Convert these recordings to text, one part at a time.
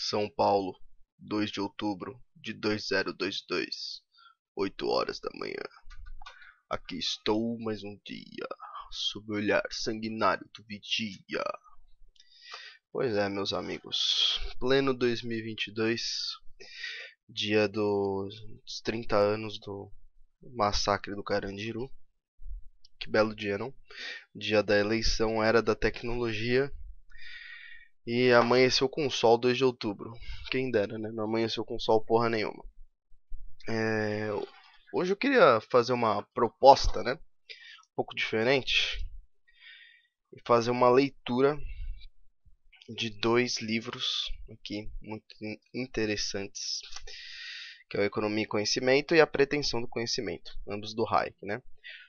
São Paulo, 2 de outubro de 2022, 8 horas da manhã. Aqui estou mais um dia, sob o olhar sanguinário do vigia. Pois é, meus amigos, pleno 2022, dia dos 30 anos do massacre do Carandiru. Que belo dia, não? Dia da eleição era da tecnologia e amanheceu com sol 2 de outubro. Quem dera, né? Não amanheceu com sol porra nenhuma. É... Hoje eu queria fazer uma proposta, né? Um pouco diferente. E fazer uma leitura de dois livros aqui muito interessantes, que é o Economia e Conhecimento e a Pretensão do Conhecimento, ambos do Hayek, né?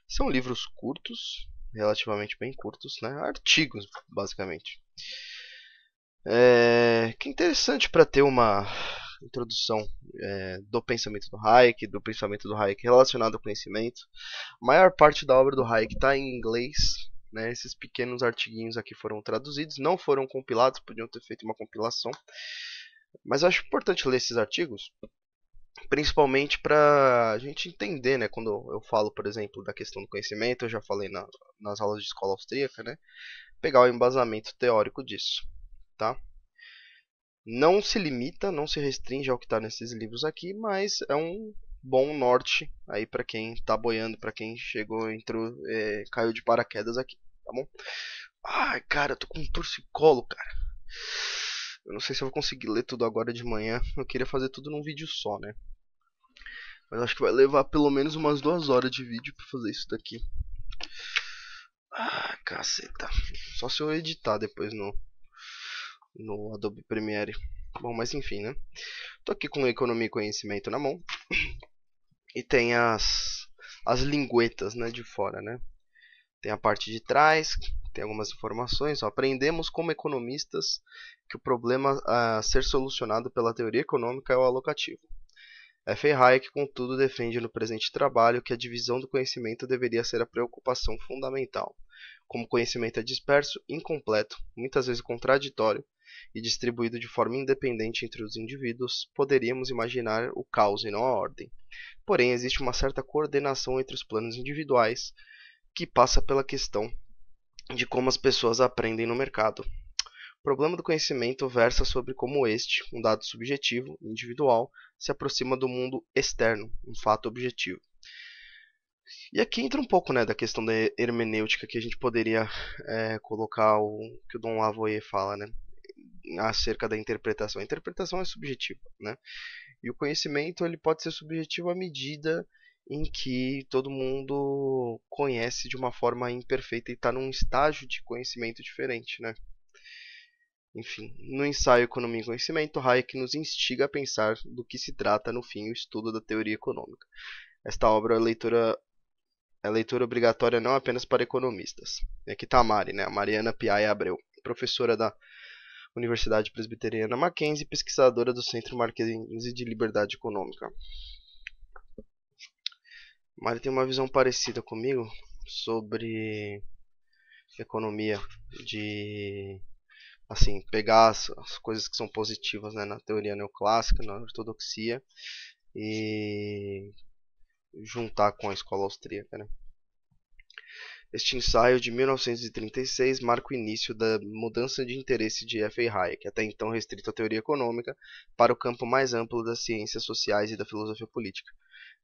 São livros curtos, relativamente bem curtos, né? Artigos, basicamente. É, que interessante para ter uma introdução é, do pensamento do Hayek, do pensamento do Hayek relacionado ao conhecimento. A maior parte da obra do Hayek está em inglês. Né? esses pequenos artiguinhos aqui foram traduzidos, não foram compilados, podiam ter feito uma compilação. Mas acho importante ler esses artigos, principalmente para a gente entender, né? Quando eu falo, por exemplo, da questão do conhecimento, eu já falei na, nas aulas de escola austríaca, né? Pegar o embasamento teórico disso tá? Não se limita, não se restringe ao que está nesses livros aqui, mas é um bom norte aí para quem está boiando, para quem chegou, entrou, é, caiu de paraquedas aqui, tá bom? Ai, cara, eu tô com um torcicolo, cara. Eu não sei se eu vou conseguir ler tudo agora de manhã. Eu queria fazer tudo num vídeo só, né? Mas acho que vai levar pelo menos umas duas horas de vídeo pra fazer isso daqui. Ah, caceta. Só se eu editar depois no, no Adobe Premiere. Bom, mas enfim, né? Tô aqui com Economia e Conhecimento na mão. E tem as, as linguetas, né, de fora, né? Tem a parte de trás, tem algumas informações. Ó, aprendemos como economistas que o problema a ser solucionado pela teoria econômica é o alocativo. É F. Hayek, contudo, defende no presente trabalho que a divisão do conhecimento deveria ser a preocupação fundamental. Como o conhecimento é disperso, incompleto, muitas vezes contraditório, e distribuído de forma independente entre os indivíduos, poderíamos imaginar o caos e não a ordem. Porém, existe uma certa coordenação entre os planos individuais que passa pela questão de como as pessoas aprendem no mercado. O problema do conhecimento versa sobre como este, um dado subjetivo, individual, se aproxima do mundo externo, um fato objetivo. E aqui entra um pouco né, da questão da hermenêutica que a gente poderia é, colocar o que o Dom Lavoie fala. Né? acerca da interpretação. A interpretação é subjetiva, né? E o conhecimento ele pode ser subjetivo à medida em que todo mundo conhece de uma forma imperfeita e está num estágio de conhecimento diferente, né? Enfim, no ensaio Economia e Conhecimento, Hayek nos instiga a pensar do que se trata, no fim, o estudo da teoria econômica. Esta obra é leitura, é leitura obrigatória não apenas para economistas. aqui é está a Mari, né? a Mariana Piai Abreu, professora da Universidade Presbiteriana Mackenzie, pesquisadora do Centro Marquense de Liberdade Econômica. Mari tem uma visão parecida comigo sobre economia, de assim pegar as, as coisas que são positivas né, na teoria neoclássica, na ortodoxia e juntar com a escola austríaca. Né? Este ensaio de 1936 marca o início da mudança de interesse de F. A. Hayek, até então restrito à teoria econômica, para o campo mais amplo das ciências sociais e da filosofia política.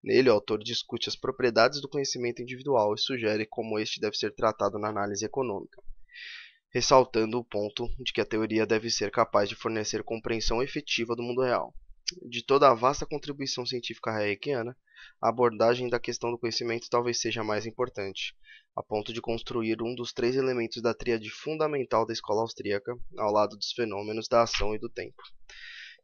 Nele, o autor discute as propriedades do conhecimento individual e sugere como este deve ser tratado na análise econômica, ressaltando o ponto de que a teoria deve ser capaz de fornecer compreensão efetiva do mundo real. De toda a vasta contribuição científica hayekiana, a abordagem da questão do conhecimento talvez seja a mais importante, a ponto de construir um dos três elementos da tríade fundamental da escola austríaca, ao lado dos fenômenos da ação e do tempo.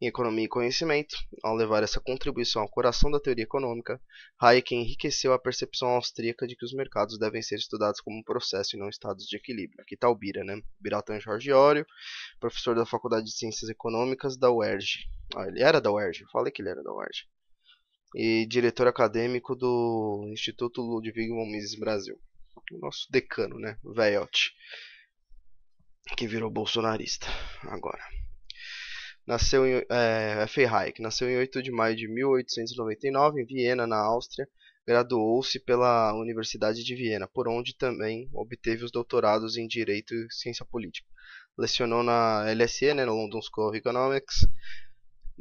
Em Economia e Conhecimento, ao levar essa contribuição ao coração da teoria econômica, Hayek enriqueceu a percepção austríaca de que os mercados devem ser estudados como um processo e não estados de equilíbrio. Aqui está o Bira, né? Biratan Orio, professor da Faculdade de Ciências Econômicas da UERJ. Ah, ele era da UERJ, eu falei que ele era da UERJ e diretor acadêmico do Instituto Ludwig von Mises Brasil. O nosso decano, né? Veiotti. Que virou bolsonarista agora. Nasceu em, é, é F. Hayek, nasceu em 8 de maio de 1899 em Viena, na Áustria. Graduou-se pela Universidade de Viena, por onde também obteve os doutorados em Direito e Ciência Política. Lecionou na LSE, né, no London School of Economics,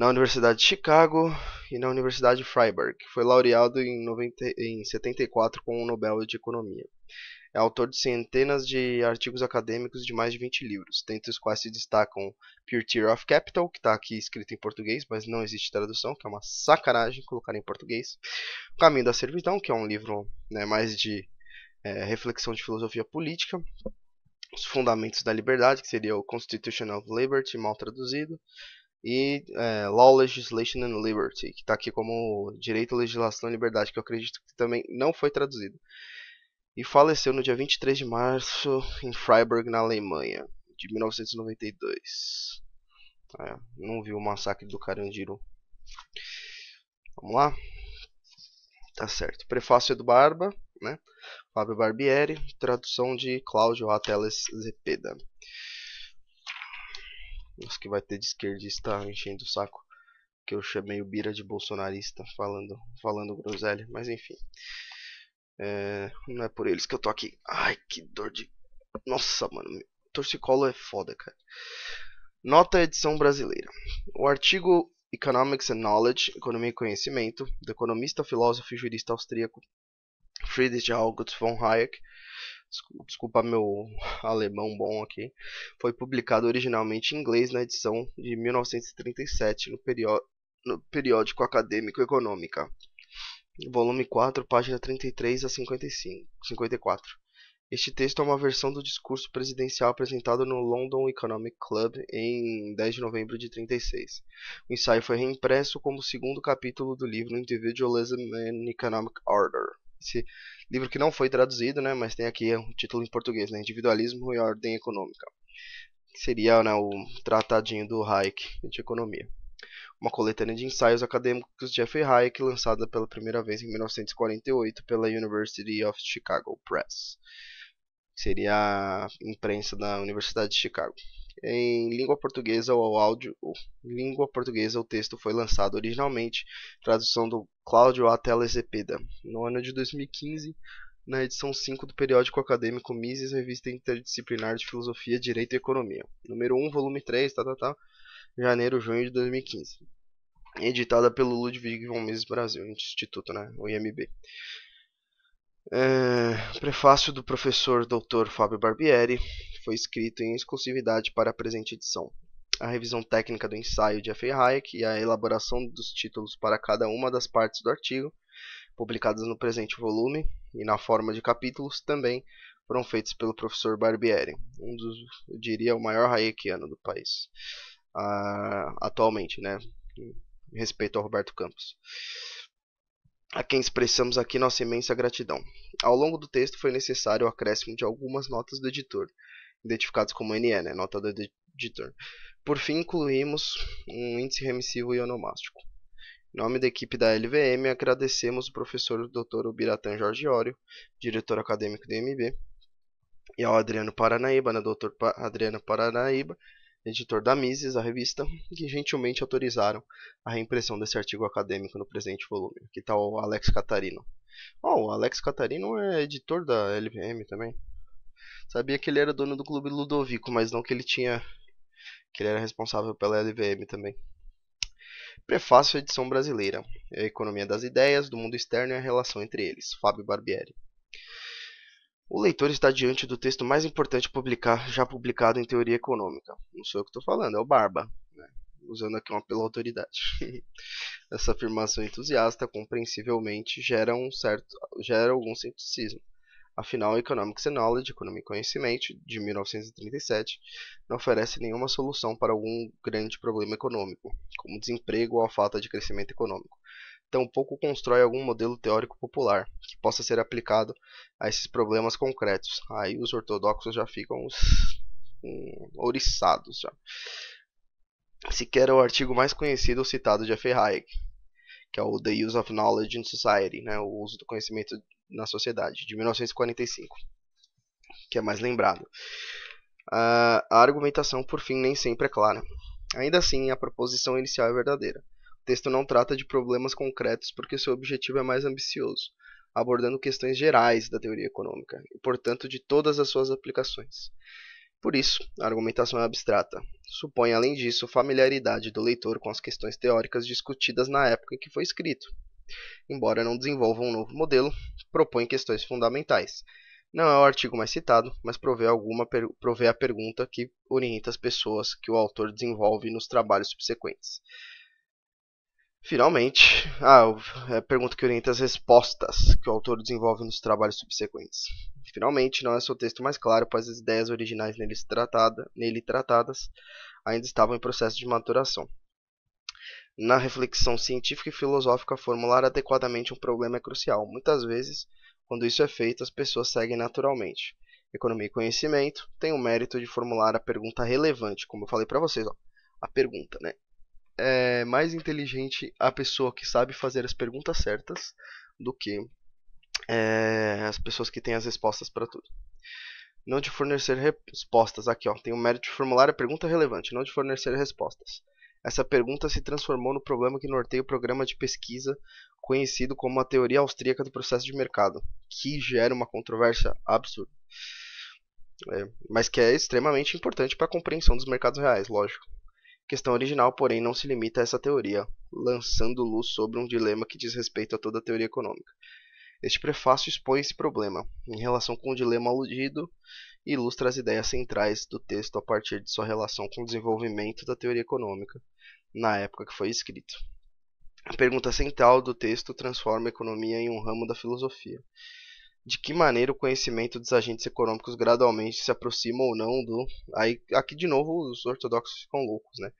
na Universidade de Chicago e na Universidade de Freiburg. Foi laureado em, 90, em 74 com o Nobel de Economia. É autor de centenas de artigos acadêmicos de mais de 20 livros, dentre os quais se destacam Pure Tier of Capital, que está aqui escrito em português, mas não existe tradução, que é uma sacanagem colocar em português. O Caminho da Servidão, que é um livro né, mais de é, reflexão de filosofia política. Os Fundamentos da Liberdade, que seria o Constitution of Liberty, mal traduzido e é, Law, Legislation and Liberty, que está aqui como Direito, Legislação e Liberdade, que eu acredito que também não foi traduzido. E faleceu no dia 23 de março em Freiburg, na Alemanha, de 1992. É, não vi o massacre do Carandiru. Vamos lá? Tá certo. Prefácio do Barba, né? Fábio Barbieri, tradução de Cláudio Ateles Zepeda os que vai ter de esquerdista enchendo o saco, que eu chamei o Bira de bolsonarista, falando, falando groselha, mas enfim. É, não é por eles que eu tô aqui. Ai, que dor de... Nossa, mano, torcicolo é foda, cara. Nota edição brasileira. O artigo Economics and Knowledge, Economia e Conhecimento, do economista, filósofo e jurista austríaco Friedrich August von Hayek, desculpa meu alemão bom aqui, foi publicado originalmente em inglês na edição de 1937 no, perió no periódico Acadêmico Econômica, volume 4, página 33 a 55, 54. Este texto é uma versão do discurso presidencial apresentado no London Economic Club em 10 de novembro de 36. O ensaio foi reimpresso como segundo capítulo do livro Individualism and Economic Order. Esse livro que não foi traduzido, né, mas tem aqui um título em português, né, Individualismo e Ordem Econômica, que seria né, o tratadinho do Hayek de economia. Uma coletânea de ensaios acadêmicos de F. Hayek, lançada pela primeira vez em 1948 pela University of Chicago Press, que seria a imprensa da Universidade de Chicago em língua portuguesa o áudio, língua portuguesa o texto foi lançado originalmente, tradução do Cláudio Atela Zepeda, no ano de 2015, na edição 5 do periódico acadêmico Mises, revista interdisciplinar de filosofia, direito e economia, número 1, volume 3, tá, tá, tá, janeiro, junho de 2015. Editada pelo Ludwig von Mises Brasil, Instituto, né, o IMB. É, prefácio do professor Dr. Fábio Barbieri foi escrito em exclusividade para a presente edição. A revisão técnica do ensaio de F. Hayek e a elaboração dos títulos para cada uma das partes do artigo, publicadas no presente volume e na forma de capítulos, também foram feitos pelo professor Barbieri, um dos, eu diria, o maior hayekiano do país, uh, atualmente, né, respeito ao Roberto Campos a quem expressamos aqui nossa imensa gratidão. Ao longo do texto foi necessário o acréscimo de algumas notas do editor, identificadas como NE, né, nota do editor. Por fim, incluímos um índice remissivo e onomástico. Em nome da equipe da LVM, agradecemos o professor Dr. Ubiratan Orio, diretor acadêmico do IMB, e ao Adriano Paranaíba, né, Dr. Pa Adriano Paranaíba, editor da Mises, a revista, que gentilmente autorizaram a reimpressão desse artigo acadêmico no presente volume. Que tal tá o Alex Catarino? Oh, o Alex Catarino é editor da LVM também. Sabia que ele era dono do Clube Ludovico, mas não que ele tinha que ele era responsável pela LVM também. Prefácio à edição brasileira. É a economia das ideias, do mundo externo e a relação entre eles. Fábio Barbieri. O leitor está diante do texto mais importante publicar, já publicado em teoria econômica. Não sou eu que estou falando, é o Barba. Né? Usando aqui uma pela autoridade. Essa afirmação entusiasta, compreensivelmente, gera, um certo, gera algum ceticismo. Afinal, Economics and Knowledge, Economia e Conhecimento, de 1937, não oferece nenhuma solução para algum grande problema econômico, como desemprego ou a falta de crescimento econômico tampouco constrói algum modelo teórico popular que possa ser aplicado a esses problemas concretos. Aí os ortodoxos já ficam um, ouriçados. Já. Sequer é o artigo mais conhecido citado de F. Hayek, que é o The Use of Knowledge in Society, né, o uso do conhecimento na sociedade, de 1945, que é mais lembrado. Uh, a argumentação, por fim, nem sempre é clara. Ainda assim, a proposição inicial é verdadeira texto não trata de problemas concretos porque seu objetivo é mais ambicioso, abordando questões gerais da teoria econômica e, portanto, de todas as suas aplicações. Por isso, a argumentação é abstrata. Supõe, além disso, familiaridade do leitor com as questões teóricas discutidas na época em que foi escrito. Embora não desenvolva um novo modelo, propõe questões fundamentais. Não é o artigo mais citado, mas provê, alguma, provê a pergunta que orienta as pessoas que o autor desenvolve nos trabalhos subsequentes. Finalmente, a ah, é, pergunta que orienta as respostas que o autor desenvolve nos trabalhos subsequentes. Finalmente, não é seu texto mais claro, pois as ideias originais nele, tratada, nele tratadas ainda estavam em processo de maturação. Na reflexão científica e filosófica, formular adequadamente um problema é crucial. Muitas vezes, quando isso é feito, as pessoas seguem naturalmente. Economia e conhecimento têm o mérito de formular a pergunta relevante, como eu falei para vocês, ó, a pergunta, né? é mais inteligente a pessoa que sabe fazer as perguntas certas do que é, as pessoas que têm as respostas para tudo. Não de fornecer respostas. Aqui, ó, tem o mérito de formular a pergunta relevante, não de fornecer respostas. Essa pergunta se transformou no problema que norteia o programa de pesquisa conhecido como a teoria austríaca do processo de mercado, que gera uma controvérsia absurda, é, mas que é extremamente importante para a compreensão dos mercados reais, lógico questão original, porém, não se limita a essa teoria, lançando luz sobre um dilema que diz respeito a toda a teoria econômica. Este prefácio expõe esse problema, em relação com o dilema aludido, e ilustra as ideias centrais do texto a partir de sua relação com o desenvolvimento da teoria econômica na época que foi escrito. A pergunta central do texto transforma a economia em um ramo da filosofia, de que maneira o conhecimento dos agentes econômicos gradualmente se aproxima ou não do. Aí, aqui de novo, os ortodoxos ficam loucos, né?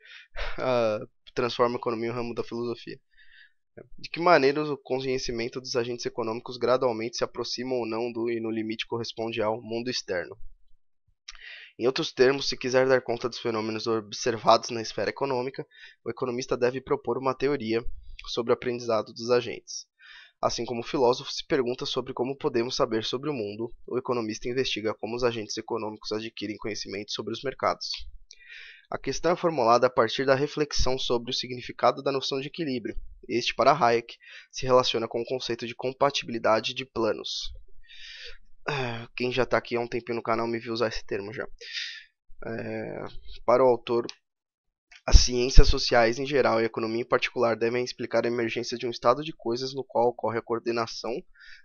Uh, transforma a economia em um ramo da filosofia. De que maneira o conhecimento dos agentes econômicos gradualmente se aproxima ou não do e no limite corresponde ao mundo externo. Em outros termos, se quiser dar conta dos fenômenos observados na esfera econômica, o economista deve propor uma teoria sobre o aprendizado dos agentes. Assim como o filósofo se pergunta sobre como podemos saber sobre o mundo, o economista investiga como os agentes econômicos adquirem conhecimento sobre os mercados. A questão é formulada a partir da reflexão sobre o significado da noção de equilíbrio. Este, para Hayek, se relaciona com o conceito de compatibilidade de planos. Ah, quem já está aqui há um tempinho no canal me viu usar esse termo já. É, para o autor, as ciências sociais em geral e a economia em particular devem explicar a emergência de um estado de coisas no qual ocorre a coordenação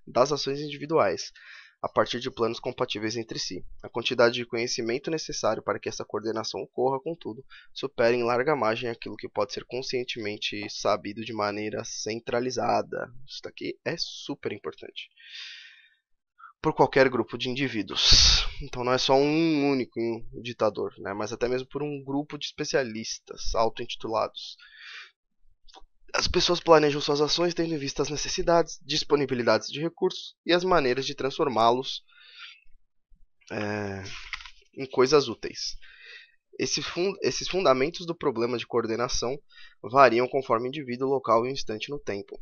das ações individuais, a partir de planos compatíveis entre si. A quantidade de conhecimento necessário para que essa coordenação ocorra, contudo, supera em larga margem aquilo que pode ser conscientemente sabido de maneira centralizada. Isso daqui é super importante por qualquer grupo de indivíduos. Então não é só um único ditador, né? mas até mesmo por um grupo de especialistas auto-intitulados. As pessoas planejam suas ações tendo em vista as necessidades, disponibilidades de recursos e as maneiras de transformá-los é, em coisas úteis. Esse fund esses fundamentos do problema de coordenação variam conforme indivíduo, local e instante no tempo.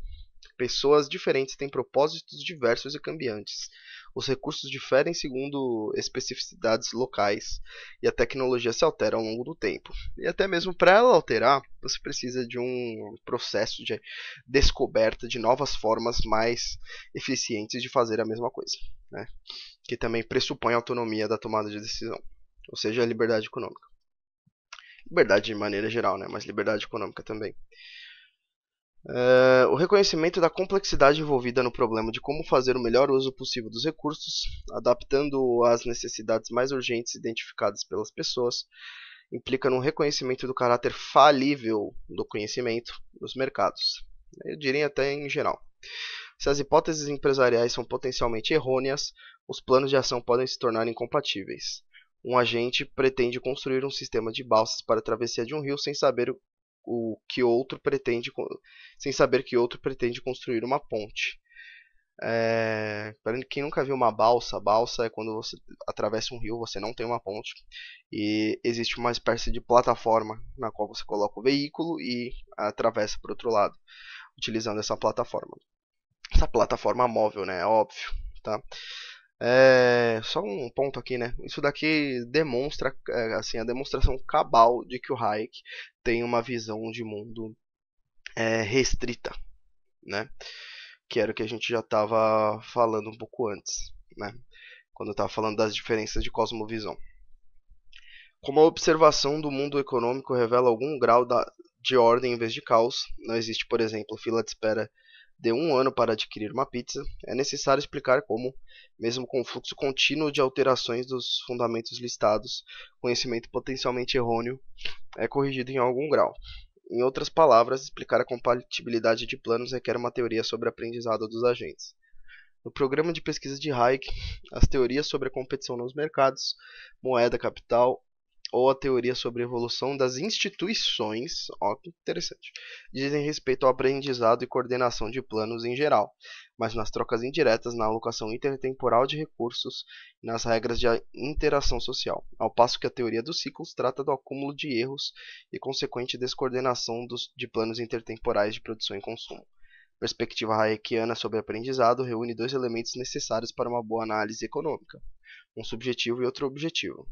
Pessoas diferentes têm propósitos diversos e cambiantes. Os recursos diferem segundo especificidades locais e a tecnologia se altera ao longo do tempo. E até mesmo para ela alterar, você precisa de um processo de descoberta de novas formas mais eficientes de fazer a mesma coisa, né? que também pressupõe a autonomia da tomada de decisão, ou seja, a liberdade econômica. Liberdade de maneira geral, né? mas liberdade econômica também. Uh, o reconhecimento da complexidade envolvida no problema de como fazer o melhor uso possível dos recursos, adaptando às necessidades mais urgentes identificadas pelas pessoas, implica no reconhecimento do caráter falível do conhecimento nos mercados. Eu diria até em geral. Se as hipóteses empresariais são potencialmente errôneas, os planos de ação podem se tornar incompatíveis. Um agente pretende construir um sistema de balsas para a travessia de um rio sem saber o que outro pretende, sem saber que outro pretende construir uma ponte. É, eh, para quem nunca viu uma balsa, balsa é quando você atravessa um rio, você não tem uma ponte e existe uma espécie de plataforma na qual você coloca o veículo e atravessa para o outro lado, utilizando essa plataforma. Essa plataforma móvel, né? É óbvio, tá? É, só um ponto aqui, né? Isso daqui demonstra é, assim a demonstração cabal de que o Hayek tem uma visão de mundo é, restrita, né? Que era o que a gente já estava falando um pouco antes, né? Quando eu estava falando das diferenças de cosmovisão. Como a observação do mundo econômico revela algum grau da, de ordem em vez de caos, não existe, por exemplo, fila de espera de um ano para adquirir uma pizza, é necessário explicar como, mesmo com o fluxo contínuo de alterações dos fundamentos listados, conhecimento potencialmente errôneo é corrigido em algum grau. Em outras palavras, explicar a compatibilidade de planos requer uma teoria sobre aprendizado dos agentes. No programa de pesquisa de Hayek, as teorias sobre a competição nos mercados, moeda, capital, ou a teoria sobre a evolução das instituições, ó, que interessante, dizem respeito ao aprendizado e coordenação de planos em geral, mas nas trocas indiretas, na alocação intertemporal de recursos e nas regras de interação social, ao passo que a teoria dos ciclos trata do acúmulo de erros e consequente descoordenação dos, de planos intertemporais de produção e consumo. A perspectiva hayekiana sobre aprendizado reúne dois elementos necessários para uma boa análise econômica, um subjetivo e outro objetivo.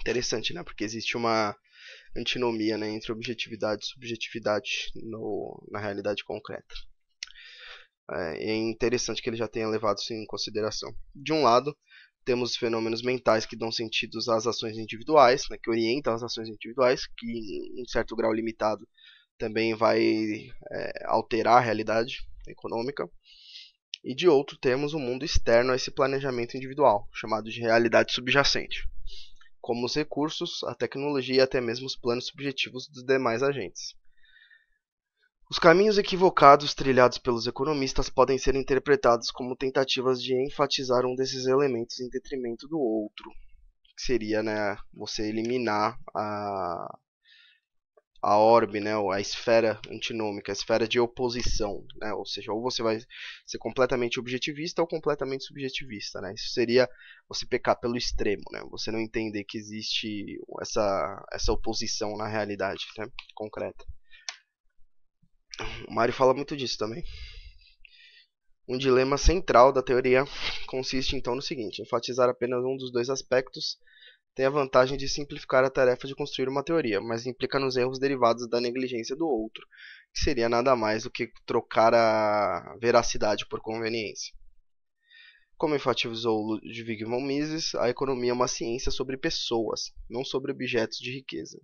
Interessante, né? Porque existe uma antinomia né, entre objetividade e subjetividade no, na realidade concreta. É, é interessante que ele já tenha levado isso em consideração. De um lado, temos fenômenos mentais que dão sentido às ações individuais, né, que orientam as ações individuais, que em um certo grau limitado também vai é, alterar a realidade econômica. E de outro, temos o um mundo externo a esse planejamento individual, chamado de realidade subjacente como os recursos, a tecnologia e até mesmo os planos subjetivos dos demais agentes. Os caminhos equivocados trilhados pelos economistas podem ser interpretados como tentativas de enfatizar um desses elementos em detrimento do outro, que seria né, você eliminar a, a orbe, né, a esfera antinômica, a esfera de oposição, né, ou seja, ou você vai ser completamente objetivista ou completamente subjetivista, né, isso seria você pecar pelo extremo, né, você não entender que existe essa, essa oposição na realidade, né, concreta. O Mário fala muito disso também. Um dilema central da teoria consiste então no seguinte: enfatizar apenas um dos dois aspectos tem a vantagem de simplificar a tarefa de construir uma teoria, mas implica nos erros derivados da negligência do outro, que seria nada mais do que trocar a veracidade por conveniência. Como enfatizou Ludwig von Mises, a economia é uma ciência sobre pessoas, não sobre objetos de riqueza.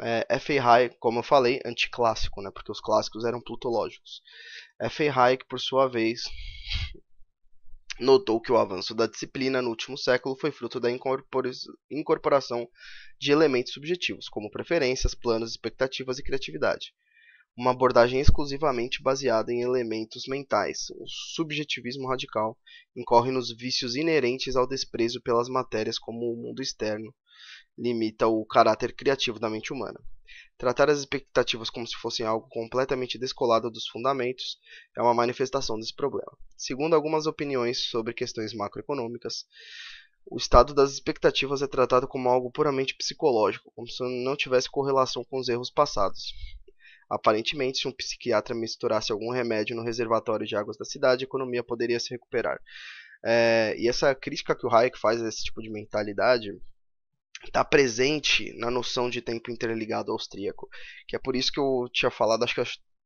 É, F.A. Hayek, como eu falei, anticlássico, né, porque os clássicos eram plutológicos. F.A. Hayek, por sua vez, notou que o avanço da disciplina no último século foi fruto da incorporação de elementos subjetivos, como preferências, planos, expectativas e criatividade. Uma abordagem exclusivamente baseada em elementos mentais, o subjetivismo radical incorre nos vícios inerentes ao desprezo pelas matérias como o mundo externo limita o caráter criativo da mente humana. Tratar as expectativas como se fossem algo completamente descolado dos fundamentos é uma manifestação desse problema. Segundo algumas opiniões sobre questões macroeconômicas, o estado das expectativas é tratado como algo puramente psicológico, como se não tivesse correlação com os erros passados. Aparentemente, se um psiquiatra misturasse algum remédio no reservatório de águas da cidade, a economia poderia se recuperar. É, e essa crítica que o Hayek faz a esse tipo de mentalidade está presente na noção de tempo interligado austríaco, que é por isso que eu tinha falado, acho que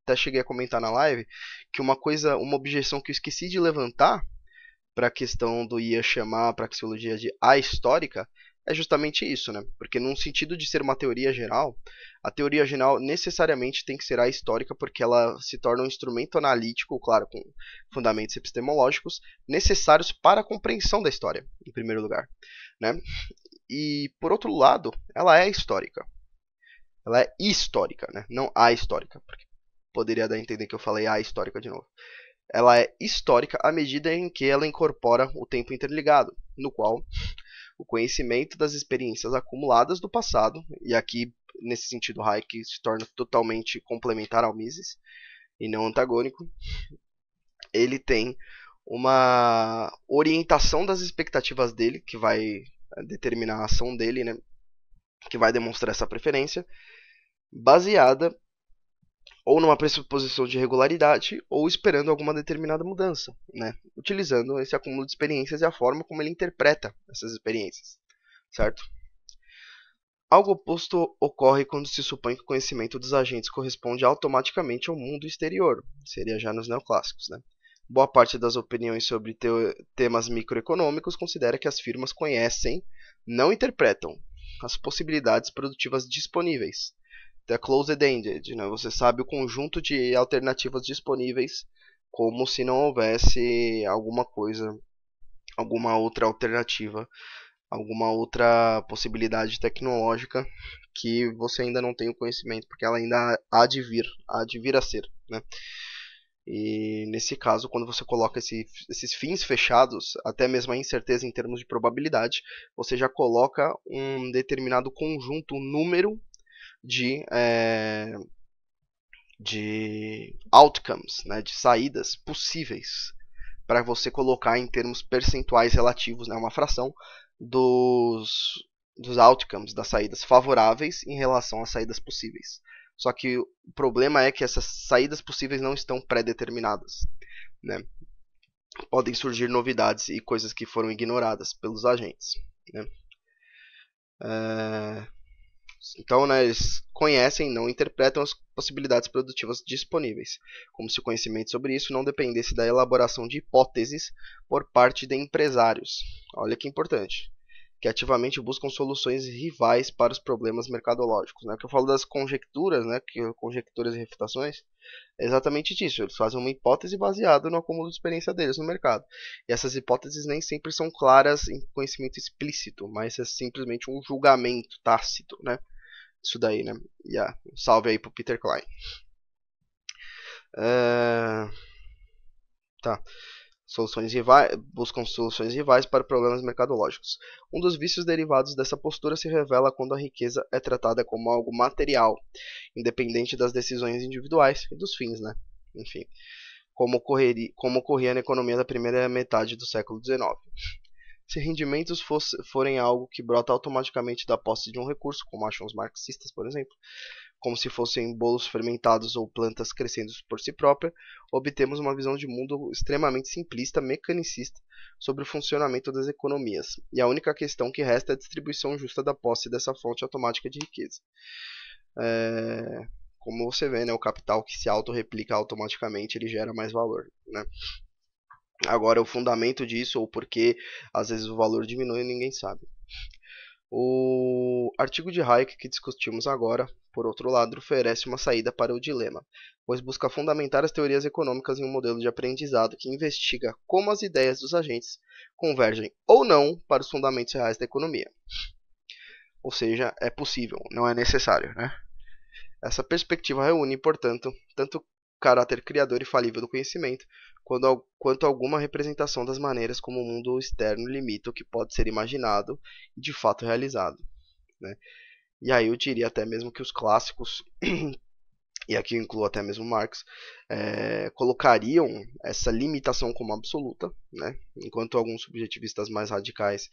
até cheguei a comentar na live, que uma coisa, uma objeção que eu esqueci de levantar para a questão do ia chamar para a axiologia de ahistórica é justamente isso, né? Porque num sentido de ser uma teoria geral, a teoria geral necessariamente tem que ser ahistórica porque ela se torna um instrumento analítico, claro, com fundamentos epistemológicos necessários para a compreensão da história, em primeiro lugar, né? E, por outro lado, ela é histórica. Ela é histórica, né? Não a histórica, porque poderia dar a entender que eu falei a histórica de novo. Ela é histórica à medida em que ela incorpora o tempo interligado, no qual o conhecimento das experiências acumuladas do passado, e aqui nesse sentido Hayek se torna totalmente complementar ao Mises e não antagônico, ele tem uma orientação das expectativas dele que vai determinar a ação dele, né, que vai demonstrar essa preferência, baseada ou numa pressuposição de regularidade ou esperando alguma determinada mudança, né? utilizando esse acúmulo de experiências e a forma como ele interpreta essas experiências, certo? Algo oposto ocorre quando se supõe que o conhecimento dos agentes corresponde automaticamente ao mundo exterior, seria já nos neoclássicos, né? Boa parte das opiniões sobre temas microeconômicos considera que as firmas conhecem, não interpretam, as possibilidades produtivas disponíveis. The é closed-ended, né? você sabe o conjunto de alternativas disponíveis, como se não houvesse alguma coisa, alguma outra alternativa, alguma outra possibilidade tecnológica que você ainda não tem o conhecimento, porque ela ainda há de vir, há de vir a ser. Né? E nesse caso, quando você coloca esse, esses fins fechados, até mesmo a incerteza em termos de probabilidade, você já coloca um determinado conjunto, um número de, é, de outcomes, né, de saídas possíveis para você colocar em termos percentuais relativos, né, uma fração dos, dos outcomes, das saídas favoráveis em relação às saídas possíveis. Só que o problema é que essas saídas possíveis não estão pré-determinadas. Né? Podem surgir novidades e coisas que foram ignoradas pelos agentes. Né? É... Então, né, eles conhecem e não interpretam as possibilidades produtivas disponíveis, como se o conhecimento sobre isso não dependesse da elaboração de hipóteses por parte de empresários. Olha que importante que ativamente buscam soluções rivais para os problemas mercadológicos. Né? O que eu falo das conjecturas, né? que, conjecturas e refutações, é exatamente disso. Eles fazem uma hipótese baseada no acúmulo de experiência deles no mercado. E essas hipóteses nem sempre são claras em conhecimento explícito, mas é simplesmente um julgamento tácito. Né? Isso daí, né? Yeah. Um salve aí pro Peter Klein. Uh... Tá. Soluções rivais, buscam soluções rivais para problemas mercadológicos. Um dos vícios derivados dessa postura se revela quando a riqueza é tratada como algo material, independente das decisões individuais e dos fins, né? Enfim, como, ocorreria, como ocorria na economia da primeira metade do século XIX. Se rendimentos fosse, forem algo que brota automaticamente da posse de um recurso, como acham os marxistas, por exemplo, como se fossem bolos fermentados ou plantas crescendo por si própria, obtemos uma visão de mundo extremamente simplista, mecanicista, sobre o funcionamento das economias, e a única questão que resta é a distribuição justa da posse dessa fonte automática de riqueza. É, como você vê, né, o capital que se auto-replica automaticamente, ele gera mais valor. Né? Agora, o fundamento disso, ou por que às vezes o valor diminui, ninguém sabe. O artigo de Hayek que discutimos agora, por outro lado, oferece uma saída para o dilema, pois busca fundamentar as teorias econômicas em um modelo de aprendizado que investiga como as ideias dos agentes convergem ou não para os fundamentos reais da economia. Ou seja, é possível, não é necessário, né? Essa perspectiva reúne, portanto, tanto caráter criador e falível do conhecimento, quando, quanto alguma representação das maneiras como o mundo externo limita o que pode ser imaginado e de fato realizado. Né? E aí eu diria até mesmo que os clássicos, e aqui eu incluo até mesmo Marx, é, colocariam essa limitação como absoluta, né? enquanto alguns subjetivistas mais radicais,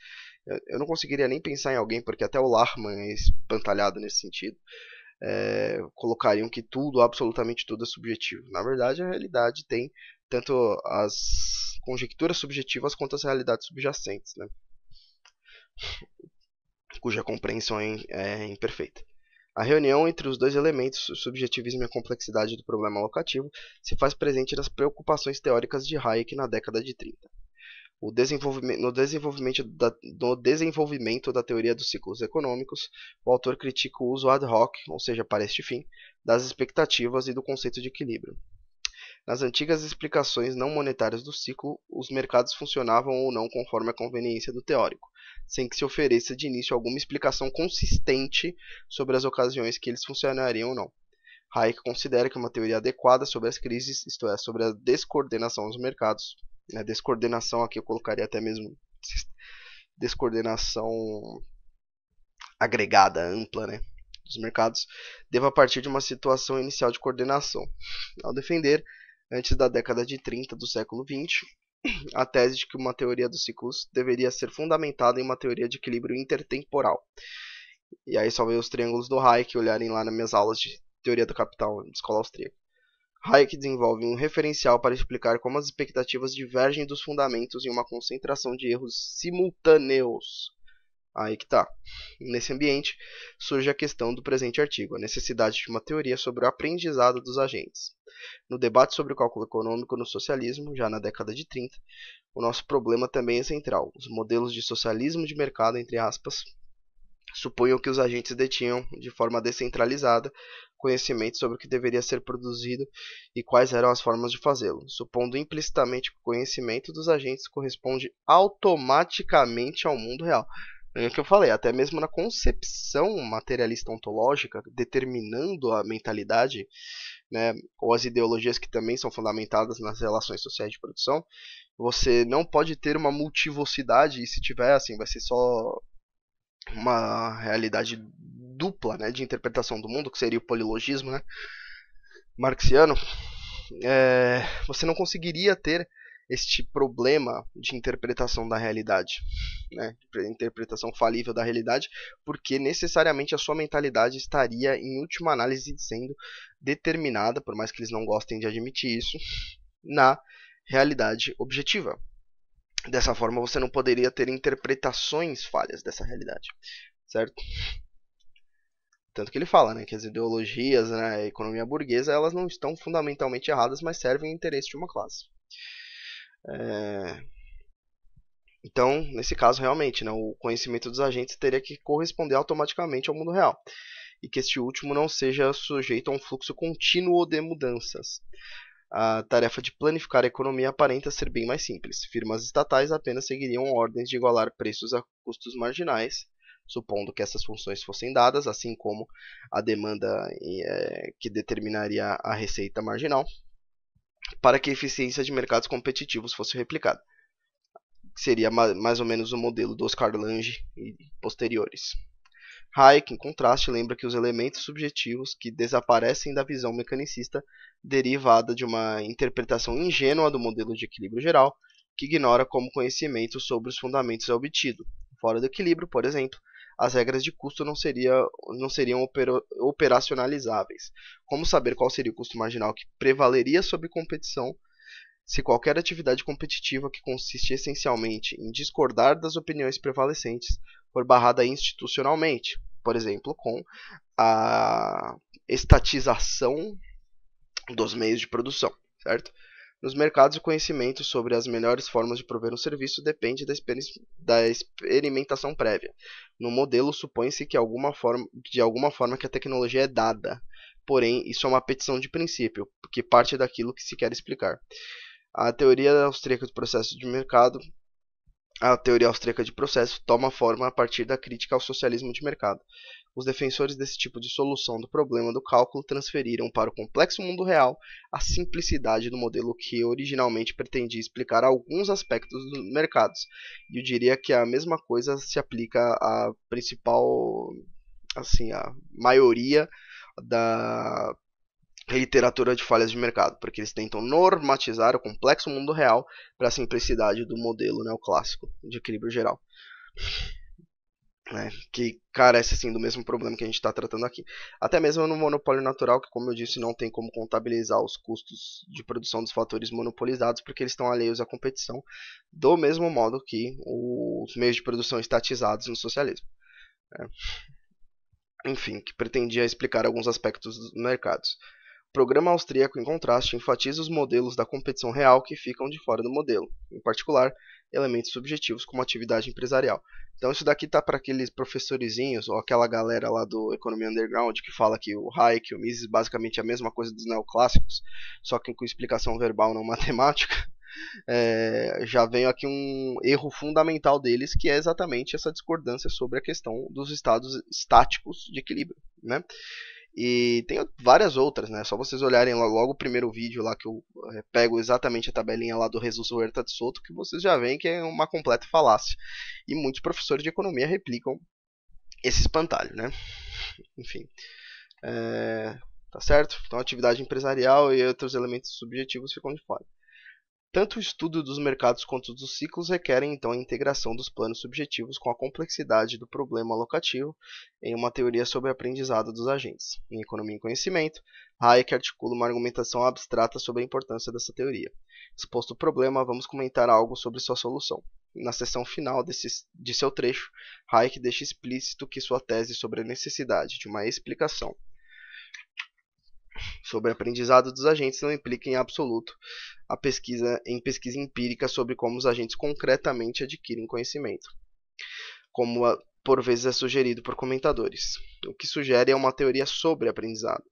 eu não conseguiria nem pensar em alguém, porque até o Larman é espantalhado nesse sentido, é, colocariam que tudo, absolutamente tudo, é subjetivo. Na verdade, a realidade tem tanto as conjecturas subjetivas quanto as realidades subjacentes, né? cuja compreensão é, é imperfeita. A reunião entre os dois elementos, o subjetivismo e a complexidade do problema locativo, se faz presente nas preocupações teóricas de Hayek na década de 30 o desenvolvimento, no, desenvolvimento da, no desenvolvimento da teoria dos ciclos econômicos, o autor critica o uso ad hoc, ou seja, para este fim, das expectativas e do conceito de equilíbrio. Nas antigas explicações não monetárias do ciclo, os mercados funcionavam ou não conforme a conveniência do teórico, sem que se ofereça de início alguma explicação consistente sobre as ocasiões que eles funcionariam ou não. Hayek considera que uma teoria adequada sobre as crises, isto é, sobre a descoordenação dos mercados, né? Descoordenação aqui eu colocaria até mesmo descoordenação agregada, ampla, né? Dos mercados deva partir de uma situação inicial de coordenação. Ao defender, antes da década de 30 do século 20, a tese de que uma teoria dos ciclos deveria ser fundamentada em uma teoria de equilíbrio intertemporal. E aí só veio os triângulos do Hayek olharem lá nas minhas aulas de teoria do capital na escola austríaca. Hayek desenvolve um referencial para explicar como as expectativas divergem dos fundamentos em uma concentração de erros simultâneos. Aí que tá. Nesse ambiente, surge a questão do presente artigo, a necessidade de uma teoria sobre o aprendizado dos agentes. No debate sobre o cálculo econômico no socialismo, já na década de 30, o nosso problema também é central. Os modelos de socialismo de mercado, entre aspas, supunham que os agentes detinham, de forma descentralizada, conhecimento sobre o que deveria ser produzido e quais eram as formas de fazê-lo, supondo implicitamente que o conhecimento dos agentes corresponde automaticamente ao mundo real. É o que eu falei, até mesmo na concepção materialista ontológica, determinando a mentalidade, né, ou as ideologias que também são fundamentadas nas relações sociais de produção, você não pode ter uma multivocidade, e se tiver, assim, vai ser só uma realidade dupla né, de interpretação do mundo, que seria o polilogismo né, marxiano, é, você não conseguiria ter este problema de interpretação da realidade, né? interpretação falível da realidade, porque necessariamente a sua mentalidade estaria, em última análise, sendo determinada, por mais que eles não gostem de admitir isso, na realidade objetiva, Dessa forma, você não poderia ter interpretações falhas dessa realidade, certo? Tanto que ele fala né, que as ideologias, né, a economia burguesa, elas não estão fundamentalmente erradas, mas servem ao interesse de uma classe. É... Então, nesse caso, realmente, né, o conhecimento dos agentes teria que corresponder automaticamente ao mundo real, e que este último não seja sujeito a um fluxo contínuo de mudanças a tarefa de planificar a economia aparenta ser bem mais simples. Firmas estatais apenas seguiriam ordens de igualar preços a custos marginais, supondo que essas funções fossem dadas, assim como a demanda é, que determinaria a receita marginal, para que a eficiência de mercados competitivos fosse replicada. Seria mais ou menos o modelo do Oscar Lange e posteriores. Hayek, em contraste, lembra que os elementos subjetivos que desaparecem da visão mecanicista derivada de uma interpretação ingênua do modelo de equilíbrio geral, que ignora como conhecimento sobre os fundamentos é obtido. Fora do equilíbrio, por exemplo, as regras de custo não, seria, não seriam operacionalizáveis. Como saber qual seria o custo marginal que prevaleria sobre competição se qualquer atividade competitiva que consiste essencialmente em discordar das opiniões prevalecentes for barrada institucionalmente, por exemplo, com a estatização dos meios de produção, certo? Nos mercados, o conhecimento sobre as melhores formas de prover um serviço depende da, exper da experimentação prévia. No modelo, supõe-se que alguma forma, de alguma forma que a tecnologia é dada. Porém, isso é uma petição de princípio, que parte daquilo que se quer explicar. A teoria austríaca do processo de mercado, a teoria austríaca de processo toma forma a partir da crítica ao socialismo de mercado. Os defensores desse tipo de solução do problema do cálculo transferiram para o complexo mundo real a simplicidade do modelo que originalmente pretendia explicar alguns aspectos dos mercados. E eu diria que a mesma coisa se aplica à principal, assim, a maioria da literatura de falhas de mercado, porque eles tentam normatizar o complexo mundo real para a simplicidade do modelo neoclássico de equilíbrio geral. Né, que carece assim do mesmo problema que a gente está tratando aqui. Até mesmo no monopólio natural, que como eu disse, não tem como contabilizar os custos de produção dos fatores monopolizados, porque eles estão alheios à competição, do mesmo modo que os meios de produção estatizados no socialismo. Né. Enfim, que pretendia explicar alguns aspectos dos mercados programa austríaco, em contraste, enfatiza os modelos da competição real que ficam de fora do modelo, em particular, elementos subjetivos como atividade empresarial. Então isso daqui tá para aqueles professorezinhos ou aquela galera lá do Economia Underground que fala que o Hayek e o Mises basicamente é a mesma coisa dos neoclássicos, só que com explicação verbal não matemática. É, já vejo aqui um erro fundamental deles, que é exatamente essa discordância sobre a questão dos estados estáticos de equilíbrio. Né? E tem várias outras, né? Só vocês olharem lá logo o primeiro vídeo lá que eu é, pego exatamente a tabelinha lá do Jesus Huerta de Soto, que vocês já veem que é uma completa falácia. E muitos professores de economia replicam esse espantalho, né? Enfim. É, tá certo? Então, atividade empresarial e outros elementos subjetivos ficam de fora. Tanto o estudo dos mercados quanto dos ciclos requerem então a integração dos planos subjetivos com a complexidade do problema locativo em uma teoria sobre aprendizado dos agentes. Em Economia e Conhecimento, Hayek articula uma argumentação abstrata sobre a importância dessa teoria. Exposto o problema, vamos comentar algo sobre sua solução. Na seção final desse, de seu trecho, Hayek deixa explícito que sua tese sobre a necessidade de uma explicação sobre aprendizado dos agentes não implica em absoluto a pesquisa em pesquisa empírica sobre como os agentes concretamente adquirem conhecimento, como a, por vezes é sugerido por comentadores. O que sugere é uma teoria sobre aprendizado.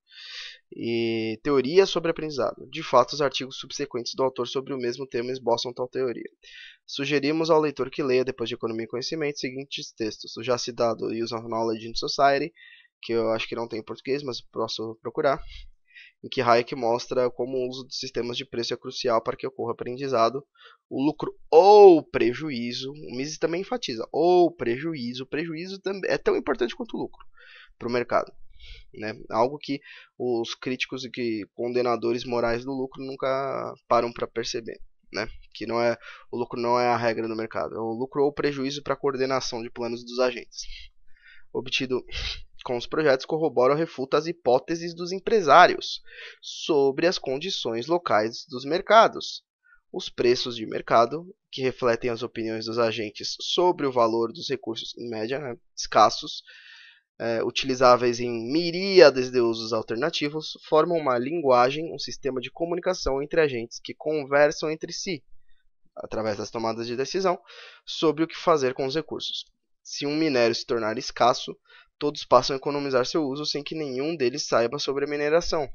E teoria sobre aprendizado. De fato, os artigos subsequentes do autor sobre o mesmo tema esboçam tal teoria. Sugerimos ao leitor que leia, depois de Economia e Conhecimento, os seguintes textos: o já citado Use of Knowledge in Society, que eu acho que não tem em português, mas posso procurar em que Hayek mostra como o uso de sistemas de preço é crucial para que ocorra aprendizado, o lucro ou prejuízo. O Mises também enfatiza ou prejuízo. O prejuízo também é tão importante quanto o lucro para o mercado. Né? Algo que os críticos e que condenadores morais do lucro nunca param para perceber. Né? Que não é o lucro não é a regra do mercado, é o lucro ou prejuízo para a coordenação de planos dos agentes obtido com os projetos corrobora ou refuta as hipóteses dos empresários sobre as condições locais dos mercados, os preços de mercado, que refletem as opiniões dos agentes sobre o valor dos recursos, em média, né, escassos, é, utilizáveis em miríades de usos alternativos, formam uma linguagem, um sistema de comunicação entre agentes que conversam entre si, através das tomadas de decisão, sobre o que fazer com os recursos. Se um minério se tornar escasso, todos passam a economizar seu uso sem que nenhum deles saiba sobre a mineração.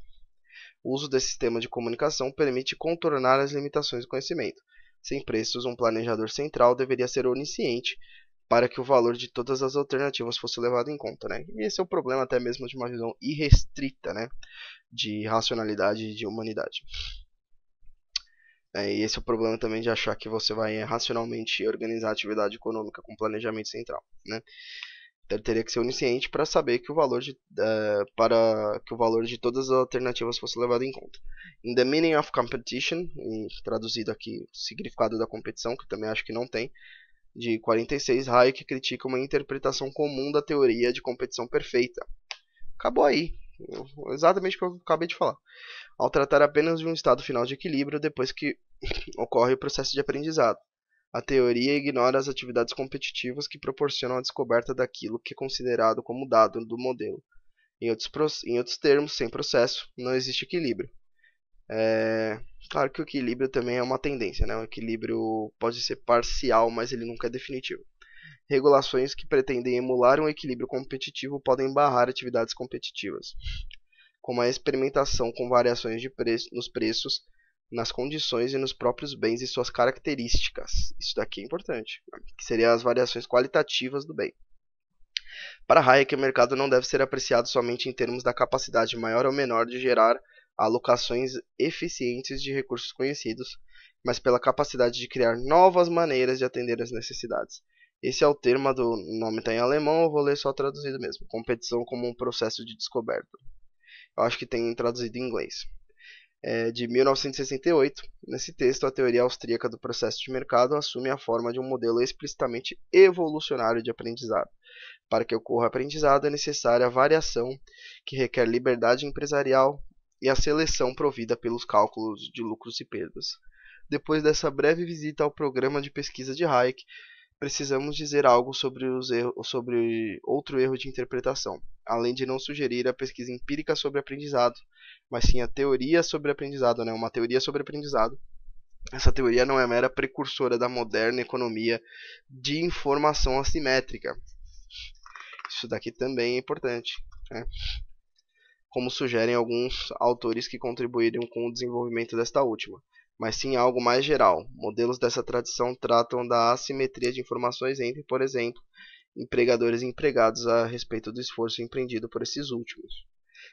O uso desse sistema de comunicação permite contornar as limitações do conhecimento. Sem preços, um planejador central deveria ser onisciente para que o valor de todas as alternativas fosse levado em conta, né? E esse é o problema até mesmo de uma visão irrestrita, né, de racionalidade e de humanidade. É, e esse é o problema também de achar que você vai racionalmente organizar a atividade econômica com planejamento central. Né? Então, teria que ser onisciente para saber que o valor de, é, para que o valor de todas as alternativas fosse levado em conta. In the meaning of competition, e traduzido aqui significado da competição, que também acho que não tem, de 46, Hayek critica uma interpretação comum da teoria de competição perfeita. Acabou aí, exatamente o que eu acabei de falar. Ao tratar apenas de um estado final de equilíbrio depois que ocorre o processo de aprendizado. A teoria ignora as atividades competitivas que proporcionam a descoberta daquilo que é considerado como dado do modelo. Em outros, em outros termos, sem processo, não existe equilíbrio. É, claro que o equilíbrio também é uma tendência, né? O equilíbrio pode ser parcial, mas ele nunca é definitivo regulações que pretendem emular um equilíbrio competitivo podem barrar atividades competitivas, como a experimentação com variações de nos preços, nas condições e nos próprios bens e suas características. Isso daqui é importante, que seriam as variações qualitativas do bem. Para Hayek, o mercado não deve ser apreciado somente em termos da capacidade maior ou menor de gerar alocações eficientes de recursos conhecidos, mas pela capacidade de criar novas maneiras de atender às necessidades, esse é o termo do nome está em alemão, eu vou ler só traduzido mesmo. Competição como um processo de descoberta. Eu acho que tem traduzido em inglês. É, de 1968, nesse texto, a teoria austríaca do processo de mercado assume a forma de um modelo explicitamente evolucionário de aprendizado. Para que ocorra aprendizado, é necessária a variação, que requer liberdade empresarial e a seleção provida pelos cálculos de lucros e perdas. Depois dessa breve visita ao programa de pesquisa de Hayek, precisamos dizer algo sobre, erros, sobre, outro erro de interpretação, além de não sugerir a pesquisa empírica sobre aprendizado, mas sim a teoria sobre aprendizado, né? uma teoria sobre aprendizado. Essa teoria não é mera precursora da moderna economia de informação assimétrica. Isso daqui também é importante, né? como sugerem alguns autores que contribuíram com o desenvolvimento desta última mas sim algo mais geral. Modelos dessa tradição tratam da assimetria de informações entre, por exemplo, empregadores e empregados a respeito do esforço empreendido por esses últimos,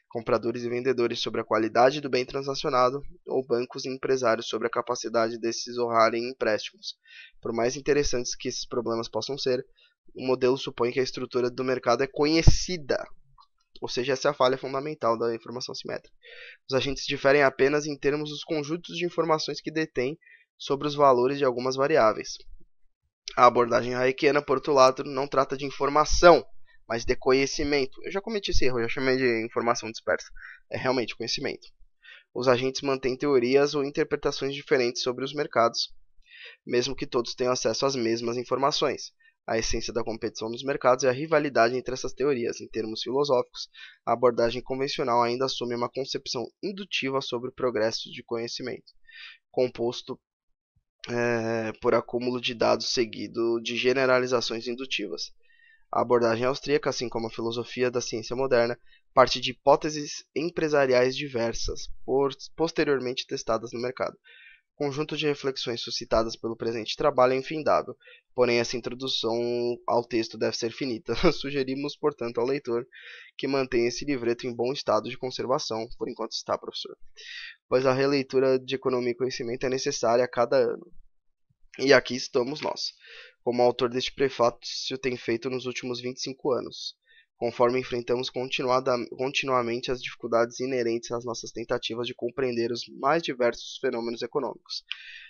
compradores e vendedores sobre a qualidade do bem transacionado, ou bancos e empresários sobre a capacidade desses honrarem empréstimos. Por mais interessantes que esses problemas possam ser, o modelo supõe que a estrutura do mercado é conhecida ou seja, essa é a falha fundamental da informação simétrica. Os agentes diferem apenas em termos dos conjuntos de informações que detêm sobre os valores de algumas variáveis. A abordagem hayekiana, por outro lado, não trata de informação, mas de conhecimento. Eu já cometi esse erro, já chamei de informação dispersa. É realmente conhecimento. Os agentes mantêm teorias ou interpretações diferentes sobre os mercados, mesmo que todos tenham acesso às mesmas informações. A essência da competição nos mercados é a rivalidade entre essas teorias. Em termos filosóficos, a abordagem convencional ainda assume uma concepção indutiva sobre o progresso de conhecimento, composto é, por acúmulo de dados seguido de generalizações indutivas. A abordagem austríaca, assim como a filosofia da ciência moderna, parte de hipóteses empresariais diversas, posteriormente testadas no mercado conjunto de reflexões suscitadas pelo presente trabalho é infindável, porém essa introdução ao texto deve ser finita. Sugerimos, portanto, ao leitor que mantenha esse livreto em bom estado de conservação, por enquanto está, professor, pois a releitura de Economia e Conhecimento é necessária a cada ano. E aqui estamos nós, como o autor deste prefácio tem feito nos últimos 25 anos conforme enfrentamos continuamente as dificuldades inerentes às nossas tentativas de compreender os mais diversos fenômenos econômicos.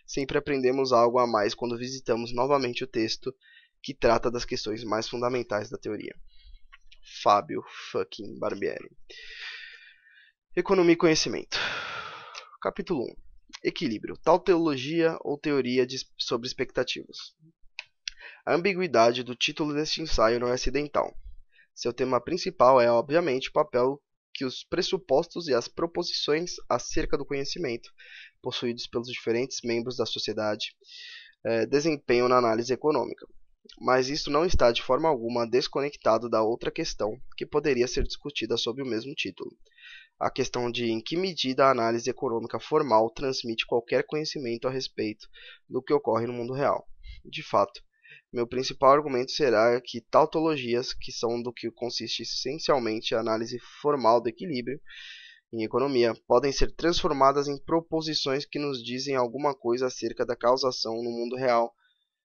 Sempre aprendemos algo a mais quando visitamos novamente o texto que trata das questões mais fundamentais da teoria. Fábio fucking Barbieri. Economia e conhecimento. Capítulo 1. Equilíbrio. Tal teologia ou teoria de, sobre expectativas. A ambiguidade do título deste ensaio não é acidental. Seu tema principal é, obviamente, o papel que os pressupostos e as proposições acerca do conhecimento, possuídos pelos diferentes membros da sociedade, eh, desempenham na análise econômica. Mas isso não está de forma alguma desconectado da outra questão que poderia ser discutida sob o mesmo título. A questão de em que medida a análise econômica formal transmite qualquer conhecimento a respeito do que ocorre no mundo real. De fato, meu principal argumento será que tautologias, que são do que consiste essencialmente a análise formal do equilíbrio em economia, podem ser transformadas em proposições que nos dizem alguma coisa acerca da causação no mundo real,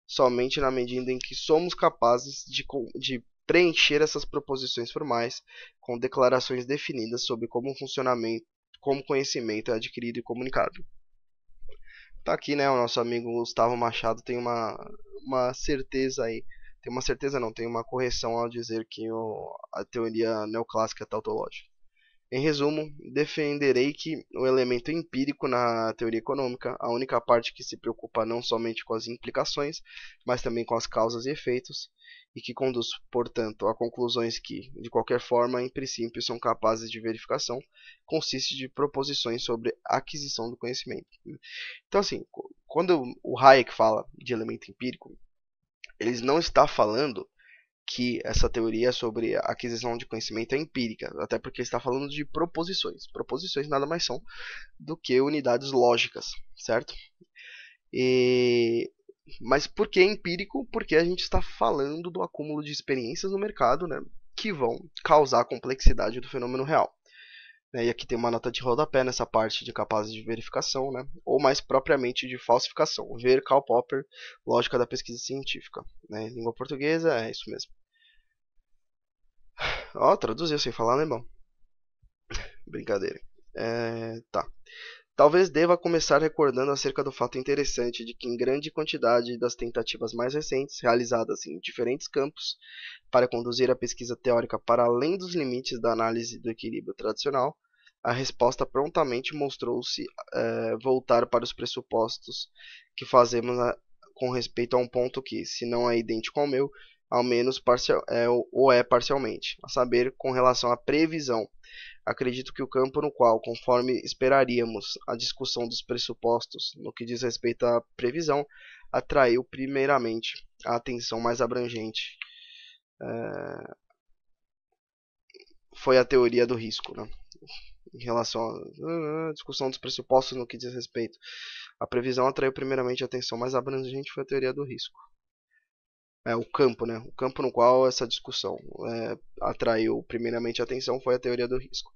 somente na medida em que somos capazes de, de preencher essas proposições formais com declarações definidas sobre como o funcionamento, como conhecimento é adquirido e comunicado tá aqui, né? O nosso amigo Gustavo Machado tem uma, uma certeza aí. Tem uma certeza não, tem uma correção ao dizer que o, a teoria neoclássica é tautológica. Em resumo, defenderei que o elemento empírico na teoria econômica, a única parte que se preocupa não somente com as implicações, mas também com as causas e efeitos, e que conduz, portanto, a conclusões que, de qualquer forma, em princípio são capazes de verificação, consiste de proposições sobre aquisição do conhecimento. Então, assim, quando o Hayek fala de elemento empírico, ele não está falando que essa teoria sobre aquisição de conhecimento é empírica, até porque está falando de proposições. Proposições nada mais são do que unidades lógicas, certo? E... Mas por que empírico? Porque a gente está falando do acúmulo de experiências no mercado, né? Que vão causar a complexidade do fenômeno real. Né? E aqui tem uma nota de rodapé nessa parte de capazes de verificação, né? ou mais propriamente de falsificação. Ver Karl Popper, Lógica da Pesquisa Científica. Né? Língua portuguesa, é isso mesmo. Ó, oh, traduziu sem falar alemão. Né, Brincadeira. É, tá. Talvez deva começar recordando acerca do fato interessante de que, em grande quantidade das tentativas mais recentes, realizadas em diferentes campos, para conduzir a pesquisa teórica para além dos limites da análise do equilíbrio tradicional, a resposta prontamente mostrou-se eh, voltar para os pressupostos que fazemos a, né, com respeito a um ponto que, se não é idêntico ao meu, ao menos parcial, é, ou é parcialmente, a saber, com relação à previsão. Acredito que o campo no qual, conforme esperaríamos, a discussão dos pressupostos no que diz respeito à previsão atraiu primeiramente a atenção mais abrangente. É... Foi a teoria do risco, né? em relação à ah, discussão dos pressupostos no que diz respeito à previsão atraiu primeiramente a atenção mais abrangente foi a teoria do risco é, o campo, né? O campo no qual essa discussão é, atraiu primeiramente a atenção foi a teoria do risco.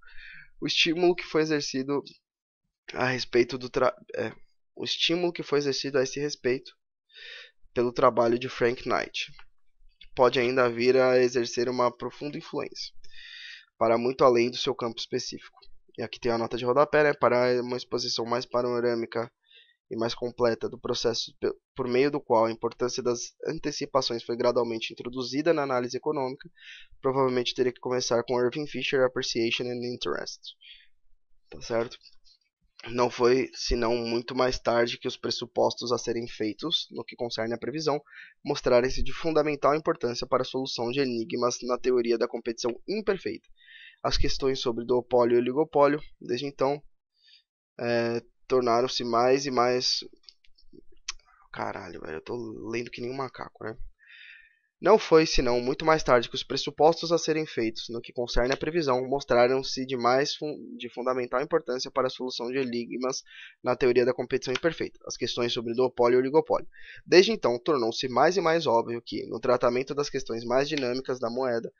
O estímulo que foi exercido a respeito do tra... é, o estímulo que foi exercido a esse respeito pelo trabalho de Frank Knight pode ainda vir a exercer uma profunda influência para muito além do seu campo específico. E aqui tem a nota de rodapé, né? Para uma exposição mais panorâmica e mais completa do processo por meio do qual a importância das antecipações foi gradualmente introduzida na análise econômica, provavelmente teria que começar com Irving Fisher Appreciation and Interest. Tá certo? Não foi senão muito mais tarde que os pressupostos a serem feitos, no que concerne à previsão, mostrarem-se de fundamental importância para a solução de enigmas na teoria da competição imperfeita. As questões sobre duopólio e oligopólio, desde então, é, tornaram-se mais e mais. Caralho, velho, eu tô lendo que nem um macaco, né? Não foi senão muito mais tarde que os pressupostos a serem feitos no que concerne a previsão mostraram-se de mais fun de fundamental importância para a solução de enigmas na teoria da competição imperfeita, as questões sobre duopólio e oligopólio. Desde então, tornou-se mais e mais óbvio que, no tratamento das questões mais dinâmicas da moeda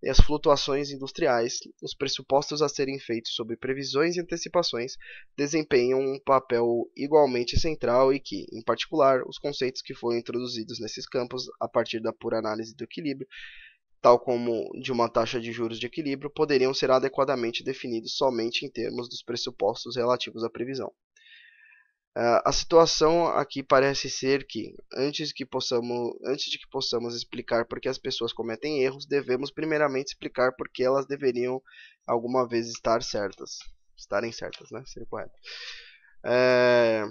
e as flutuações industriais, os pressupostos a serem feitos sobre previsões e antecipações desempenham um papel igualmente central e que, em particular, os conceitos que foram introduzidos nesses campos a partir da pura análise do equilíbrio, tal como de uma taxa de juros de equilíbrio, poderiam ser adequadamente definidos somente em termos dos pressupostos relativos à previsão. É, a situação aqui parece ser que, antes, que possamos, antes de que possamos explicar por que as pessoas cometem erros, devemos primeiramente explicar por que elas deveriam alguma vez estar certas. Estarem certas, né? Seria correto. É...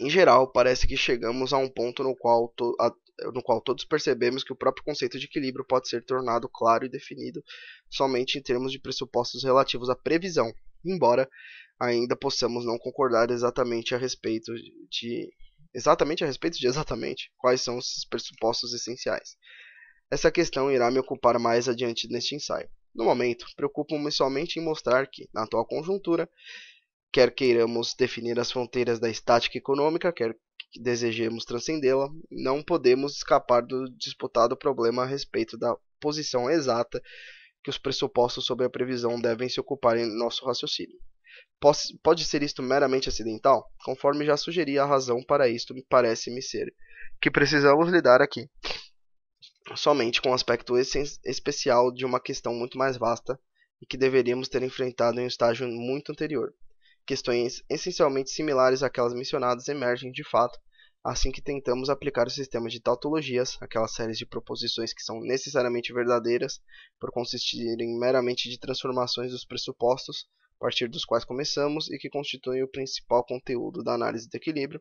Em geral, parece que chegamos a um ponto no qual to a no qual todos percebemos que o próprio conceito de equilíbrio pode ser tornado claro e definido somente em termos de pressupostos relativos à previsão, embora ainda possamos não concordar exatamente a respeito de exatamente a respeito de exatamente quais são esses pressupostos essenciais. Essa questão irá me ocupar mais adiante neste ensaio. No momento, preocupo-me somente em mostrar que, na atual conjuntura, Quer queiramos definir as fronteiras da estática econômica, quer desejemos transcendê-la, não podemos escapar do disputado problema a respeito da posição exata que os pressupostos sobre a previsão devem se ocupar em nosso raciocínio. Pode ser isto meramente acidental? Conforme já sugeri, a razão para isto parece-me ser que precisamos lidar aqui somente com o um aspecto especial de uma questão muito mais vasta e que deveríamos ter enfrentado em um estágio muito anterior. Questões essencialmente similares àquelas mencionadas emergem de fato assim que tentamos aplicar o sistema de tautologias, aquelas séries de proposições que são necessariamente verdadeiras por consistirem meramente de transformações dos pressupostos a partir dos quais começamos e que constituem o principal conteúdo da análise de equilíbrio,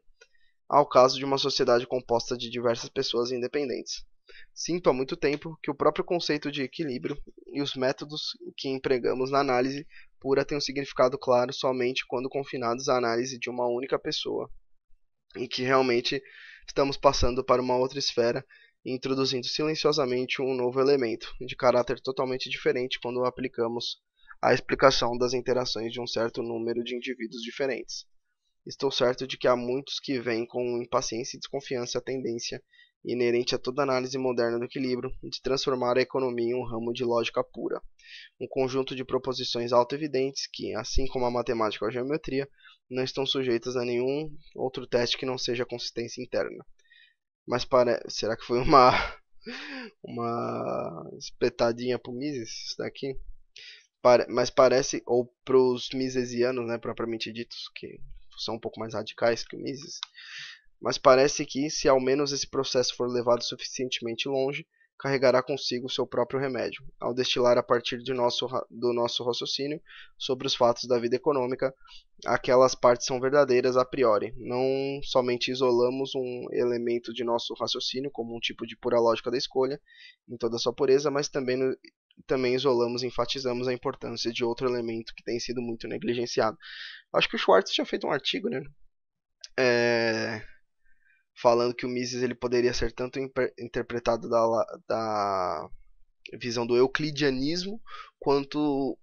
ao caso de uma sociedade composta de diversas pessoas independentes. Sinto há muito tempo que o próprio conceito de equilíbrio e os métodos que empregamos na análise pura tem um significado claro somente quando confinados à análise de uma única pessoa, em que realmente estamos passando para uma outra esfera e introduzindo silenciosamente um novo elemento, de caráter totalmente diferente quando aplicamos a explicação das interações de um certo número de indivíduos diferentes. Estou certo de que há muitos que veem com impaciência e desconfiança a tendência inerente a toda análise moderna do equilíbrio, de transformar a economia em um ramo de lógica pura, um conjunto de proposições autoevidentes que, assim como a matemática ou a geometria, não estão sujeitas a nenhum outro teste que não seja a consistência interna. Mas para... será que foi uma uma espetadinha para o Mises isso daqui? Mas parece, ou para os misesianos, né, propriamente ditos, que são um pouco mais radicais que o Mises, mas parece que, se ao menos esse processo for levado suficientemente longe, carregará consigo seu próprio remédio, ao destilar a partir de nosso, do nosso raciocínio sobre os fatos da vida econômica, aquelas partes são verdadeiras a priori. Não somente isolamos um elemento de nosso raciocínio como um tipo de pura lógica da escolha, em toda sua pureza, mas também, também isolamos e enfatizamos a importância de outro elemento que tem sido muito negligenciado. Acho que o Schwartz tinha feito um artigo, né? É, falando que o Mises ele poderia ser tanto interpretado da, da visão do euclidianismo quanto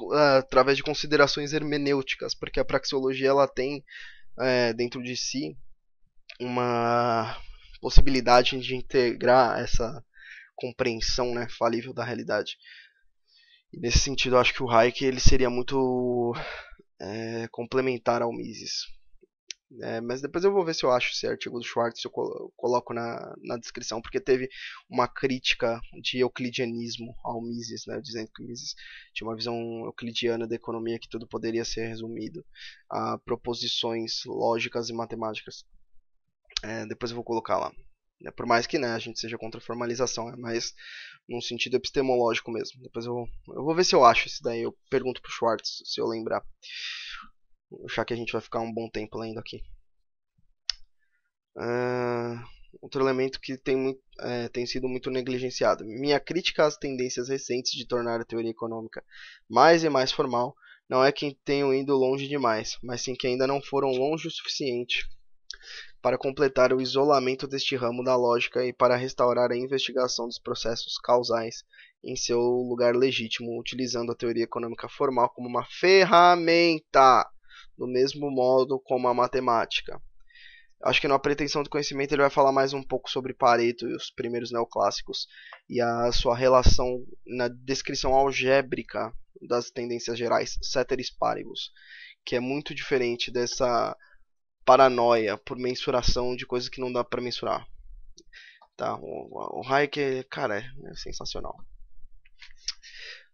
uh, através de considerações hermenêuticas, porque a praxeologia ela tem é, dentro de si uma possibilidade de integrar essa compreensão né, falível da realidade. E nesse sentido, eu acho que o Hayek ele seria muito é, complementar ao Mises. É, mas depois eu vou ver se eu acho esse artigo do Schwartz, eu coloco na, na descrição, porque teve uma crítica de euclidianismo ao Mises, né, dizendo que Mises tinha uma visão euclidiana da economia que tudo poderia ser resumido a proposições lógicas e matemáticas. É, depois eu vou colocar lá. É, por mais que né, a gente seja contra a formalização, é mais num sentido epistemológico mesmo. Depois eu, eu vou ver se eu acho isso daí, eu pergunto pro Schwartz se eu lembrar já que a gente vai ficar um bom tempo lendo aqui. Ah, outro elemento que tem, é, tem sido muito negligenciado. Minha crítica às tendências recentes de tornar a teoria econômica mais e mais formal não é que tenham ido longe demais, mas sim que ainda não foram longe o suficiente para completar o isolamento deste ramo da lógica e para restaurar a investigação dos processos causais em seu lugar legítimo, utilizando a teoria econômica formal como uma ferramenta do mesmo modo como a matemática. Acho que na pretensão do conhecimento ele vai falar mais um pouco sobre Pareto e os primeiros neoclássicos e a sua relação na descrição algébrica das tendências gerais, ceteris paribus, que é muito diferente dessa paranoia por mensuração de coisas que não dá para mensurar. Tá, o, o Hayek, cara, é, é sensacional.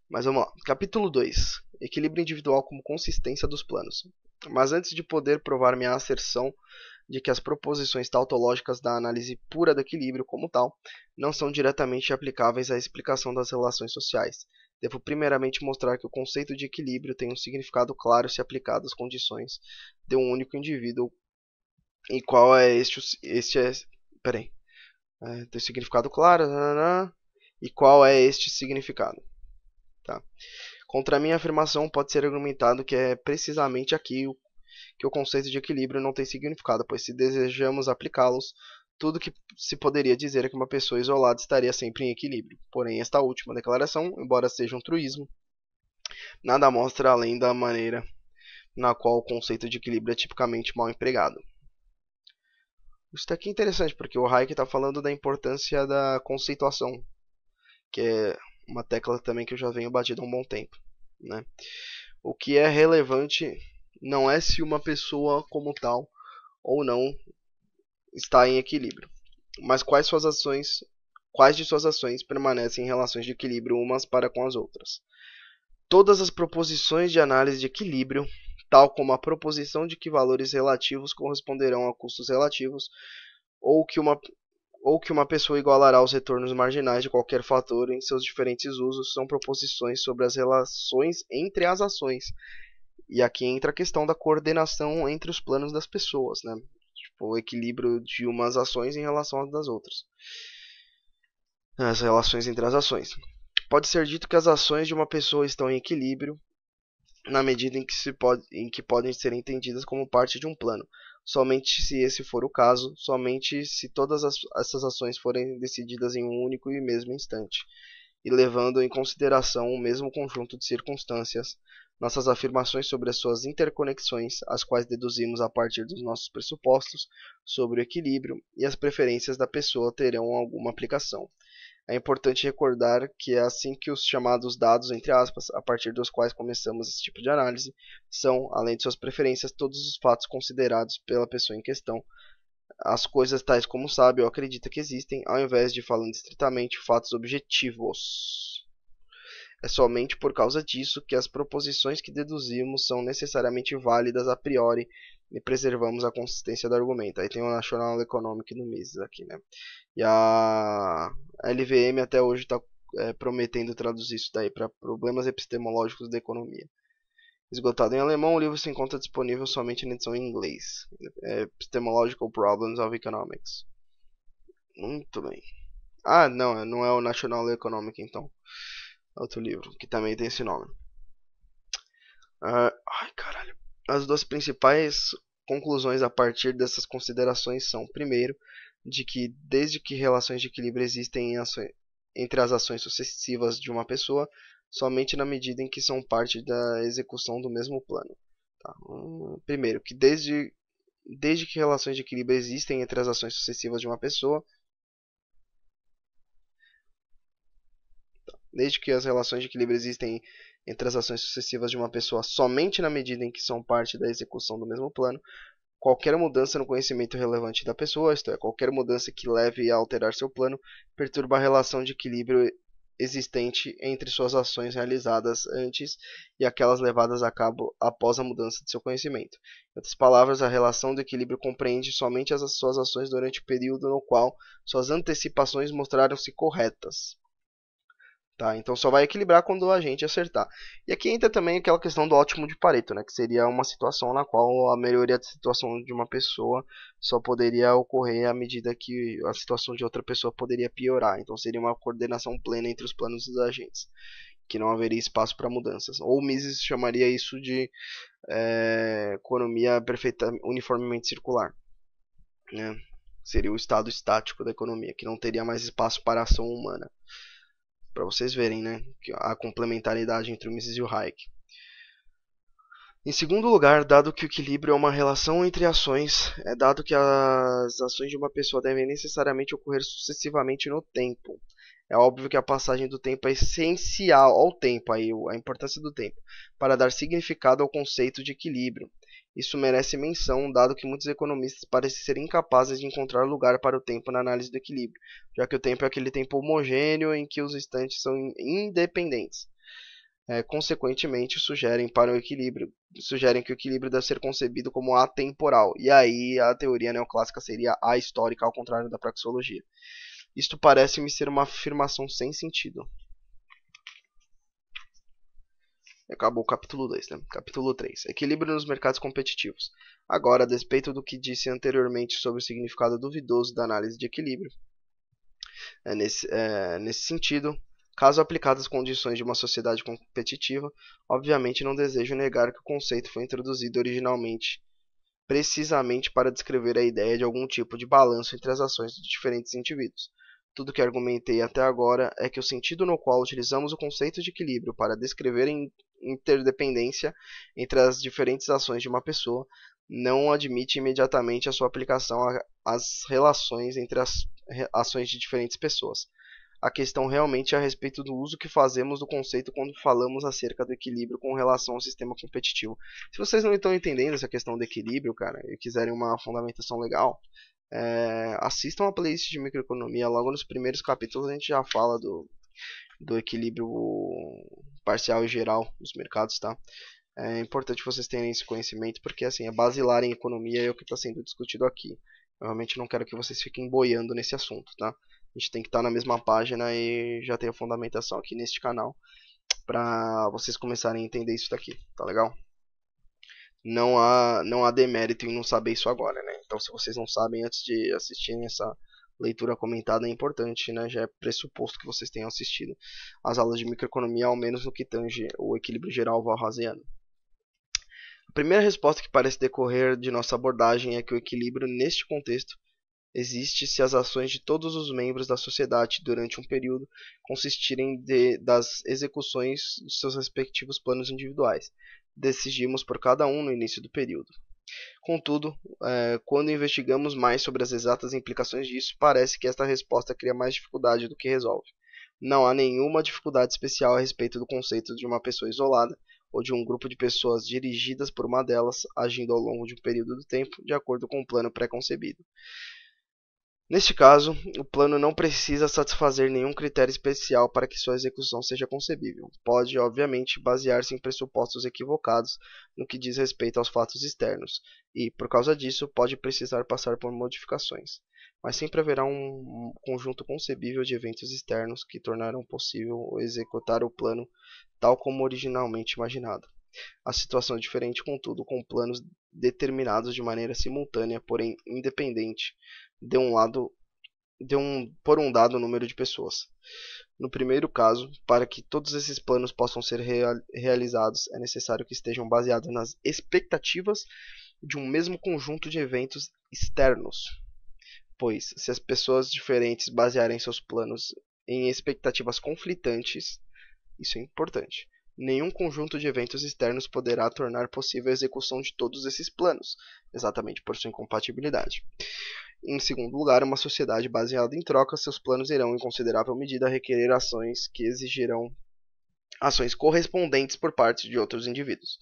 Mas vamos lá. Capítulo 2. Equilíbrio individual como consistência dos planos. Mas antes de poder provar minha asserção de que as proposições tautológicas da análise pura do equilíbrio como tal não são diretamente aplicáveis à explicação das relações sociais, devo primeiramente mostrar que o conceito de equilíbrio tem um significado claro se aplicado às condições de um único indivíduo e qual é este este é peraí é, tem significado claro e qual é este significado tá Contra a minha afirmação, pode ser argumentado que é precisamente aqui que o conceito de equilíbrio não tem significado, pois se desejamos aplicá-los, tudo que se poderia dizer é que uma pessoa isolada estaria sempre em equilíbrio. Porém, esta última declaração, embora seja um truísmo, nada mostra além da maneira na qual o conceito de equilíbrio é tipicamente mal empregado. Isso aqui é interessante, porque o Hayek está falando da importância da conceituação, que é uma tecla também que eu já venho batido há um bom tempo. Né? O que é relevante não é se uma pessoa como tal ou não está em equilíbrio, mas quais suas ações, quais de suas ações permanecem em relações de equilíbrio umas para com as outras. Todas as proposições de análise de equilíbrio, tal como a proposição de que valores relativos corresponderão a custos relativos, ou que uma ou que uma pessoa igualará os retornos marginais de qualquer fator em seus diferentes usos são proposições sobre as relações entre as ações. E aqui entra a questão da coordenação entre os planos das pessoas, né? Tipo, o equilíbrio de umas ações em relação às das outras. As relações entre as ações. Pode ser dito que as ações de uma pessoa estão em equilíbrio na medida em que, se pode, em que podem ser entendidas como parte de um plano somente se esse for o caso, somente se todas as, essas ações forem decididas em um único e mesmo instante, e levando em consideração o mesmo conjunto de circunstâncias, nossas afirmações sobre as suas interconexões, as quais deduzimos a partir dos nossos pressupostos sobre o equilíbrio, e as preferências da pessoa terão alguma aplicação. É importante recordar que é assim que os chamados dados, entre aspas, a partir dos quais começamos esse tipo de análise, são, além de suas preferências, todos os fatos considerados pela pessoa em questão, as coisas tais como sabe ou acredita que existem, ao invés de falando estritamente fatos objetivos. É somente por causa disso que as proposições que deduzimos são necessariamente válidas a priori e preservamos a consistência do argumento. Aí tem o National Economic no Mises aqui, né? E a LVM até hoje está é, prometendo traduzir isso daí para problemas epistemológicos da economia. Esgotado em alemão, o livro se encontra disponível somente na edição em inglês. É Epistemological Problems of Economics. Muito bem. Ah, não, não é o National Economic então outro livro, que também tem esse nome. Uh, ai, caralho. As duas principais conclusões a partir dessas considerações são, primeiro, de que desde que relações de equilíbrio existem entre as ações sucessivas de uma pessoa, somente na medida em que são parte da execução do mesmo plano. Tá. Hum, primeiro, que desde, desde que relações de equilíbrio existem entre as ações sucessivas de uma pessoa, desde que as relações de equilíbrio existem entre as ações sucessivas de uma pessoa somente na medida em que são parte da execução do mesmo plano, qualquer mudança no conhecimento relevante da pessoa, isto é, qualquer mudança que leve a alterar seu plano, perturba a relação de equilíbrio existente entre suas ações realizadas antes e aquelas levadas a cabo após a mudança de seu conhecimento. Em outras palavras, a relação do equilíbrio compreende somente as suas ações durante o período no qual suas antecipações mostraram-se corretas. Tá? Então só vai equilibrar quando a gente acertar. E aqui entra também aquela questão do ótimo de Pareto, né? que seria uma situação na qual a melhoria da situação de uma pessoa só poderia ocorrer à medida que a situação de outra pessoa poderia piorar. Então seria uma coordenação plena entre os planos dos agentes, que não haveria espaço para mudanças. Ou Mises chamaria isso de é, economia perfeita, uniformemente circular. Né? Seria o estado estático da economia, que não teria mais espaço para a ação humana. Para vocês verem, né? A complementaridade entre o Mises e o Hayek. Em segundo lugar, dado que o equilíbrio é uma relação entre ações, é dado que as ações de uma pessoa devem necessariamente ocorrer sucessivamente no tempo. É óbvio que a passagem do tempo é essencial ao tempo, aí, a importância do tempo, para dar significado ao conceito de equilíbrio. Isso merece menção, dado que muitos economistas parecem ser incapazes de encontrar lugar para o tempo na análise do equilíbrio, já que o tempo é aquele tempo homogêneo em que os instantes são independentes. É, consequentemente, sugerem para o equilíbrio, sugerem que o equilíbrio deve ser concebido como atemporal. E aí a teoria neoclássica seria ahistórica, ao contrário da praxeologia. Isto parece-me ser uma afirmação sem sentido. Acabou o capítulo 2, né? Capítulo 3. Equilíbrio nos mercados competitivos. Agora, a despeito do que disse anteriormente sobre o significado duvidoso da análise de equilíbrio, é nesse, é, nesse sentido, caso aplicadas condições de uma sociedade competitiva, obviamente não desejo negar que o conceito foi introduzido originalmente precisamente para descrever a ideia de algum tipo de balanço entre as ações de diferentes indivíduos. Tudo que argumentei até agora é que o sentido no qual utilizamos o conceito de equilíbrio para descrever interdependência entre as diferentes ações de uma pessoa não admite imediatamente a sua aplicação às relações entre as ações de diferentes pessoas. A questão realmente é a respeito do uso que fazemos do conceito quando falamos acerca do equilíbrio com relação ao sistema competitivo. Se vocês não estão entendendo essa questão do equilíbrio, cara, e quiserem uma fundamentação legal, é, assistam a playlist de microeconomia. Logo nos primeiros capítulos a gente já fala do, do equilíbrio parcial e geral dos mercados, tá? É importante vocês terem esse conhecimento porque assim é basilar em economia é o que está sendo discutido aqui. Eu realmente não quero que vocês fiquem boiando nesse assunto, tá? A gente tem que estar tá na mesma página e já ter a fundamentação aqui neste canal para vocês começarem a entender isso daqui, tá legal? Não há não há demérito em não saber isso agora, né? Então se vocês não sabem antes de assistirem essa leitura comentada é importante, né? Já é pressuposto que vocês tenham assistido as aulas de microeconomia, ao menos no que tange o equilíbrio geral valrasiano. A primeira resposta que parece decorrer de nossa abordagem é que o equilíbrio neste contexto existe se as ações de todos os membros da sociedade durante um período consistirem de, das execuções de seus respectivos planos individuais, decidimos por cada um no início do período. Contudo, é, quando investigamos mais sobre as exatas implicações disso, parece que esta resposta cria mais dificuldade do que resolve. Não há nenhuma dificuldade especial a respeito do conceito de uma pessoa isolada ou de um grupo de pessoas dirigidas por uma delas agindo ao longo de um período do tempo de acordo com um plano pré-concebido. Neste caso, o plano não precisa satisfazer nenhum critério especial para que sua execução seja concebível. Pode, obviamente, basear-se em pressupostos equivocados no que diz respeito aos fatos externos, e, por causa disso, pode precisar passar por modificações. Mas sempre haverá um conjunto concebível de eventos externos que tornarão possível executar o plano tal como originalmente imaginado. A situação é diferente, contudo, com planos determinados de maneira simultânea, porém independente, de um lado de um, por um dado número de pessoas. No primeiro caso, para que todos esses planos possam ser real, realizados, é necessário que estejam baseados nas expectativas de um mesmo conjunto de eventos externos. Pois, se as pessoas diferentes basearem seus planos em expectativas conflitantes, isso é importante. Nenhum conjunto de eventos externos poderá tornar possível a execução de todos esses planos, exatamente por sua incompatibilidade. Em segundo lugar, uma sociedade baseada em troca, seus planos irão, em considerável medida, requerer ações que exigirão ações correspondentes por parte de outros indivíduos.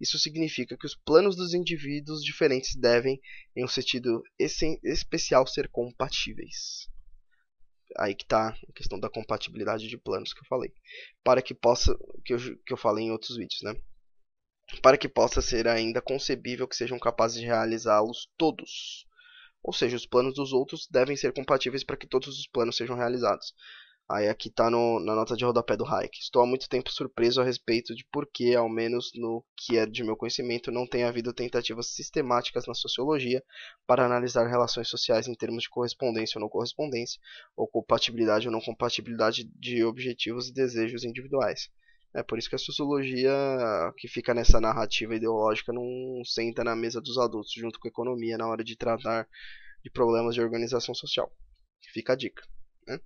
Isso significa que os planos dos indivíduos diferentes devem, em um sentido especial, ser compatíveis. Aí que está a questão da compatibilidade de planos que eu falei. Para que possa. que eu, que eu falei em outros vídeos, né? Para que possa ser ainda concebível que sejam capazes de realizá-los todos. Ou seja, os planos dos outros devem ser compatíveis para que todos os planos sejam realizados. Aí aqui está na nota de rodapé do Hayek. Estou há muito tempo surpreso a respeito de por que, ao menos no que é de meu conhecimento, não tem havido tentativas sistemáticas na sociologia para analisar relações sociais em termos de correspondência ou não correspondência, ou compatibilidade ou não compatibilidade de objetivos e desejos individuais. É por isso que a sociologia, que fica nessa narrativa ideológica, não senta na mesa dos adultos junto com a economia na hora de tratar de problemas de organização social. Fica a dica. Né?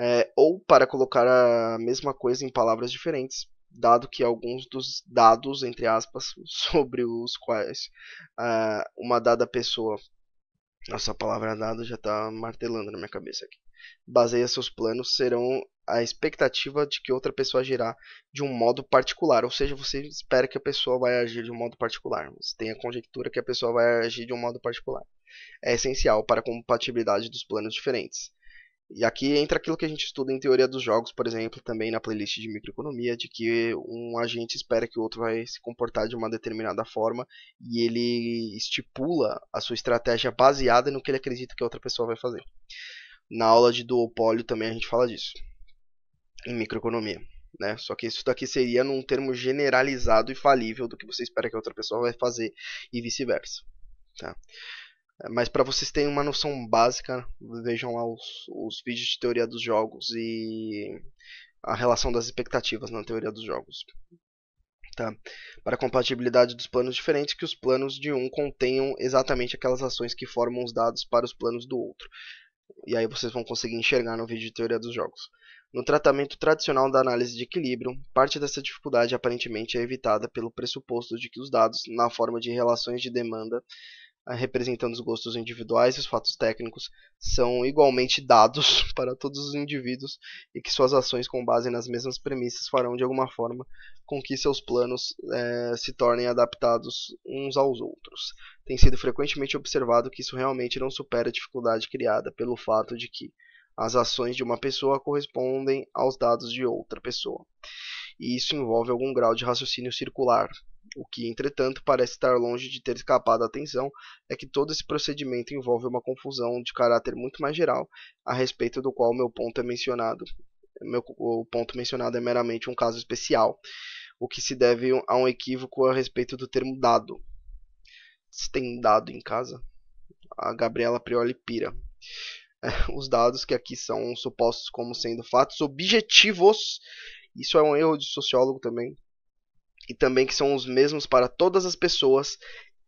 É, ou para colocar a mesma coisa em palavras diferentes, dado que alguns dos dados, entre aspas, sobre os quais uh, uma dada pessoa. Nossa, a palavra dado já está martelando na minha cabeça aqui. Baseia seus planos serão a expectativa de que outra pessoa agirá de um modo particular, ou seja, você espera que a pessoa vai agir de um modo particular, você tem a conjectura que a pessoa vai agir de um modo particular. É essencial para a compatibilidade dos planos diferentes. E aqui entra aquilo que a gente estuda em teoria dos jogos, por exemplo, também na playlist de microeconomia, de que um agente espera que o outro vai se comportar de uma determinada forma e ele estipula a sua estratégia baseada no que ele acredita que a outra pessoa vai fazer. Na aula de duopólio também a gente fala disso em microeconomia. Né? Só que isso daqui seria num termo generalizado e falível do que você espera que a outra pessoa vai fazer e vice-versa. Tá? É, mas para vocês terem uma noção básica, vejam lá os, os vídeos de teoria dos jogos e a relação das expectativas na teoria dos jogos. Tá. Para a compatibilidade dos planos diferentes, que os planos de um contenham exatamente aquelas ações que formam os dados para os planos do outro. E aí vocês vão conseguir enxergar no vídeo de teoria dos jogos. No tratamento tradicional da análise de equilíbrio, parte dessa dificuldade aparentemente é evitada pelo pressuposto de que os dados, na forma de relações de demanda, eh, representando os gostos individuais e os fatos técnicos, são igualmente dados para todos os indivíduos e que suas ações com base nas mesmas premissas farão de alguma forma com que seus planos eh, se tornem adaptados uns aos outros. Tem sido frequentemente observado que isso realmente não supera a dificuldade criada pelo fato de que as ações de uma pessoa correspondem aos dados de outra pessoa. E isso envolve algum grau de raciocínio circular. O que, entretanto, parece estar longe de ter escapado à atenção é que todo esse procedimento envolve uma confusão de caráter muito mais geral, a respeito do qual meu ponto é mencionado. Meu, o ponto mencionado é meramente um caso especial, o que se deve a um equívoco a respeito do termo dado. Se tem dado em casa? A Gabriela Prioli pira. os dados que aqui são supostos como sendo fatos objetivos. Isso é um erro de sociólogo também. E também que são os mesmos para todas as pessoas.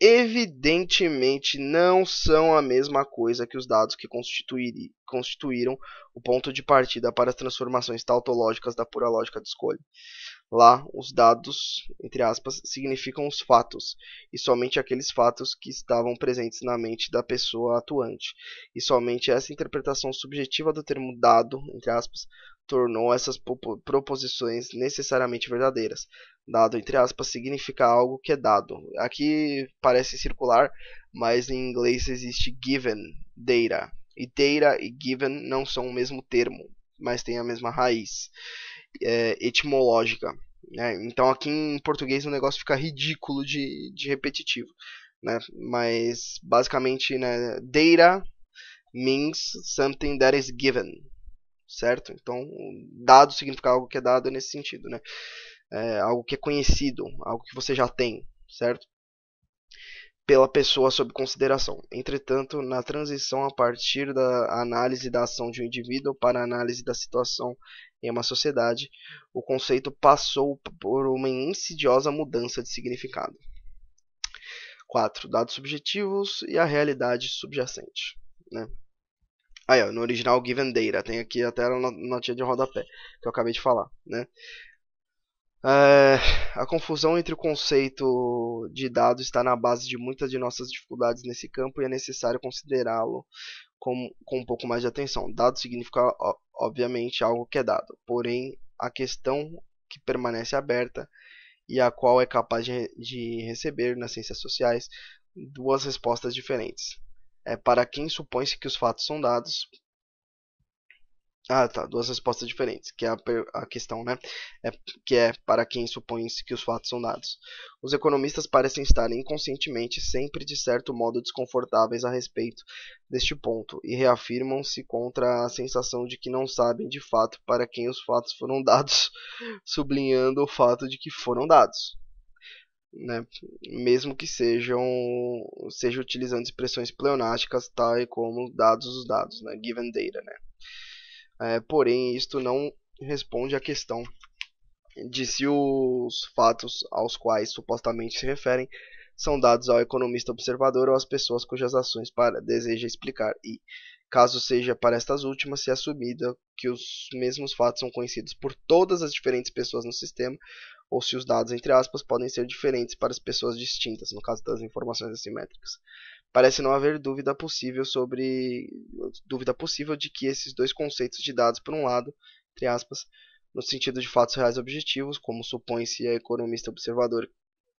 Evidentemente não são a mesma coisa que os dados que constituíram o ponto de partida para as transformações tautológicas da pura lógica de escolha. Lá, os dados, entre aspas, significam os fatos, e somente aqueles fatos que estavam presentes na mente da pessoa atuante. E somente essa interpretação subjetiva do termo dado, entre aspas, tornou essas proposições necessariamente verdadeiras. Dado, entre aspas, significa algo que é dado. Aqui parece circular, mas em inglês existe given, data. E data e given não são o mesmo termo, mas têm a mesma raiz é, etimológica. Né? Então aqui em português o negócio fica ridículo de, de repetitivo. Né? Mas basicamente, né, data means something that is given, certo? Então, dado significa algo que é dado nesse sentido, né? É, algo que é conhecido, algo que você já tem, certo? Pela pessoa sob consideração. Entretanto, na transição a partir da análise da ação de um indivíduo para a análise da situação em uma sociedade, o conceito passou por uma insidiosa mudança de significado. 4. Dados subjetivos e a realidade subjacente. Né? Aí, ó, no original Given Data, tem aqui até a notinha de rodapé, que eu acabei de falar. Né? É, a confusão entre o conceito de dado está na base de muitas de nossas dificuldades nesse campo e é necessário considerá-lo com, com um pouco mais de atenção. Dado significa, obviamente, algo que é dado, porém, a questão que permanece aberta e a qual é capaz de, de receber nas ciências sociais duas respostas diferentes. É para quem supõe-se que os fatos são dados, ah, tá. Duas respostas diferentes, que é a, a questão, né? É, que é para quem supõe-se que os fatos são dados. Os economistas parecem estar inconscientemente sempre de certo modo desconfortáveis a respeito deste ponto e reafirmam-se contra a sensação de que não sabem de fato para quem os fatos foram dados, sublinhando o fato de que foram dados. Né? mesmo que sejam seja utilizando expressões pleonásticas, tais como dados os dados, né? given data, né? É, porém, isto não responde à questão de se os fatos aos quais supostamente se referem são dados ao economista observador ou às pessoas cujas ações para deseja explicar e, caso seja para estas últimas, se é assumida que os mesmos fatos são conhecidos por todas as diferentes pessoas no sistema ou se os dados, entre aspas, podem ser diferentes para as pessoas distintas, no caso das informações assimétricas parece não haver dúvida possível sobre dúvida possível de que esses dois conceitos de dados por um lado, entre aspas, no sentido de fatos reais objetivos, como supõe-se a economista observador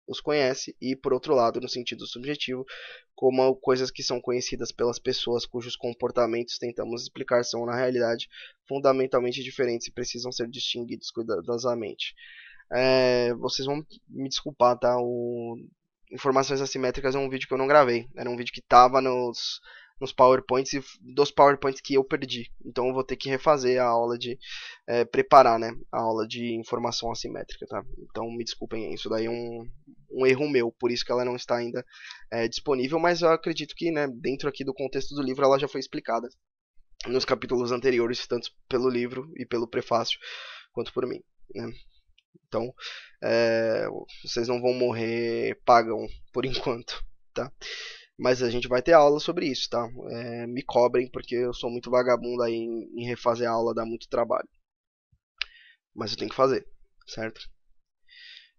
os conhece, e por outro lado, no sentido subjetivo, como coisas que são conhecidas pelas pessoas cujos comportamentos tentamos explicar são na realidade fundamentalmente diferentes e precisam ser distinguidos cuidadosamente. É, vocês vão me desculpar, tá? O Informações Assimétricas é um vídeo que eu não gravei. Era um vídeo que tava nos, nos PowerPoints e dos PowerPoints que eu perdi. Então eu vou ter que refazer a aula de é, preparar, né? A aula de informação assimétrica, tá? Então me desculpem, isso daí é um, um erro meu, por isso que ela não está ainda é, disponível, mas eu acredito que, né, dentro aqui do contexto do livro ela já foi explicada nos capítulos anteriores, tanto pelo livro e pelo prefácio quanto por mim. Né? Então, é, vocês não vão morrer pagam por enquanto, tá? Mas a gente vai ter aula sobre isso, tá? É, me cobrem porque eu sou muito vagabundo aí em, em refazer a aula, dá muito trabalho. Mas eu tenho que fazer, certo?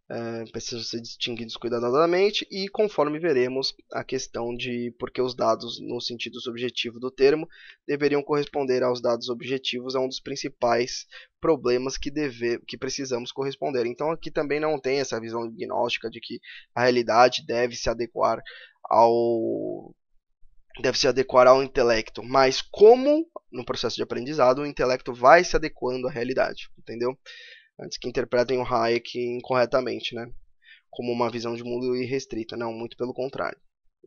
é, precisam ser distinguidos cuidadosamente e conforme veremos a questão de porque os dados no sentido subjetivo do termo deveriam corresponder aos dados objetivos é um dos principais problemas que deve, que precisamos corresponder. Então aqui também não tem essa visão gnóstica de que a realidade deve se adequar ao deve se adequar ao intelecto, mas como no processo de aprendizado o intelecto vai se adequando à realidade, entendeu? antes que interpretem o Hayek incorretamente, né? Como uma visão de mundo irrestrita, não, muito pelo contrário.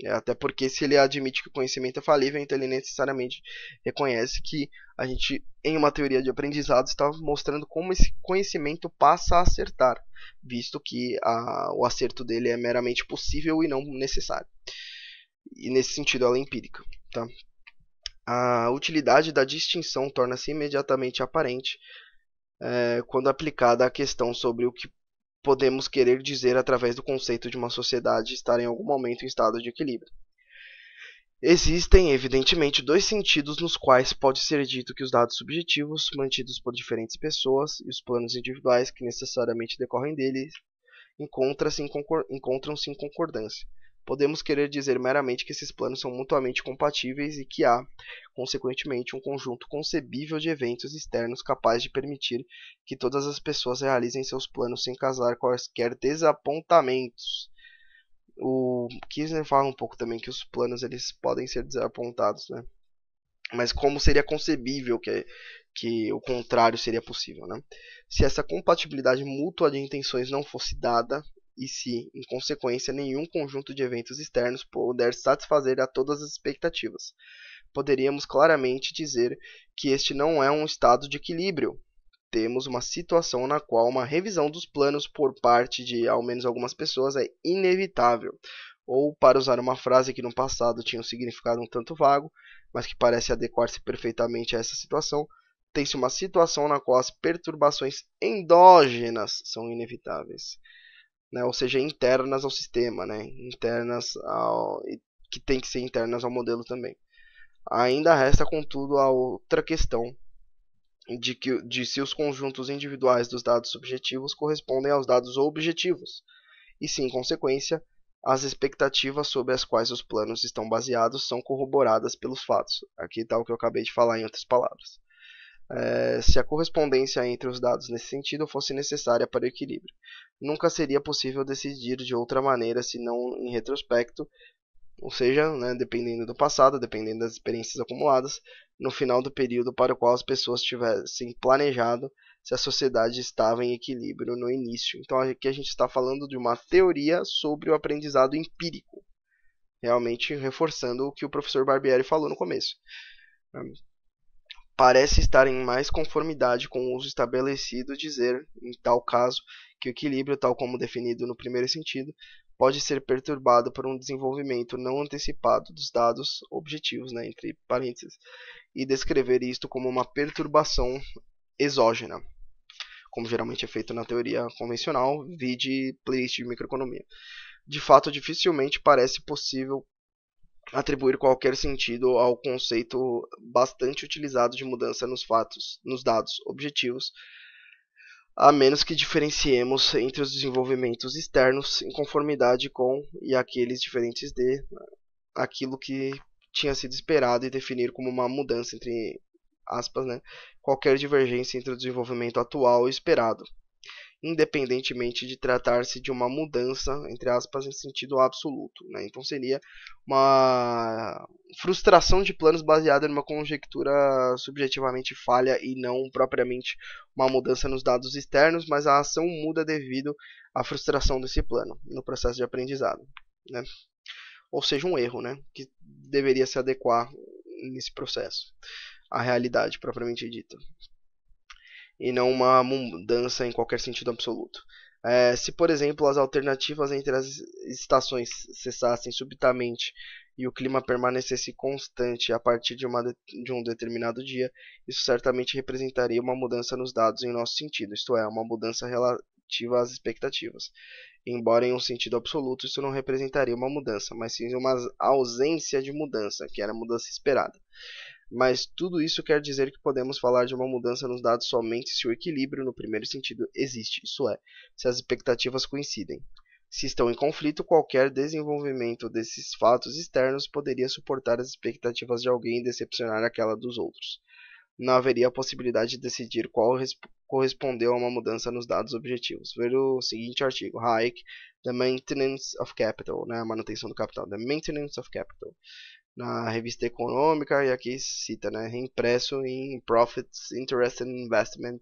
É, até porque se ele admite que o conhecimento é falível, então ele necessariamente reconhece que a gente, em uma teoria de aprendizado, está mostrando como esse conhecimento passa a acertar, visto que a, o acerto dele é meramente possível e não necessário. E nesse sentido ela é empírica. Tá? A utilidade da distinção torna-se imediatamente aparente é, quando aplicada à questão sobre o que podemos querer dizer através do conceito de uma sociedade estar em algum momento em estado de equilíbrio. Existem, evidentemente, dois sentidos nos quais pode ser dito que os dados subjetivos, mantidos por diferentes pessoas, e os planos individuais que necessariamente decorrem deles, encontram-se em concordância podemos querer dizer meramente que esses planos são mutuamente compatíveis e que há, consequentemente, um conjunto concebível de eventos externos capaz de permitir que todas as pessoas realizem seus planos sem causar quaisquer desapontamentos. O Kirchner fala um pouco também que os planos eles podem ser desapontados, né? Mas como seria concebível que, que o contrário seria possível, né? Se essa compatibilidade mútua de intenções não fosse dada, e se, em consequência, nenhum conjunto de eventos externos puder satisfazer a todas as expectativas. Poderíamos claramente dizer que este não é um estado de equilíbrio. Temos uma situação na qual uma revisão dos planos por parte de ao menos algumas pessoas é inevitável, ou, para usar uma frase que no passado tinha um significado um tanto vago, mas que parece adequar-se perfeitamente a essa situação, tem-se uma situação na qual as perturbações endógenas são inevitáveis né? ou seja, internas ao sistema, né? internas ao, que tem que ser internas ao modelo também. Ainda resta, contudo, a outra questão de, que, de se os conjuntos individuais dos dados subjetivos correspondem aos dados objetivos, e se, em consequência, as expectativas sobre as quais os planos estão baseados são corroboradas pelos fatos. Aqui está o que eu acabei de falar em outras palavras é, se a correspondência entre os dados nesse sentido fosse necessária para o equilíbrio. Nunca seria possível decidir de outra maneira se não em retrospecto, ou seja, né, dependendo do passado, dependendo das experiências acumuladas, no final do período para o qual as pessoas tivessem planejado se a sociedade estava em equilíbrio no início. Então aqui a gente está falando de uma teoria sobre o aprendizado empírico, realmente reforçando o que o professor Barbieri falou no começo parece estar em mais conformidade com o uso estabelecido dizer, em tal caso, que o equilíbrio, tal como definido no primeiro sentido, pode ser perturbado por um desenvolvimento não antecipado dos dados objetivos, né, entre parênteses, e descrever isto como uma perturbação exógena, como geralmente é feito na teoria convencional, vide playlist de microeconomia. De fato, dificilmente parece possível atribuir qualquer sentido ao conceito bastante utilizado de mudança nos fatos, nos dados objetivos, a menos que diferenciemos entre os desenvolvimentos externos em conformidade com e aqueles diferentes de aquilo que tinha sido esperado e definir como uma mudança entre aspas, né, qualquer divergência entre o desenvolvimento atual e esperado independentemente de tratar-se de uma mudança, entre aspas, em sentido absoluto. Né? Então seria uma frustração de planos baseada numa conjectura subjetivamente falha e não propriamente uma mudança nos dados externos, mas a ação muda devido à frustração desse plano no processo de aprendizado. Né? Ou seja, um erro né? que deveria se adequar nesse processo à realidade propriamente dita e não uma mudança em qualquer sentido absoluto. É, se, por exemplo, as alternativas entre as estações cessassem subitamente e o clima permanecesse constante a partir de, de, de um determinado dia, isso certamente representaria uma mudança nos dados em nosso sentido, isto é, uma mudança relativa às expectativas. Embora em um sentido absoluto, isso não representaria uma mudança, mas sim uma ausência de mudança, que era a mudança esperada mas tudo isso quer dizer que podemos falar de uma mudança nos dados somente se o equilíbrio, no primeiro sentido, existe, isso é, se as expectativas coincidem. Se estão em conflito, qualquer desenvolvimento desses fatos externos poderia suportar as expectativas de alguém e decepcionar aquela dos outros. Não haveria a possibilidade de decidir qual correspondeu a uma mudança nos dados objetivos. Ver o seguinte artigo, Hayek, The Maintenance of Capital, né, a manutenção do capital, The Maintenance of Capital na revista econômica e aqui cita, né, reimpresso em Profits, Interest and Investment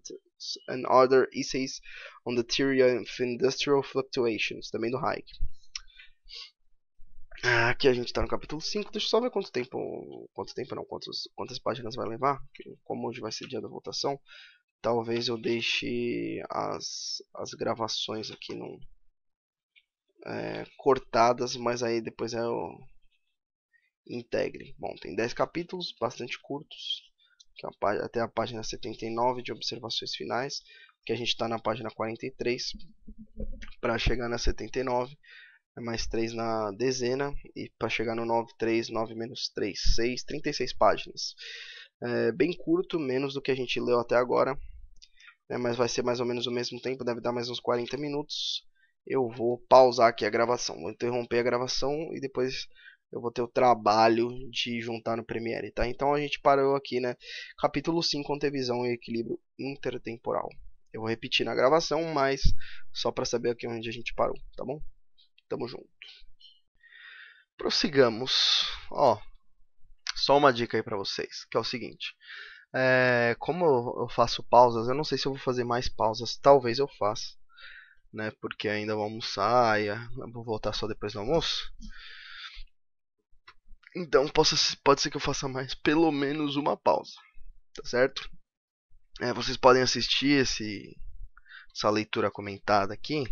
and Other Essays on the Theory of Industrial Fluctuations, também do Hayek. Ah, aqui a gente está no capítulo 5, deixa eu só ver quanto tempo, quanto tempo não, quantas páginas vai levar, como hoje vai ser dia da votação, talvez eu deixe as, as gravações aqui não é, cortadas, mas aí depois eu integre. Bom, tem 10 capítulos, bastante curtos, é até a página 79 de observações finais, que a gente está na página 43, para chegar na 79, é mais 3 na dezena, e para chegar no 9, 3, 9 menos 3, 6, 36 páginas. É bem curto, menos do que a gente leu até agora, né, mas vai ser mais ou menos o mesmo tempo, deve dar mais uns 40 minutos. Eu vou pausar aqui a gravação, vou interromper a gravação e depois eu vou ter o trabalho de juntar no Premiere, tá? Então a gente parou aqui, né? Capítulo 5, Antevisão e Equilíbrio Intertemporal. Eu vou repetir na gravação, mas só para saber aqui onde a gente parou, tá bom? Tamo junto. Prossigamos. Ó, só uma dica aí para vocês, que é o seguinte. É, como eu faço pausas, eu não sei se eu vou fazer mais pausas, talvez eu faça, né? Porque ainda vou almoçar e ah, vou voltar só depois do almoço. Então posso pode ser que eu faça mais pelo menos uma pausa. Tá certo? É, vocês podem assistir esse, essa leitura comentada aqui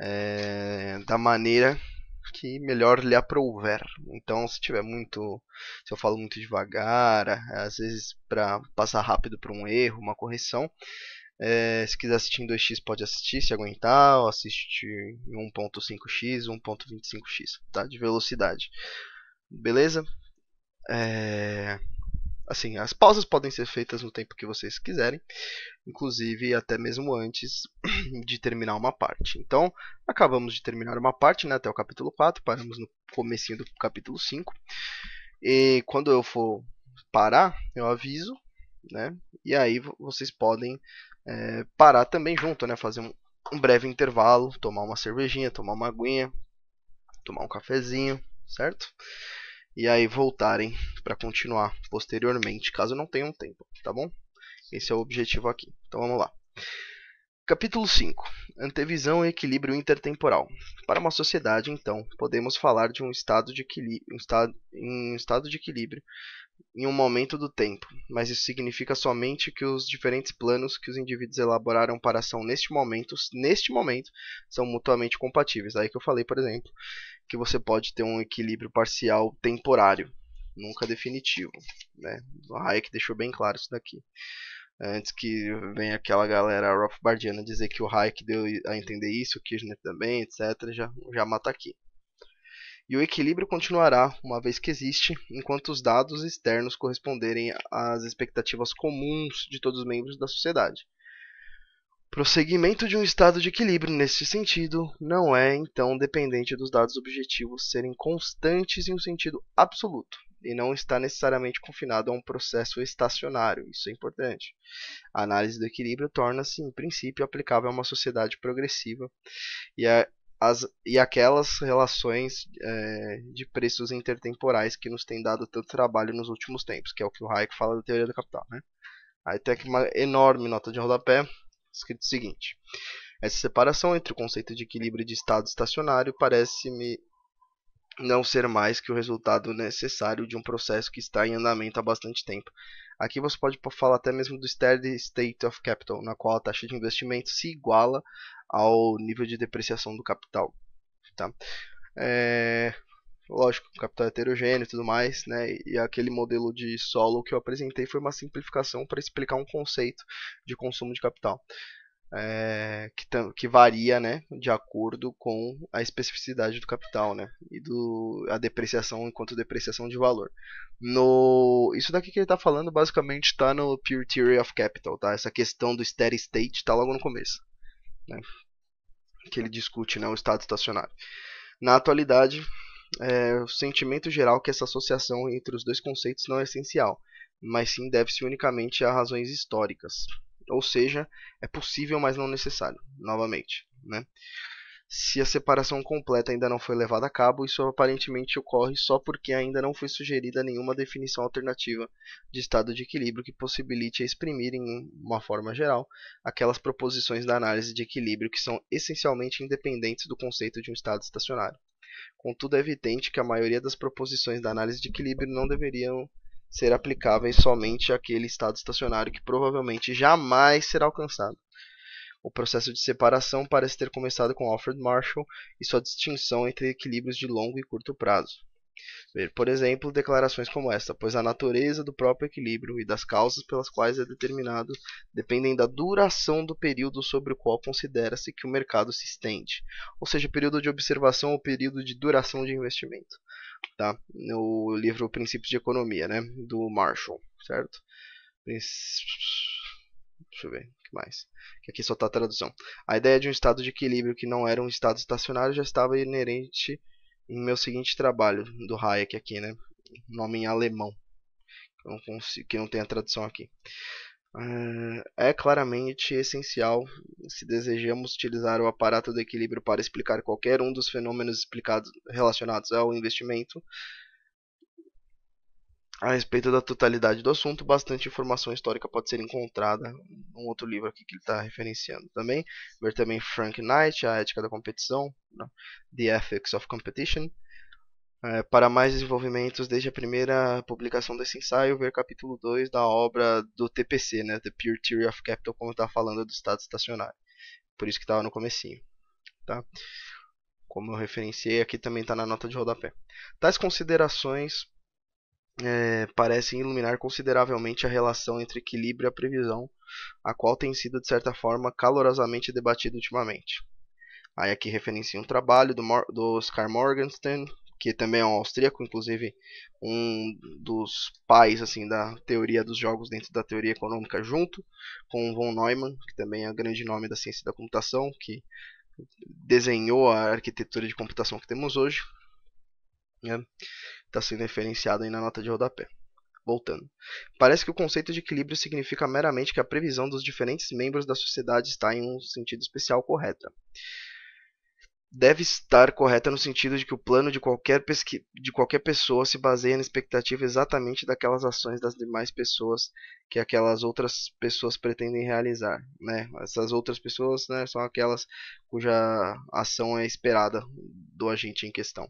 é, da maneira que melhor lhe aprouver. Então, se tiver muito, se eu falo muito devagar, às vezes para passar rápido para um erro, uma correção, é, se quiser assistir em 2x, pode assistir, se aguentar, ou assiste em 1.5x, 1.25x, tá? De velocidade. Beleza? É... Assim, as pausas podem ser feitas no tempo que vocês quiserem, inclusive até mesmo antes de terminar uma parte. Então, acabamos de terminar uma parte, né, até o capítulo 4, paramos no comecinho do capítulo 5. E quando eu for parar, eu aviso, né? E aí vocês podem é, parar também junto, né? Fazer um, um breve intervalo, tomar uma cervejinha, tomar uma aguinha, tomar um cafezinho, certo? E aí voltarem para continuar posteriormente, caso não tenham tempo, tá bom? Esse é o objetivo aqui. Então vamos lá. Capítulo 5. Antevisão e equilíbrio intertemporal. Para uma sociedade, então, podemos falar de um estado de equilíbrio, um estado, um estado de equilíbrio em um momento do tempo, mas isso significa somente que os diferentes planos que os indivíduos elaboraram para ação neste momento, neste momento, são mutuamente compatíveis. aí que eu falei, por exemplo, que você pode ter um equilíbrio parcial temporário, nunca definitivo. Né? O Hayek deixou bem claro isso daqui. Antes que venha aquela galera Rothbardiana dizer que o Hayek deu a entender isso, o Kirchner também, etc., já, já mata aqui. E o equilíbrio continuará, uma vez que existe, enquanto os dados externos corresponderem às expectativas comuns de todos os membros da sociedade. Prosseguimento de um estado de equilíbrio nesse sentido não é, então, dependente dos dados objetivos serem constantes em um sentido absoluto e não está necessariamente confinado a um processo estacionário. Isso é importante. A análise do equilíbrio torna-se, em princípio, aplicável a uma sociedade progressiva e, a, as, e aquelas relações é, de preços intertemporais que nos têm dado tanto trabalho nos últimos tempos, que é o que o Hayek fala da teoria do capital. Né? Aí tem aqui uma enorme nota de rodapé escrito o seguinte: Essa separação entre o conceito de equilíbrio de estado estacionário parece-me não ser mais que o resultado necessário de um processo que está em andamento há bastante tempo. Aqui você pode falar até mesmo do steady state of capital, na qual a taxa de investimento se iguala ao nível de depreciação do capital. Tá? É, lógico, capital é heterogêneo e tudo mais, né? E aquele modelo de solo que eu apresentei foi uma simplificação para explicar um conceito de consumo de capital. É, que, que, varia né, de acordo com a especificidade do capital né, e do, a depreciação enquanto depreciação de valor. No, isso daqui que ele está falando basicamente está no Pure Theory of Capital, tá? essa questão do steady state está logo no começo, né, que ele discute né, o estado estacionário. Na atualidade, é, o sentimento geral é que essa associação entre os dois conceitos não é essencial, mas sim deve-se unicamente a razões históricas. Ou seja, é possível, mas não necessário, novamente. Né? Se a separação completa ainda não foi levada a cabo, isso aparentemente ocorre só porque ainda não foi sugerida nenhuma definição alternativa de estado de equilíbrio que possibilite exprimir em uma forma geral aquelas proposições da análise de equilíbrio que são essencialmente independentes do conceito de um estado estacionário. Contudo, é evidente que a maioria das proposições da análise de equilíbrio não deveriam ser aplicáveis somente àquele estado estacionário que provavelmente jamais será alcançado. O processo de separação parece ter começado com Alfred Marshall e sua distinção entre equilíbrios de longo e curto prazo. Por exemplo, declarações como esta: pois a natureza do próprio equilíbrio e das causas pelas quais é determinado dependem da duração do período sobre o qual considera-se que o mercado se estende, ou seja, período de observação ou período de duração de investimento, tá? No livro Princípios de Economia, né, do Marshall, certo? Deixa eu ver, o que mais? Que aqui só está a tradução. A ideia de um estado de equilíbrio que não era um estado estacionário já estava inerente em meu seguinte trabalho do Hayek aqui, né? Nome em alemão, que não, consigo, que não tem a tradução aqui. É, é claramente essencial se desejamos utilizar o aparato do equilíbrio para explicar qualquer um dos fenômenos explicados relacionados ao investimento, a respeito da totalidade do assunto, bastante informação histórica pode ser encontrada num outro livro aqui que ele está referenciando também. Ver também Frank Knight, A Ética da Competição, né? The Ethics of Competition. É, para mais desenvolvimentos, desde a primeira publicação desse ensaio, ver capítulo 2 da obra do TPC, né, The Pure Theory of Capital, como está falando do estado estacionário. Por isso que estava no comecinho. Tá? Como eu referenciei, aqui também está na nota de rodapé. Tais considerações é, parecem iluminar consideravelmente a relação entre equilíbrio e a previsão, a qual tem sido, de certa forma, calorosamente debatida ultimamente. Aí aqui referencia um trabalho do, Mor do Oscar Morgenstern, que também é um austríaco, inclusive um dos pais assim da teoria dos jogos dentro da teoria econômica, junto com von Neumann, que também é um grande nome da ciência da computação, que desenhou a arquitetura de computação que temos hoje. Está né? sendo referenciado aí na nota de rodapé. Voltando. Parece que o conceito de equilíbrio significa meramente que a previsão dos diferentes membros da sociedade está em um sentido especial correta. Deve estar correta no sentido de que o plano de qualquer, pesqui... de qualquer pessoa se baseia na expectativa exatamente daquelas ações das demais pessoas que aquelas outras pessoas pretendem realizar. Né? Essas outras pessoas né, são aquelas cuja ação é esperada do agente em questão.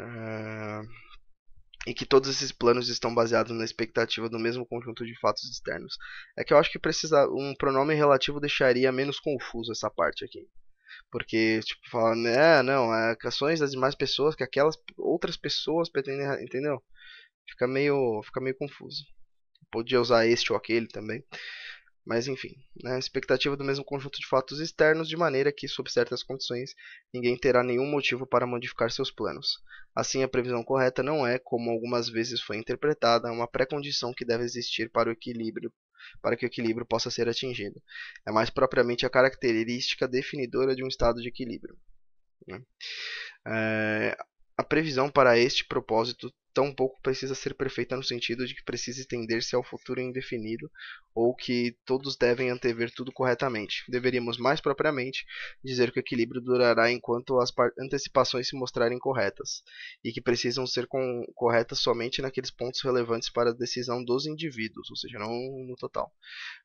Ah, e que todos esses planos estão baseados na expectativa do mesmo conjunto de fatos externos. É que eu acho que precisa, um pronome relativo deixaria menos confuso essa parte aqui. Porque, tipo, fala né não, é ações das demais pessoas que aquelas outras pessoas pretendem, entendeu? Fica meio, fica meio confuso. Podia usar este ou aquele também. Mas enfim, né? expectativa do mesmo conjunto de fatos externos, de maneira que, sob certas condições, ninguém terá nenhum motivo para modificar seus planos. Assim, a previsão correta não é, como algumas vezes foi interpretada, uma pré-condição que deve existir para o equilíbrio para que o equilíbrio possa ser atingido. É mais propriamente a característica definidora de um estado de equilíbrio. Né? É, a previsão para este propósito tampouco precisa ser perfeita no sentido de que precisa estender-se ao é futuro indefinido ou que todos devem antever tudo corretamente. Deveríamos mais propriamente dizer que o equilíbrio durará enquanto as antecipações se mostrarem corretas e que precisam ser corretas somente naqueles pontos relevantes para a decisão dos indivíduos, ou seja, não no total.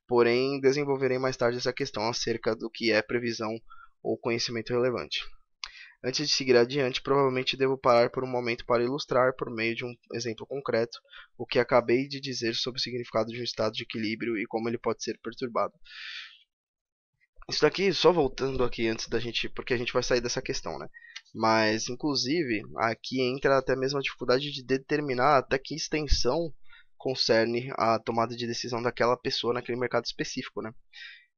Porém, desenvolverei mais tarde essa questão acerca do que é previsão ou conhecimento relevante. Antes de seguir adiante, provavelmente devo parar por um momento para ilustrar, por meio de um exemplo concreto, o que acabei de dizer sobre o significado de um estado de equilíbrio e como ele pode ser perturbado. Isso daqui, só voltando aqui antes da gente, porque a gente vai sair dessa questão, né? Mas, inclusive, aqui entra até mesmo a dificuldade de determinar até que extensão concerne a tomada de decisão daquela pessoa naquele mercado específico, né?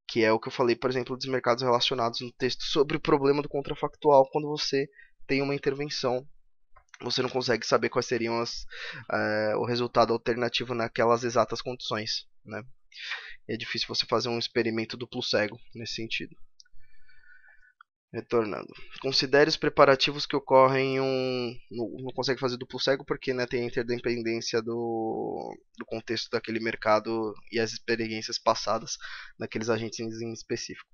que é o que eu falei, por exemplo, dos mercados relacionados no texto sobre o problema do contrafactual quando você tem uma intervenção você não consegue saber quais seriam as, uh, o resultado alternativo naquelas exatas condições, né? é difícil você fazer um experimento duplo cego nesse sentido. Retornando. Considere os preparativos que ocorrem em um. Não, não consegue fazer duplo cego porque né, tem a interdependência do, do contexto daquele mercado e as experiências passadas daqueles agentes em específico.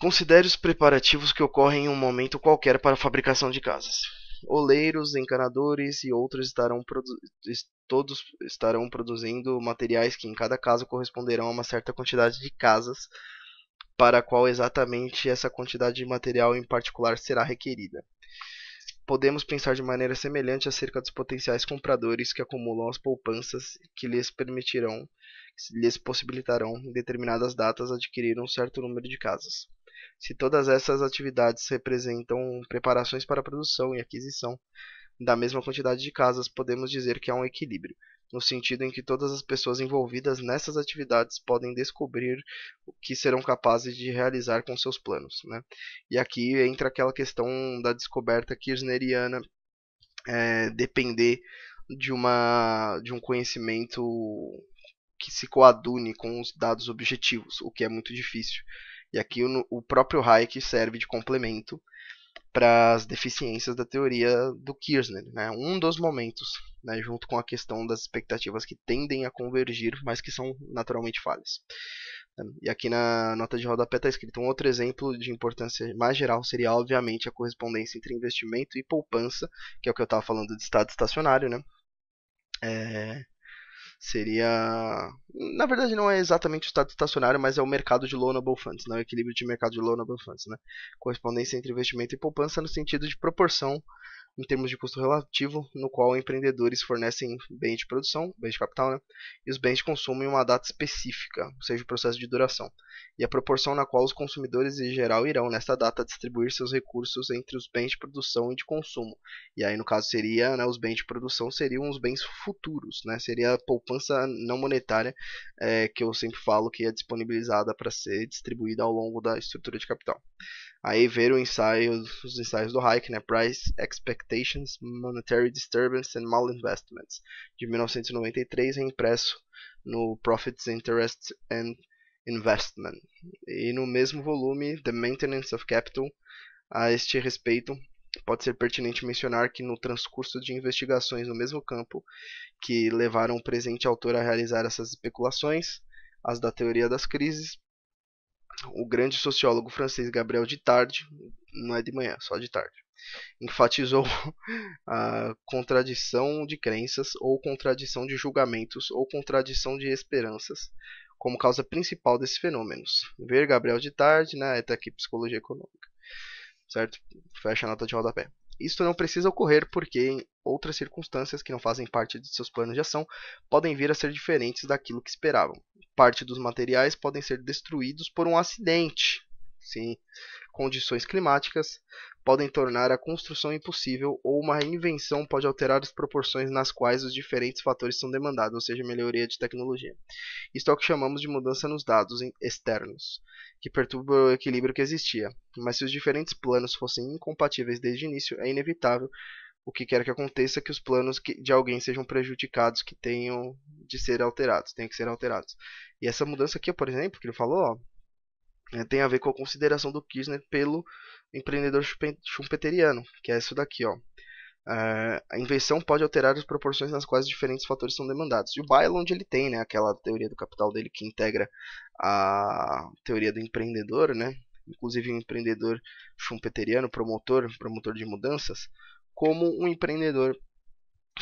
Considere os preparativos que ocorrem em um momento qualquer para a fabricação de casas. Oleiros, encanadores e outros estarão todos estarão produzindo materiais que em cada caso corresponderão a uma certa quantidade de casas para qual exatamente essa quantidade de material em particular será requerida. Podemos pensar de maneira semelhante acerca dos potenciais compradores que acumulam as poupanças que lhes permitirão, que lhes possibilitarão em determinadas datas adquirir um certo número de casas. Se todas essas atividades representam preparações para a produção e aquisição da mesma quantidade de casas, podemos dizer que há um equilíbrio, no sentido em que todas as pessoas envolvidas nessas atividades podem descobrir o que serão capazes de realizar com seus planos. Né? E aqui entra aquela questão da descoberta kirchneriana é, depender de, uma, de um conhecimento que se coadune com os dados objetivos, o que é muito difícil. E aqui o, o próprio Hayek serve de complemento para as deficiências da teoria do Kirchner. Né? Um dos momentos, né, junto com a questão das expectativas que tendem a convergir, mas que são naturalmente falhas. E aqui na nota de rodapé está escrito: um outro exemplo de importância mais geral seria, obviamente, a correspondência entre investimento e poupança, que é o que eu estava falando de estado estacionário, né? É, seria. Na verdade, não é exatamente o estado estacionário, mas é o mercado de loanable funds, não é o equilíbrio de mercado de loanable funds, né? Correspondência entre investimento e poupança no sentido de proporção em termos de custo relativo, no qual empreendedores fornecem bens de produção, bens de capital, né, e os bens de consumo em uma data específica, ou seja, o processo de duração, e a proporção na qual os consumidores em geral irão, nesta data, distribuir seus recursos entre os bens de produção e de consumo. E aí, no caso, seria né, os bens de produção seriam os bens futuros, né, seria a poupança não monetária é, que eu sempre falo que é disponibilizada para ser distribuída ao longo da estrutura de capital. Aí ver o ensaio, os ensaios do Hayek, né? Price Expectations, Monetary Disturbance and Malinvestments, de 1993, é impresso no Profits, Interests and Investment. E no mesmo volume, The Maintenance of Capital, a este respeito, pode ser pertinente mencionar que no transcurso de investigações no mesmo campo que levaram o presente autor a realizar essas especulações, as da teoria das crises, o grande sociólogo francês Gabriel de Tarde, não é de manhã, só de tarde, enfatizou a contradição de crenças ou contradição de julgamentos ou contradição de esperanças como causa principal desses fenômenos. Ver Gabriel de Tarde, né, até tá aqui psicologia econômica. Certo? Fecha a nota de rodapé. Isto não precisa ocorrer porque outras circunstâncias que não fazem parte de seus planos de ação podem vir a ser diferentes daquilo que esperavam parte dos materiais podem ser destruídos por um acidente. Sim, condições climáticas podem tornar a construção impossível ou uma reinvenção pode alterar as proporções nas quais os diferentes fatores são demandados, ou seja, melhoria de tecnologia. Isto é o que chamamos de mudança nos dados externos, que perturba o equilíbrio que existia. Mas se os diferentes planos fossem incompatíveis desde o início, é inevitável o que quer que aconteça que os planos de alguém sejam prejudicados, que tenham de ser alterados, tem que ser alterados. E essa mudança aqui, por exemplo, que ele falou, ó, é, tem a ver com a consideração do Kirchner pelo empreendedor schumpeteriano, que é isso daqui, ó. É, a invenção pode alterar as proporções nas quais diferentes fatores são demandados. E o onde ele tem, né, aquela teoria do capital dele que integra a teoria do empreendedor, né? Inclusive um empreendedor schumpeteriano, promotor, promotor de mudanças, como um empreendedor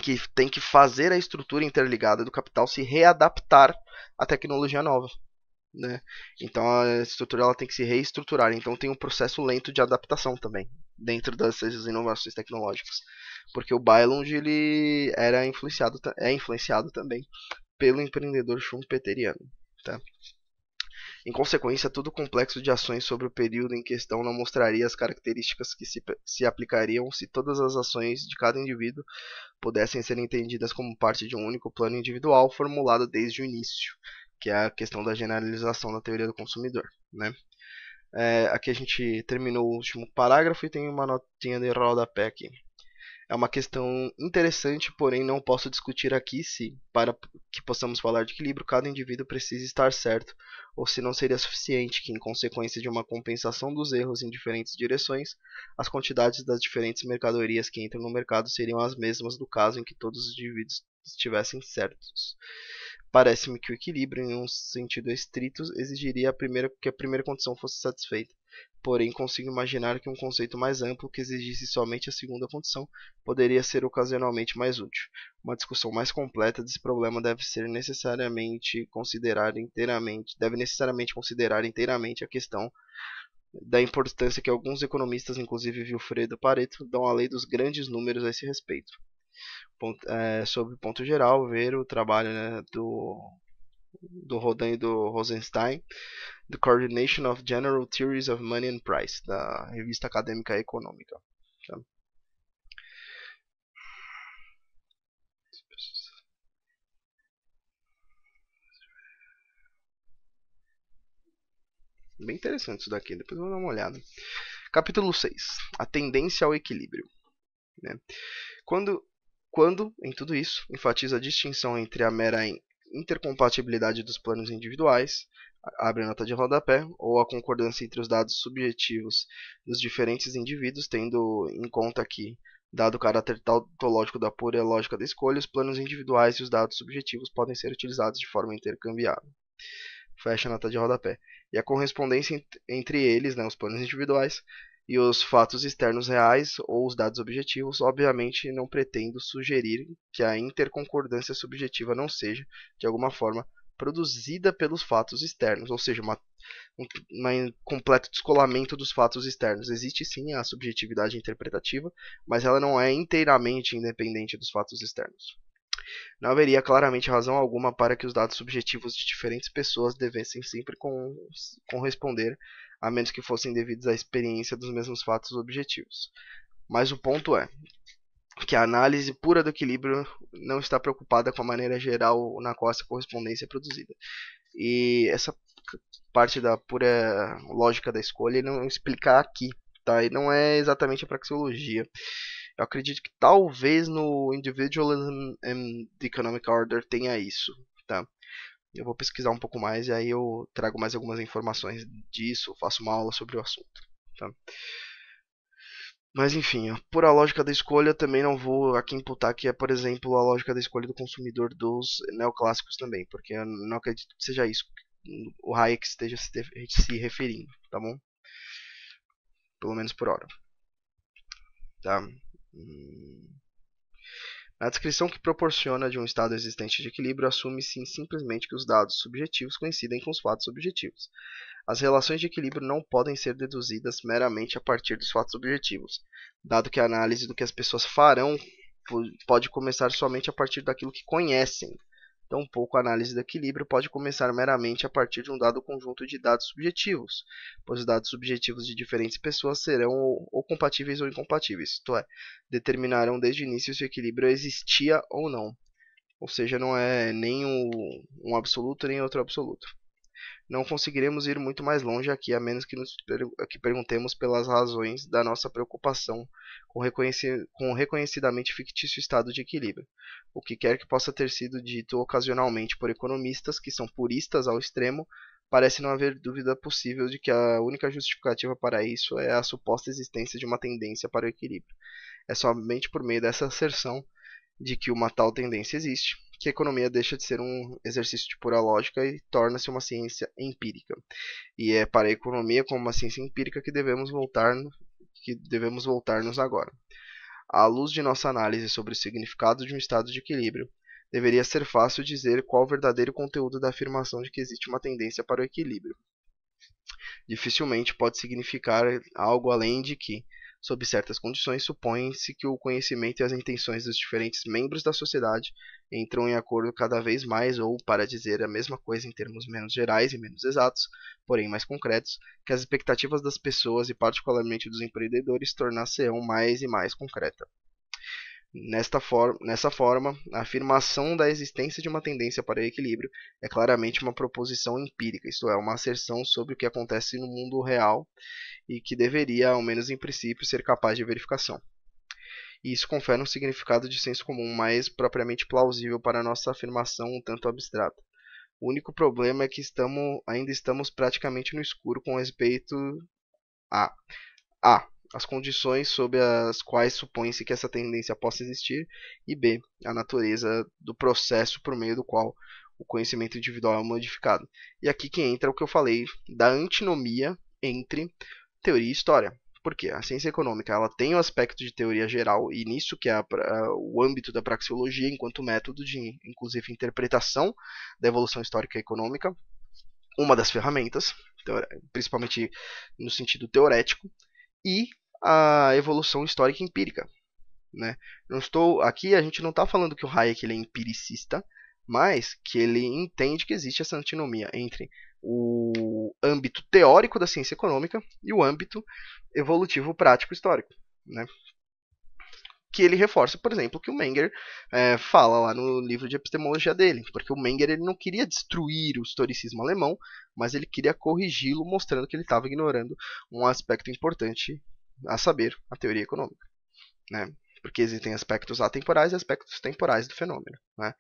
que tem que fazer a estrutura interligada do capital se readaptar à tecnologia nova. Né? Então a estrutura ela tem que se reestruturar. Então tem um processo lento de adaptação também dentro dessas inovações tecnológicas, porque o Bailond ele era influenciado é influenciado também pelo empreendedor schumpeteriano, tá? Em consequência, todo o complexo de ações sobre o período em questão não mostraria as características que se, se aplicariam se todas as ações de cada indivíduo pudessem ser entendidas como parte de um único plano individual formulado desde o início, que é a questão da generalização da teoria do consumidor. Né? É, aqui a gente terminou o último parágrafo e tem uma notinha de rodapé aqui. É uma questão interessante, porém não posso discutir aqui se, para que possamos falar de equilíbrio, cada indivíduo precisa estar certo, ou se não seria suficiente que, em consequência de uma compensação dos erros em diferentes direções, as quantidades das diferentes mercadorias que entram no mercado seriam as mesmas do caso em que todos os indivíduos estivessem certos. Parece-me que o equilíbrio, em um sentido estrito, exigiria a primeira, que a primeira condição fosse satisfeita porém consigo imaginar que um conceito mais amplo que exigisse somente a segunda condição poderia ser ocasionalmente mais útil. Uma discussão mais completa desse problema deve ser necessariamente considerar inteiramente, deve necessariamente considerar inteiramente a questão da importância que alguns economistas, inclusive Vilfredo Pareto, dão à lei dos grandes números a esse respeito. Ponto, é, eh, sobre ponto geral, ver o trabalho né, do do Rodan e do Rosenstein, The Coordination of General Theories of Money and Price, da revista acadêmica econômica. Bem interessante isso daqui, depois eu vou dar uma olhada. Capítulo 6. A tendência ao equilíbrio. Né? Quando, quando, em tudo isso, enfatiza a distinção entre a mera intercompatibilidade dos planos individuais, abre a nota de rodapé, ou a concordância entre os dados subjetivos dos diferentes indivíduos, tendo em conta que, dado o caráter tautológico da pura lógica da escolha, os planos individuais e os dados subjetivos podem ser utilizados de forma intercambiável. Fecha a nota de rodapé. E a correspondência entre eles, né, os planos individuais, e os fatos externos reais ou os dados objetivos, obviamente não pretendo sugerir que a interconcordância subjetiva não seja, de alguma forma, produzida pelos fatos externos, ou seja, uma, um, um completo descolamento dos fatos externos. Existe sim a subjetividade interpretativa, mas ela não é inteiramente independente dos fatos externos. Não haveria claramente razão alguma para que os dados subjetivos de diferentes pessoas devessem sempre corresponder a menos que fossem devidos à experiência dos mesmos fatos objetivos. Mas o ponto é que a análise pura do equilíbrio não está preocupada com a maneira geral na qual essa correspondência é produzida. E essa parte da pura lógica da escolha não explicar aqui, tá? E não é exatamente a praxeologia. Eu acredito que talvez no Individual and, Economic Order tenha isso, tá? Eu vou pesquisar um pouco mais e aí eu trago mais algumas informações disso, faço uma aula sobre o assunto. Tá? Mas enfim, por a lógica da escolha, também não vou aqui imputar que é, por exemplo, a lógica da escolha do consumidor dos neoclássicos também, porque eu não acredito que seja isso que o Hayek esteja se referindo, tá bom? Pelo menos por hora. Tá? Hum... A descrição que proporciona de um estado existente de equilíbrio assume-se simplesmente que os dados subjetivos coincidem com os fatos objetivos. As relações de equilíbrio não podem ser deduzidas meramente a partir dos fatos objetivos, dado que a análise do que as pessoas farão pode começar somente a partir daquilo que conhecem. Tampouco então, a análise do equilíbrio pode começar meramente a partir de um dado conjunto de dados subjetivos, pois os dados subjetivos de diferentes pessoas serão ou, ou compatíveis ou incompatíveis, isto é, determinarão desde o início se o equilíbrio existia ou não. Ou seja, não é nem um, um absoluto nem outro absoluto não conseguiremos ir muito mais longe aqui, a menos que nos que perguntemos pelas razões da nossa preocupação com, reconheci com o reconhecidamente fictício estado de equilíbrio, o que quer que possa ter sido dito ocasionalmente por economistas que são puristas ao extremo, parece não haver dúvida possível de que a única justificativa para isso é a suposta existência de uma tendência para o equilíbrio. É somente por meio dessa asserção de que uma tal tendência existe que a economia deixa de ser um exercício de pura lógica e torna-se uma ciência empírica. E é para a economia como uma ciência empírica que devemos voltar que devemos voltar-nos agora. À luz de nossa análise sobre o significado de um estado de equilíbrio, deveria ser fácil dizer qual o verdadeiro conteúdo da afirmação de que existe uma tendência para o equilíbrio. Dificilmente pode significar algo além de que Sob certas condições, supõe-se que o conhecimento e as intenções dos diferentes membros da sociedade entram em acordo cada vez mais, ou, para dizer a mesma coisa em termos menos gerais e menos exatos, porém mais concretos, que as expectativas das pessoas e particularmente dos empreendedores tornar-se-ão mais e mais concreta. Nesta for nessa forma, a afirmação da existência de uma tendência para equilíbrio é claramente uma proposição empírica, isto é, uma asserção sobre o que acontece no mundo real e que deveria, ao menos em princípio, ser capaz de verificação. E isso confere um significado de senso comum mais propriamente plausível para nossa afirmação um tanto abstrata. O único problema é que estamos, ainda estamos praticamente no escuro com respeito a a as condições sob as quais supõe-se que essa tendência possa existir, e b, a natureza do processo por meio do qual o conhecimento individual é modificado. E aqui que entra o que eu falei da antinomia entre teoria e história. Porque a ciência econômica ela tem o um aspecto de teoria geral, e nisso que é a, a, o âmbito da praxeologia, enquanto método de, inclusive, interpretação da evolução histórica e econômica, uma das ferramentas, principalmente no sentido teorético, e a evolução histórica empírica. Né? Não estou aqui, a gente não está falando que o Hayek ele é empiricista, mas que ele entende que existe essa antinomia entre o âmbito teórico da ciência econômica e o âmbito evolutivo prático histórico. Né? que ele reforça, por exemplo, que o Menger é, fala lá no livro de epistemologia dele, porque o Menger ele não queria destruir o historicismo alemão, mas ele queria corrigi-lo, mostrando que ele estava ignorando um aspecto importante a saber, a teoria econômica, né? Porque existem aspectos atemporais e aspectos temporais do fenômeno, né?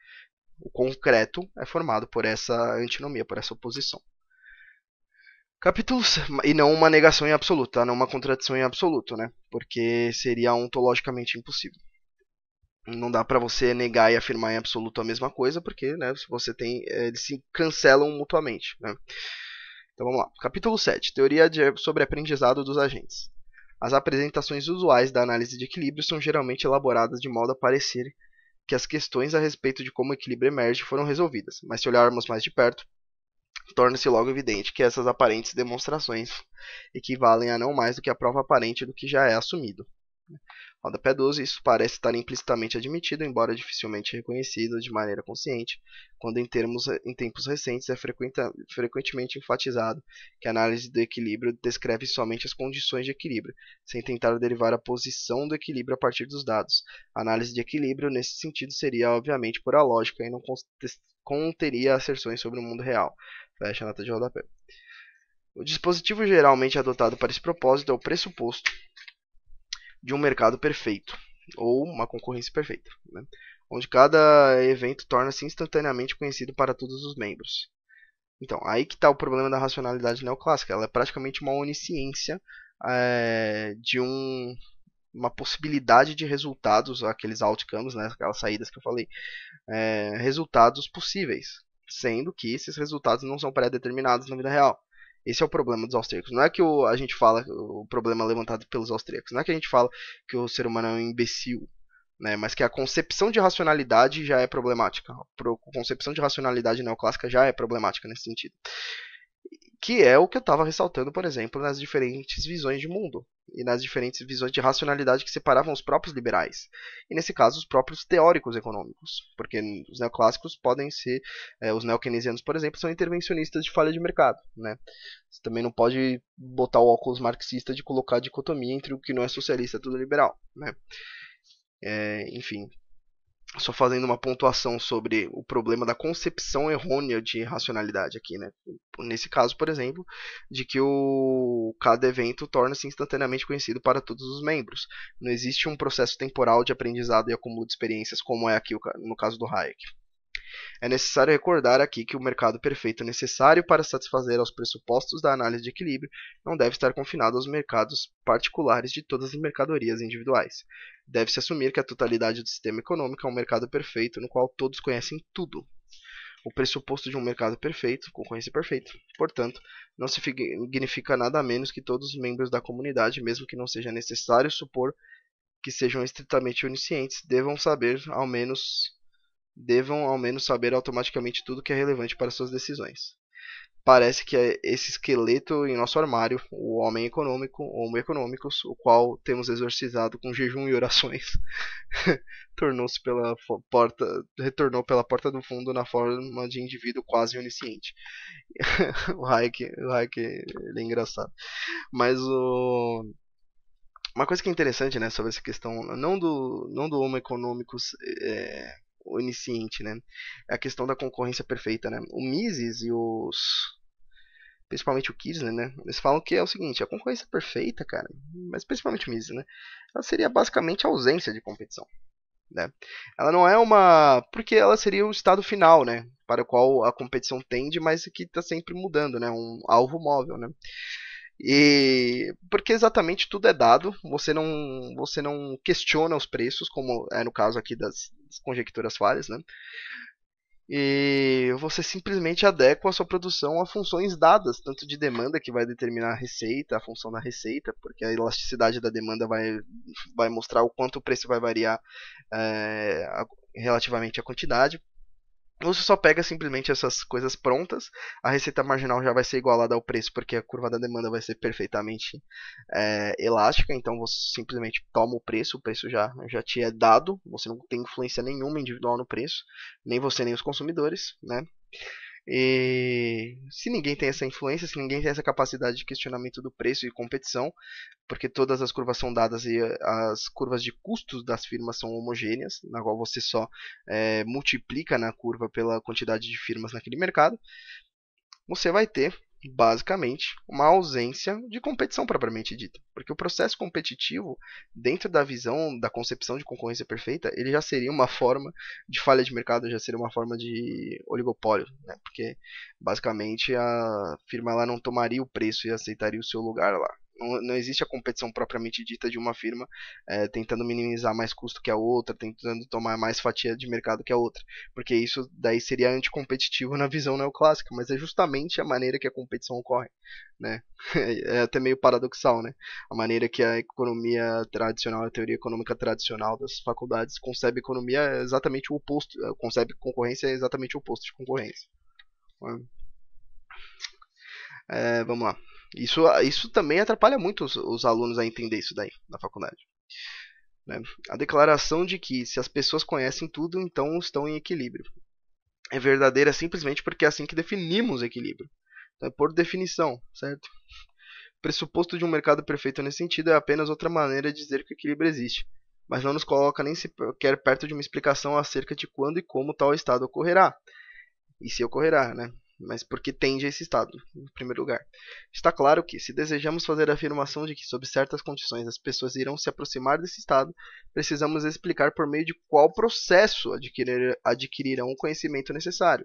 O concreto é formado por essa antinomia, por essa oposição. Capítulo E não uma negação em absoluto, tá? Não uma contradição em absoluto, né? Porque seria ontologicamente impossível. Não dá para você negar e afirmar em absoluto a mesma coisa, porque, né, se você tem, eh, eles se cancelam mutuamente, né? Então vamos lá. Capítulo 7. Teoria de, sobre aprendizado dos agentes. As apresentações usuais da análise de equilíbrio são geralmente elaboradas de modo a parecer que as questões a respeito de como o equilíbrio emerge foram resolvidas, mas se olharmos mais de perto, torna-se logo evidente que essas aparentes demonstrações equivalem a não mais do que a prova aparente do que já é assumido. p 12, isso parece estar implicitamente admitido, embora dificilmente reconhecido de maneira consciente, quando em, termos, em tempos recentes é frequentemente enfatizado que a análise do equilíbrio descreve somente as condições de equilíbrio, sem tentar derivar a posição do equilíbrio a partir dos dados. A análise de equilíbrio, nesse sentido, seria obviamente pura lógica e não conteria asserções sobre o mundo real, Fecha a nota de rodapé. O dispositivo geralmente é adotado para esse propósito é o pressuposto de um mercado perfeito, ou uma concorrência perfeita, né? onde cada evento torna-se instantaneamente conhecido para todos os membros. Então, aí que está o problema da racionalidade neoclássica. Ela é praticamente uma onisciência é, de um, uma possibilidade de resultados, aqueles outcomes, né, aquelas saídas que eu falei, é, resultados possíveis sendo que esses resultados não são pré-determinados na vida real. Esse é o problema dos austríacos. Não é que o, a gente fala o problema levantado pelos austríacos, não é que a gente fala que o ser humano é um imbecil, né, mas que a concepção de racionalidade já é problemática. A concepção de racionalidade neoclássica já é problemática nesse sentido que é o que eu estava ressaltando, por exemplo, nas diferentes visões de mundo e nas diferentes visões de racionalidade que separavam os próprios liberais e nesse caso os próprios teóricos econômicos, porque os neoclássicos podem ser eh, os neokeynesianos, por exemplo, são intervencionistas de falha de mercado, né? Você também não pode botar o óculos marxista de colocar a dicotomia entre o que não é socialista e tudo liberal, né? É, enfim, só fazendo uma pontuação sobre o problema da concepção errônea de racionalidade aqui, né? Nesse caso, por exemplo, de que o cada evento torna-se instantaneamente conhecido para todos os membros. Não existe um processo temporal de aprendizado e acúmulo de experiências como é aqui no caso do Hayek. É necessário recordar aqui que o mercado perfeito necessário para satisfazer aos pressupostos da análise de equilíbrio não deve estar confinado aos mercados particulares de todas as mercadorias individuais. Deve-se assumir que a totalidade do sistema econômico é um mercado perfeito no qual todos conhecem tudo. O pressuposto de um mercado perfeito, concorrência perfeita, portanto, não significa nada menos que todos os membros da comunidade, mesmo que não seja necessário supor que sejam estritamente oniscientes, devam saber, ao menos, devam ao menos saber automaticamente tudo que é relevante para suas decisões. Parece que é esse esqueleto em nosso armário, o homem econômico, homo econômicos, o qual temos exorcizado com jejum e orações, tornou-se pela porta, retornou pela porta do fundo na forma de indivíduo quase onisciente. o Hayek, o Hayek, ele é engraçado. Mas o uma coisa que é interessante, né, sobre essa questão, não do não do homo econômicos é iniciante, né? É a questão da concorrência perfeita, né? O Mises e os principalmente o Kirchner, né? Eles falam que é o seguinte, a concorrência perfeita, cara, mas principalmente o Mises, né? Ela seria basicamente a ausência de competição, né? Ela não é uma, porque ela seria o estado final, né? Para o qual a competição tende, mas que está sempre mudando, né? Um alvo móvel, né? E porque exatamente tudo é dado, você não você não questiona os preços, como é no caso aqui das, das conjecturas falhas, né? E você simplesmente adequa a sua produção a funções dadas, tanto de demanda que vai determinar a receita, a função da receita, porque a elasticidade da demanda vai, vai mostrar o quanto o preço vai variar é, relativamente à quantidade você só pega simplesmente essas coisas prontas, a receita marginal já vai ser igualada ao preço, porque a curva da demanda vai ser perfeitamente é, elástica, então você simplesmente toma o preço, o preço já, já te é dado, você não tem influência nenhuma individual no preço, nem você nem os consumidores, né? E se ninguém tem essa influência, se ninguém tem essa capacidade de questionamento do preço e competição, porque todas as curvas são dadas e eh, as curvas de custos das firmas são homogêneas, na qual você só é, multiplica na curva pela quantidade de firmas naquele mercado, você vai ter basicamente uma ausência de competição propriamente dita, porque o processo competitivo dentro da visão da concepção de concorrência perfeita, ele já seria uma forma de falha de mercado, já seria uma forma de oligopólio, né? Porque basicamente a firma lá não tomaria o preço e aceitaria o seu lugar lá não, não existe a competição propriamente dita de uma firma é, tentando minimizar mais custo que a outra, tentando tomar mais fatia de mercado que a outra, porque isso daí seria anticompetitivo na visão neoclássica, mas é justamente a maneira que a competição ocorre, né? É até meio paradoxal, né? A maneira que a economia tradicional, a teoria econômica tradicional das faculdades concebe economia é exatamente o oposto, é, concebe concorrência é exatamente o oposto de concorrência. É, vamos lá. Isso, isso também atrapalha muito os, os alunos a entender isso daí na faculdade. Né? A declaração de que se as pessoas conhecem tudo, então estão em equilíbrio. É verdadeira simplesmente porque é assim que definimos equilíbrio. Então é por definição, certo? O pressuposto de um mercado perfeito nesse sentido é apenas outra maneira de dizer que o equilíbrio existe, mas não nos coloca nem sequer perto de uma explicação acerca de quando e como tal estado ocorrerá. E se ocorrerá, né? mas porque tende a esse estado, em primeiro lugar. Está claro que, se desejamos fazer a afirmação de que, sob certas condições, as pessoas irão se aproximar desse estado, precisamos explicar por meio de qual processo adquirir, adquirirão o conhecimento necessário.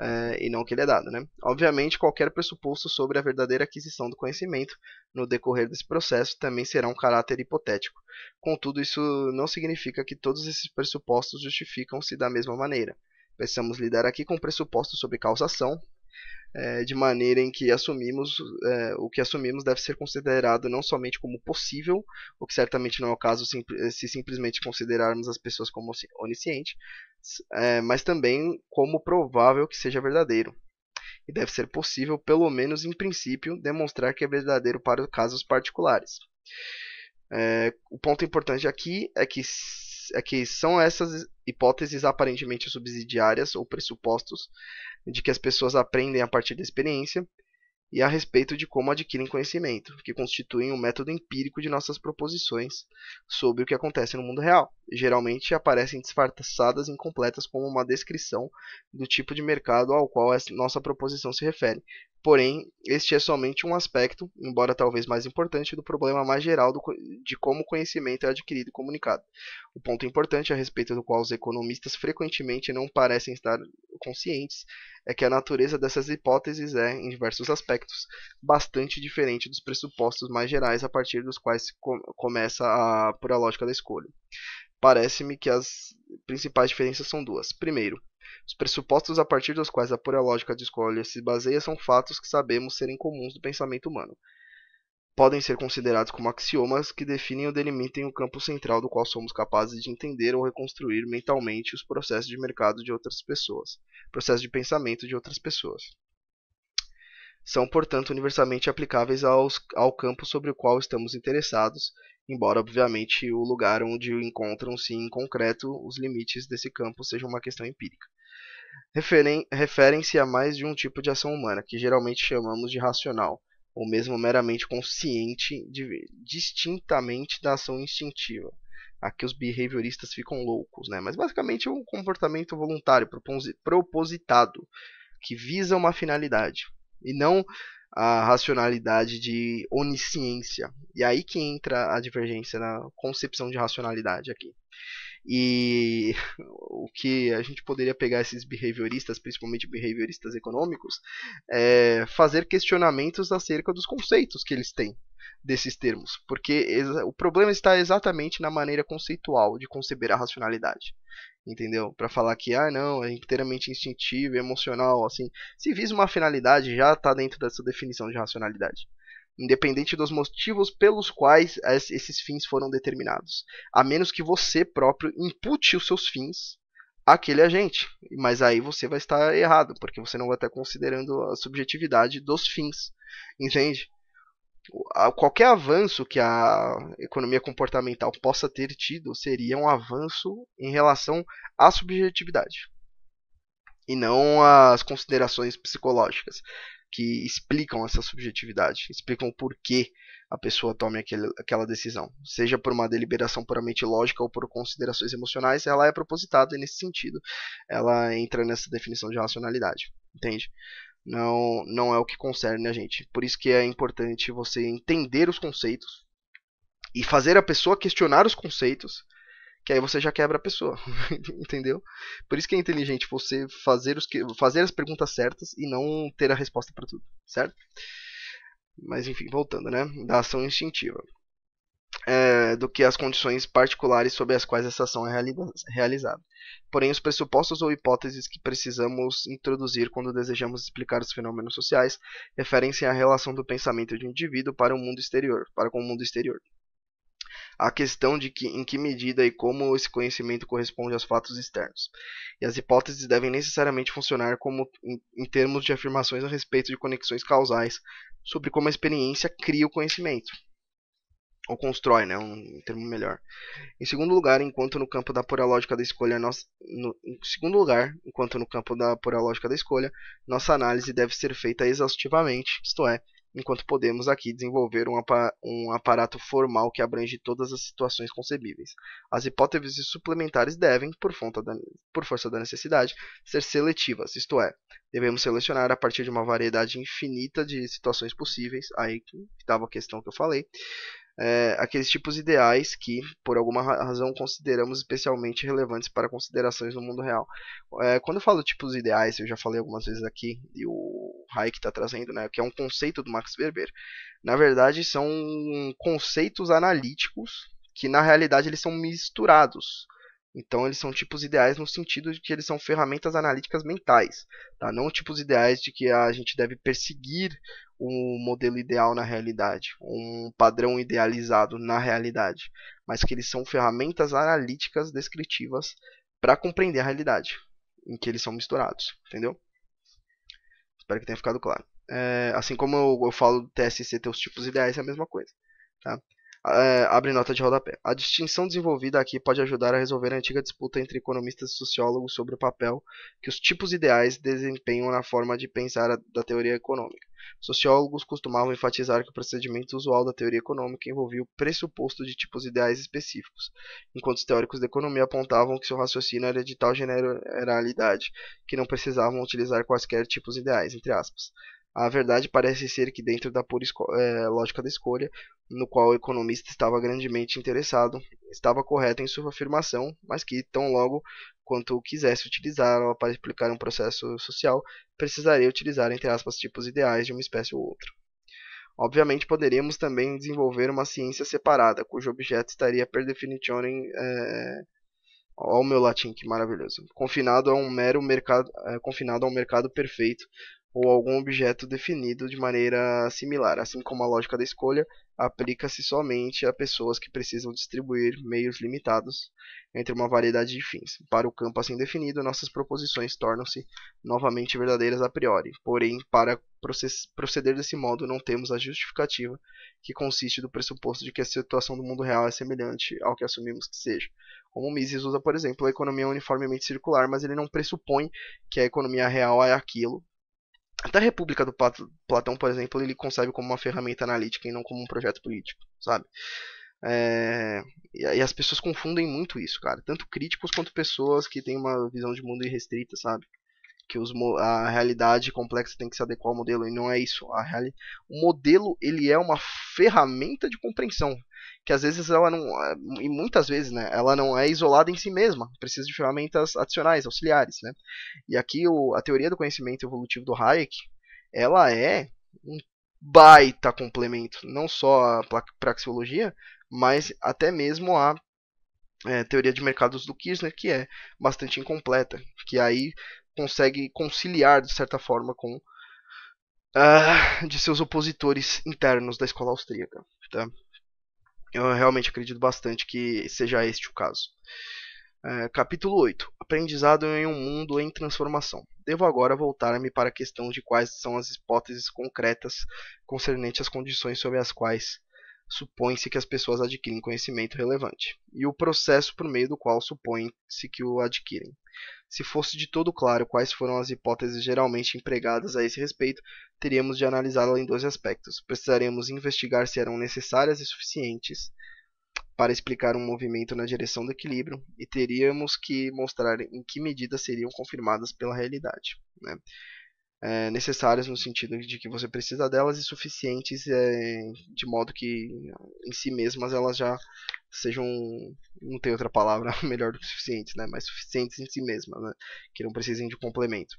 É, e não que lhe é dado. Né? Obviamente, qualquer pressuposto sobre a verdadeira aquisição do conhecimento no decorrer desse processo também será um caráter hipotético. Contudo, isso não significa que todos esses pressupostos justificam-se da mesma maneira. Precisamos lidar aqui com pressupostos sobre causação, é, de maneira em que assumimos é, o que assumimos deve ser considerado não somente como possível, o que certamente não é o caso sim, se simplesmente considerarmos as pessoas como oniscientes, é, mas também como provável que seja verdadeiro. E deve ser possível, pelo menos em princípio, demonstrar que é verdadeiro para casos particulares. É, o ponto importante aqui é que, é que são essas hipóteses aparentemente subsidiárias ou pressupostos de que as pessoas aprendem a partir da experiência e a respeito de como adquirem conhecimento, que constituem um método empírico de nossas proposições sobre o que acontece no mundo real. Geralmente aparecem disfarçadas e incompletas como uma descrição do tipo de mercado ao qual nossa proposição se refere, Porém, este é somente um aspecto, embora talvez mais importante, do problema mais geral do, de como o conhecimento é adquirido e comunicado. O ponto importante a respeito do qual os economistas frequentemente não parecem estar conscientes é que a natureza dessas hipóteses é, em diversos aspectos, bastante diferente dos pressupostos mais gerais a partir dos quais começa a pura lógica da escolha. Parece-me que as principais diferenças são duas. Primeiro, os pressupostos a partir dos quais a pura lógica de escolha se baseia são fatos que sabemos serem comuns do pensamento humano. Podem ser considerados como axiomas que definem ou delimitem o campo central do qual somos capazes de entender ou reconstruir mentalmente os processos de mercado de outras pessoas, processos de pensamento de outras pessoas. São, portanto, universalmente aplicáveis aos, ao campo sobre o qual estamos interessados embora obviamente o lugar onde encontram-se em concreto os limites desse campo seja uma questão empírica. Referem-se a mais de um tipo de ação humana, que geralmente chamamos de racional, ou mesmo meramente consciente, de, distintamente da ação instintiva. Aqui os behavioristas ficam loucos, né? mas basicamente é um comportamento voluntário, propositado, que visa uma finalidade, e não a racionalidade de onisciência. E aí que entra a divergência na concepção de racionalidade aqui. E o que a gente poderia pegar esses behavioristas, principalmente behavioristas econômicos, é fazer questionamentos acerca dos conceitos que eles têm desses termos, porque o problema está exatamente na maneira conceitual de conceber a racionalidade. Entendeu? Para falar que ah, não, é inteiramente instintivo, emocional, assim, se visa uma finalidade já está dentro dessa definição de racionalidade independente dos motivos pelos quais esses fins foram determinados, a menos que você próprio impute os seus fins àquele agente. Mas aí você vai estar errado, porque você não vai estar considerando a subjetividade dos fins, entende? Qualquer avanço que a economia comportamental possa ter tido seria um avanço em relação à subjetividade e não às considerações psicológicas que explicam essa subjetividade, explicam por que a pessoa tome aquele, aquela decisão. Seja por uma deliberação puramente lógica ou por considerações emocionais, ela é propositada e, nesse sentido, ela entra nessa definição de racionalidade. Entende? Não, não é o que concerne a gente. Por isso que é importante você entender os conceitos e fazer a pessoa questionar os conceitos que aí você já quebra a pessoa, entendeu? Por isso que é inteligente você fazer, os que, fazer as perguntas certas e não ter a resposta para tudo, certo? Mas enfim, voltando, né? Da ação instintiva. É, do que as condições particulares sob as quais essa ação é realizada. Porém, os pressupostos ou hipóteses que precisamos introduzir quando desejamos explicar os fenômenos sociais referem-se à relação do pensamento de um indivíduo para o mundo exterior, para com o mundo exterior a questão de que, em que medida e como esse conhecimento corresponde aos fatos externos. E as hipóteses devem necessariamente funcionar como em, em termos de afirmações a respeito de conexões causais sobre como a experiência cria o conhecimento ou constrói, né, um termo melhor. Em segundo lugar, enquanto no campo da pura lógica da escolha, nós, no, em segundo lugar, enquanto no campo da pura lógica da escolha, nossa análise deve ser feita exaustivamente, isto é, enquanto podemos aqui desenvolver um, aparato formal que abrange todas as situações concebíveis. As hipóteses suplementares devem, por, da, por força da necessidade, ser seletivas, isto é, devemos selecionar a partir de uma variedade infinita de situações possíveis, aí que estava a questão que eu falei, é, aqueles tipos ideais que, por alguma razão, consideramos especialmente relevantes para considerações no mundo real. É, quando eu falo tipos ideais, eu já falei algumas vezes aqui, e o Hayek está trazendo, né, que é um conceito do Max Weber, na verdade são conceitos analíticos que, na realidade, eles são misturados. Então eles são tipos ideais no sentido de que eles são ferramentas analíticas mentais, tá? Não tipos ideais de que a gente deve perseguir um modelo ideal na realidade, um padrão idealizado na realidade, mas que eles são ferramentas analíticas descritivas para compreender a realidade em que eles são misturados, entendeu? Espero que tenha ficado claro. É, assim como eu, eu falo do TSC ter os tipos ideais, é a mesma coisa. Tá? É, abre nota de rodapé. A distinção desenvolvida aqui pode ajudar a resolver a antiga disputa entre economistas e sociólogos sobre o papel que os tipos ideais desempenham na forma de pensar a, da teoria econômica. Sociólogos costumavam enfatizar que o procedimento usual da teoria econômica envolvia o pressuposto de tipos ideais específicos, enquanto os teóricos da economia apontavam que seu raciocínio era de tal generalidade que não precisavam utilizar quaisquer tipos ideais, entre aspas. A verdade parece ser que, dentro da pura é, lógica da escolha, no qual o economista estava grandemente interessado, estava correta em sua afirmação, mas que, tão logo quanto quisesse utilizá-la para explicar um processo social, precisaria utilizar, entre aspas, tipos ideais de uma espécie ou outra. Obviamente, poderíamos também desenvolver uma ciência separada, cujo objeto estaria, per definição, em. É... Olha o meu latim, que maravilhoso. Confinado a um mero mercado, é, confinado a um mercado perfeito, ou algum objeto definido de maneira similar, assim como a lógica da escolha aplica-se somente a pessoas que precisam distribuir meios limitados entre uma variedade de fins. Para o campo assim definido, nossas proposições tornam-se novamente verdadeiras a priori. Porém, para proceder desse modo, não temos a justificativa que consiste do pressuposto de que a situação do mundo real é semelhante ao que assumimos que seja. Como Mises usa, por exemplo, a economia uniformemente circular, mas ele não pressupõe que a economia real é aquilo, até a República do Platão, por exemplo, ele concebe como uma ferramenta analítica e não como um projeto político, sabe? É... E as pessoas confundem muito isso, cara. Tanto críticos quanto pessoas que têm uma visão de mundo irrestrita, sabe? que os, a realidade complexa tem que se adequar ao modelo, e não é isso. A reali, o modelo ele é uma ferramenta de compreensão, que às vezes ela não, é, e muitas vezes, né, ela não é isolada em si mesma, precisa de ferramentas adicionais, auxiliares. Né? E aqui o, a teoria do conhecimento evolutivo do Hayek, ela é um baita complemento, não só a praxeologia, mas até mesmo a é, teoria de mercados do Kirchner, que é bastante incompleta, que aí consegue conciliar de certa forma com uh, de seus opositores internos da escola austríaca. Tá? Eu realmente acredito bastante que seja este o caso. Uh, capítulo 8. Aprendizado em um mundo em transformação. Devo agora voltar-me para a questão de quais são as hipóteses concretas concernentes às condições sobre as quais supõe-se que as pessoas adquirem conhecimento relevante, e o processo por meio do qual supõe-se que o adquirem. Se fosse de todo claro quais foram as hipóteses geralmente empregadas a esse respeito, teríamos de analisá-la em dois aspectos. Precisaremos investigar se eram necessárias e suficientes para explicar um movimento na direção do equilíbrio, e teríamos que mostrar em que medida seriam confirmadas pela realidade. Né? é, necessárias no sentido de que você precisa delas e suficientes é, de modo que em si mesmas elas já sejam não tem outra palavra melhor do que suficientes né mas suficientes em si mesmas né? que não precisem de complemento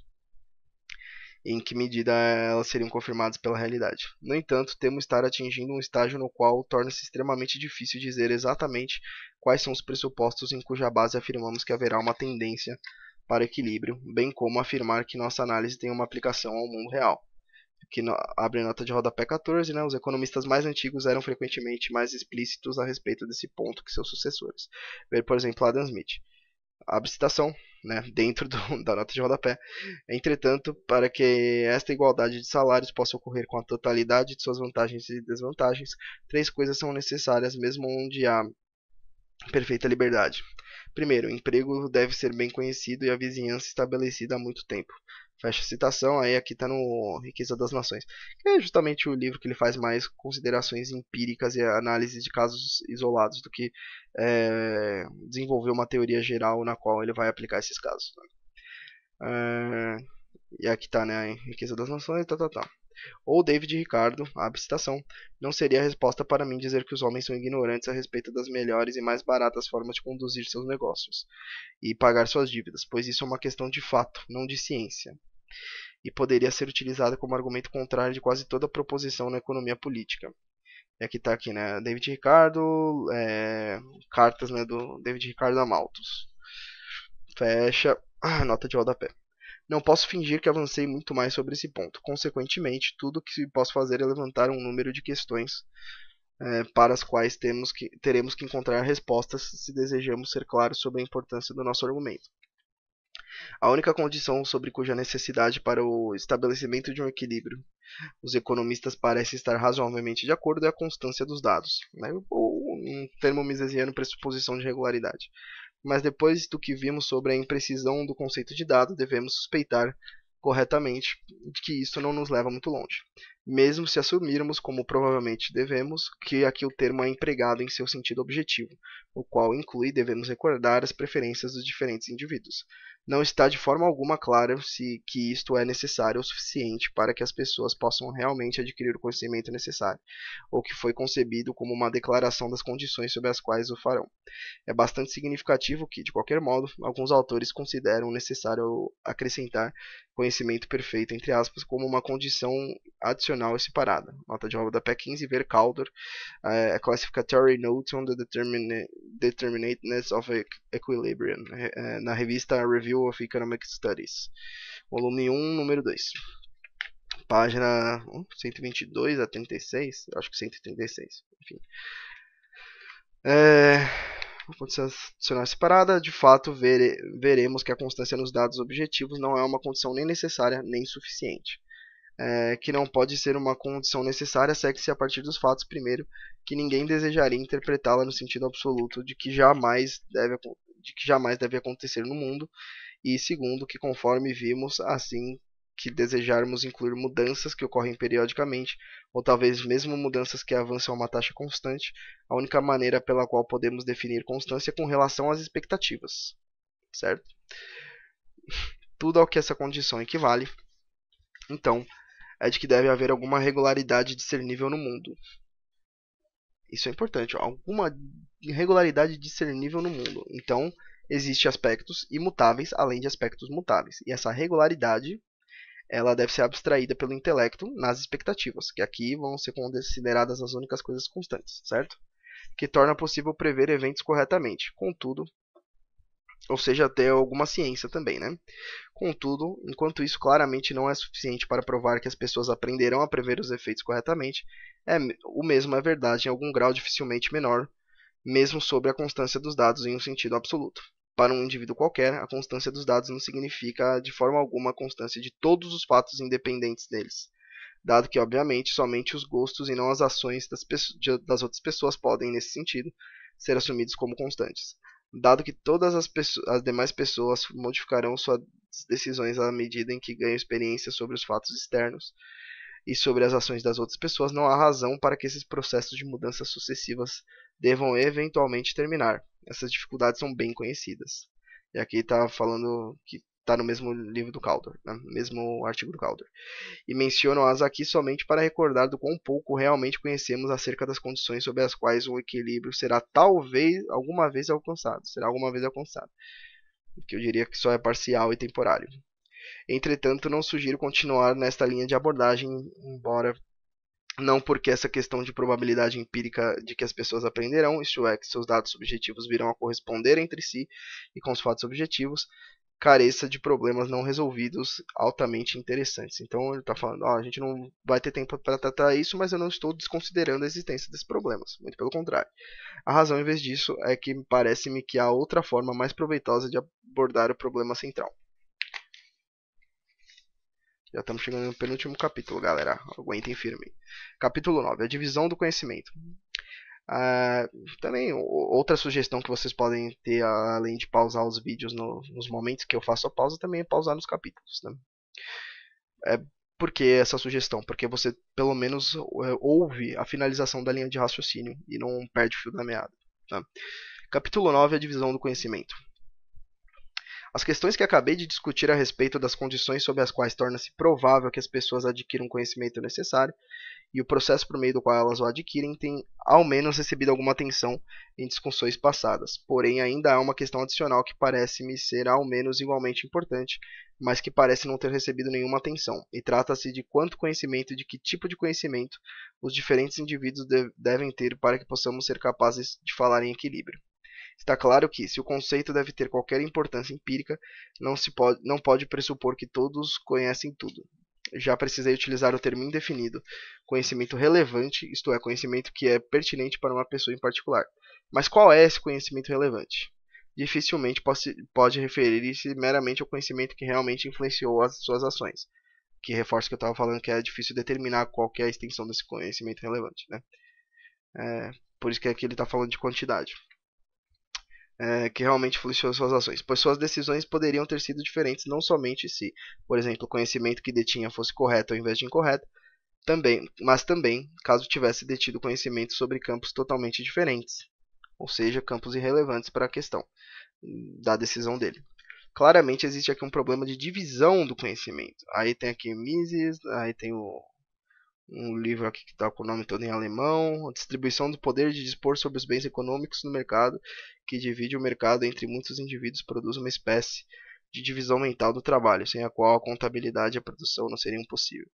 em que medida elas seriam confirmadas pela realidade. No entanto, temos estar atingindo um estágio no qual torna-se extremamente difícil dizer exatamente quais são os pressupostos em cuja base afirmamos que haverá uma tendência para equilíbrio, bem como afirmar que nossa análise tem uma aplicação ao mundo real. Que no, abre a nota de rodapé 14, né? Os economistas mais antigos eram frequentemente mais explícitos a respeito desse ponto que seus sucessores. Ver, por exemplo, Adam Smith. Abre citação, né, dentro do, da nota de rodapé. Entretanto, para que esta igualdade de salários possa ocorrer com a totalidade de suas vantagens e desvantagens, três coisas são necessárias, mesmo onde há perfeita liberdade: Primeiro, o emprego deve ser bem conhecido e a vizinhança estabelecida há muito tempo. Fecha a citação, aí aqui está no Riqueza das Nações, que é justamente o livro que ele faz mais considerações empíricas e análise de casos isolados do que é, desenvolver uma teoria geral na qual ele vai aplicar esses casos. Né? É, e aqui está né, a Riqueza das Nações, tá, tá, tá ou David Ricardo, a citação, não seria a resposta para mim dizer que os homens são ignorantes a respeito das melhores e mais baratas formas de conduzir seus negócios e pagar suas dívidas, pois isso é uma questão de fato, não de ciência. E poderia ser utilizada como argumento contrário de quase toda proposição na economia política. É que está aqui, né? David Ricardo, é, cartas né, do David Ricardo Amaltos. Fecha a nota de rodapé. Não posso fingir que avancei muito mais sobre esse ponto. Consequentemente, tudo o que posso fazer é levantar um número de questões é, para as quais temos que, teremos que encontrar respostas se desejamos ser claros sobre a importância do nosso argumento. A única condição sobre cuja necessidade para o estabelecimento de um equilíbrio os economistas parecem estar razoavelmente de acordo é a constância dos dados, né? ou, um termo misesiano, pressuposição de regularidade mas depois do que vimos sobre a imprecisão do conceito de dado, devemos suspeitar corretamente de que isso não nos leva muito longe, mesmo se assumirmos, como provavelmente devemos, que aqui o termo é empregado em seu sentido objetivo, o qual inclui, devemos recordar, as preferências dos diferentes indivíduos não está de forma alguma clara se que isto é necessário ou suficiente para que as pessoas possam realmente adquirir o conhecimento necessário, ou que foi concebido como uma declaração das condições sobre as quais o farão. É bastante significativo que, de qualquer modo, alguns autores consideram necessário acrescentar conhecimento perfeito, entre aspas, como uma condição adicional e separada. Nota de obra da P15, ver Calder, uh, eh, a Classificatory Note on the Determinateness of Equilibrium, uh, na revista Review Review of Economic Studies, volume 1, número 2. Página 122 a 36, acho que 136, enfim. É, vou adicionar separada. De fato, vere, veremos que a constância nos dados objetivos não é uma condição nem necessária nem suficiente. É, que não pode ser uma condição necessária, segue-se a partir dos fatos, primeiro, que ninguém desejaria interpretá-la no sentido absoluto de que jamais deve de que jamais deve acontecer no mundo, e segundo, que conforme vimos, assim que desejarmos incluir mudanças que ocorrem periodicamente, ou talvez mesmo mudanças que avançam a uma taxa constante, a única maneira pela qual podemos definir constância é com relação às expectativas. Certo? Tudo ao que essa condição equivale, então, é de que deve haver alguma regularidade discernível no mundo. Isso é importante, ó, alguma regularidade discernível no mundo. Então, existem aspectos imutáveis além de aspectos mutáveis. E essa regularidade ela deve ser abstraída pelo intelecto nas expectativas, que aqui vão ser consideradas as únicas coisas constantes, certo? Que torna possível prever eventos corretamente. Contudo, ou seja, até alguma ciência também, né? Contudo, enquanto isso claramente não é suficiente para provar que as pessoas aprenderão a prever os efeitos corretamente, é, o mesmo é verdade em algum grau dificilmente menor mesmo sobre a constância dos dados em um sentido absoluto. Para um indivíduo qualquer, a constância dos dados não significa de forma alguma a constância de todos os fatos independentes deles, dado que, obviamente, somente os gostos e não as ações das, das outras pessoas podem, nesse sentido, ser assumidos como constantes, dado que todas as, as demais pessoas modificarão suas decisões à medida em que ganham experiência sobre os fatos externos e sobre as ações das outras pessoas, não há razão para que esses processos de mudanças sucessivas devam eventualmente terminar. Essas dificuldades são bem conhecidas. E aqui está falando que está no mesmo livro do Caldor, né? no mesmo artigo do Caldor. E menciono-as aqui somente para recordar do quão pouco realmente conhecemos acerca das condições sobre as quais o equilíbrio será talvez alguma vez alcançado. Será alguma vez alcançado. O que eu diria que só é parcial e temporário. Entretanto, não sugiro continuar nesta linha de abordagem, embora não porque essa questão de probabilidade empírica de que as pessoas aprenderão, isto é, que seus dados subjetivos virão a corresponder entre si e com os fatos objetivos, careça de problemas não resolvidos altamente interessantes. Então ele está falando, oh, a gente não vai ter tempo para tratar isso, mas eu não estou desconsiderando a existência desses problemas, muito pelo contrário. A razão, em vez disso, é que parece-me que há outra forma mais proveitosa de abordar o problema central. Já estamos chegando no penúltimo capítulo, galera. Aguentem firme. Capítulo 9: A divisão do conhecimento. Ah, também outra sugestão que vocês podem ter além de pausar os vídeos no, nos momentos que eu faço a pausa também é pausar nos capítulos né? é, por que essa sugestão? Porque você pelo menos é, ouve a finalização da linha de raciocínio e não perde o fio da meada tá? capítulo 9 a divisão do conhecimento as questões que acabei de discutir a respeito das condições sob as quais torna-se provável que as pessoas adquiram o conhecimento necessário e o processo por meio do qual elas o adquirem têm ao menos recebido alguma atenção em discussões passadas. Porém, ainda há uma questão adicional que parece-me ser ao menos igualmente importante, mas que parece não ter recebido nenhuma atenção, e trata-se de quanto conhecimento e de que tipo de conhecimento os diferentes indivíduos de devem ter para que possamos ser capazes de falar em equilíbrio. Está claro que, se o conceito deve ter qualquer importância empírica, não, se pode, não pode pressupor que todos conhecem tudo. Já precisei utilizar o termo indefinido, conhecimento relevante, isto é, conhecimento que é pertinente para uma pessoa em particular. Mas qual é esse conhecimento relevante? Dificilmente pode referir-se meramente ao conhecimento que realmente influenciou as suas ações, que reforça o que eu estava falando, que é difícil determinar qual é a extensão desse conhecimento relevante. Né? É, por isso que aqui ele está falando de quantidade é, que realmente influenciou suas ações, pois suas decisões poderiam ter sido diferentes não somente se, por exemplo, o conhecimento que detinha fosse correto ao invés de incorreto, também, mas também caso tivesse detido conhecimento sobre campos totalmente diferentes, ou seja, campos irrelevantes para a questão hum, da decisão dele. Claramente existe aqui um problema de divisão do conhecimento. Aí tem aqui Mises, aí tem o um livro aqui que está com o nome todo em alemão, a distribuição do poder de dispor sobre os bens econômicos no mercado, que divide o mercado entre muitos indivíduos, produz uma espécie de divisão mental do trabalho, sem a qual a contabilidade e a produção não seriam possíveis.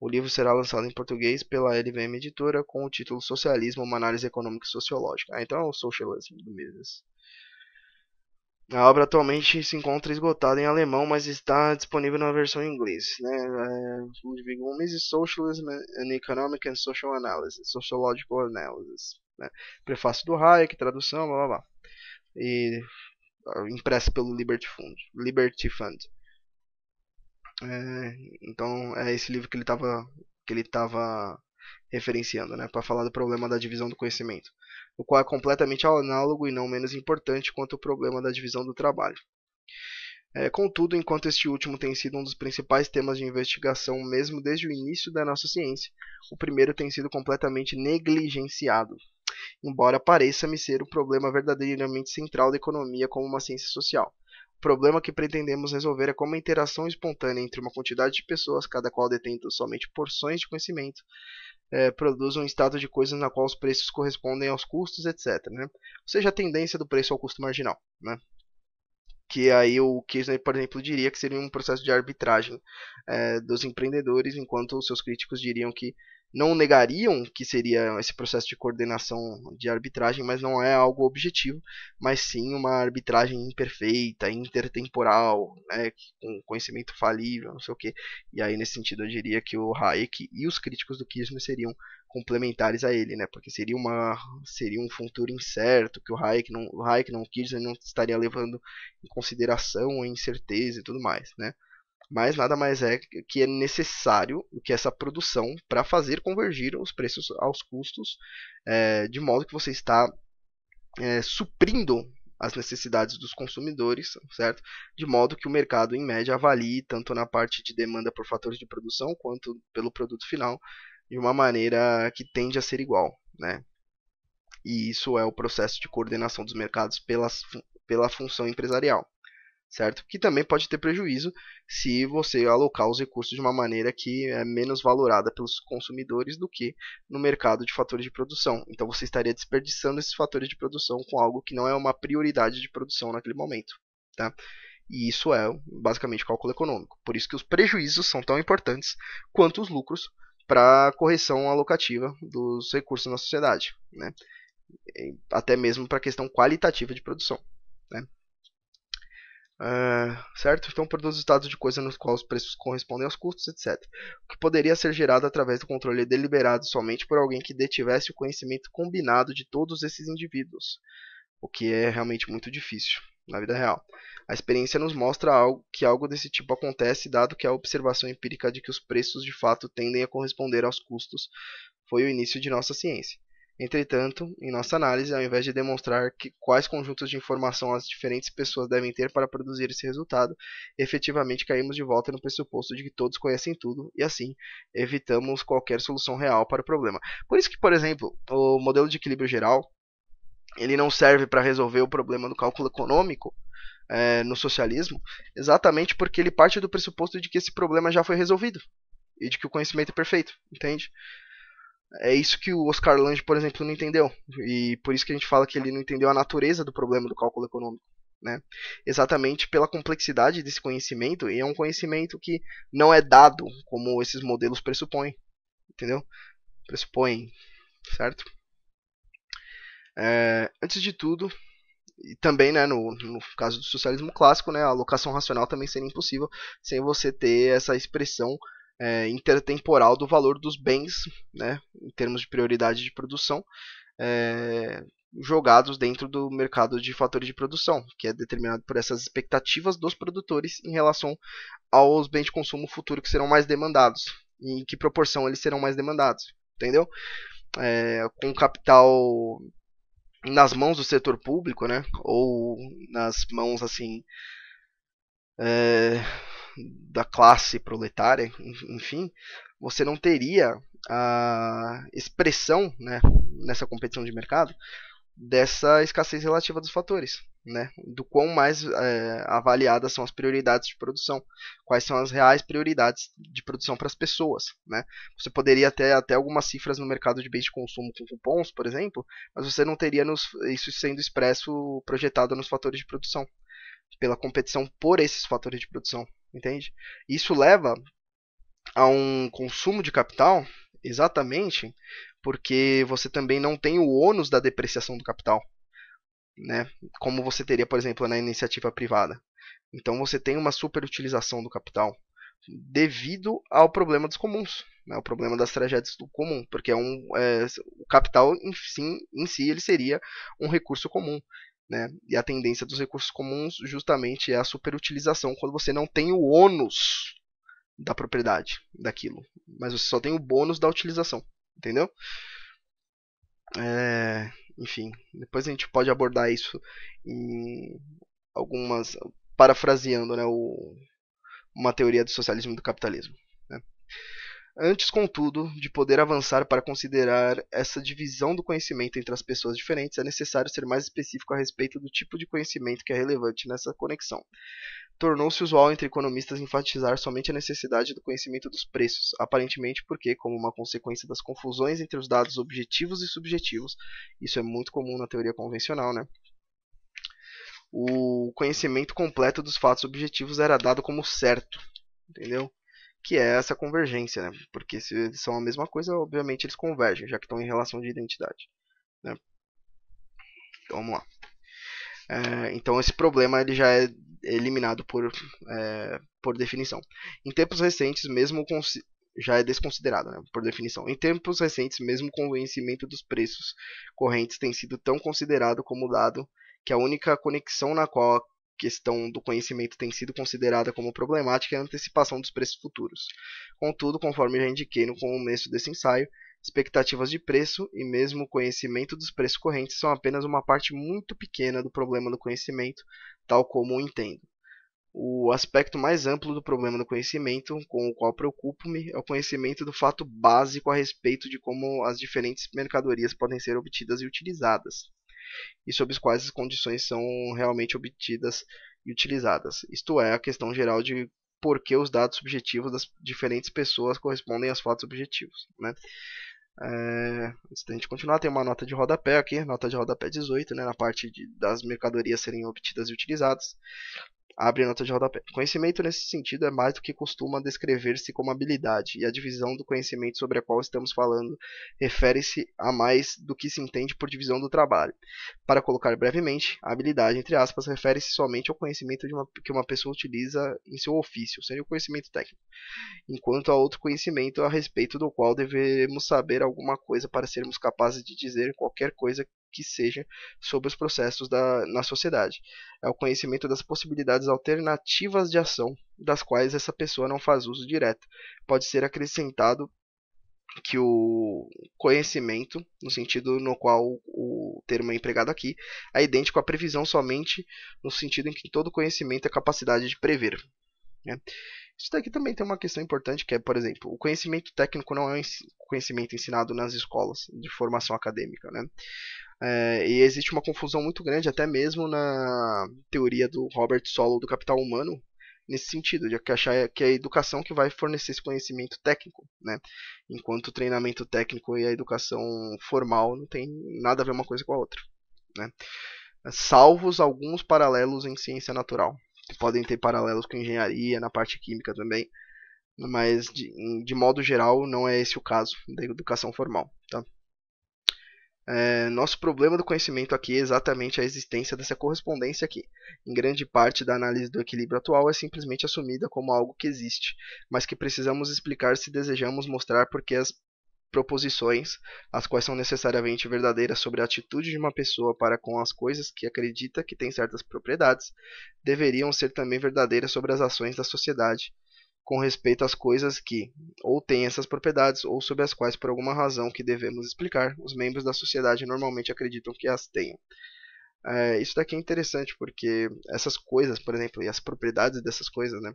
O livro será lançado em português pela LVM Editora com o título Socialismo, uma análise econômica e sociológica. Ah, então é o socialismo do Mises. A obra atualmente se encontra esgotada em alemão, mas está disponível na versão em inglês. Né? É, Ludwig Gomes Socialism and Economic and Social Analysis, Sociological Analysis. Né? Prefácio do Hayek, tradução, blá blá blá. E impresso pelo Liberty Fund. Liberty Fund. É, então é esse livro que ele estava que ele estava referenciando, né, para falar do problema da divisão do conhecimento o qual é completamente análogo e não menos importante quanto o problema da divisão do trabalho. É, contudo, enquanto este último tem sido um dos principais temas de investigação mesmo desde o início da nossa ciência, o primeiro tem sido completamente negligenciado, embora pareça-me ser o problema verdadeiramente central da economia como uma ciência social. O problema que pretendemos resolver é como a interação espontânea entre uma quantidade de pessoas, cada qual detendo somente porções de conhecimento, é, produz um estado de coisas na qual os preços correspondem aos custos, etc. Né? Ou seja, a tendência do preço ao custo marginal. Né? Que é aí o Kirchner, por exemplo, diria que seria um processo de arbitragem é, dos empreendedores, enquanto os seus críticos diriam que não negariam que seria esse processo de coordenação de arbitragem, mas não é algo objetivo, mas sim uma arbitragem imperfeita, intertemporal, né, com conhecimento falível, não sei o que. E aí, nesse sentido, eu diria que o Hayek e os críticos do Kirchner seriam complementares a ele, né? Porque seria uma seria um futuro incerto que o Hayek não o Hayek não o Kirchner não estaria levando em consideração a incerteza e tudo mais, né? mas nada mais é que é necessário que essa produção para fazer convergir os preços aos custos, é, de modo que você está é, suprindo as necessidades dos consumidores, certo? De modo que o mercado, em média, avalie tanto na parte de demanda por fatores de produção quanto pelo produto final de uma maneira que tende a ser igual, né? E isso é o processo de coordenação dos mercados pelas, pela função empresarial certo? Que também pode ter prejuízo se você alocar os recursos de uma maneira que é menos valorada pelos consumidores do que no mercado de fatores de produção. Então você estaria desperdiçando esses fatores de produção com algo que não é uma prioridade de produção naquele momento, tá? E isso é basicamente cálculo econômico. Por isso que os prejuízos são tão importantes quanto os lucros para a correção alocativa dos recursos na sociedade, né? até mesmo para a questão qualitativa de produção. Né? Uh, certo? Então produz estados de coisa nos quais os preços correspondem aos custos, etc. O que poderia ser gerado através do controle deliberado somente por alguém que detivesse o conhecimento combinado de todos esses indivíduos, o que é realmente muito difícil na vida real. A experiência nos mostra algo, que algo desse tipo acontece, dado que a observação empírica de que os preços de fato tendem a corresponder aos custos foi o início de nossa ciência. Entretanto, em nossa análise, ao invés de demonstrar que, quais conjuntos de informação as diferentes pessoas devem ter para produzir esse resultado, efetivamente caímos de volta no pressuposto de que todos conhecem tudo e, assim, evitamos qualquer solução real para o problema. Por isso que, por exemplo, o modelo de equilíbrio geral ele não serve para resolver o problema do cálculo econômico é, no socialismo, exatamente porque ele parte do pressuposto de que esse problema já foi resolvido e de que o conhecimento é perfeito, entende? É isso que o Oscar Lange, por exemplo, não entendeu. E por isso que a gente fala que ele não entendeu a natureza do problema do cálculo econômico. Né? Exatamente pela complexidade desse conhecimento, e é um conhecimento que não é dado, como esses modelos pressupõem. Entendeu? Pressupõem, certo? É, antes de tudo, e também né, no, no, caso do socialismo clássico, né, a alocação racional também seria impossível sem você ter essa expressão é, intertemporal do valor dos bens, né, em termos de prioridade de produção, é, jogados dentro do mercado de fatores de produção, que é determinado por essas expectativas dos produtores em relação aos bens de consumo futuro que serão mais demandados e em que proporção eles serão mais demandados, entendeu? É, com capital nas mãos do setor público, né? Ou nas mãos assim é, da classe proletária, enfim, você não teria a expressão né, nessa competição de mercado dessa escassez relativa dos fatores, né? Do quão mais é, avaliadas são as prioridades de produção, quais são as reais prioridades de produção para as pessoas, né? Você poderia ter até algumas cifras no mercado de bens de consumo com cupons, por exemplo, mas você não teria nos, isso sendo expresso projetado nos fatores de produção, pela competição por esses fatores de produção, Entende? Isso leva a um consumo de capital exatamente porque você também não tem o ônus da depreciação do capital, né? Como você teria, por exemplo, na iniciativa privada. Então você tem uma superutilização do capital devido ao problema dos comuns, né? o problema das tragédias do comum, porque é um, é, o capital, em, sim, em si, ele seria um recurso comum. Né? E a tendência dos recursos comuns justamente é a superutilização, quando você não tem o ônus da propriedade daquilo, mas você só tem o bônus da utilização, entendeu? É, enfim, depois a gente pode abordar isso em algumas parafraseando, né, o, uma teoria do socialismo e do capitalismo. Né? antes, contudo, de poder avançar para considerar essa divisão do conhecimento entre as pessoas diferentes, é necessário ser mais específico a respeito do tipo de conhecimento que é relevante nessa conexão. Tornou-se usual entre economistas enfatizar somente a necessidade do conhecimento dos preços, aparentemente porque, como uma consequência das confusões entre os dados objetivos e subjetivos, isso é muito comum na teoria convencional, né? O conhecimento completo dos fatos objetivos era dado como certo, entendeu? que é essa convergência, né? Porque se eles são a mesma coisa, obviamente eles convergem, já que estão em relação de identidade. Né? Então, vamos lá. É, então esse problema ele já é eliminado por, é, por definição. Em tempos recentes, mesmo já é desconsiderado, né, por definição. Em tempos recentes, mesmo o convencimento dos preços correntes tem sido tão considerado como dado que a única conexão na qual questão do conhecimento tem sido considerada como problemática é a antecipação dos preços futuros. Contudo, conforme já indiquei no começo desse ensaio, expectativas de preço e mesmo o conhecimento dos preços correntes são apenas uma parte muito pequena do problema do conhecimento, tal como o entendo. O aspecto mais amplo do problema do conhecimento com o qual preocupo-me é o conhecimento do fato básico a respeito de como as diferentes mercadorias podem ser obtidas e utilizadas e sob quais condições são realmente obtidas e utilizadas, isto é, a questão geral de por que os dados subjetivos das diferentes pessoas correspondem às fotos objetivos. Né? É, antes da gente continuar, tem uma nota de rodapé aqui, nota de rodapé 18, né, na parte de, das mercadorias serem obtidas e utilizadas. Abre nota de rodapé. Conhecimento nesse sentido é mais do que costuma descrever-se como habilidade, e a divisão do conhecimento sobre a qual estamos falando refere-se a mais do que se entende por divisão do trabalho. Para colocar brevemente, a habilidade, entre aspas, refere-se somente ao conhecimento uma, que uma pessoa utiliza em seu ofício, sendo o conhecimento técnico, enquanto há outro conhecimento a respeito do qual devemos saber alguma coisa para sermos capazes de dizer qualquer coisa que seja sobre os processos da, na sociedade. É o conhecimento das possibilidades alternativas de ação, das quais essa pessoa não faz uso direto. Pode ser acrescentado que o conhecimento, no sentido no qual o termo é empregado aqui, é idêntico à previsão somente no sentido em que todo conhecimento é capacidade de prever. Né? Isso daqui também tem uma questão importante que é, por exemplo, o conhecimento técnico não é um conhecimento ensinado nas escolas de formação acadêmica. Né? É, e existe uma confusão muito grande, até mesmo na teoria do Robert Solow do capital humano, nesse sentido, de achar que é a educação que vai fornecer esse conhecimento técnico, né? Enquanto o treinamento técnico e a educação formal não tem nada a ver uma coisa com a outra, né? Salvos alguns paralelos em ciência natural, que podem ter paralelos com engenharia, na parte química também, mas de, de modo geral não é esse o caso da educação formal, tá? É, nosso problema do conhecimento aqui é exatamente a existência dessa correspondência aqui. Em grande parte da análise do equilíbrio atual é simplesmente assumida como algo que existe, mas que precisamos explicar se desejamos mostrar porque as proposições, as quais são necessariamente verdadeiras sobre a atitude de uma pessoa para com as coisas que acredita que têm certas propriedades, deveriam ser também verdadeiras sobre as ações da sociedade, com respeito às coisas que ou têm essas propriedades ou sobre as quais, por alguma razão que devemos explicar, os membros da sociedade normalmente acreditam que as tenham. É, isso daqui é interessante porque essas coisas, por exemplo, e as propriedades dessas coisas, né,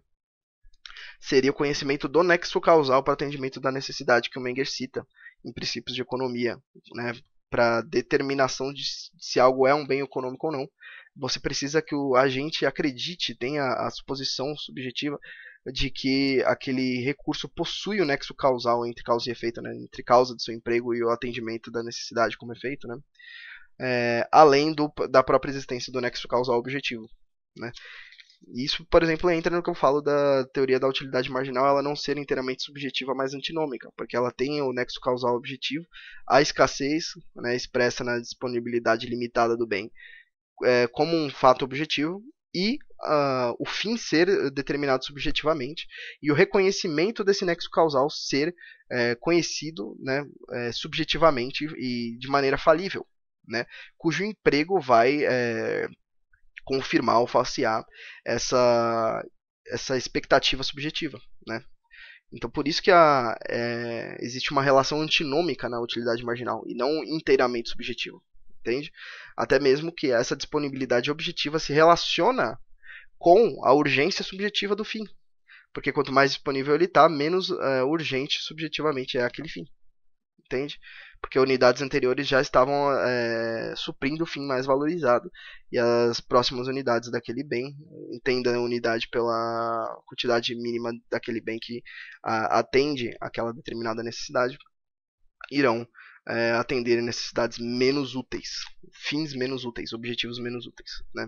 seria o conhecimento do nexo causal para atendimento da necessidade que o Menger cita em princípios de economia, né, para determinação de se algo é um bem econômico ou não. Você precisa que o agente acredite, tenha a suposição subjetiva de que aquele recurso possui o nexo causal entre causa e efeito, né? entre causa do seu emprego e o atendimento da necessidade como efeito, né? É, além do, da própria existência do nexo causal objetivo. Né? Isso, por exemplo, entra no que eu falo da teoria da utilidade marginal, ela não ser inteiramente subjetiva, mas antinômica, porque ela tem o nexo causal objetivo, a escassez né, expressa na disponibilidade limitada do bem é, como um fato objetivo e uh, o fim ser determinado subjetivamente e o reconhecimento desse nexo causal ser é, conhecido né, é, subjetivamente e de maneira falível, né, cujo emprego vai é, confirmar ou falsear essa, essa expectativa subjetiva. Né. Então, por isso que a, é, existe uma relação antinômica na utilidade marginal e não inteiramente subjetiva entende? Até mesmo que essa disponibilidade objetiva se relaciona com a urgência subjetiva do fim. Porque quanto mais disponível ele está, menos é, urgente subjetivamente é aquele fim. Entende? Porque unidades anteriores já estavam é, suprindo o fim mais valorizado. E as próximas unidades daquele bem, entenda a unidade pela quantidade mínima daquele bem que atende aquela determinada necessidade, irão é, atender necessidades menos úteis, fins menos úteis, objetivos menos úteis. Né?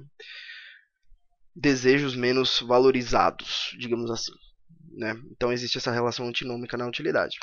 desejos menos valorizados, digamos assim. Né? Então existe essa relação antinômica na utilidade.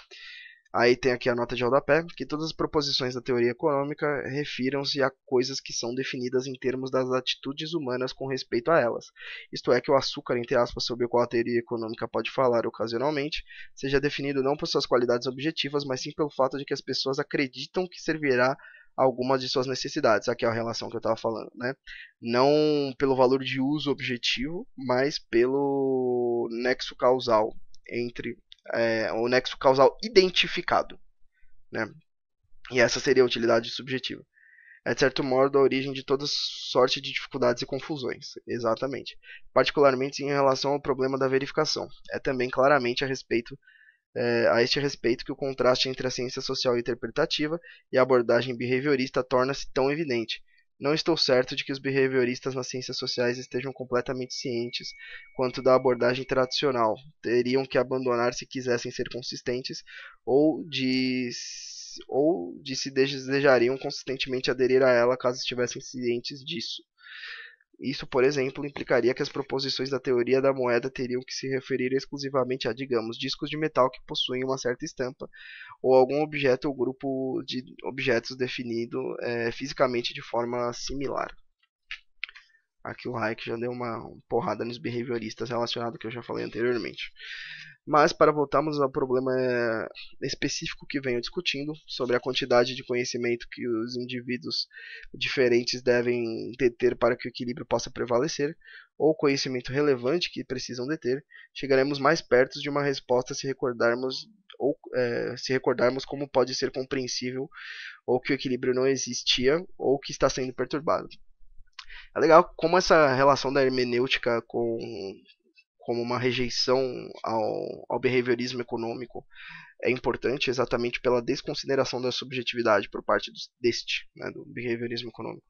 Aí tem aqui a nota de rodapé, que todas as proposições da teoria econômica refiram-se a coisas que são definidas em termos das atitudes humanas com respeito a elas. Isto é, que o açúcar, entre aspas, sobre o qual a teoria econômica pode falar ocasionalmente, seja definido não por suas qualidades objetivas, mas sim pelo fato de que as pessoas acreditam que servirá algumas de suas necessidades. Aqui é a relação que eu estava falando, né? Não pelo valor de uso objetivo, mas pelo nexo causal entre é, o nexo causal identificado, né? E essa seria a utilidade subjetiva. É de certo modo a origem de toda sorte de dificuldades e confusões. Exatamente. Particularmente em relação ao problema da verificação. É também claramente a respeito é, a este respeito que o contraste entre a ciência social interpretativa e a abordagem behaviorista torna-se tão evidente. Não estou certo de que os behavioristas nas ciências sociais estejam completamente cientes quanto da abordagem tradicional. Teriam que abandonar se quisessem ser consistentes ou de ou de se desejariam consistentemente aderir a ela caso estivessem cientes disso. Isso, por exemplo, implicaria que as proposições da teoria da moeda teriam que se referir exclusivamente a, digamos, discos de metal que possuem uma certa estampa, ou algum objeto ou grupo de objetos definido é, fisicamente de forma similar. Aqui o Hayek já deu uma porrada nos behavioristas relacionado ao que eu já falei anteriormente. Mas para voltarmos ao problema é, específico que venho discutindo, sobre a quantidade de conhecimento que os indivíduos diferentes devem deter para que o equilíbrio possa prevalecer, ou conhecimento relevante que precisam deter, chegaremos mais perto de uma resposta se recordarmos ou é, se recordarmos como pode ser compreensível ou que o equilíbrio não existia ou que está sendo perturbado. É legal como essa relação da hermenêutica com como uma rejeição ao, ao behaviorismo econômico é importante exatamente pela desconsideração da subjetividade por parte deste, né, do behaviorismo econômico.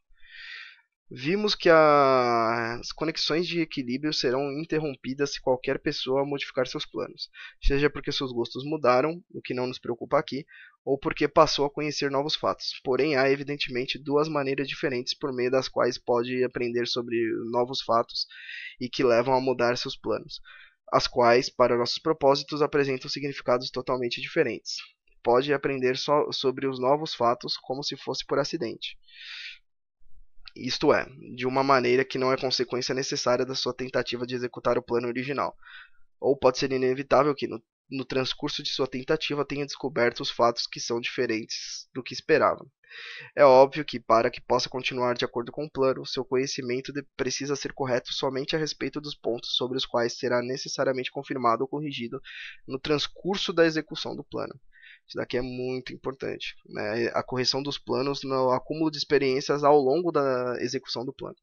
Vimos que as conexões de equilíbrio serão interrompidas se qualquer pessoa modificar seus planos, seja porque seus gostos mudaram, o que não nos preocupa aqui, ou porque passou a conhecer novos fatos. Porém, há evidentemente duas maneiras diferentes por meio das quais pode aprender sobre novos fatos e que levam a mudar seus planos, as quais, para nossos propósitos, apresentam significados totalmente diferentes. Pode aprender so sobre os novos fatos como se fosse por acidente isto é, de uma maneira que não é consequência necessária da sua tentativa de executar o plano original. Ou pode ser inevitável que, no, no transcurso de sua tentativa, tenha descoberto os fatos que são diferentes do que esperava. É óbvio que, para que possa continuar de acordo com o plano, seu conhecimento precisa ser correto somente a respeito dos pontos sobre os quais será necessariamente confirmado ou corrigido no transcurso da execução do plano. Isso daqui é muito importante. Né? A correção dos planos no acúmulo de experiências ao longo da execução do plano.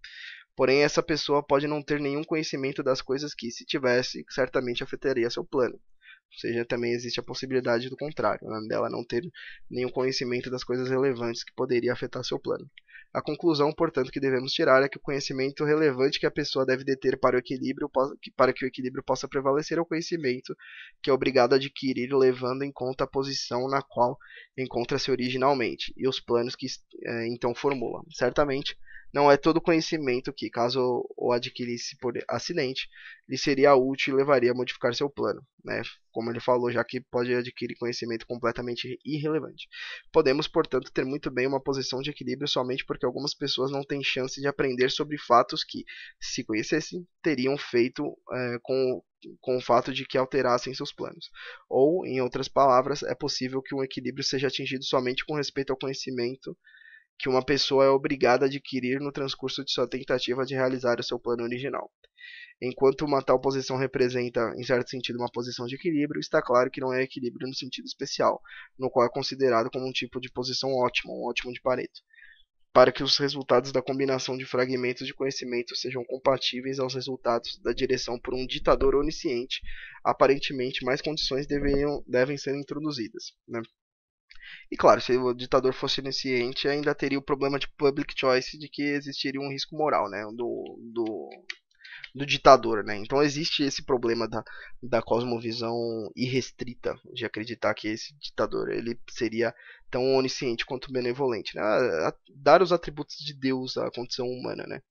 Porém, essa pessoa pode não ter nenhum conhecimento das coisas que, se tivesse, certamente afetaria seu plano. Ou seja, também existe a possibilidade do contrário, né? dela não ter nenhum conhecimento das coisas relevantes que poderia afetar seu plano. A conclusão, portanto, que devemos tirar é que o conhecimento relevante que a pessoa deve deter para, o equilíbrio, para que o equilíbrio possa prevalecer é o conhecimento que é obrigado a adquirir, levando em conta a posição na qual encontra-se originalmente e os planos que eh, então formula. Certamente, não é todo conhecimento que, caso o adquirisse por acidente, lhe seria útil e levaria a modificar seu plano. Né? Como ele falou, já que pode adquirir conhecimento completamente irrelevante. Podemos, portanto, ter muito bem uma posição de equilíbrio somente porque algumas pessoas não têm chance de aprender sobre fatos que, se conhecessem, teriam feito é, com, com o fato de que alterassem seus planos. Ou, em outras palavras, é possível que um equilíbrio seja atingido somente com respeito ao conhecimento que uma pessoa é obrigada a adquirir no transcurso de sua tentativa de realizar o seu plano original. Enquanto uma tal posição representa, em certo sentido, uma posição de equilíbrio, está claro que não é equilíbrio no sentido especial, no qual é considerado como um tipo de posição ótima, um ótimo de Pareto, para que os resultados da combinação de fragmentos de conhecimento sejam compatíveis aos resultados da direção por um ditador onisciente, aparentemente mais condições deveriam, devem ser introduzidas. Né? E claro, se o ditador fosse onisciente, ainda teria o problema de public choice de que existiria um risco moral, né, do, do, do ditador, né. Então existe esse problema da, da cosmovisão irrestrita de acreditar que esse ditador ele seria tão onisciente quanto benevolente, né, a, ah, a, dar os atributos de Deus à condição humana, né.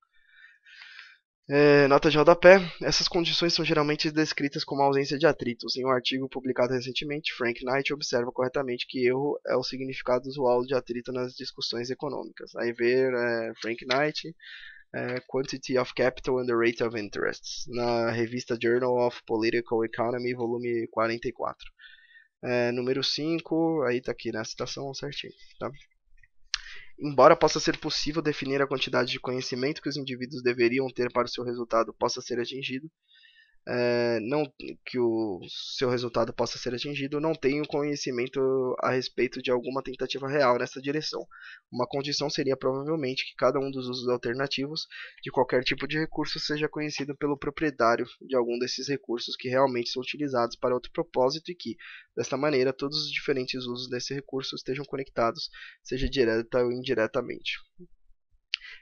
É, nota de rodapé. Essas condições são geralmente descritas como ausência de atritos. Em um artigo publicado recentemente, Frank Knight observa corretamente que erro é o significado usual de atrito nas discussões econômicas. Aí ver é, Frank Knight, é, Quantity of Capital and the Rate of Interest, na revista Journal of Political Economy, volume 44. É, número 5, aí tá aqui na né, citação certinho, tá? Embora possa ser possível definir a quantidade de conhecimento que os indivíduos deveriam ter para o seu resultado possa ser atingido, é, não que o seu resultado possa ser atingido, não tenho conhecimento a respeito de alguma tentativa real nessa direção. Uma condição seria provavelmente que cada um dos usos alternativos de qualquer tipo de recurso seja conhecido pelo proprietário de algum desses recursos que realmente são utilizados para outro propósito e que, desta maneira, todos os diferentes usos desse recurso estejam conectados, seja direta ou indiretamente.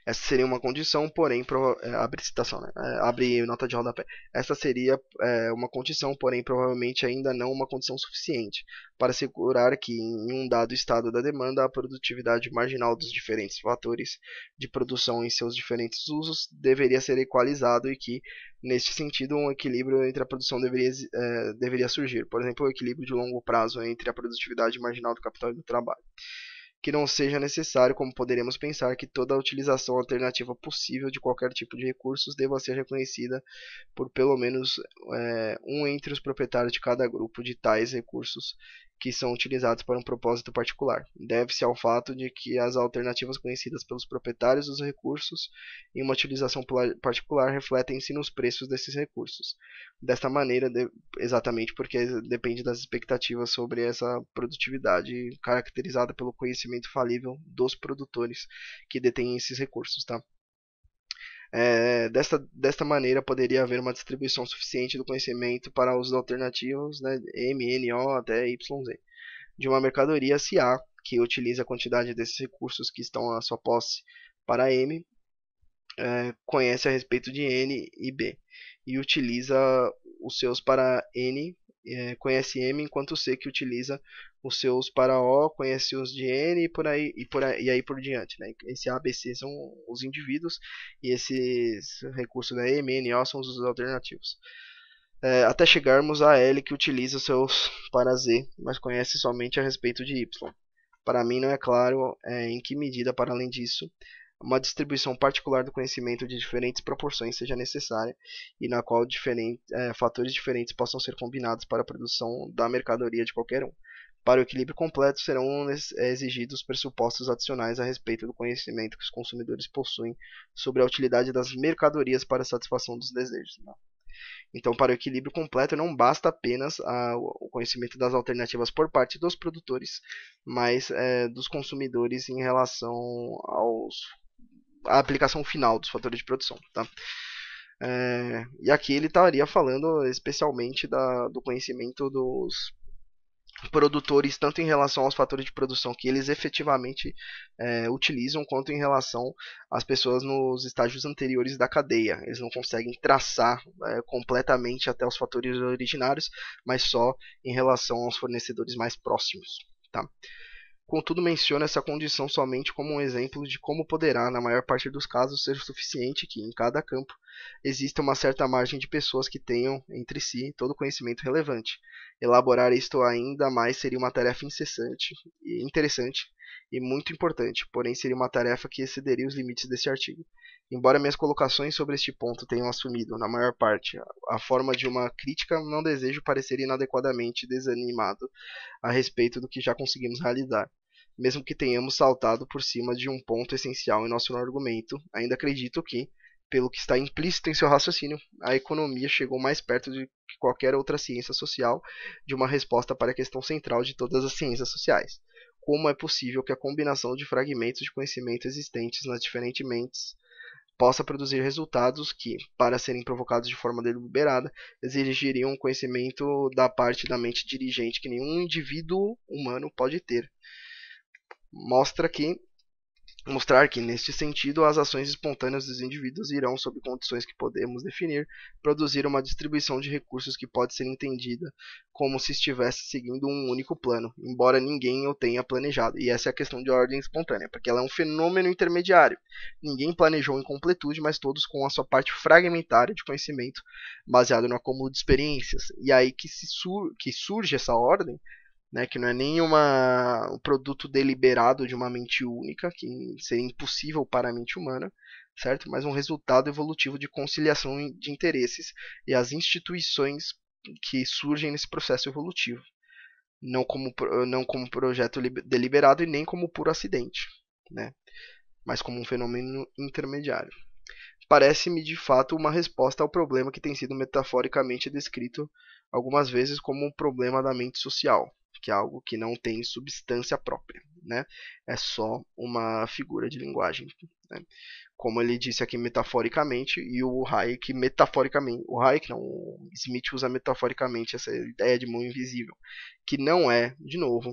Essa seria uma condição, porém, pro, é, abre citação, né? É, abre nota de rodapé. Essa seria é, uma condição, porém, provavelmente ainda não uma condição suficiente para assegurar que, em um dado estado da demanda, a produtividade marginal dos diferentes fatores de produção em seus diferentes usos deveria ser equalizado e que, neste sentido, um equilíbrio entre a produção deveria, é, deveria surgir. Por exemplo, o equilíbrio de longo prazo entre a produtividade marginal do capital e do trabalho que não seja necessário, como poderemos pensar, que toda utilização alternativa possível de qualquer tipo de recursos deva ser reconhecida por pelo menos é, um entre os proprietários de cada grupo de tais recursos que são utilizados para um propósito particular. Deve-se ao fato de que as alternativas conhecidas pelos proprietários dos recursos em uma utilização particular refletem-se nos preços desses recursos. Desta maneira, exatamente porque depende das expectativas sobre essa produtividade caracterizada pelo conhecimento falível dos produtores que detêm esses recursos, tá? É, desta, desta maneira, poderia haver uma distribuição suficiente do conhecimento para os alternativos, né, M, N, O até Z, de uma mercadoria se A, que utiliza a quantidade desses recursos que estão à sua posse para M, é, conhece a respeito de N e B, e utiliza os seus para N é, conhece M enquanto C que utiliza os seus para O, conhece os de N e por aí e por aí, e aí por diante, né? Esse ABC são os indivíduos e esses recursos da né, M, N, O são os alternativos. É, até chegarmos a L que utiliza os seus para Z, mas conhece somente a respeito de Y. Para mim não é claro é, em que medida, para além disso, uma distribuição particular do conhecimento de diferentes proporções seja necessária e na qual diferentes é, fatores diferentes possam ser combinados para a produção da mercadoria de qualquer um. Para o equilíbrio completo, serão é, exigidos pressupostos adicionais a respeito do conhecimento que os consumidores possuem sobre a utilidade das mercadorias para a satisfação dos desejos. Né? Então, para o equilíbrio completo, não basta apenas a, o conhecimento das alternativas por parte dos produtores, mas é, dos consumidores em relação aos a aplicação final dos fatores de produção. Tá? É, e aqui ele estaria falando especialmente da, do conhecimento dos produtores, tanto em relação aos fatores de produção que eles efetivamente é, utilizam, quanto em relação às pessoas nos estágios anteriores da cadeia. Eles não conseguem traçar é, completamente até os fatores originários, mas só em relação aos fornecedores mais próximos. Tá? contudo menciona essa condição somente como um exemplo de como poderá, na maior parte dos casos, ser suficiente que, em cada campo, exista uma certa margem de pessoas que tenham, entre si, todo o conhecimento relevante. Elaborar isto ainda mais seria uma tarefa incessante e interessante e muito importante, porém seria uma tarefa que excederia os limites deste artigo. Embora minhas colocações sobre este ponto tenham assumido, na maior parte, a forma de uma crítica, não desejo parecer inadequadamente desanimado a respeito do que já conseguimos realizar mesmo que tenhamos saltado por cima de um ponto essencial em nosso argumento, ainda acredito que, pelo que está implícito em seu raciocínio, a economia chegou mais perto de que qualquer outra ciência social de uma resposta para a questão central de todas as ciências sociais. Como é possível que a combinação de fragmentos de conhecimento existentes nas diferentes mentes possa produzir resultados que, para serem provocados de forma deliberada, exigiriam um conhecimento da parte da mente dirigente que nenhum indivíduo humano pode ter? mostra que mostrar que neste sentido as ações espontâneas dos indivíduos irão sob condições que podemos definir produzir uma distribuição de recursos que pode ser entendida como se estivesse seguindo um único plano, embora ninguém o tenha planejado. E essa é a questão de ordem espontânea, porque ela é um fenômeno intermediário. Ninguém planejou em completude, mas todos com a sua parte fragmentária de conhecimento baseado no acúmulo de experiências. E aí que, se sur que surge essa ordem né, que não é nenhuma um produto deliberado de uma mente única, que seria impossível para a mente humana, certo? Mas um resultado evolutivo de conciliação de interesses e as instituições que surgem nesse processo evolutivo, não como não como projeto deliberado e nem como puro acidente, né? Mas como um fenômeno intermediário. Parece-me de fato uma resposta ao problema que tem sido metaforicamente descrito algumas vezes como um problema da mente social, que é algo que não tem substância própria, né? É só uma figura de linguagem, né? como ele disse aqui metaforicamente e o Hayek metaforicamente, o Hayek não, o Smith usa metaforicamente essa ideia de mão invisível, que não é, de novo,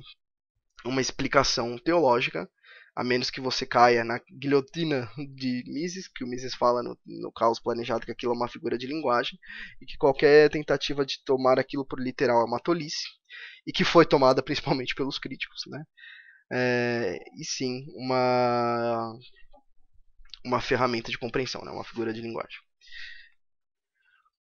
uma explicação teológica, a menos que você caia na guilhotina de Mises, que o Mises fala no, no Caos Planejado que aquilo é uma figura de linguagem, e que qualquer tentativa de tomar aquilo por literal é uma tolice, e que foi tomada principalmente pelos críticos. Né? É, e sim, uma, uma ferramenta de compreensão, né? uma figura de linguagem.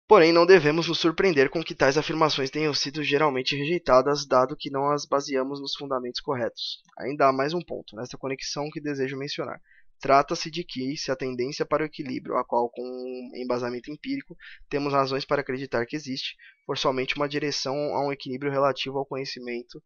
Porém, não devemos nos surpreender com que tais afirmações tenham sido geralmente rejeitadas, dado que não as baseamos nos fundamentos corretos. Ainda há mais um ponto nesta conexão que desejo mencionar. Trata-se de que, se a tendência para o equilíbrio, a qual, com um embasamento empírico, temos razões para acreditar que existe, for somente uma direção a um equilíbrio relativo ao conhecimento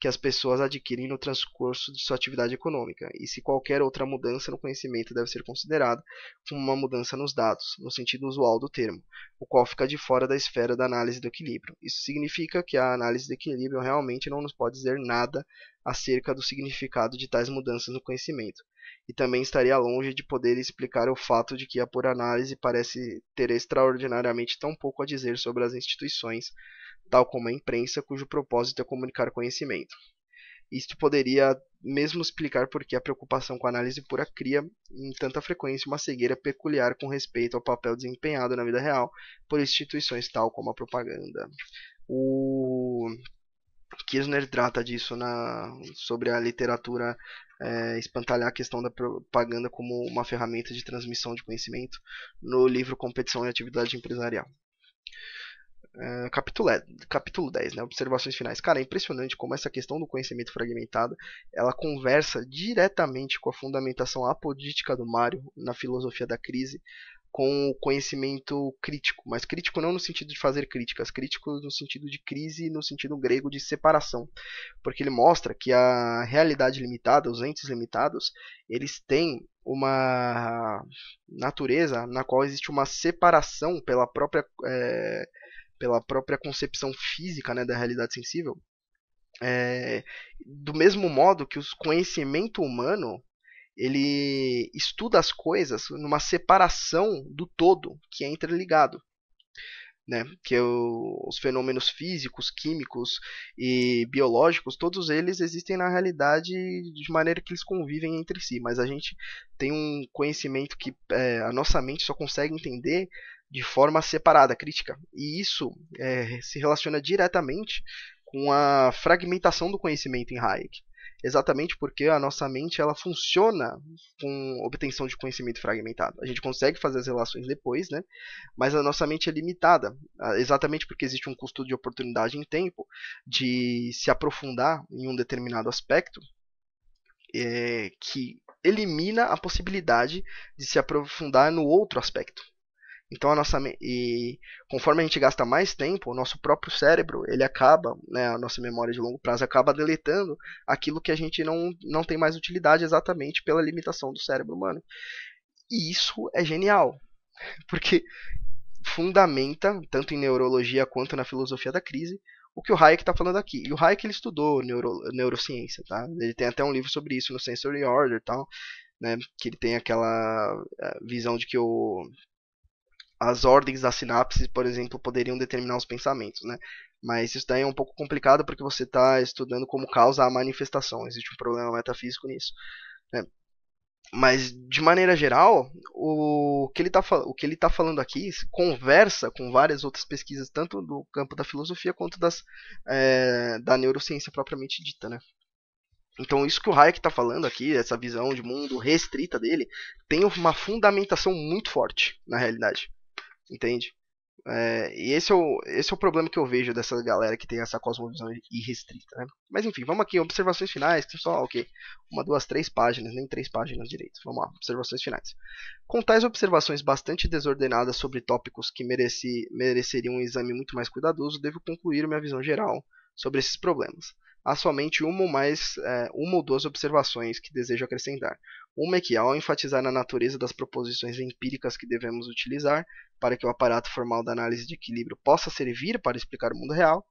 que as pessoas adquirem no transcurso de sua atividade econômica, e se qualquer outra mudança no conhecimento deve ser considerada como uma mudança nos dados, no sentido usual do termo, o qual fica de fora da esfera da análise do equilíbrio. Isso significa que a análise do equilíbrio realmente não nos pode dizer nada acerca do significado de tais mudanças no conhecimento, e também estaria longe de poder explicar o fato de que a pura análise parece ter extraordinariamente tão pouco a dizer sobre as instituições, tal como a imprensa, cujo propósito é comunicar conhecimento. Isto poderia mesmo explicar por que a preocupação com a análise pura cria, em tanta frequência, uma cegueira peculiar com respeito ao papel desempenhado na vida real por instituições tal como a propaganda. O Kirchner trata disso na, sobre a literatura é, espantalhar a questão da propaganda como uma ferramenta de transmissão de conhecimento no livro Competição e Atividade Empresarial. É, capítulo, é, capítulo 10, né? Observações finais. Cara, é impressionante como essa questão do conhecimento fragmentado ela conversa diretamente com a fundamentação apodítica do Mário na filosofia da crise, com o conhecimento crítico, mas crítico não no sentido de fazer críticas, crítico no sentido de crise, no sentido grego de separação, porque ele mostra que a realidade limitada, os entes limitados, eles têm uma natureza na qual existe uma separação pela própria é, pela própria concepção física né, da realidade sensível, é, do mesmo modo que o conhecimento humano ele estuda as coisas numa separação do todo que é interligado. Né? Que é o, os fenômenos físicos, químicos e biológicos, todos eles existem na realidade de maneira que eles convivem entre si, mas a gente tem um conhecimento que é, a nossa mente só consegue entender de forma separada, crítica. E isso é, se relaciona diretamente com a fragmentação do conhecimento em Hayek exatamente porque a nossa mente ela funciona com obtenção de conhecimento fragmentado. A gente consegue fazer as relações depois, né? Mas a nossa mente é limitada, ah, exatamente porque existe um custo de oportunidade em tempo de se aprofundar em um determinado aspecto é, que elimina a possibilidade de se aprofundar no outro aspecto. Então a nossa e conforme a gente gasta mais tempo, o nosso próprio cérebro, ele acaba, né, a nossa memória de longo prazo acaba deletando aquilo que a gente não, não tem mais utilidade exatamente pela limitação do cérebro humano. E isso é genial, porque fundamenta, tanto em neurologia quanto na filosofia da crise, o que o Hayek está falando aqui. E o Hayek ele estudou neuro, neurociência, tá? Ele tem até um livro sobre isso no Sensory Order, tal, né? Que ele tem aquela eh, visão de que o as ordens da sinapse, por exemplo, poderiam determinar os pensamentos, né? Mas isso daí é um pouco complicado porque você está estudando como causa a manifestação. Existe um problema metafísico nisso. Né? Mas, de maneira geral, o que ele está tá falando aqui conversa com várias outras pesquisas, tanto do campo da filosofia quanto das, é, da neurociência propriamente dita. Né? Então, isso que o Hayek está falando aqui, essa visão de mundo restrita dele, tem uma fundamentação muito forte, na realidade. Entende? É, e esse é, o, esse é o problema que eu vejo dessa galera que tem essa cosmovisão irrestrita. Né? Mas enfim, vamos aqui, observações finais, que só Uma, duas, três páginas, nem três páginas direito. Vamos lá, observações finais. Com tais observações bastante desordenadas sobre tópicos que mereci, mereceriam um exame muito mais cuidadoso, devo concluir minha visão geral sobre esses problemas há somente uma ou mais é, uma ou duas observações que desejo acrescentar. Uma é que, ao enfatizar a natureza das proposições empíricas que devemos utilizar para que o aparato formal da análise de equilíbrio possa servir para explicar o mundo real,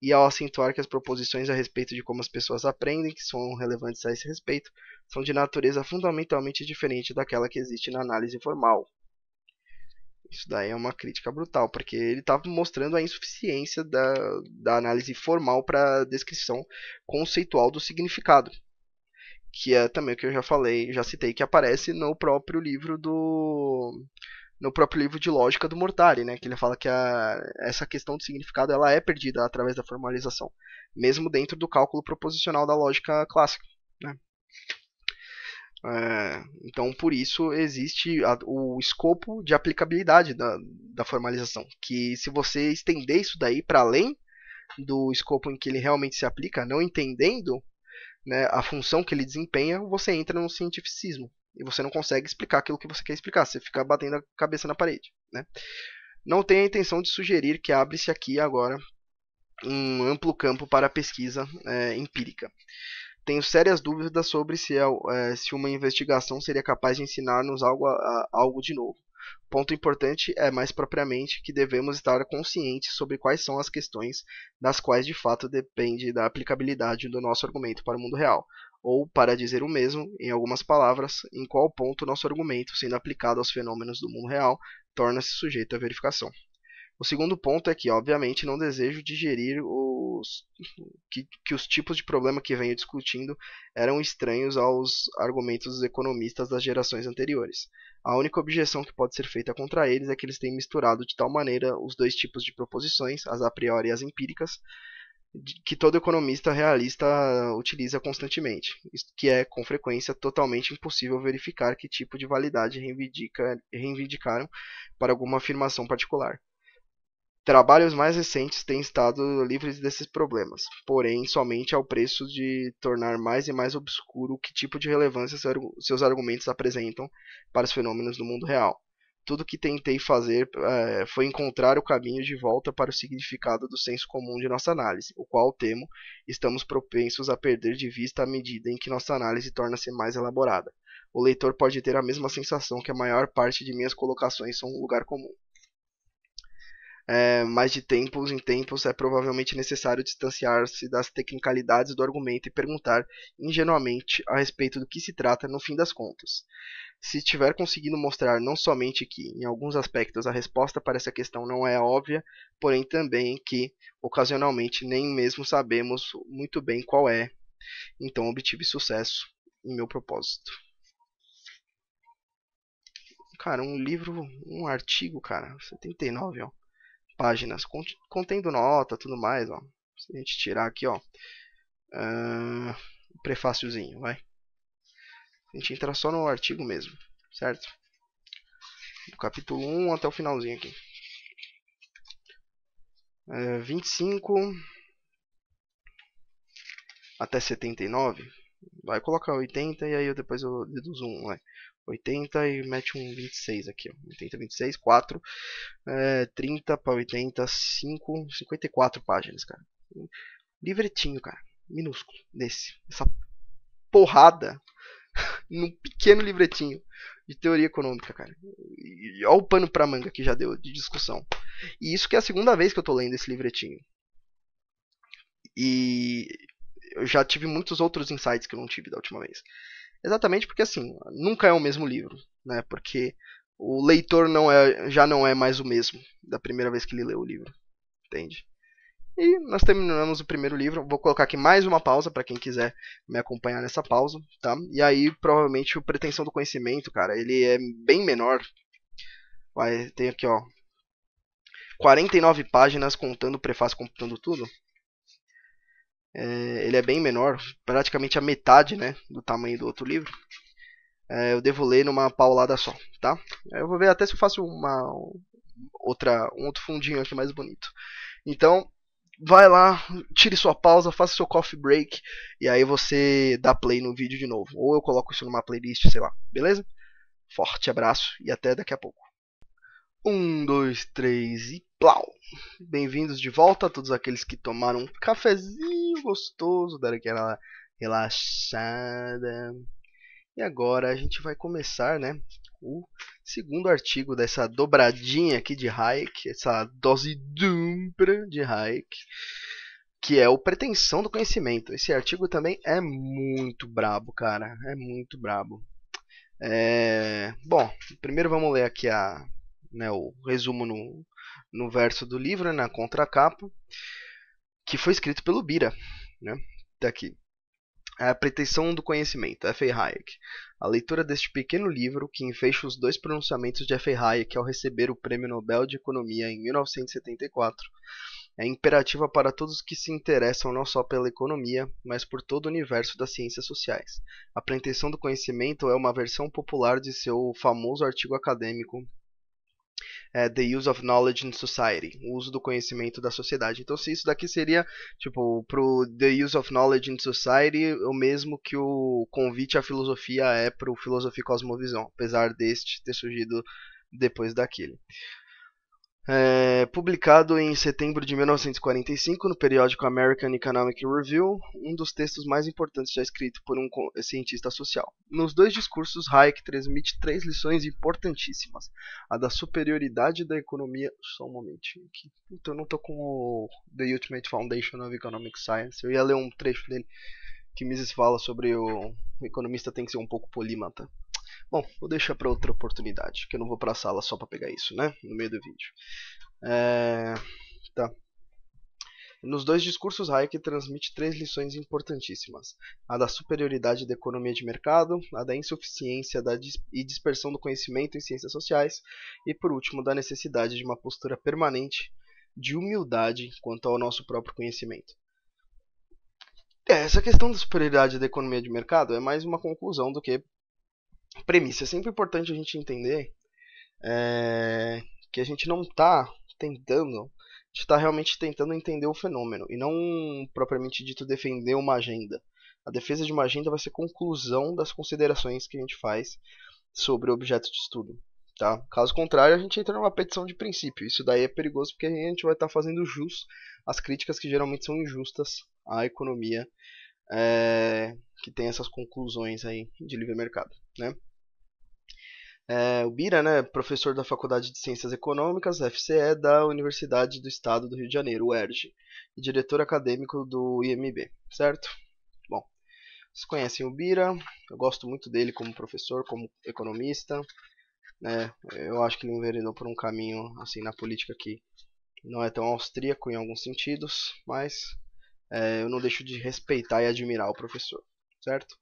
e ao acentuar que as proposições a respeito de como as pessoas aprendem, que são relevantes a esse respeito, são de natureza fundamentalmente diferente daquela que existe na análise formal. Isso daí é uma crítica brutal, porque ele estava tá mostrando a insuficiência da, da análise formal para a descrição conceitual do significado. Que é também o que eu já falei, já citei, que aparece no próprio livro do. No próprio livro de lógica do Mortari, né? Que ele fala que a, essa questão de significado ela é perdida através da formalização, mesmo dentro do cálculo proposicional da lógica clássica. Né? É, então, por isso existe a, o escopo de aplicabilidade da, da formalização, que se você estender isso daí para além do escopo em que ele realmente se aplica, não entendendo né, a função que ele desempenha, você entra no cientificismo e você não consegue explicar aquilo que você quer explicar, você fica batendo a cabeça na parede. Né? Não tenho a intenção de sugerir que abre-se aqui agora um amplo campo para a pesquisa é, empírica. Tenho sérias dúvidas sobre se, é, é, se uma investigação seria capaz de ensinar-nos algo, algo de novo. Ponto importante é, mais propriamente, que devemos estar conscientes sobre quais são as questões das quais de fato depende da aplicabilidade do nosso argumento para o mundo real, ou, para dizer o mesmo, em algumas palavras, em qual ponto nosso argumento, sendo aplicado aos fenômenos do mundo real, torna-se sujeito à verificação. O segundo ponto é que, obviamente, não desejo digerir os que, que os tipos de problema que venho discutindo eram estranhos aos argumentos dos economistas das gerações anteriores. A única objeção que pode ser feita contra eles é que eles têm misturado de tal maneira os dois tipos de proposições, as a priori e as empíricas, que todo economista realista utiliza constantemente, que é, com frequência, totalmente impossível verificar que tipo de validade reivindicaram para alguma afirmação particular. Trabalhos mais recentes têm estado livres desses problemas, porém somente ao preço de tornar mais e mais obscuro que tipo de relevância seus argumentos apresentam para os fenômenos do mundo real. Tudo o que tentei fazer é, foi encontrar o caminho de volta para o significado do senso comum de nossa análise, o qual temo estamos propensos a perder de vista à medida em que nossa análise torna-se mais elaborada. O leitor pode ter a mesma sensação que a maior parte de minhas colocações são um lugar comum é, mas de tempos em tempos é provavelmente necessário distanciar-se das tecnicalidades do argumento e perguntar ingenuamente a respeito do que se trata no fim das contas. Se tiver conseguido mostrar não somente que, em alguns aspectos, a resposta para essa questão não é óbvia, porém também que, ocasionalmente, nem mesmo sabemos muito bem qual é, então obtive sucesso em meu propósito. Cara, um livro, um artigo, cara, 79, ó páginas contendo nota, tudo mais, ó. Se a gente tirar aqui, ó, uh, prefáciozinho, vai. A gente entra só no artigo mesmo, certo? Do capítulo 1 até o finalzinho aqui. Uh, é, 25 até 79. Vai colocar 80 e aí eu depois eu deduzo um, vai. 80 e mete um 26 aqui, ó. 80, 26, 4, é, 30 para 80, 5, 54 páginas, cara. livretinho, cara, minúsculo, desse, essa porrada num pequeno livretinho de teoria econômica, cara. E olha o pano pra manga que já deu de discussão. E isso que é a segunda vez que eu tô lendo esse livretinho. E eu já tive muitos outros insights que eu não tive da última vez. Exatamente porque assim, nunca é o mesmo livro, né? Porque o leitor não é, já não é mais o mesmo da primeira vez que ele leu o livro, entende? E nós terminamos o primeiro livro. Vou colocar aqui mais uma pausa para quem quiser me acompanhar nessa pausa, tá? E aí provavelmente o pretensão do conhecimento, cara, ele é bem menor. Vai, tem aqui, ó, 49 páginas contando o prefácio, contando tudo. É, ele é bem menor, praticamente a metade né, do tamanho do outro livro. É, eu devo ler numa paulada só, tá? É, eu vou ver até se eu faço uma outra, um outro fundinho aqui mais bonito. Então, vai lá, tire sua pausa, faça seu coffee break e aí você dá play no vídeo de novo. Ou eu coloco isso numa playlist, sei lá, beleza? Forte abraço e até daqui a pouco. Um, dois, três e Plau! Bem-vindos de volta a todos aqueles que tomaram um cafezinho gostoso, deram aquela relaxada. E agora a gente vai começar, né, o segundo artigo dessa dobradinha aqui de Hayek, essa dose dupla de Hayek, que é o Pretensão do Conhecimento. Esse artigo também é muito brabo, cara, é muito brabo. É... Bom, primeiro vamos ler aqui a, né, o resumo no no verso do livro, né, na contracapa, que foi escrito pelo Bira, né? Daqui. É a pretensão do conhecimento, F. A. Hayek. A leitura deste pequeno livro, que enfeixa os dois pronunciamentos de F. Hayek ao receber o Prêmio Nobel de Economia em 1974, é imperativa para todos que se interessam não só pela economia, mas por todo o universo das ciências sociais. A pretensão do conhecimento é uma versão popular de seu famoso artigo acadêmico é, The Use of Knowledge in Society, o uso do conhecimento da sociedade. Então, se isso daqui seria, tipo, pro The Use of Knowledge in Society, o mesmo que o convite à filosofia é pro Filosofia e Cosmovisão, apesar deste ter surgido depois daquele. É, publicado em setembro de 1945 no periódico American Economic Review, um dos textos mais importantes já escrito por um cientista social. Nos dois discursos, Hayek transmite três lições importantíssimas: a da superioridade da economia. Só um momentinho aqui. eu não estou com o The Ultimate Foundation of Economic Science. Eu ia ler um trecho dele que Mises fala sobre o, o economista tem que ser um pouco polímata. Bom, vou deixar para outra oportunidade, que eu não vou para a sala só para pegar isso, né? No meio do vídeo. É... Tá. Nos dois discursos, Hayek transmite três lições importantíssimas: a da superioridade da economia de mercado, a da insuficiência da dis e dispersão do conhecimento em ciências sociais, e por último, da necessidade de uma postura permanente de humildade quanto ao nosso próprio conhecimento. É, essa questão da superioridade da economia de mercado é mais uma conclusão do que premissa. É sempre importante a gente entender é, que a gente não está tentando, a gente está realmente tentando entender o fenômeno e não propriamente dito defender uma agenda. A defesa de uma agenda vai ser conclusão das considerações que a gente faz sobre o objeto de estudo. Tá? Caso contrário, a gente entra numa petição de princípio. Isso daí é perigoso porque a gente vai estar tá fazendo jus às críticas que geralmente são injustas à economia é, que tem essas conclusões aí de livre mercado, né? É, o Bira, né, professor da Faculdade de Ciências Econômicas, FCE, da Universidade do Estado do Rio de Janeiro, UERJ, e diretor acadêmico do IMB, certo? Bom, vocês conhecem o Bira, eu gosto muito dele como professor, como economista, né, eu acho que ele enveredou por um caminho, assim, na política que não é tão austríaco em alguns sentidos, mas é, eu não deixo de respeitar e admirar o professor, certo?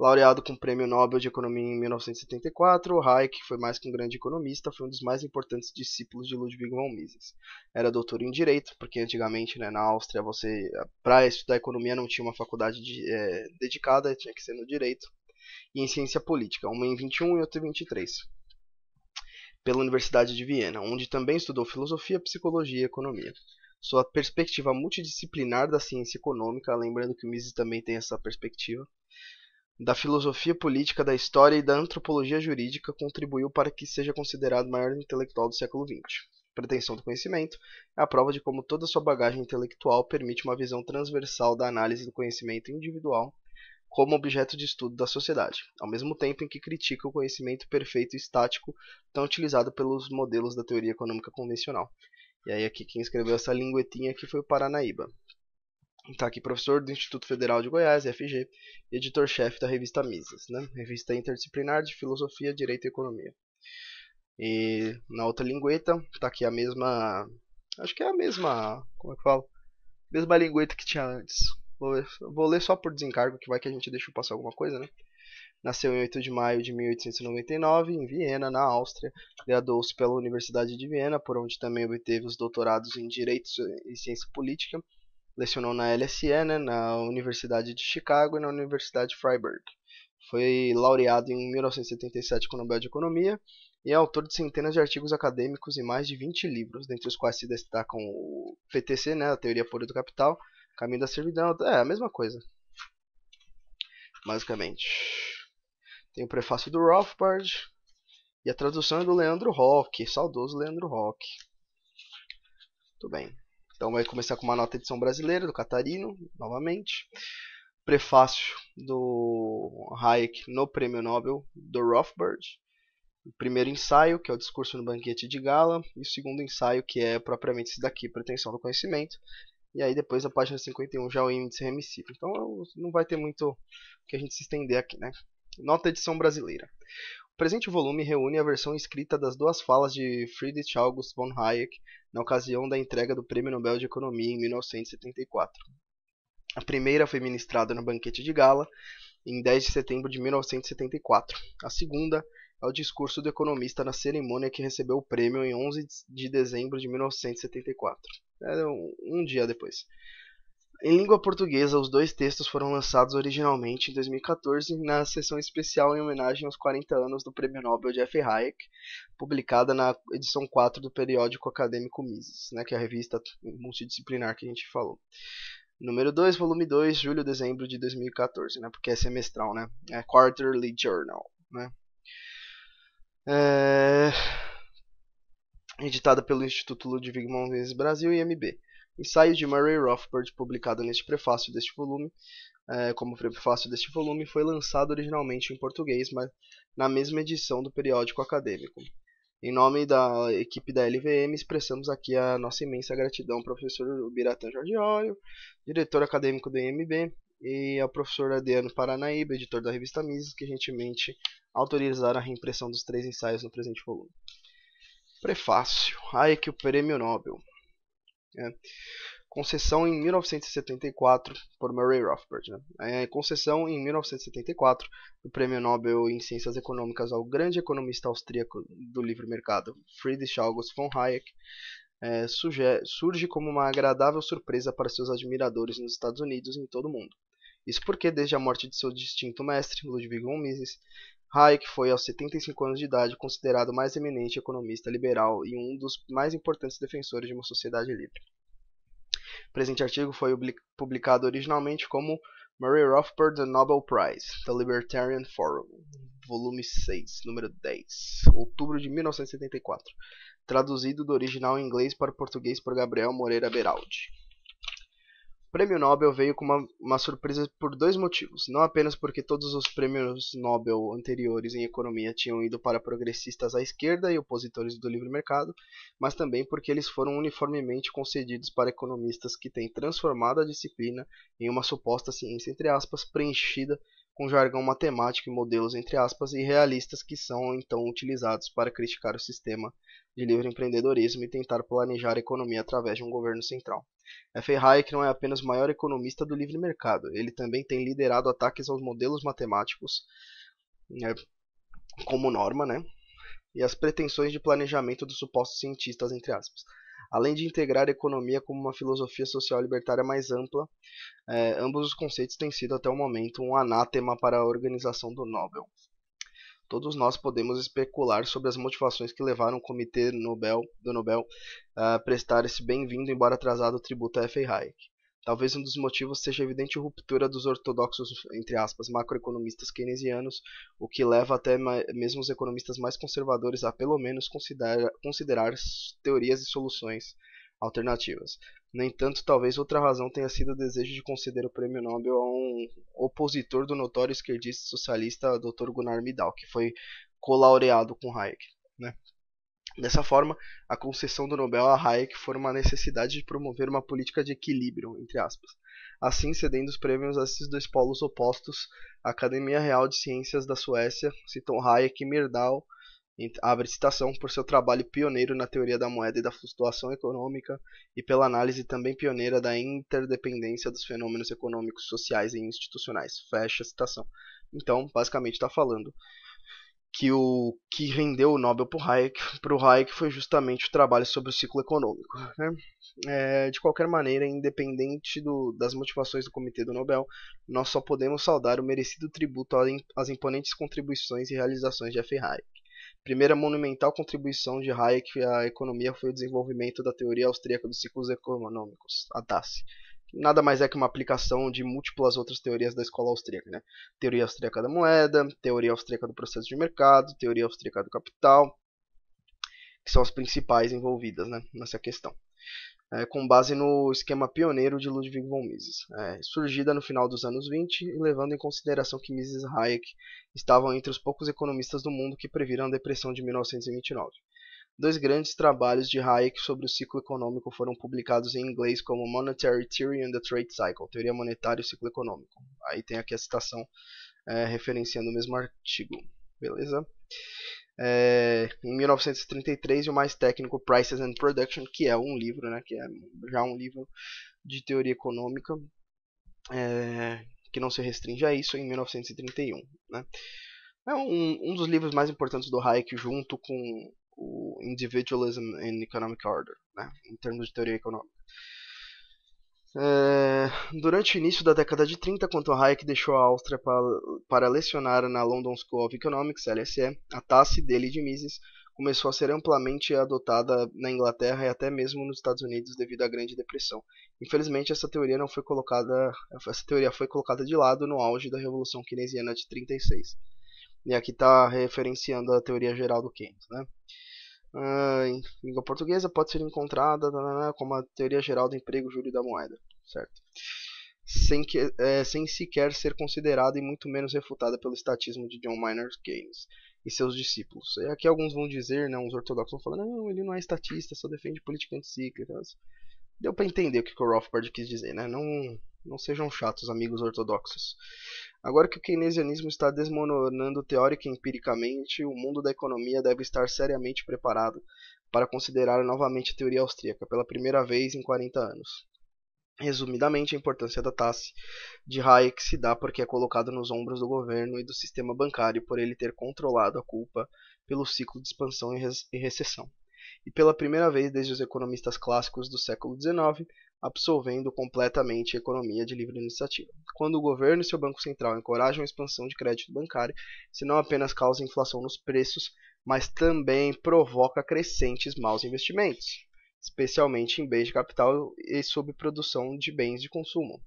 Laureado com o Prêmio Nobel de Economia em 1974, Hayek foi mais que um grande economista, foi um dos mais importantes discípulos de Ludwig von Mises. Era doutor em Direito, porque antigamente né, na Áustria você para estudar economia não tinha uma faculdade de, é, dedicada, tinha que ser no Direito. E em Ciência Política, uma em 21 e outra em 23, pela Universidade de Viena, onde também estudou Filosofia, Psicologia e Economia sua perspectiva multidisciplinar da ciência econômica, lembrando que o Mises também tem essa perspectiva, da filosofia política, da história e da antropologia jurídica, contribuiu para que seja considerado o maior intelectual do século XX. Pretensão do conhecimento é a prova de como toda sua bagagem intelectual permite uma visão transversal da análise do conhecimento individual como objeto de estudo da sociedade, ao mesmo tempo em que critica o conhecimento perfeito e estático tão utilizado pelos modelos da teoria econômica convencional. E aí aqui quem escreveu essa linguetinha aqui foi o Paranaíba. Está aqui professor do Instituto Federal de Goiás, FG, e editor-chefe da revista Mises, né? revista interdisciplinar de filosofia, direito e economia. E na outra lingueta está aqui a mesma, acho que é a mesma, como é que eu falo? Mesma lingueta que tinha antes. Vou, vou ler só por desencargo, que vai que a gente eu passar alguma coisa, né? Nasceu em 8 de maio de 1899 em Viena, na Áustria. Graduou-se pela Universidade de Viena, por onde também obteve os doutorados em Direito e Ciência Política. Lecionou na LSE, né, na Universidade de Chicago e na Universidade de Freiburg. Foi laureado em 1977 com o Nobel de Economia e é autor de centenas de artigos acadêmicos e mais de 20 livros, dentre os quais se destacam o PTC, né, a Teoria Pura do Capital, Caminho da Servidão, é a mesma coisa, basicamente. Tem o prefácio do Rothbard e a tradução é do Leandro Rock, saudoso Leandro Rock. Muito bem. Então vai começar com uma nota edição brasileira do Catarino, novamente. Prefácio do Hayek no Prêmio Nobel do Rothbard. O primeiro ensaio, que é o discurso no banquete de gala, e o segundo ensaio, que é propriamente esse daqui, pretensão do conhecimento. E aí depois a página 51 já é o índice remissivo. Então não vai ter muito o que a gente se estender aqui, né? Nota edição brasileira. O presente volume reúne a versão escrita das duas falas de Friedrich August von Hayek na ocasião da entrega do Prêmio Nobel de Economia em 1974. A primeira foi ministrada no banquete de gala em 10 de setembro de 1974. A segunda é o discurso do economista na cerimônia que recebeu o prêmio em 11 de dezembro de 1974, é, um dia depois. Em língua portuguesa, os dois textos foram lançados originalmente em 2014 na sessão especial em homenagem aos 40 anos do Prêmio Nobel de F. Hayek, publicada na edição 4 do periódico acadêmico Mises, né, que é a revista multidisciplinar que a gente falou. Número 2, volume 2, julho dezembro de 2014, né? Porque é semestral, né? É Quarterly Journal, né? É... Editada pelo Instituto Ludwig Mondes Brasil e MB. Ensaio de Murray Rothbard, publicado neste prefácio deste volume, é, como prefácio deste volume, foi lançado originalmente em português, mas na mesma edição do periódico acadêmico. Em nome da equipe da LVM, expressamos aqui a nossa imensa gratidão ao professor Biratan Jorgiório, diretor acadêmico do IMB, e ao professor Adriano Paranaíba, editor da revista Mises, que gentilmente autorizaram a reimpressão dos três ensaios no presente volume. Prefácio. que o prêmio Nobel. Né? Concessão em 1974 por Murray Rothbard. Né? É, concessão em 1974 do Prêmio Nobel em Ciências Econômicas ao grande economista austríaco do livre mercado Friedrich August von Hayek é, surge como uma agradável surpresa para seus admiradores nos Estados Unidos e em todo o mundo. Isso porque, desde a morte de seu distinto mestre, Ludwig von Mises, Hayek foi, aos 75 anos de idade, considerado o mais eminente economista liberal e um dos mais importantes defensores de uma sociedade livre. O presente artigo foi publicado originalmente como Murray Rothbard The Nobel Prize, The Libertarian Forum, volume 6, número 10, outubro de 1974, traduzido do original em inglês para o português por Gabriel Moreira Beraldi prêmio Nobel veio com uma, uma surpresa por dois motivos. Não apenas porque todos os prêmios Nobel anteriores em economia tinham ido para progressistas à esquerda e opositores do livre mercado, mas também porque eles foram uniformemente concedidos para economistas que têm transformado a disciplina em uma suposta ciência, entre aspas, preenchida com jargão matemático e modelos entre aspas irrealistas que são então utilizados para criticar o sistema de livre empreendedorismo e tentar planejar a economia através de um governo central. É F. Hayek não é apenas o maior economista do livre mercado, ele também tem liderado ataques aos modelos matemáticos né, como norma, né? E as pretensões de planejamento dos supostos cientistas entre aspas além de integrar a economia como uma filosofia social libertária mais ampla. É, ambos os conceitos têm sido até o momento um anátema para a organização do Nobel. Todos nós podemos especular sobre as motivações que levaram o Comitê Nobel, do Nobel a prestar esse bem-vindo, embora atrasado, tributo a F. Hayek. Talvez um dos motivos seja a evidente ruptura dos ortodoxos, entre aspas, macroeconomistas keynesianos, o que leva até mesmo os economistas mais conservadores a pelo menos considerar, considerar teorias e soluções alternativas. No entanto, talvez outra razão tenha sido o desejo de conceder o prêmio Nobel a um opositor do notório esquerdista socialista Dr. Gunnar Midal, que foi colaureado com Hayek. Né? Dessa forma, a concessão do Nobel a Hayek foi uma necessidade de promover uma política de equilíbrio, entre aspas, assim cedendo os prêmios a esses dois polos opostos. A Academia Real de Ciências da Suécia citou Hayek e Myrdal, abre citação, por seu trabalho pioneiro na teoria da moeda e da flutuação econômica e pela análise também pioneira da interdependência dos fenômenos econômicos, sociais e institucionais. Fecha a citação. Então, basicamente está falando que o que rendeu o Nobel para o Hayek, foi justamente o trabalho sobre o ciclo econômico. Né? É, de qualquer maneira, independente do, das motivações do Comitê do Nobel, nós só podemos saudar o merecido tributo às imponentes contribuições e realizações de F. Hayek. Primeira monumental contribuição de Hayek à economia foi o desenvolvimento da teoria austríaca dos ciclos econômicos, a DASSE nada mais é que uma aplicação de múltiplas outras teorias da escola austríaca. Né? Teoria austríaca da moeda, teoria austríaca do processo de mercado, teoria austríaca do capital, que são as principais envolvidas né, nessa questão. É, com base no esquema pioneiro de Ludwig von Mises, é, surgida no final dos anos 20 e levando em consideração que Mises e Hayek estavam entre os poucos economistas do mundo que previram a depressão de 1929. Dois grandes trabalhos de Hayek sobre o ciclo econômico foram publicados em inglês como Monetary Theory and the Trade Cycle, Teoria Monetária e Ciclo Econômico. Aí tem aqui a citação é, referenciando o mesmo artigo, beleza? É, em 1933 e o mais técnico Prices and Production, que é um livro, né, que é já um livro de teoria econômica, é, que não se restringe a isso, em 1931. Né? É um, um dos livros mais importantes do Hayek, junto com o Individualism in Economic Order, né, em termos de teoria econômica. É, durante o início da década de 30, quando Hayek deixou a Áustria para, para lecionar na London School of Economics, LSE, a tasse dele de Mises começou a ser amplamente adotada na Inglaterra e até mesmo nos Estados Unidos devido à Grande Depressão. Infelizmente, essa teoria não foi colocada, essa teoria foi colocada de lado no auge da Revolução Keynesiana de 36. E aqui está referenciando a teoria geral do Keynes, né? Ah, em língua portuguesa pode ser encontrada né, né, né, como a teoria geral do emprego júri da moeda, certo? Sem, que, é, sem sequer ser considerada e muito menos refutada pelo estatismo de John Maynard Keynes e seus discípulos. E aqui alguns vão dizer, né, uns ortodoxos vão falar, não, ele não é estatista, só defende política anticíclica deu para entender o que, o Rothbard quis dizer, né? Não, não sejam chatos, amigos ortodoxos. Agora que o keynesianismo está desmoronando teórica e empiricamente, o mundo da economia deve estar seriamente preparado para considerar novamente a teoria austríaca pela primeira vez em 40 anos. Resumidamente, a importância da Tasse de Hayek se dá porque é colocada nos ombros do governo e do sistema bancário por ele ter controlado a culpa pelo ciclo de expansão e, e recessão e pela primeira vez desde os economistas clássicos do século XIX, absolvendo completamente a economia de livre iniciativa. Quando o governo e seu Banco Central encorajam a expansão de crédito bancário, se não apenas causa inflação nos preços, mas também provoca crescentes maus investimentos, especialmente em bens de capital e produção de bens de consumo.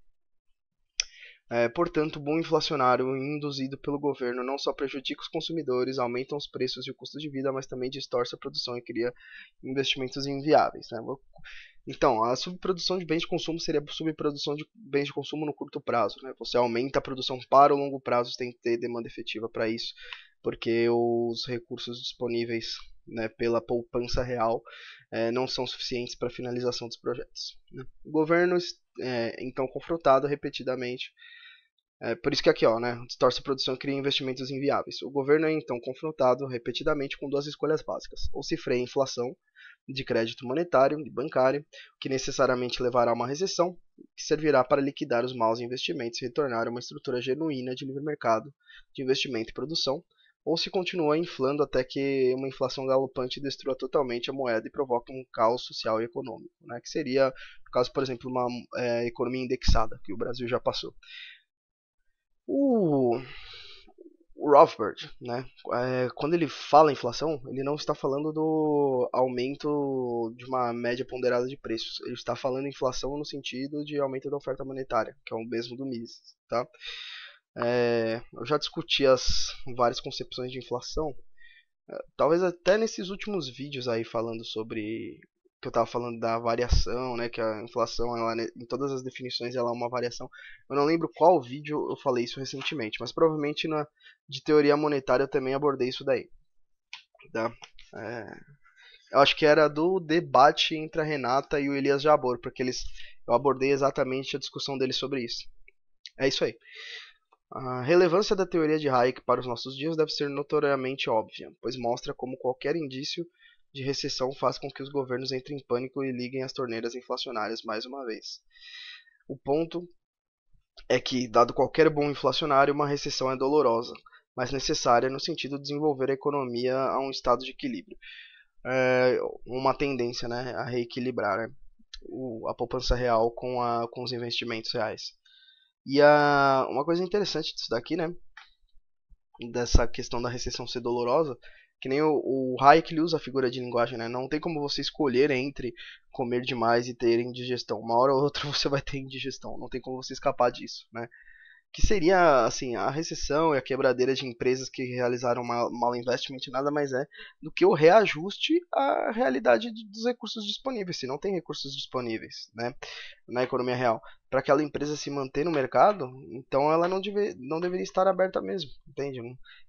É, portanto, o boom inflacionário induzido pelo governo não só prejudica os consumidores, aumenta os preços e o custo de vida, mas também distorce a produção e cria investimentos inviáveis. Né? Então, a subprodução de bens de consumo seria a subprodução de bens de consumo no curto prazo. Né? Você aumenta a produção para o longo prazo, você tem que ter demanda efetiva para isso, porque os recursos disponíveis né, pela poupança real é, não são suficientes para a finalização dos projetos. Né? O governo, eh, então confrontado repetidamente é, por isso que aqui, ó, né, distorce a produção e cria investimentos inviáveis. O governo é então confrontado repetidamente com duas escolhas básicas: ou se freia a inflação de crédito monetário e bancário, que necessariamente levará a uma recessão, que servirá para liquidar os maus investimentos e retornar a uma estrutura genuína de livre mercado de investimento e produção, ou se continua inflando até que uma inflação galopante destrua totalmente a moeda e provoque um caos social e econômico, né? que seria, no caso, por exemplo, uma é, economia indexada, que o Brasil já passou. O, o Rothbard, né? É, quando ele fala inflação, ele não está falando do aumento de uma média ponderada de preços. Ele está falando inflação no sentido de aumento da oferta monetária, que é o mesmo do Mises, tá? É, eu já discuti as várias concepções de inflação, é, talvez até nesses últimos vídeos aí falando sobre que eu tava falando da variação, né, que a inflação ela em todas as definições ela é uma variação. Eu não lembro qual vídeo eu falei isso recentemente, mas provavelmente na de teoria monetária eu também abordei isso daí. Tá? É, eu acho que era do debate entre a Renata e o Elias Jabor, porque eles eu abordei exatamente a discussão deles sobre isso. É isso aí. A relevância da teoria de Hayek para os nossos dias deve ser notoriamente óbvia, pois mostra como qualquer indício de recessão faz com que os governos entrem em pânico e liguem as torneiras inflacionárias mais uma vez. O ponto é que, dado qualquer bom inflacionário, uma recessão é dolorosa, mas necessária no sentido de desenvolver a economia a um estado de equilíbrio. É uma tendência né, a reequilibrar né, a poupança real com, a, com os investimentos reais. E a, uma coisa interessante disso daqui, né? Dessa questão da recessão ser dolorosa, que nem o, o Hayek ele usa a figura de linguagem, né? Não tem como você escolher entre comer demais e ter indigestão. Uma hora ou outra você vai ter indigestão, não tem como você escapar disso, né? que seria assim a recessão e a quebradeira de empresas que realizaram mal, mal nada mais é do que o reajuste à realidade dos recursos disponíveis se não tem recursos disponíveis né, na economia real para aquela empresa se manter no mercado então ela não, deve, não deveria estar aberta mesmo entende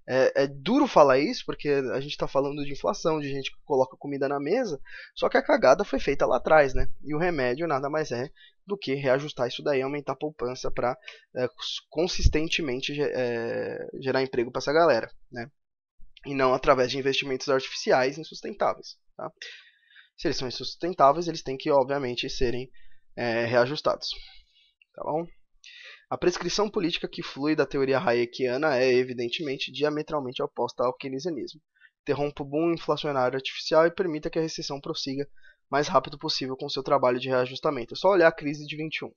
é, é duro falar isso porque a gente está falando de inflação de gente que coloca comida na mesa só que a cagada foi feita lá atrás né e o remédio nada mais é do que reajustar isso daí, aumentar a poupança para é, eh, consistentemente é, gerar emprego para essa galera, né? E não através de investimentos artificiais insustentáveis, tá? Se eles são insustentáveis, eles têm que, obviamente, serem é, reajustados, tá bom? A prescrição política que flui da teoria hayekiana é, evidentemente, diametralmente oposta ao keynesianismo. Interrompa o boom inflacionário artificial e permita que a recessão prossiga mais rápido possível com seu trabalho de reajustamento. É só olhar a crise de 21.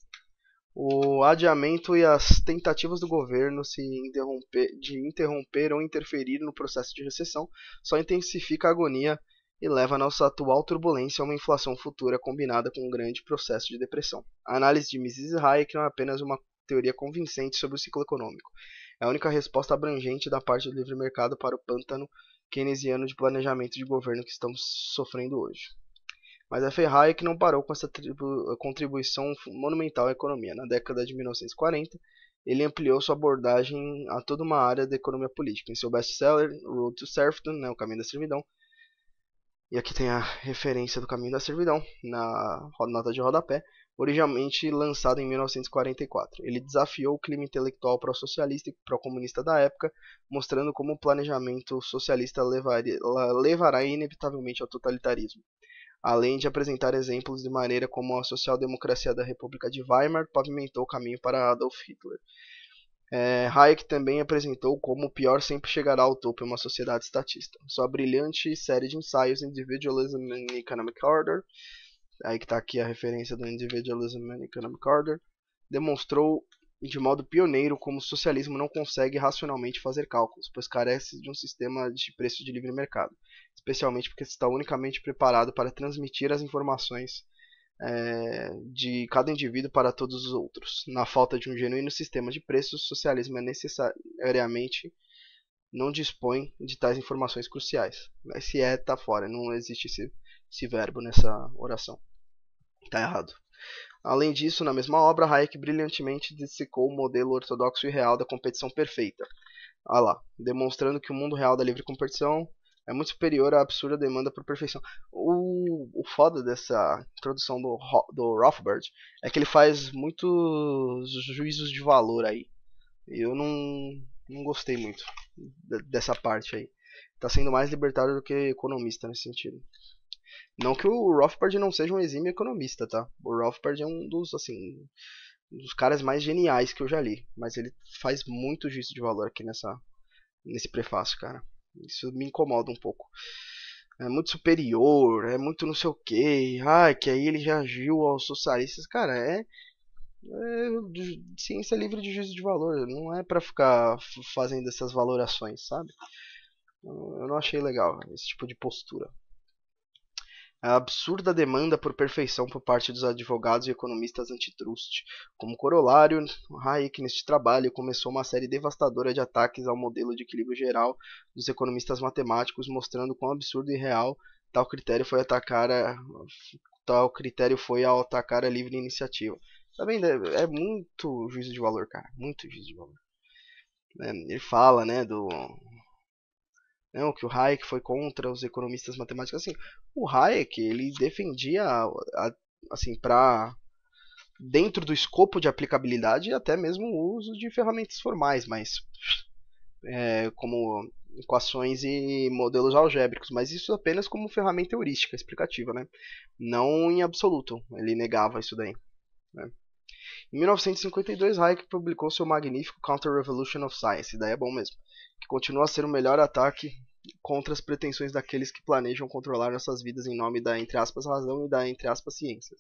O adiamento e as tentativas do governo interromper, de interromper ou interferir no processo de recessão só intensifica a agonia e leva a nossa atual turbulência a uma inflação futura combinada com um grande processo de depressão. A análise de Mrs. Hayek não é apenas uma teoria convincente sobre o ciclo econômico. É a única resposta abrangente da parte do livre mercado para o pântano keynesiano de planejamento de governo que estamos sofrendo hoje mas a Ferrari é que não parou com essa contribuição monumental à economia. Na década de 1940, ele ampliou sua abordagem a toda uma área da economia política. Em seu best-seller, Road to Serfdom, né, O Caminho da Servidão, e aqui tem a referência do Caminho da Servidão, na nota de rodapé, originalmente lançado em 1944. Ele desafiou o clima intelectual pró-socialista e pró-comunista da época, mostrando como o planejamento socialista levaria, levará inevitavelmente ao totalitarismo além de apresentar exemplos de maneira como a social-democracia da República de Weimar pavimentou o caminho para Adolf Hitler. É, Hayek também apresentou como o pior sempre chegará ao topo em uma sociedade estatista. Sua brilhante série de ensaios Individualism and Economic Order, aí que está aqui a referência do Individualism and Economic Order, demonstrou e de modo pioneiro como o socialismo não consegue racionalmente fazer cálculos, pois carece de um sistema de preço de livre mercado, especialmente porque está unicamente preparado para transmitir as informações é, de cada indivíduo para todos os outros. Na falta de um genuíno sistema de preços, o socialismo é necessariamente não dispõe de tais informações cruciais. Esse é está fora, não existe esse, esse verbo nessa oração. Está errado. Além disso, na mesma obra, Hayek brilhantemente dissecou o modelo ortodoxo e real da competição perfeita, Olha lá, demonstrando que o mundo real da livre competição é muito superior à absurda demanda por perfeição. O, o foda dessa introdução do, do Rothbard é que ele faz muitos juízos de valor aí. Eu não, não gostei muito dessa parte aí. Está sendo mais libertário do que economista nesse sentido. Não que o Rothbard não seja um exímio economista, tá? O Rothbard é um dos, assim, um dos caras mais geniais que eu já li, mas ele faz muito juízo de valor aqui nessa nesse prefácio, cara. Isso me incomoda um pouco. É muito superior, é muito não sei o que. Ai, que aí ele reagiu aos socialistas, cara, é é, ciência livre de juízo de valor, não é para ficar fazendo essas valorações, sabe? Eu não achei legal esse tipo de postura a absurda demanda por perfeição por parte dos advogados e economistas antitrust. Como corolário, Hayek, neste trabalho, começou uma série devastadora de ataques ao modelo de equilíbrio geral dos economistas matemáticos, mostrando quão absurdo e real tal critério foi atacar a, tal critério foi ao atacar a livre iniciativa. Tá vendo? É muito juízo de valor, cara. Muito juízo de valor. É, ele fala, né, do né, o que o Hayek foi contra os economistas matemáticos, assim, o Hayek, ele defendia, assim, para dentro do escopo de aplicabilidade, até mesmo o uso de ferramentas formais, mas é, como equações e modelos algébricos, mas isso apenas como ferramenta heurística, explicativa, né? Não em absoluto, ele negava isso daí. Né? Em 1952, Hayek publicou seu magnífico Counter-Revolution of Science, daí é bom mesmo, que continua a ser o melhor ataque contra as pretensões daqueles que planejam controlar nossas vidas em nome da, entre aspas, razão e da, entre aspas, ciência.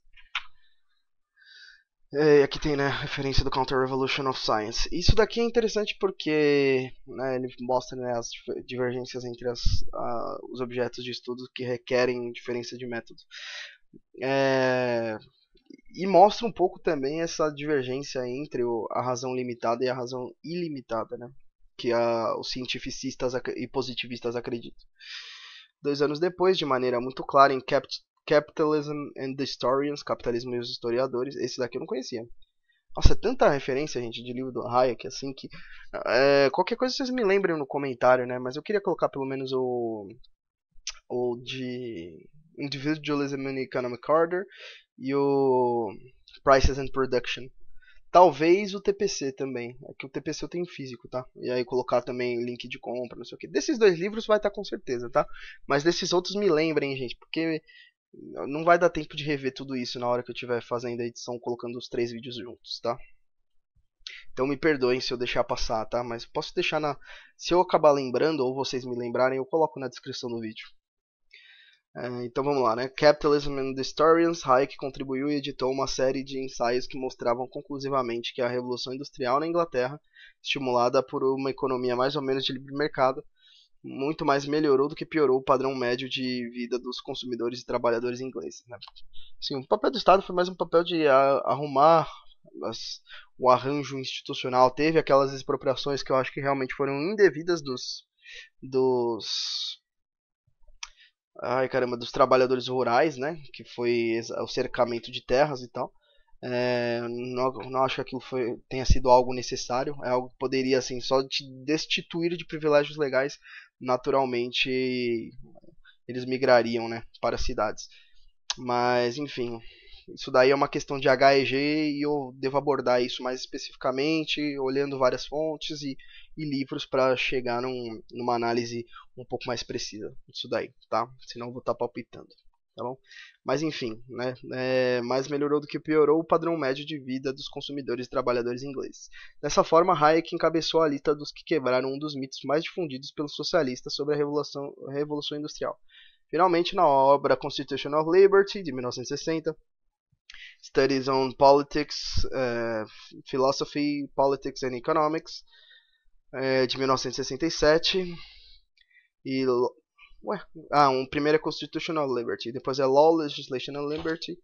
É, aqui tem, né, referência do Counter-Revolution of Science. Isso daqui é interessante porque né, ele mostra né, as divergências entre as, a, os objetos de estudo que requerem diferença de método. É, e mostra um pouco também essa divergência entre o, a razão limitada e a razão ilimitada, né? Que a, os cientificistas e positivistas acreditam. Dois anos depois, de maneira muito clara, em Cap Capitalism and the Historians, Capitalismo e os Historiadores, esse daqui eu não conhecia. Nossa, é tanta referência, gente, de livro do Hayek, assim, que... É, qualquer coisa vocês me lembrem no comentário, né? Mas eu queria colocar pelo menos o... O de... Individualism and Economic Order e o Prices and Production. Talvez o TPC também. É que o TPC eu tenho físico, tá? E aí colocar também link de compra, não sei o que. Desses dois livros vai estar tá com certeza, tá? Mas desses outros me lembrem, gente, porque não vai dar tempo de rever tudo isso na hora que eu estiver fazendo a edição, colocando os três vídeos juntos, tá? Então me perdoem se eu deixar passar, tá? Mas posso deixar na. Se eu acabar lembrando ou vocês me lembrarem, eu coloco na descrição do vídeo. É, então vamos lá, né? Capitalism and the Historians, Hayek contribuiu e editou uma série de ensaios que mostravam conclusivamente que a Revolução Industrial na Inglaterra, estimulada por uma economia mais ou menos de livre mercado, muito mais melhorou do que piorou o padrão médio de vida dos consumidores e trabalhadores ingleses. Né? Assim, o papel do Estado foi mais um papel de arrumar as, o arranjo institucional. Teve aquelas expropriações que eu acho que realmente foram indevidas dos, dos ai caramba, dos trabalhadores rurais, né? Que foi o cercamento de terras e tal. É, não, não, acho que aquilo foi, tenha sido algo necessário. É algo que poderia, assim, só te destituir de privilégios legais. Naturalmente, eles migrariam, né? Para as cidades. Mas, enfim, isso daí é uma questão de HEG e eu devo abordar isso mais especificamente, olhando várias fontes e e livros para chegar num, numa análise um pouco mais precisa disso daí, tá? Senão eu vou estar tá palpitando, tá bom? Mas enfim, né? É, mais melhorou do que piorou o padrão médio de vida dos consumidores e trabalhadores ingleses. Dessa forma, Hayek encabeçou a lista dos que quebraram um dos mitos mais difundidos pelos socialistas sobre a Revolução, a Revolução Industrial. Finalmente, na obra Constitution of Liberty, de 1960, Studies on Politics, uh, Philosophy, Politics and Economics, é, de 1967. E. Ué, ah, um primeiro é Constitutional Liberty, depois é Law, Legislation and Liberty,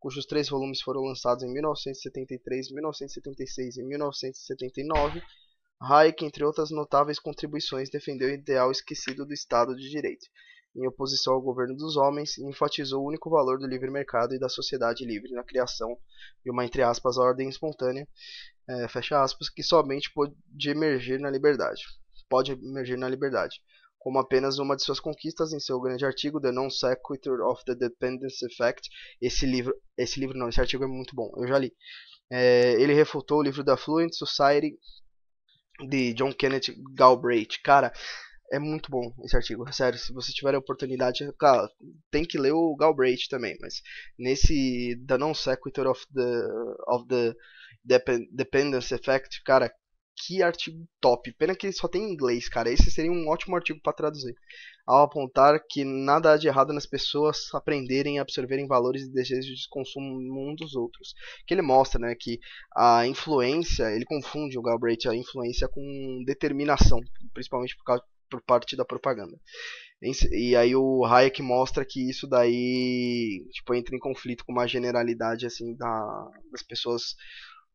cujos três volumes foram lançados em 1973, 1976 e 1979. Hayek, entre outras notáveis contribuições, defendeu o ideal esquecido do Estado de Direito, em oposição ao governo dos homens, e enfatizou o único valor do livre mercado e da sociedade livre na criação de uma, entre aspas, ordem espontânea, é, fecha aspas, que somente pode emergir na liberdade. Pode emergir na liberdade. Como apenas uma de suas conquistas, em seu grande artigo The Non Sequitur of the Dependence Effect, esse livro, esse livro não, esse artigo é muito bom, eu já li. É, ele refutou o livro da Fluent Society de John Kenneth Galbraith. Cara, é muito bom esse artigo, sério. Se você tiver a oportunidade, claro, tem que ler o Galbraith também, mas nesse The Non Sequitur of the, of the Dependence Effect, cara, que artigo top. Pena que ele só tem em inglês, cara. Esse seria um ótimo artigo para traduzir. Ao apontar que nada há de errado nas pessoas aprenderem e absorverem valores e desejos de consumo um dos outros. Que ele mostra, né, que a influência, ele confunde o Galbraith a influência com determinação, principalmente por causa por parte da propaganda. E aí o Hayek mostra que isso daí tipo, entra em conflito com uma generalidade assim da, das pessoas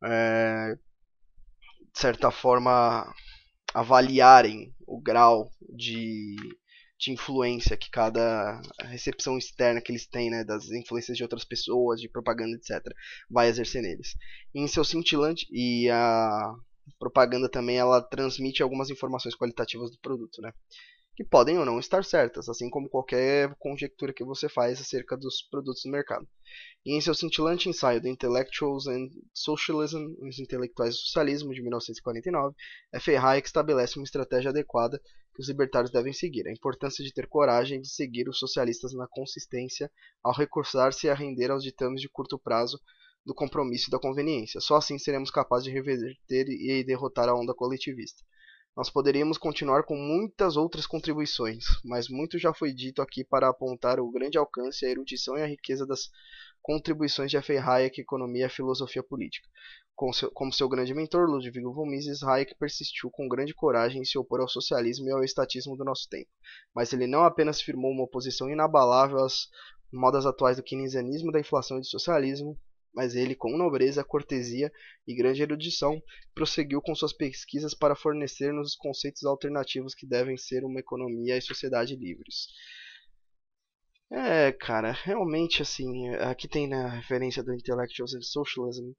é, de certa forma avaliarem o grau de, de influência que cada recepção externa que eles têm, né, das influências de outras pessoas, de propaganda, etc, vai exercer neles. E em seu cintilante e a propaganda também ela transmite algumas informações qualitativas do produto, né? Que podem ou não estar certas, assim como qualquer conjectura que você faz acerca dos produtos do mercado. E em seu cintilante ensaio The Intellectuals and Socialism, Os Intelectuais Socialismo, de 1949, é F. estabelece uma estratégia adequada que os libertários devem seguir, a importância de ter coragem de seguir os socialistas na consistência ao recursar-se a render aos ditames de curto prazo do compromisso e da conveniência. Só assim seremos capazes de reverter e derrotar a onda coletivista. Nós poderíamos continuar com muitas outras contribuições, mas muito já foi dito aqui para apontar o grande alcance, a erudição e a riqueza das contribuições de F. Hayek à economia e à filosofia política. Seu, como seu grande mentor, Ludwig von Mises, Hayek persistiu com grande coragem em se opor ao socialismo e ao estatismo do nosso tempo. Mas ele não apenas firmou uma oposição inabalável às modas atuais do keynesianismo, da inflação e do socialismo, mas ele, com nobreza, cortesia e grande erudição, prosseguiu com suas pesquisas para fornecer-nos os conceitos alternativos que devem ser uma economia e sociedade livres. É, cara, realmente, assim, aqui tem na né, referência do Intellectuals and Socialism,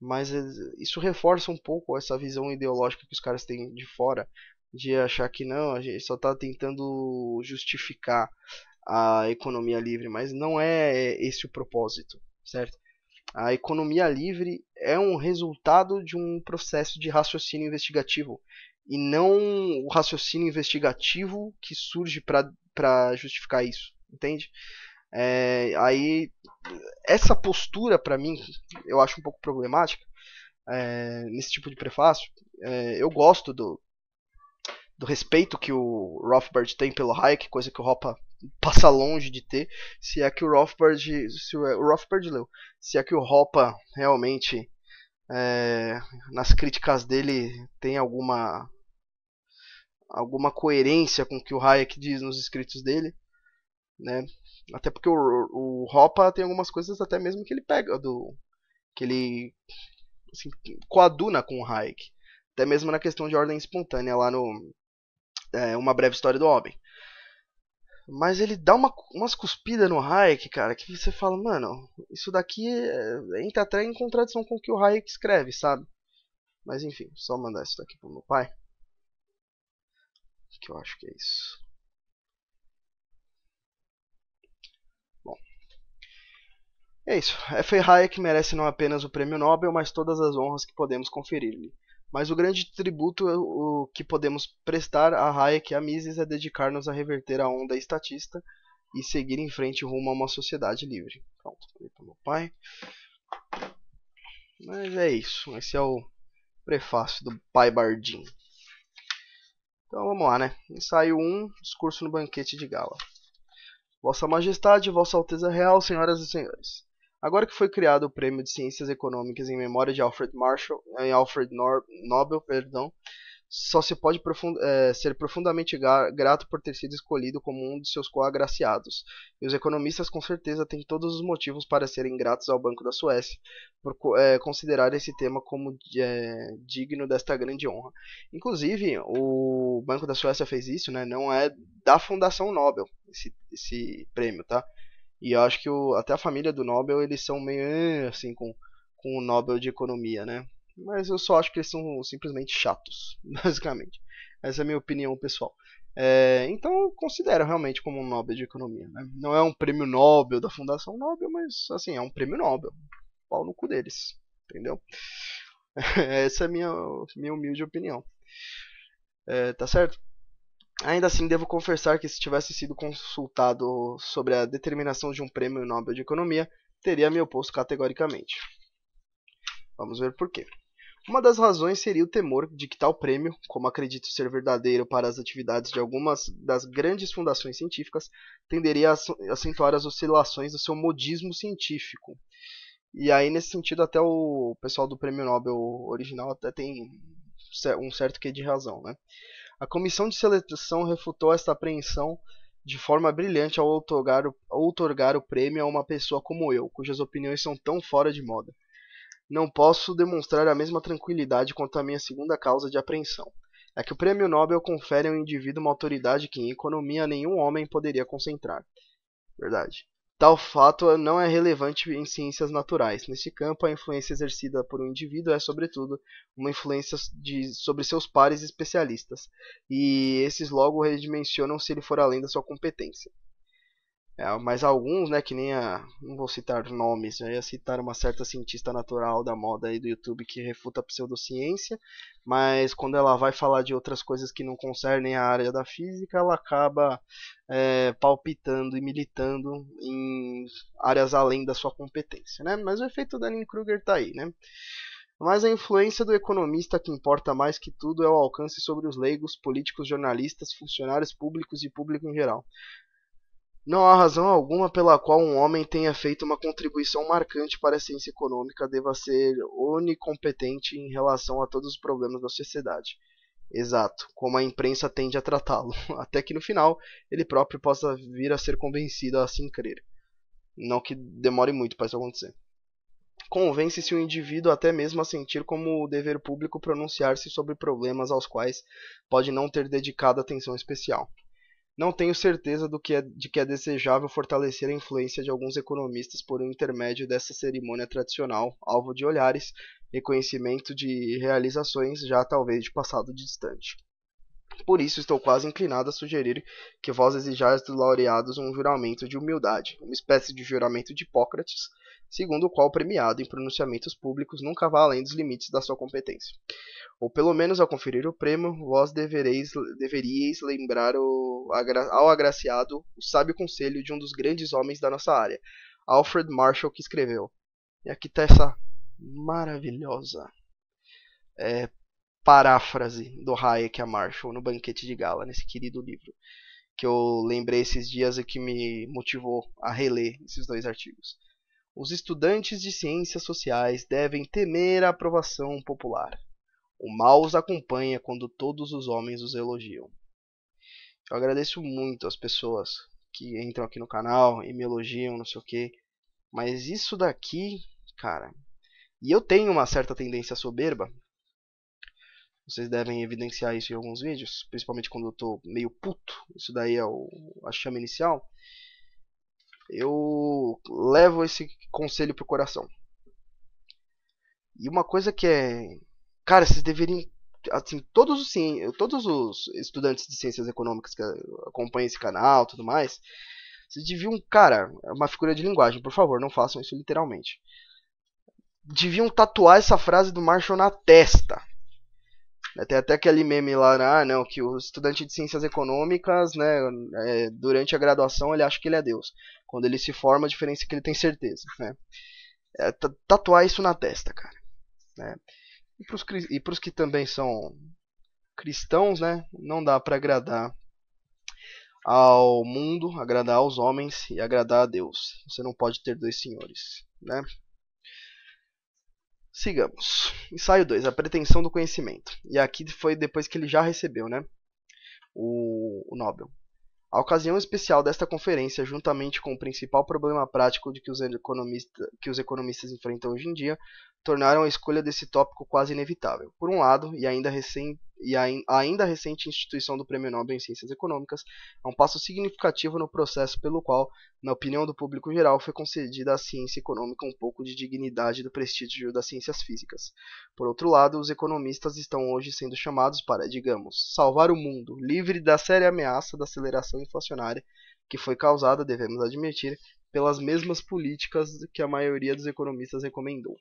mas isso reforça um pouco essa visão ideológica que os caras têm de fora, de achar que não, a gente só está tentando justificar a economia livre, mas não é esse o propósito, certo? A economia livre é um resultado de um processo de raciocínio investigativo e não o raciocínio investigativo que surge para justificar isso, entende? É, aí essa postura para mim eu acho um pouco problemática é, nesse tipo de prefácio. É, eu gosto do, do respeito que o Rothbard tem pelo Hayek, coisa que o Hoppe passa longe de ter, se é que o Rothbard, se o, o Rothbard leu, se é que o Ropa realmente é, nas críticas dele tem alguma alguma coerência com o que o Hayek diz nos escritos dele, né? Até porque o, o tem algumas coisas até mesmo que ele pega do que ele assim, coaduna com o Hayek, até mesmo na questão de ordem espontânea lá no é, uma breve história do homem. Mas ele dá uma, umas cuspidas no Hayek, cara, que você fala, mano, isso daqui é, é entra até em contradição com o que o Hayek escreve, sabe? Mas enfim, só mandar isso daqui pro meu pai. Que eu acho que é isso. Bom. É isso. É, F. Hayek merece não apenas o prêmio Nobel, mas todas as honras que podemos conferir-lhe. Mas o grande tributo é o que podemos prestar a Hayek e a Mises é dedicar-nos a reverter a onda estatista e seguir em frente rumo a uma sociedade livre. Pronto, falei para meu pai. Mas é isso. Esse é o prefácio do Pai Bardim. Então vamos lá, né? Ensaio 1, discurso no banquete de gala. Vossa Majestade, Vossa Alteza Real, senhoras e senhores. Agora que foi criado o Prêmio de Ciências Econômicas em memória de Alfred Marshall, em Alfred Nor Nobel, perdão, só se pode profund é, ser profundamente grato por ter sido escolhido como um dos seus coagraciados. E os economistas com certeza têm todos os motivos para serem gratos ao Banco da Suécia por é, considerar esse tema como é, digno desta grande honra. Inclusive, o Banco da Suécia fez isso, né? Não é da Fundação Nobel esse, esse prêmio, tá? E eu acho que o, até a família do Nobel, eles são meio eh, assim com, com o Nobel de economia, né? Mas eu só acho que eles são simplesmente chatos, basicamente. Essa é a minha opinião pessoal. É, então eu considero realmente como um Nobel de economia, né? Não é um prêmio Nobel da Fundação Nobel, mas assim, é um prêmio Nobel. Pau no cu deles, entendeu? Essa é a minha, minha humilde opinião. É, tá certo? Ainda assim, devo confessar que se tivesse sido consultado sobre a determinação de um prêmio Nobel de Economia, teria me oposto categoricamente. Vamos ver por quê. Uma das razões seria o temor de que tal prêmio, como acredito ser verdadeiro para as atividades de algumas das grandes fundações científicas, tenderia a acentuar as oscilações do seu modismo científico. E aí, nesse sentido, até o pessoal do prêmio Nobel original até tem um certo quê de razão, né? A comissão de seleção refutou esta apreensão de forma brilhante ao outorgar o, o prêmio a uma pessoa como eu, cujas opiniões são tão fora de moda. Não posso demonstrar a mesma tranquilidade quanto a minha segunda causa de apreensão. É que o prêmio Nobel confere ao indivíduo uma autoridade que em economia nenhum homem poderia concentrar. Verdade. Tal fato não é relevante em ciências naturais. Nesse campo, a influência exercida por um indivíduo é, sobretudo, uma influência de, sobre seus pares especialistas, e esses logo redimensionam se ele for além da sua competência. É, mas alguns, né, que nem a. Não vou citar nomes, eu né, ia citar uma certa cientista natural da moda aí do YouTube que refuta a pseudociência, mas quando ela vai falar de outras coisas que não concernem a área da física, ela acaba é, palpitando e militando em áreas além da sua competência, né? Mas o efeito Dunning-Kruger tá aí, né? Mas a influência do economista que importa mais que tudo é o alcance sobre os leigos, políticos, jornalistas, funcionários públicos e público em geral. Não há razão alguma pela qual um homem tenha feito uma contribuição marcante para a ciência econômica deva ser onicompetente em relação a todos os problemas da sociedade. Exato, como a imprensa tende a tratá-lo, até que no final ele próprio possa vir a ser convencido a assim crer. Não que demore muito para isso acontecer. Convence-se o indivíduo até mesmo a sentir como o dever público pronunciar-se sobre problemas aos quais pode não ter dedicado atenção especial. Não tenho certeza que é, de que é desejável fortalecer a influência de alguns economistas por intermédio dessa cerimônia tradicional, alvo de olhares, reconhecimento de realizações já talvez de passado distante. Por isso, estou quase inclinado a sugerir que vós exijais dos laureados um juramento de humildade, uma espécie de juramento de Hipócrates, segundo o qual o premiado em pronunciamentos públicos nunca vá além dos limites da sua competência. Ou pelo menos ao conferir o prêmio, vós devereis, deveríeis lembrar o, ao agraciado o sábio conselho de um dos grandes homens da nossa área, Alfred Marshall, que escreveu. E aqui está essa maravilhosa é, paráfrase do Hayek a Marshall no Banquete de Gala, nesse querido livro, que eu lembrei esses dias e que me motivou a reler esses dois artigos os estudantes de ciências sociais devem temer a aprovação popular. O mal os acompanha quando todos os homens os elogiam. Eu agradeço muito as pessoas que entram aqui no canal e me elogiam, não sei o quê. Mas isso daqui, cara. E eu tenho uma certa tendência soberba. Vocês devem evidenciar isso em alguns vídeos, principalmente quando eu tô meio puto. Isso daí é o, a chama inicial eu levo esse conselho pro coração. E uma coisa que é, cara, vocês deveriam assim, todos os todos os estudantes de ciências econômicas que acompanham esse canal, tudo mais, vocês deviam, cara, é uma figura de linguagem, por favor, não façam isso literalmente. Deviam tatuar essa frase do Marshall na testa. Tem até aquele meme lá, né ah, não, que o estudante de ciências econômicas, né, é, durante a graduação ele acha que ele é Deus. Quando ele se forma, a diferença é que ele tem certeza, né? É, tatuar isso na testa, cara. Né? E para os que também são cristãos, né, não dá para agradar ao mundo, agradar aos homens e agradar a Deus. Você não pode ter dois senhores, né? Sigamos. Ensaio 2, a pretensão do conhecimento. E aqui foi depois que ele já recebeu né, o, o, Nobel. A ocasião especial desta conferência, juntamente com o principal problema prático de que os, economista, que os economistas enfrentam hoje em dia, tornaram a escolha desse tópico quase inevitável. Por um lado, e ainda recém e a ainda recente instituição do Prêmio Nobel em Ciências Econômicas é um passo significativo no processo pelo qual, na opinião do público geral, foi concedida à ciência econômica um pouco de dignidade do prestígio das ciências físicas. Por outro lado, os economistas estão hoje sendo chamados para, digamos, salvar o mundo, livre da séria ameaça da aceleração inflacionária que foi causada, devemos admitir, pelas mesmas políticas que a maioria dos economistas recomendou.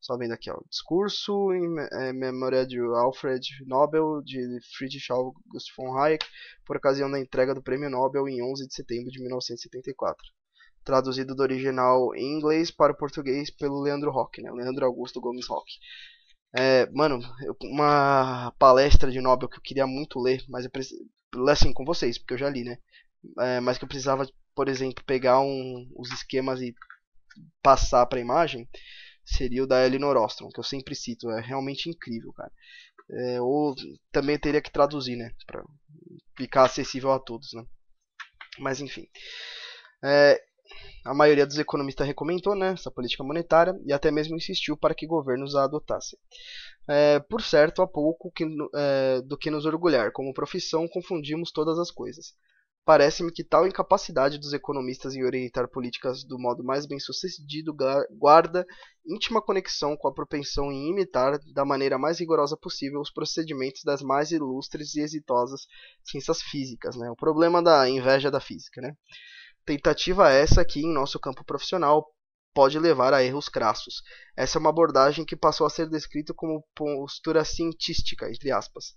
Só vendo aqui, ó. Discurso em é, memória de Alfred Nobel de Friedrich August von Hayek por ocasião da entrega do Prêmio Nobel em 11 de setembro de 1974. Traduzido do original em inglês para o português pelo Leandro Rock, né? Leandro Augusto Gomes Rock. É, mano, uma palestra de Nobel que eu queria muito ler, mas eu preciso. Assim, com vocês, porque eu já li, né? É, mas que eu precisava, por exemplo, pegar um, os esquemas e passar para a imagem seria o da Elinor Ostrom, que eu sempre cito. É realmente incrível, cara. É, ou também teria que traduzir, né? Pra ficar acessível a todos, né? Mas enfim. É, a maioria dos economistas recomendou né, essa política monetária e até mesmo insistiu para que governos a adotassem. É, por certo, há pouco que, é, do que nos orgulhar. Como profissão, confundimos todas as coisas. Parece-me que tal incapacidade dos economistas em orientar políticas do modo mais bem-sucedido guarda íntima conexão com a propensão em imitar, da maneira mais rigorosa possível, os procedimentos das mais ilustres e exitosas ciências físicas. Né? O problema da inveja da física. Né? Tentativa essa que, em nosso campo profissional, pode levar a erros crassos. Essa é uma abordagem que passou a ser descrita como postura cientística, entre aspas.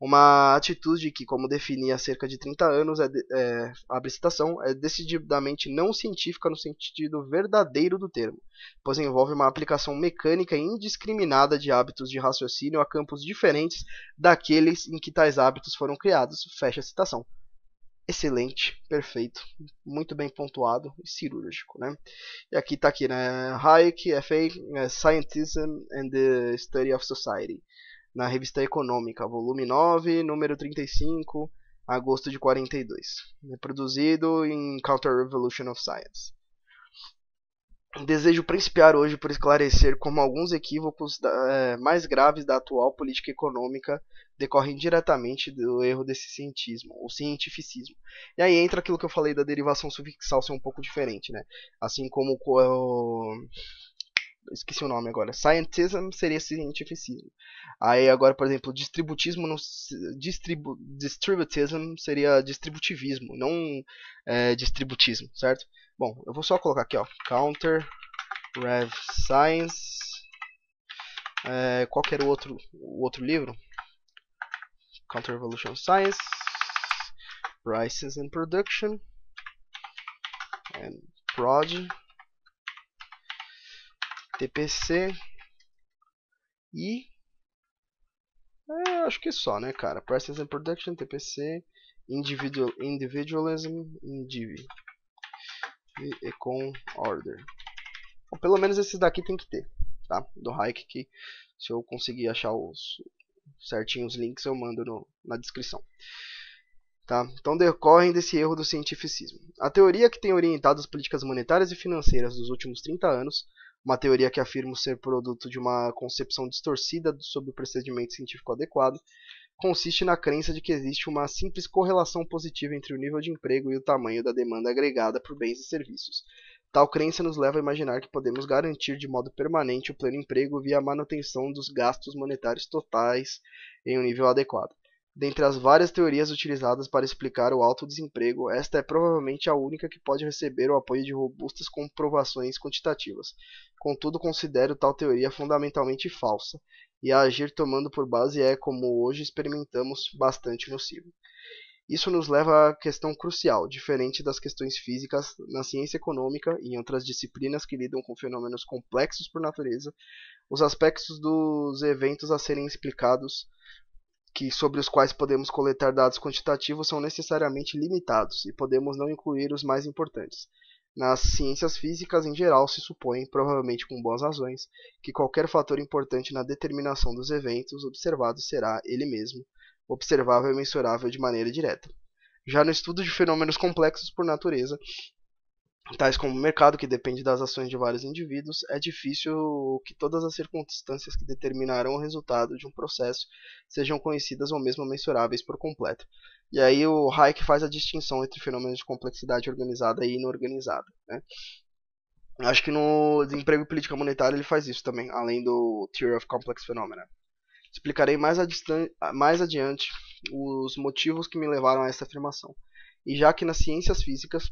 Uma atitude que, como definia há cerca de 30 anos, é, é, abre citação, é decididamente não científica no sentido verdadeiro do termo, pois envolve uma aplicação mecânica e indiscriminada de hábitos de raciocínio a campos diferentes daqueles em que tais hábitos foram criados. Fecha a citação excelente, perfeito, muito bem pontuado e cirúrgico, né? E aqui está aqui, né? Hayek, é F.A., é Scientism and the Study of Society na Revista Econômica, volume 9, número 35, agosto de 42, reproduzido é em Counter Revolution of Science. Desejo principiar hoje por esclarecer como alguns equívocos da, é, mais graves da atual política econômica decorrem diretamente do erro desse cientismo, ou cientificismo. E aí entra aquilo que eu falei da derivação sufixal ser um pouco diferente, né? Assim como o, esqueci o nome agora. Scientism seria cientificismo. Aí agora, por exemplo, distributismo não distribu, distributism seria distributivismo, não é, distributismo, certo? Bom, eu vou só colocar aqui, ó, counter rev science é, qual que era o outro, o outro livro? Counter Revolution Science, Prices and Production, and Prod, TPC e é, acho que só, né, cara? Process and Production, TPC, individual, Individualism, Indiv e Econ Order. Bom, pelo menos esses daqui tem que ter, tá? Do Hike que se eu conseguir achar os certinho os links eu mando no, na descrição. Tá? Então decorrem desse erro do cientificismo. A teoria que tem orientado as políticas monetárias e financeiras dos últimos 30 anos uma teoria que afirma ser produto de uma concepção distorcida sobre o procedimento científico adequado, consiste na crença de que existe uma simples correlação positiva entre o nível de emprego e o tamanho da demanda agregada por bens e serviços. Tal crença nos leva a imaginar que podemos garantir de modo permanente o pleno emprego via manutenção dos gastos monetários totais em um nível adequado. Dentre as várias teorias utilizadas para explicar o alto desemprego, esta é provavelmente a única que pode receber o apoio de robustas comprovações quantitativas. Contudo, considero tal teoria fundamentalmente falsa, e a agir tomando por base é, como hoje experimentamos, bastante nocivo. Isso nos leva à questão crucial, diferente das questões físicas, na ciência econômica e em outras disciplinas que lidam com fenômenos complexos por natureza, os aspectos dos eventos a serem explicados que sobre os quais podemos coletar dados quantitativos são necessariamente limitados e podemos não incluir os mais importantes. Nas ciências físicas em geral se supõe, provavelmente com boas razões, que qualquer fator importante na determinação dos eventos observados será ele mesmo observável e mensurável de maneira direta. Já no estudo de fenômenos complexos por natureza, tais como o mercado, que depende das ações de vários indivíduos, é difícil que todas as circunstâncias que determinarão o resultado de um processo sejam conhecidas ou mesmo mensuráveis por completo. E aí o Hayek faz a distinção entre fenômenos de complexidade organizada e inorganizada. Né? Acho que no Desemprego e Política Monetária ele faz isso também, além do Theory of Complex Phenomena. Explicarei mais, mais adiante os motivos que me levaram a essa afirmação. E já que nas ciências físicas,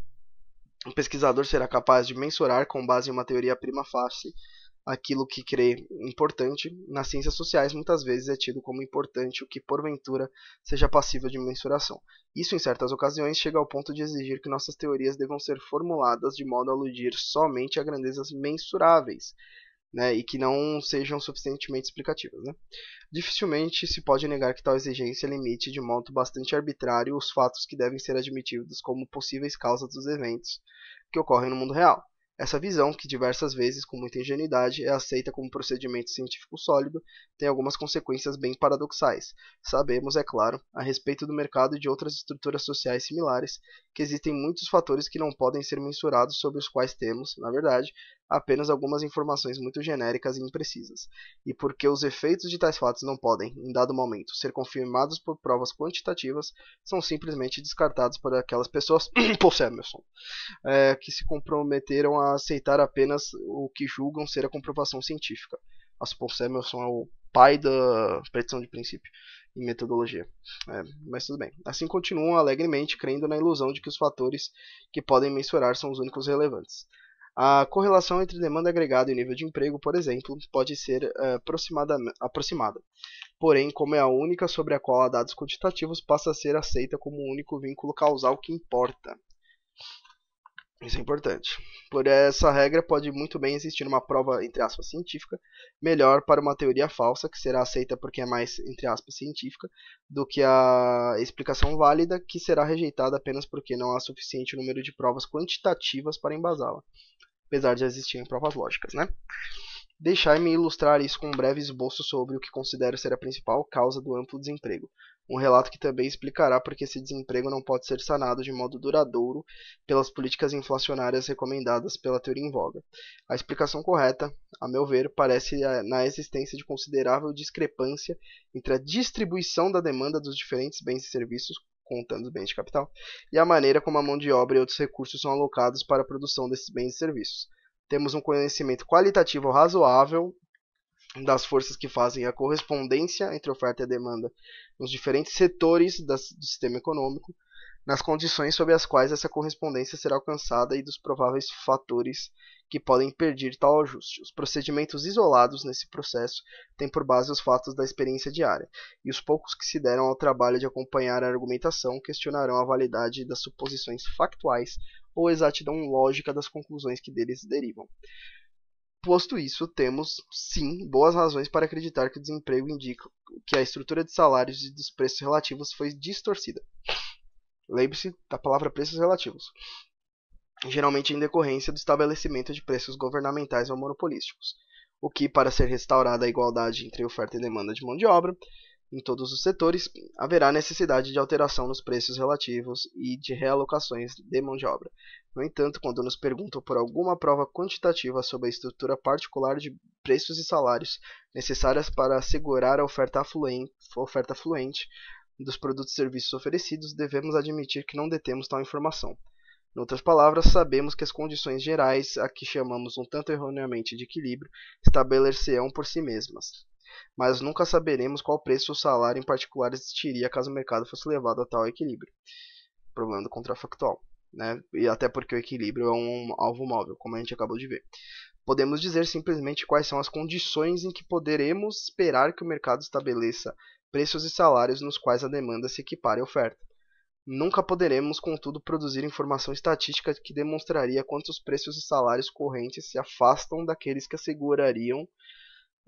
um pesquisador será capaz de mensurar, com base em uma teoria prima facie, aquilo que crê importante. Nas ciências sociais, muitas vezes é tido como importante o que, porventura, seja passível de mensuração. Isso, em certas ocasiões, chega ao ponto de exigir que nossas teorias devam ser formuladas de modo a aludir somente a grandezas mensuráveis né, e que não sejam suficientemente explicativas. Né? Dificilmente se pode negar que tal exigência limite de modo bastante arbitrário os fatos que devem ser admitidos como possíveis causas dos eventos que ocorrem no mundo real. Essa visão, que diversas vezes, com muita ingenuidade, é aceita como procedimento científico sólido, tem algumas consequências bem paradoxais. Sabemos, é claro, a respeito do mercado e de outras estruturas sociais similares, que existem muitos fatores que não podem ser mensurados sobre os quais temos, na verdade, apenas algumas informações muito genéricas e imprecisas, e porque os efeitos de tais fatos não podem, em dado momento, ser confirmados por provas quantitativas, são simplesmente descartados por aquelas pessoas por Emerson, é, que se comprometeram a aceitar apenas o que julgam ser a comprovação científica. As Paul Samuelson é o pai da predição de princípio em metodologia. É, mas tudo bem. Assim continuam alegremente crendo na ilusão de que os fatores que podem mensurar são os únicos relevantes. A correlação entre demanda agregada e nível de emprego, por exemplo, pode ser eh, aproximada, aproximada. Porém, como é a única sobre a qual há dados quantitativos, passa a ser aceita como o único vínculo causal que importa. Isso é importante. Por essa regra, pode muito bem existir uma prova, entre aspas, científica, melhor para uma teoria falsa, que será aceita porque é mais, entre aspas, científica, do que a explicação válida, que será rejeitada apenas porque não há suficiente número de provas quantitativas para embasá-la apesar de existirem provas lógicas, né? Deixai-me ilustrar isso com um breve esboço sobre o que considero ser a principal causa do amplo desemprego. Um relato que também explicará por que esse desemprego não pode ser sanado de modo duradouro pelas políticas inflacionárias recomendadas pela teoria em voga. A explicação correta, a meu ver, parece na existência de considerável discrepância entre a distribuição da demanda dos diferentes bens e serviços contando os bens de capital, e a maneira como a mão de obra e outros recursos são alocados para a produção desses bens e serviços. Temos um conhecimento qualitativo razoável das forças que fazem a correspondência entre oferta e demanda nos diferentes setores do sistema econômico, nas condições sob as quais essa correspondência será alcançada e dos prováveis fatores que podem impedir tal ajuste. Os procedimentos isolados nesse processo têm por base os fatos da experiência diária, e os poucos que se deram ao trabalho de acompanhar a argumentação questionarão a validade das suposições factuais ou exatidão lógica das conclusões que deles derivam. Posto isso, temos, sim, boas razões para acreditar que o desemprego indica que a estrutura de salários e dos preços relativos foi distorcida. Lembre-se da palavra preços relativos. Geralmente em decorrência do estabelecimento de preços governamentais ou monopolísticos, o que, para ser restaurada a igualdade entre oferta e demanda de mão de obra, em todos os setores, haverá necessidade de alteração nos preços relativos e de realocações de mão de obra. No entanto, quando nos perguntam por alguma prova quantitativa sobre a estrutura particular de preços e salários necessárias para assegurar a oferta, afluente, oferta fluente, dos produtos e serviços oferecidos, devemos admitir que não detemos tal informação. Em outras palavras, sabemos que as condições gerais, a que chamamos um tanto erroneamente de equilíbrio, estabelecerão por si mesmas. Mas nunca saberemos qual preço ou salário em particular existiria caso o mercado fosse levado a tal equilíbrio. Problema do contrafactual. Né? E até porque o equilíbrio é um alvo móvel, como a gente acabou de ver. Podemos dizer simplesmente quais são as condições em que poderemos esperar que o mercado estabeleça preços e salários nos quais a demanda se equipare à oferta. Nunca poderemos, contudo, produzir informação estatística que demonstraria quantos preços e salários correntes se afastam daqueles que assegurariam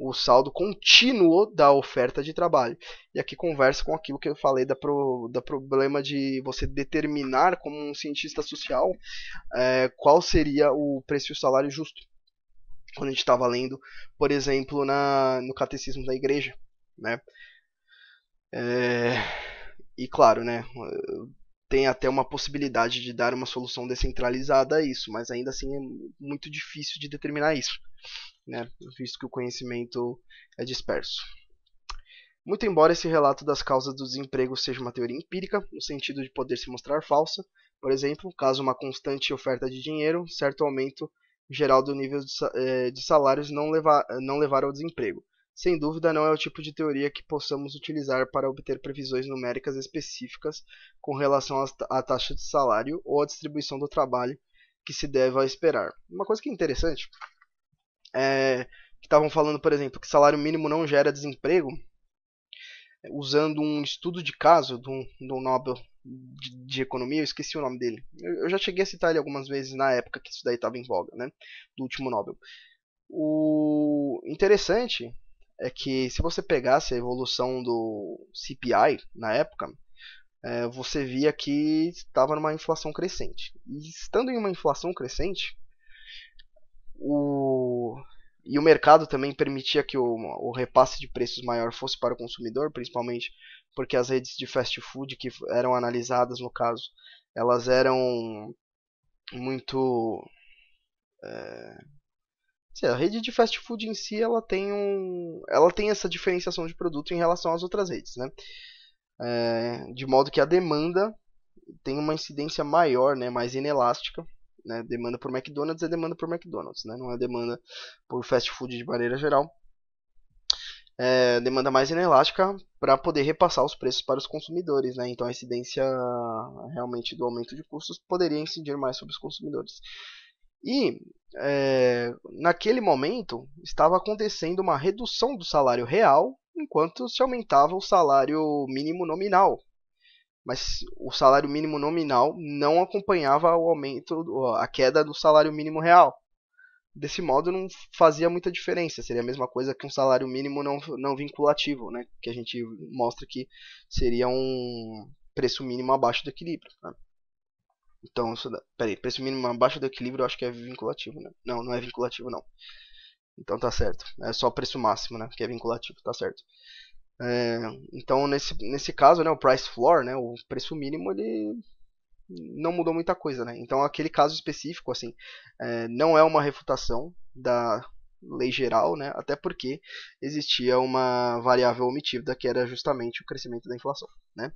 o saldo contínuo da oferta de trabalho. E aqui conversa com aquilo que eu falei da, pro, da problema de você determinar, como um cientista social, é, qual seria o preço e o salário justo. Quando a gente estava tá lendo, por exemplo, na, no Catecismo da Igreja, né? É... E claro, né, tem até uma possibilidade de dar uma solução descentralizada a isso, mas ainda assim é muito difícil de determinar isso, né, visto que o conhecimento é disperso. Muito embora esse relato das causas do desemprego seja uma teoria empírica, no sentido de poder se mostrar falsa, por exemplo, caso uma constante oferta de dinheiro, certo aumento geral do nível de eh, salários não levar, não levar ao desemprego sem dúvida não é o tipo de teoria que possamos utilizar para obter previsões numéricas específicas com relação à taxa de salário ou à distribuição do trabalho que se deve esperar. Uma coisa que é interessante é que estavam falando, por exemplo, que salário mínimo não gera desemprego, usando um estudo de caso do, do Nobel de, de, economia, eu esqueci o nome dele. Eu, eu, já cheguei a citar ele algumas vezes na época que isso daí estava em voga, né? Do último Nobel. O interessante é que se você pegasse a evolução do CPI na época, é, você via que estava numa inflação crescente. E estando em uma inflação crescente, o e o mercado também permitia que o, o, repasse de preços maior fosse para o consumidor, principalmente porque as redes de fast food que eram analisadas no caso, elas eram muito é, a rede de fast food em si, ela tem um, ela tem essa diferenciação de produto em relação às outras redes, né? É, de modo que a demanda tem uma incidência maior, né, mais inelástica, né? Demanda por McDonald's é demanda por McDonald's, né? Não é demanda por fast food de maneira geral. É, demanda mais inelástica para poder repassar os preços para os consumidores, né? Então a incidência realmente do aumento de custos poderia incidir mais sobre os consumidores. E é, naquele momento estava acontecendo uma redução do salário real enquanto se aumentava o salário mínimo nominal. Mas o salário mínimo nominal não acompanhava o aumento, a queda do salário mínimo real. Desse modo, não fazia muita diferença. Seria a mesma coisa que um salário mínimo não, não vinculativo, né? que a gente mostra que seria um preço mínimo abaixo do equilíbrio. Né? Então, isso dá, peraí, preço mínimo abaixo do equilíbrio eu acho que é vinculativo, né? Não, não é vinculativo não. Então tá certo. É só preço máximo, né? Que é vinculativo, tá certo. É, então nesse, nesse caso, né, o price floor, né, o preço mínimo, ele não mudou muita coisa, né? Então aquele caso específico, assim, é, não é uma refutação da lei geral, né? Até porque existia uma variável omitida que era justamente o crescimento da inflação, né?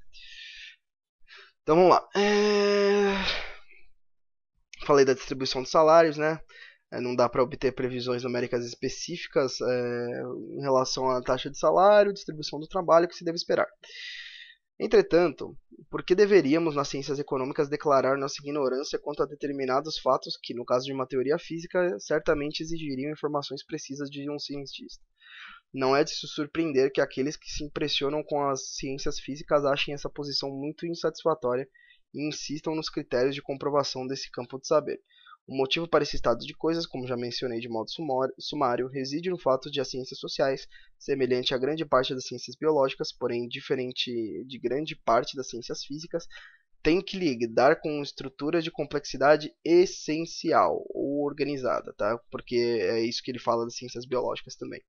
Então vamos lá. É... Falei da distribuição de salários, né? É, não dá para obter previsões numéricas específicas é, em relação à taxa de salário, distribuição do trabalho que se deve esperar. Entretanto, por que deveríamos, nas ciências econômicas, declarar nossa ignorância quanto a determinados fatos que, no caso de uma teoria física, certamente exigiriam informações precisas de um cientista? Não é de se surpreender que aqueles que se impressionam com as ciências físicas achem essa posição muito insatisfatória e insistam nos critérios de comprovação desse campo de saber. O motivo para esse estado de coisas, como já mencionei de modo sumário, reside no fato de as ciências sociais, semelhante à grande parte das ciências biológicas, porém diferente de grande parte das ciências físicas, tem que lidar com estruturas de complexidade essencial ou organizada, tá? Porque é isso que ele fala das ciências biológicas também.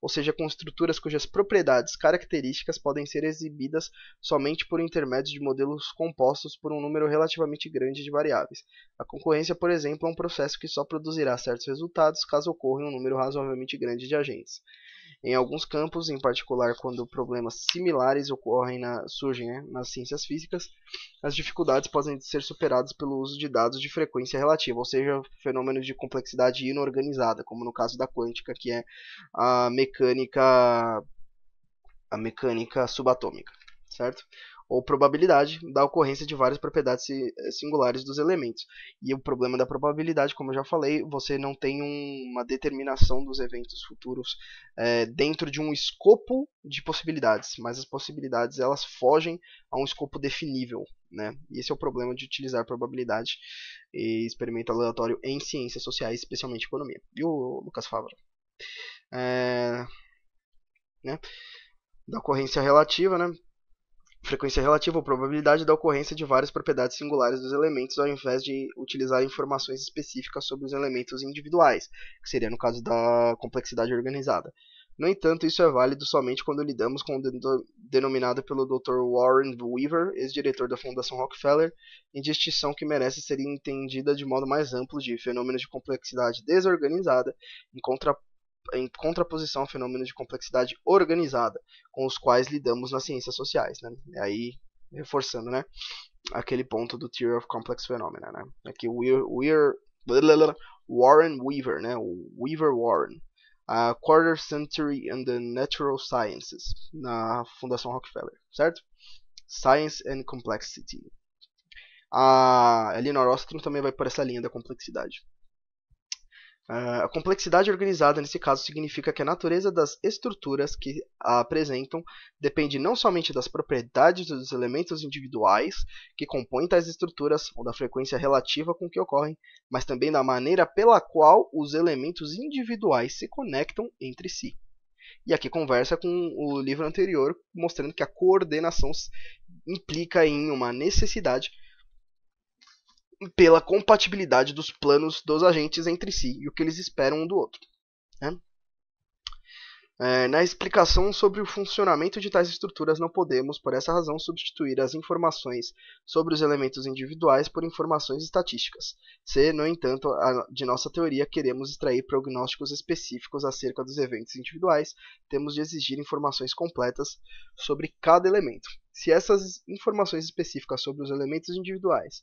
Ou seja, com estruturas cujas propriedades características podem ser exibidas somente por intermédio de modelos compostos por um número relativamente grande de variáveis. A concorrência, por exemplo, é um processo que só produzirá certos resultados caso ocorra um número razoavelmente grande de agentes. Em alguns campos, em particular quando problemas similares ocorrem na, surgem né, nas ciências físicas, as dificuldades podem ser superadas pelo uso de dados de frequência relativa, ou seja, fenômenos de complexidade inorganizada, como no caso da quântica, que é a mecânica a mecânica subatômica, certo? ou probabilidade da ocorrência de várias propriedades eh, singulares dos elementos. E o problema da probabilidade, como eu já falei, você não tem um, uma determinação dos eventos futuros é, dentro de um escopo de possibilidades, mas as possibilidades elas fogem a um escopo definível. Né? E esse é o problema de utilizar probabilidade e experimento aleatório em ciências sociais, especialmente economia. E o Lucas Favre. É, né? da ocorrência relativa, né? frequência relativa ou probabilidade da ocorrência de várias propriedades singulares dos elementos, ao invés de utilizar informações específicas sobre os elementos individuais, que seria no caso da complexidade organizada. No entanto, isso é válido somente quando lidamos com o denominado pelo Dr. Warren Weaver, ex-diretor da Fundação Rockefeller, indistinção que merece ser entendida de modo mais amplo de fenômenos de complexidade desorganizada, em contraponto em contraposição a fenômenos de complexidade organizada, com os quais lidamos nas ciências sociais. Né? E aí, reforçando né, aquele ponto do Theory of Complex Phenomena. Né? Aqui é we're Warren Weaver, né? Weaver Warren, a Quarter Century in the Natural Sciences, na Fundação Rockefeller, certo? Science and Complexity. A Elinor Ostrom também vai por essa linha da complexidade. Ah, a complexidade organizada, nesse caso, significa que a natureza das estruturas que a apresentam depende não somente das propriedades dos elementos individuais que compõem tais estruturas ou da frequência relativa com que ocorrem, mas também da maneira pela qual os elementos individuais se conectam entre si. E aqui conversa com o livro anterior, mostrando que a coordenação implica em uma necessidade pela compatibilidade dos planos dos agentes entre si e o que eles esperam um do outro. Né? É, na explicação sobre o funcionamento de tais estruturas, não podemos, por essa razão, substituir as informações sobre os elementos individuais por informações estatísticas, se, no entanto, a, de nossa teoria queremos extrair prognósticos específicos acerca dos eventos individuais, temos de exigir informações completas sobre cada elemento. Se essas informações específicas sobre os elementos individuais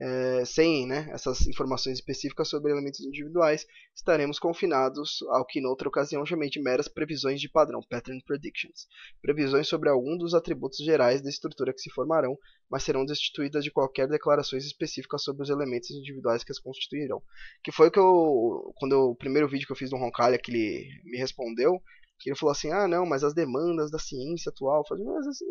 é, sem né, essas informações específicas sobre elementos individuais, estaremos confinados ao que, em outra ocasião, chamei de meras previsões de padrão, pattern predictions, previsões sobre algum dos atributos gerais da estrutura que se formarão, mas serão destituídas de qualquer declarações específicas sobre os elementos individuais que as constituirão. Que foi que eu, quando eu, o primeiro vídeo que eu fiz do Roncalha, que ele me respondeu, que ele falou assim, ah não, mas as demandas da ciência atual,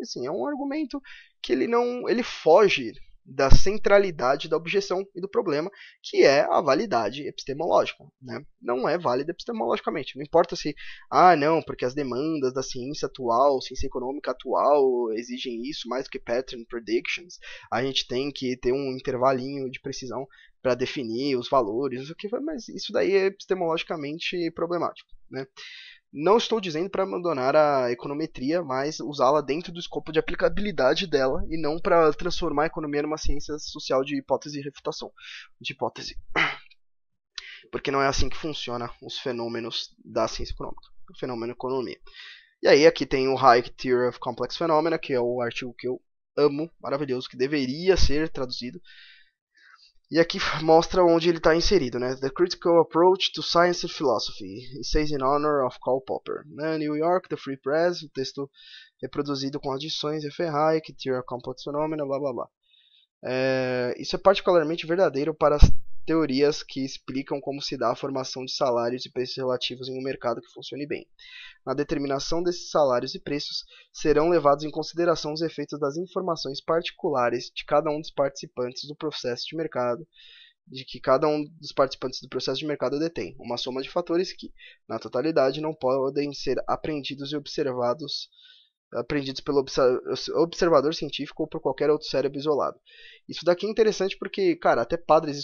assim, é um argumento que ele não, ele foge da centralidade da objeção e do problema, que é a validade epistemológica. Né? Não é válida epistemologicamente. Não importa se, ah, não, porque as demandas da ciência atual, ciência econômica atual, exigem isso mais do que pattern predictions, a gente tem que ter um intervalinho de precisão para definir os valores, o que mas isso daí é epistemologicamente problemático. Né? Não estou dizendo para abandonar a econometria, mas usá-la dentro do escopo de aplicabilidade dela e não para transformar a economia numa ciência social de hipótese e refutação de hipótese. Porque não é assim que funciona os fenômenos da ciência econômica, o fenômeno economia. E aí aqui tem o High Theory of Complex Phenomena, que é o artigo que eu amo, maravilhoso, que deveria ser traduzido e aqui mostra onde ele está inserido, né? The Critical Approach to Science and Philosophy. It says in honor of Karl Popper. Né? New York, The Free Press, o texto reproduzido com adições F. Hayek, Theory of Complex Phenomena, blá blá blá. É, isso é particularmente verdadeiro para as teorias que explicam como se dá a formação de salários e preços relativos em um mercado que funcione bem. Na determinação desses salários e preços, serão levados em consideração os efeitos das informações particulares de cada um dos participantes do processo de mercado, de que cada um dos participantes do processo de mercado detém, uma soma de fatores que, na totalidade, não podem ser aprendidos e observados aprendidos pelo observador científico ou por qualquer outro cérebro isolado. Isso daqui é interessante porque, cara, até padres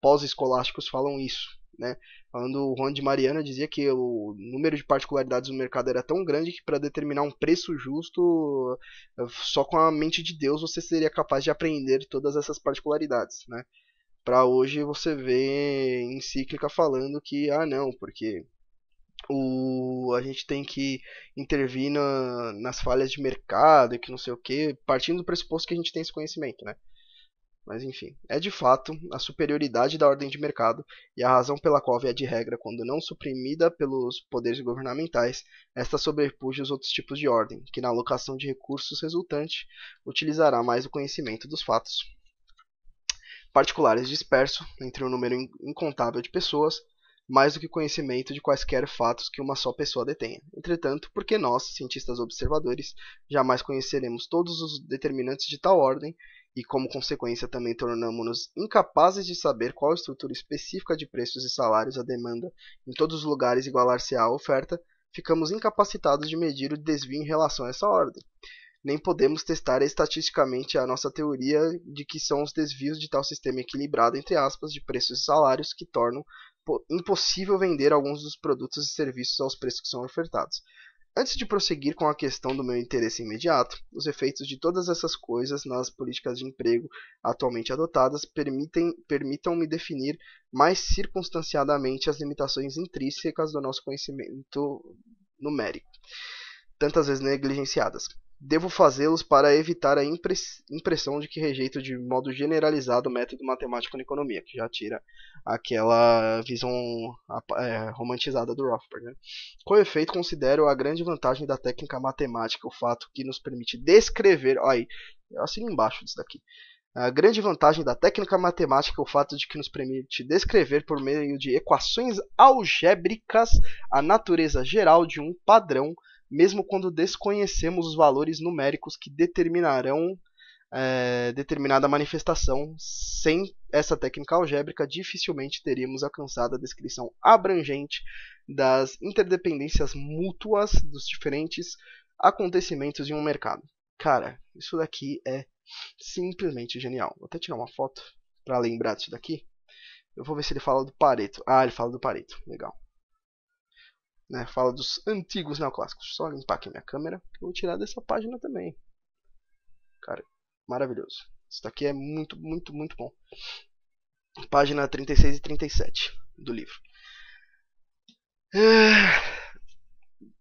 pós-escolásticos falam isso, né? Quando o Juan de Mariana dizia que o número de particularidades do mercado era tão grande que para determinar um preço justo, só com a mente de Deus você seria capaz de aprender todas essas particularidades, né? Para hoje você vê encíclica falando que ah não, porque o, a gente tem que intervir na, nas falhas de mercado e que não sei o que, partindo do pressuposto que a gente tem esse conhecimento, né? Mas enfim, é de fato a superioridade da ordem de mercado e a razão pela qual via de regra, quando não suprimida pelos poderes governamentais, esta sobrepuja os outros tipos de ordem, que na alocação de recursos resultante utilizará mais o conhecimento dos fatos particulares disperso entre um número incontável de pessoas mais do que o conhecimento de quaisquer fatos que uma só pessoa detenha. Entretanto, porque nós, cientistas observadores, jamais conheceremos todos os determinantes de tal ordem, e como consequência também tornamos-nos incapazes de saber qual estrutura específica de preços e salários a demanda em todos os lugares igualar-se à oferta, ficamos incapacitados de medir o desvio em relação a essa ordem. Nem podemos testar estatisticamente a nossa teoria de que são os desvios de tal sistema equilibrado entre aspas de preços e salários que tornam impossível vender alguns dos produtos e serviços aos preços que são ofertados. Antes de prosseguir com a questão do meu interesse imediato, os efeitos de todas essas coisas nas políticas de emprego atualmente adotadas permitam-me definir mais circunstanciadamente as limitações intrínsecas do nosso conhecimento numérico, tantas vezes negligenciadas devo fazê-los para evitar a impressão de que rejeito de modo generalizado o método matemático na economia, que já tira aquela visão é, romantizada do Rothbard. Né? Com efeito, considero a grande vantagem da técnica matemática o fato que nos permite descrever. Aí, assim embaixo disso daqui. A grande vantagem da técnica matemática é o fato de que nos permite descrever por meio de equações algébricas a natureza geral de um padrão mesmo quando desconhecemos os valores numéricos que determinarão é, determinada manifestação. Sem essa técnica algébrica, dificilmente teríamos alcançado a descrição abrangente das interdependências mútuas dos diferentes acontecimentos em um mercado. Cara, isso daqui é simplesmente genial. Vou até tirar uma foto para lembrar disso daqui. Eu vou ver se ele fala do Pareto. Ah, ele fala do Pareto. Legal. Né, fala dos antigos neoclássicos. Só limpar aqui minha câmera, que eu vou tirar dessa página também. Cara, maravilhoso. Isso daqui é muito, muito, muito bom. Página 36 e 37 do livro. É,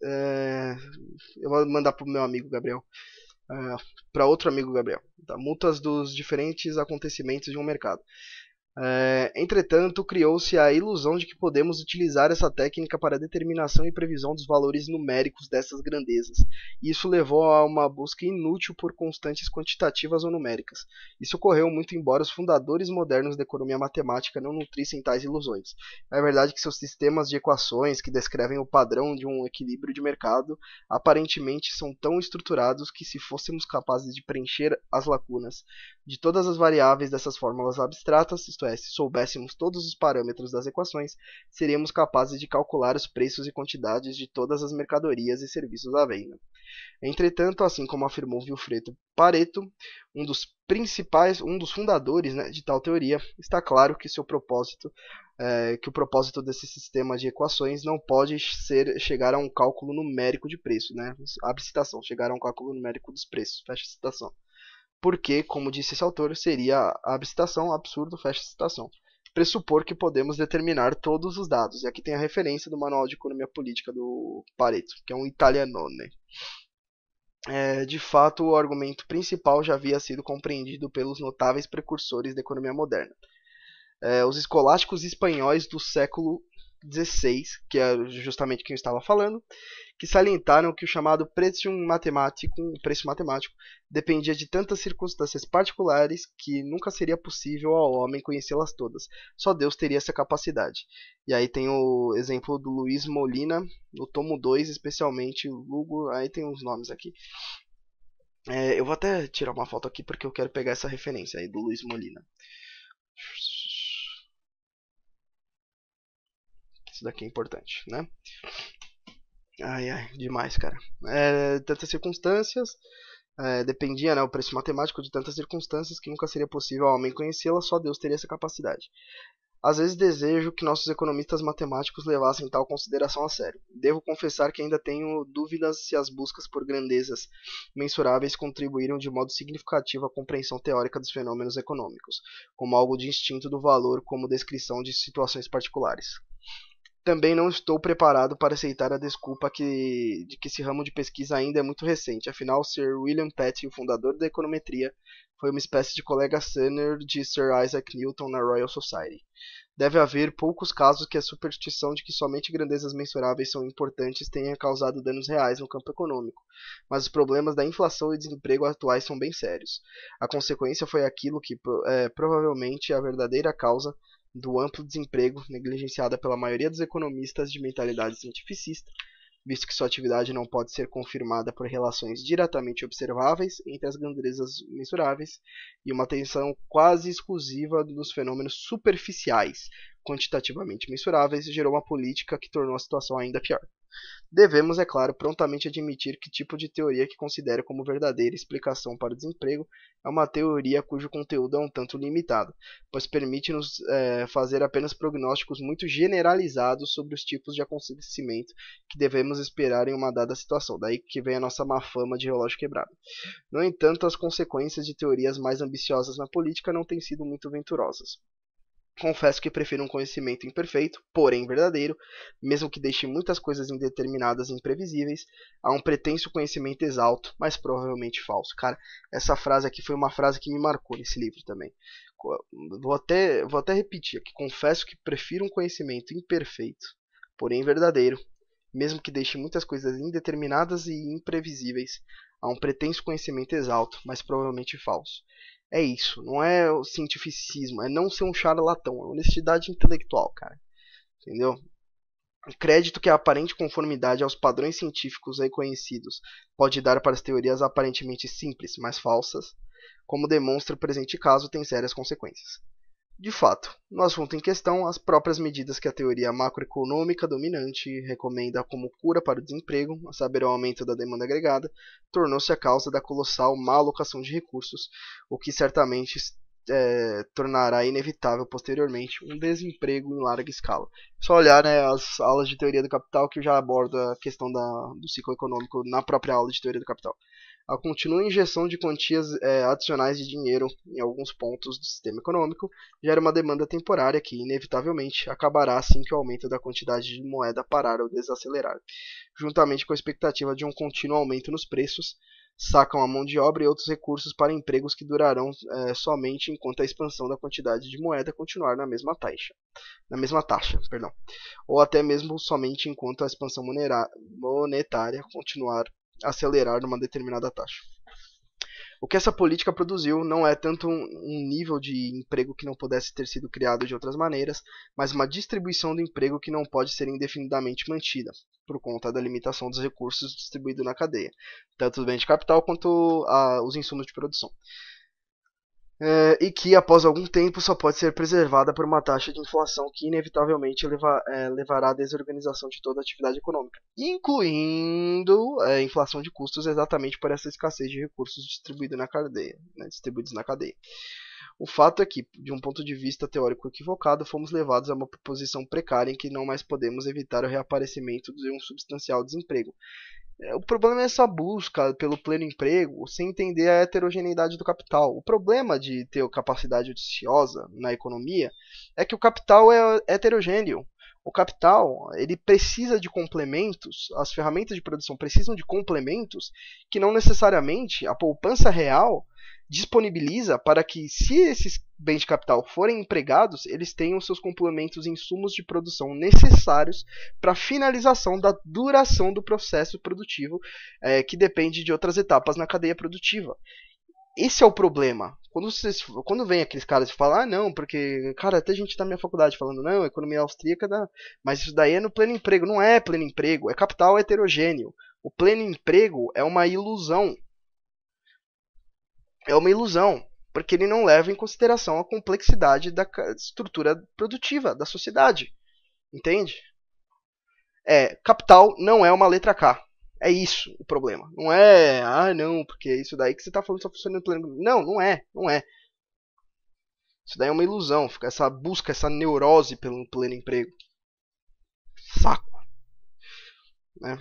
é, eu vou mandar pro meu amigo Gabriel. É, ah, para outro amigo Gabriel. Da tá? Multas dos diferentes acontecimentos de um mercado. É, entretanto, criou-se a ilusão de que podemos utilizar essa técnica para determinação e previsão dos valores numéricos dessas grandezas. Isso levou a uma busca inútil por constantes quantitativas ou numéricas. Isso ocorreu muito embora os fundadores modernos da economia matemática não nutrissem tais ilusões. É verdade que seus sistemas de equações que descrevem o padrão de um equilíbrio de mercado aparentemente são tão estruturados que, se fôssemos capazes de preencher as lacunas de todas as variáveis dessas fórmulas abstratas, isto é, se soubéssemos todos os parâmetros das equações, seríamos capazes de calcular os preços e quantidades de todas as mercadorias e serviços à venda. Entretanto, assim como afirmou Vilfredo Pareto, um dos principais, um dos fundadores né, de tal teoria, está claro que seu propósito é, que o propósito desse sistema de equações não pode ser chegar a um cálculo numérico de preço, né? Abre citação, chegar a um cálculo numérico dos preços, fecha citação porque, como disse esse autor, seria abstração, absurdo, fecha citação. Pressupor que podemos determinar todos os dados. E aqui tem a referência do Manual de Economia Política do Pareto, que é um italianone. É, de fato, o argumento principal já havia sido compreendido pelos notáveis precursores da economia moderna. É, os escolásticos espanhóis do século 16, que é justamente quem eu estava falando, que salientaram que o chamado preço matemático, preço matemático dependia de tantas circunstâncias particulares que nunca seria possível ao homem conhecê-las todas. Só Deus teria essa capacidade. E aí tem o exemplo do Luiz Molina, no tomo 2, especialmente Lugo, aí tem uns nomes aqui. É, eu vou até tirar uma foto aqui porque eu quero pegar essa referência aí do Luiz Molina. Isso daqui é importante, né? Ai, ai, demais, cara. É, tantas circunstâncias, é, dependia, né, o preço matemático de tantas circunstâncias que nunca seria possível ao homem conhecê-las, só Deus teria essa capacidade. Às vezes desejo que nossos economistas matemáticos levassem tal consideração a sério. Devo confessar que ainda tenho dúvidas se as buscas por grandezas mensuráveis contribuíram de modo significativo à compreensão teórica dos fenômenos econômicos, como algo de instinto do valor como descrição de situações particulares também não estou preparado para aceitar a desculpa que, de que esse ramo de pesquisa ainda é muito recente. Afinal, Sir William Petty, o fundador da econometria, foi uma espécie de colega sênior de Sir Isaac Newton na Royal Society. Deve haver poucos casos que a superstição de que somente grandezas mensuráveis são importantes tenha causado danos reais no campo econômico, mas os problemas da inflação e desemprego atuais são bem sérios. A consequência foi aquilo que é, provavelmente a verdadeira causa do amplo desemprego, negligenciada pela maioria dos economistas de mentalidade cientificista, visto que sua atividade não pode ser confirmada por relações diretamente observáveis entre as grandezas mensuráveis, e uma atenção quase exclusiva dos fenômenos superficiais, quantitativamente mensuráveis, gerou uma política que tornou a situação ainda pior. Devemos, é claro, prontamente admitir que tipo de teoria que considera como verdadeira explicação para o desemprego é uma teoria cujo conteúdo é um tanto limitado, pois permite-nos é, fazer apenas prognósticos muito generalizados sobre os tipos de acontecimento que devemos esperar em uma dada situação, daí que vem a nossa má fama de relógio quebrado. No entanto, as consequências de teorias mais ambiciosas na política não têm sido muito venturosas. Confesso que prefiro um conhecimento imperfeito, porém verdadeiro, mesmo que deixe muitas coisas indeterminadas e imprevisíveis, a um pretenso conhecimento exalto, mas provavelmente falso. Cara, essa frase aqui foi uma frase que me marcou nesse livro também. Vou até, vou até repetir aqui. Confesso que prefiro um conhecimento imperfeito, porém verdadeiro, mesmo que deixe muitas coisas indeterminadas e imprevisíveis, a um pretenso conhecimento exalto, mas provavelmente falso. É isso, não é o cientificismo, é não ser um charlatão, é honestidade intelectual, cara. Entendeu? Crédito que a aparente conformidade aos padrões científicos reconhecidos pode dar para as teorias aparentemente simples, mas falsas, como demonstra o presente caso, tem sérias consequências. De fato, no assunto em questão, as próprias medidas que a teoria macroeconômica dominante recomenda como cura para o desemprego, a saber, o aumento da demanda agregada, tornou-se a causa da colossal má alocação de recursos, o que certamente é, tornará inevitável posteriormente um desemprego em larga escala. É só olhar né, as aulas de teoria do capital que já aborda a questão da, do ciclo econômico na própria aula de teoria do capital a contínua injeção de quantias é, adicionais de dinheiro em alguns pontos do sistema econômico gera uma demanda temporária que, inevitavelmente, acabará assim que o aumento da quantidade de moeda parar ou desacelerar, juntamente com a expectativa de um contínuo aumento nos preços, sacam a mão de obra e outros recursos para empregos que durarão é, somente enquanto a expansão da quantidade de moeda continuar na mesma taxa, na mesma taxa, perdão, ou até mesmo somente enquanto a expansão monetária continuar acelerar numa determinada taxa. O que essa política produziu não é tanto um nível de emprego que não pudesse ter sido criado de outras maneiras, mas uma distribuição do emprego que não pode ser indefinidamente mantida, por conta da limitação dos recursos distribuídos na cadeia, tanto o bem de capital quanto a, ah, os insumos de produção é, e que após algum tempo só pode ser preservada por uma taxa de inflação que inevitavelmente leva, é, levará à desorganização de toda a atividade econômica, incluindo a é, inflação de custos exatamente por essa escassez de recursos distribuídos na cadeia. Né, distribuídos na cadeia. O fato é que, de um ponto de vista teórico equivocado, fomos levados a uma posição precária em que não mais podemos evitar o reaparecimento de um substancial desemprego, o problema é essa busca pelo pleno emprego sem entender a heterogeneidade do capital. O problema de ter capacidade odiciosa na economia é que o capital é heterogêneo. O capital ele precisa de complementos, as ferramentas de produção precisam de complementos que não necessariamente a poupança real disponibiliza para que, se esses bens de capital forem empregados, eles tenham seus complementos e insumos de produção necessários para a finalização da duração do processo produtivo, é, que depende de outras etapas na cadeia produtiva. Esse é o problema. Quando, vocês, quando vem aqueles caras e falam, ah, não, porque, cara, até gente da tá minha faculdade falando, não, economia austríaca, dá, mas isso daí é no pleno emprego. Não é pleno emprego, é capital heterogêneo. O pleno emprego é uma ilusão é uma ilusão, porque ele não leva em consideração a complexidade da estrutura produtiva da sociedade. Entende? É, capital não é uma letra K. É isso o problema. Não é, ah, não, porque é isso daí que você está falando funciona no plano. Não, não é, não é. Isso daí é uma ilusão, fica essa busca, essa neurose pelo pleno emprego. Saco. Né?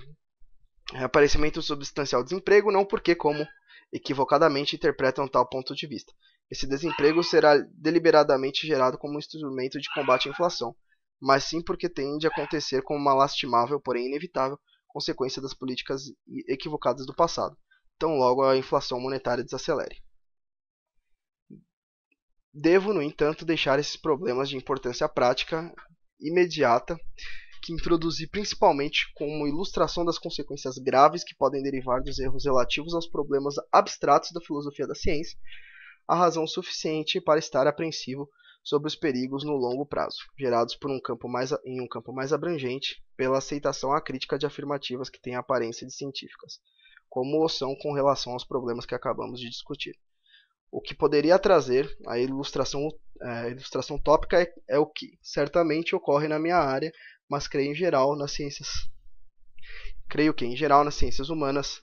Reaparecimento é substancial do desemprego, não porque, como equivocadamente interpretam tal ponto de vista. Esse desemprego será deliberadamente gerado como instrumento de combate à inflação, mas sim porque tende a acontecer como uma lastimável, porém inevitável, consequência das políticas equivocadas do passado, tão logo a inflação monetária desacelere. Devo, no entanto, deixar esses problemas de importância prática imediata que introduzi principalmente como ilustração das consequências graves que podem derivar dos erros relativos aos problemas abstratos da filosofia da ciência, a razão suficiente para estar apreensivo sobre os perigos no longo prazo, gerados por um campo mais, em um campo mais abrangente pela aceitação à crítica de afirmativas que têm aparência de científicas, como são com relação aos problemas que acabamos de discutir. O que poderia trazer a ilustração, é, a ilustração tópica é, é o que certamente ocorre na minha área mas creio em geral nas ciências. Creio que, em geral, nas ciências humanas,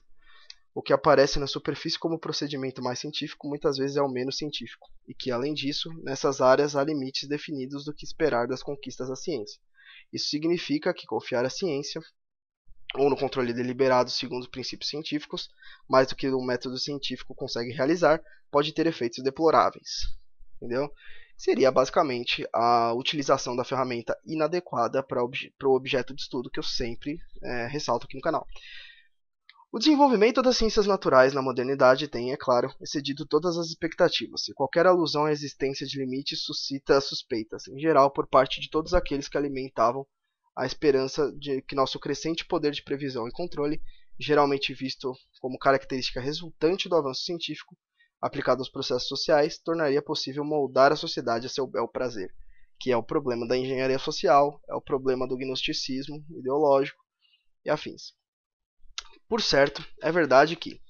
o que aparece na superfície como procedimento mais científico muitas vezes é o menos científico, e que, além disso, nessas áreas há limites definidos do que esperar das conquistas da ciência. Isso significa que confiar a ciência, ou no controle deliberado segundo os princípios científicos, mais do que o método científico consegue realizar, pode ter efeitos deploráveis. Entendeu? seria basicamente a utilização da ferramenta inadequada para o objeto de estudo que eu sempre é, ressalto aqui no canal. O desenvolvimento das ciências naturais na modernidade tem, é claro, excedido todas as expectativas, e qualquer alusão à existência de limites suscita suspeitas, em geral por parte de todos aqueles que alimentavam a esperança de que nosso crescente poder de previsão e controle, geralmente visto como característica resultante do avanço científico, aplicado aos processos sociais, tornaria possível moldar a sociedade a seu bel prazer, que é o problema da engenharia social, é o problema do gnosticismo ideológico e afins. Por certo, é verdade que,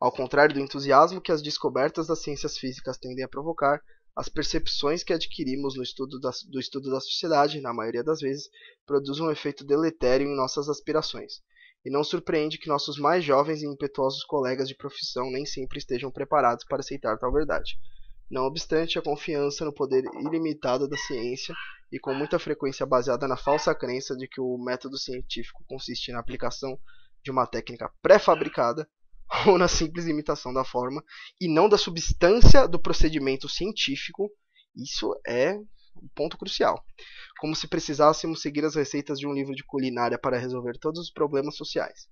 ao contrário do entusiasmo que as descobertas das ciências físicas tendem a provocar, as percepções que adquirimos no estudo da, do estudo da sociedade, na maioria das vezes, produzem um efeito deletério em nossas aspirações, e não surpreende que nossos mais jovens e impetuosos colegas de profissão nem sempre estejam preparados para aceitar tal verdade. Não obstante, a confiança no poder ilimitado da ciência e com muita frequência baseada na falsa crença de que o método científico consiste na aplicação de uma técnica pré-fabricada ou na simples imitação da forma e não da substância do procedimento científico, isso é ponto crucial. Como se precisássemos seguir as receitas de um livro de culinária para resolver todos os problemas sociais.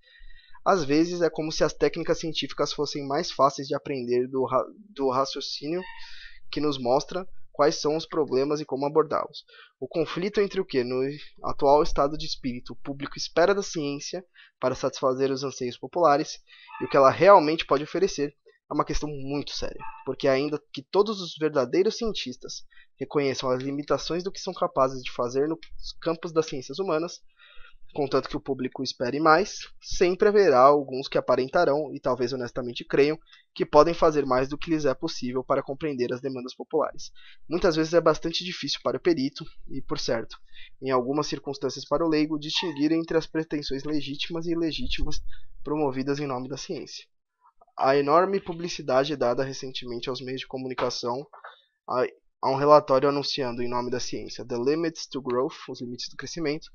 Às vezes é como se as técnicas científicas fossem mais fáceis de aprender do, ra do raciocínio que nos mostra quais são os problemas e como abordá-los. O conflito entre o que, no atual estado de espírito, o público espera da ciência para satisfazer os anseios populares e o que ela realmente pode oferecer, é uma questão muito séria, porque ainda que todos os verdadeiros cientistas reconheçam as limitações do que são capazes de fazer nos campos das ciências humanas, contanto que o público espere mais, sempre haverá alguns que aparentarão, e talvez honestamente creiam, que podem fazer mais do que lhes é possível para compreender as demandas populares. Muitas vezes é bastante difícil para o perito, e por certo, em algumas circunstâncias para o leigo, distinguir entre as pretensões legítimas e ilegítimas promovidas em nome da ciência a enorme publicidade dada recentemente aos meios de comunicação a, a um relatório anunciando, em nome da ciência, The Limits to Growth, os limites do crescimento,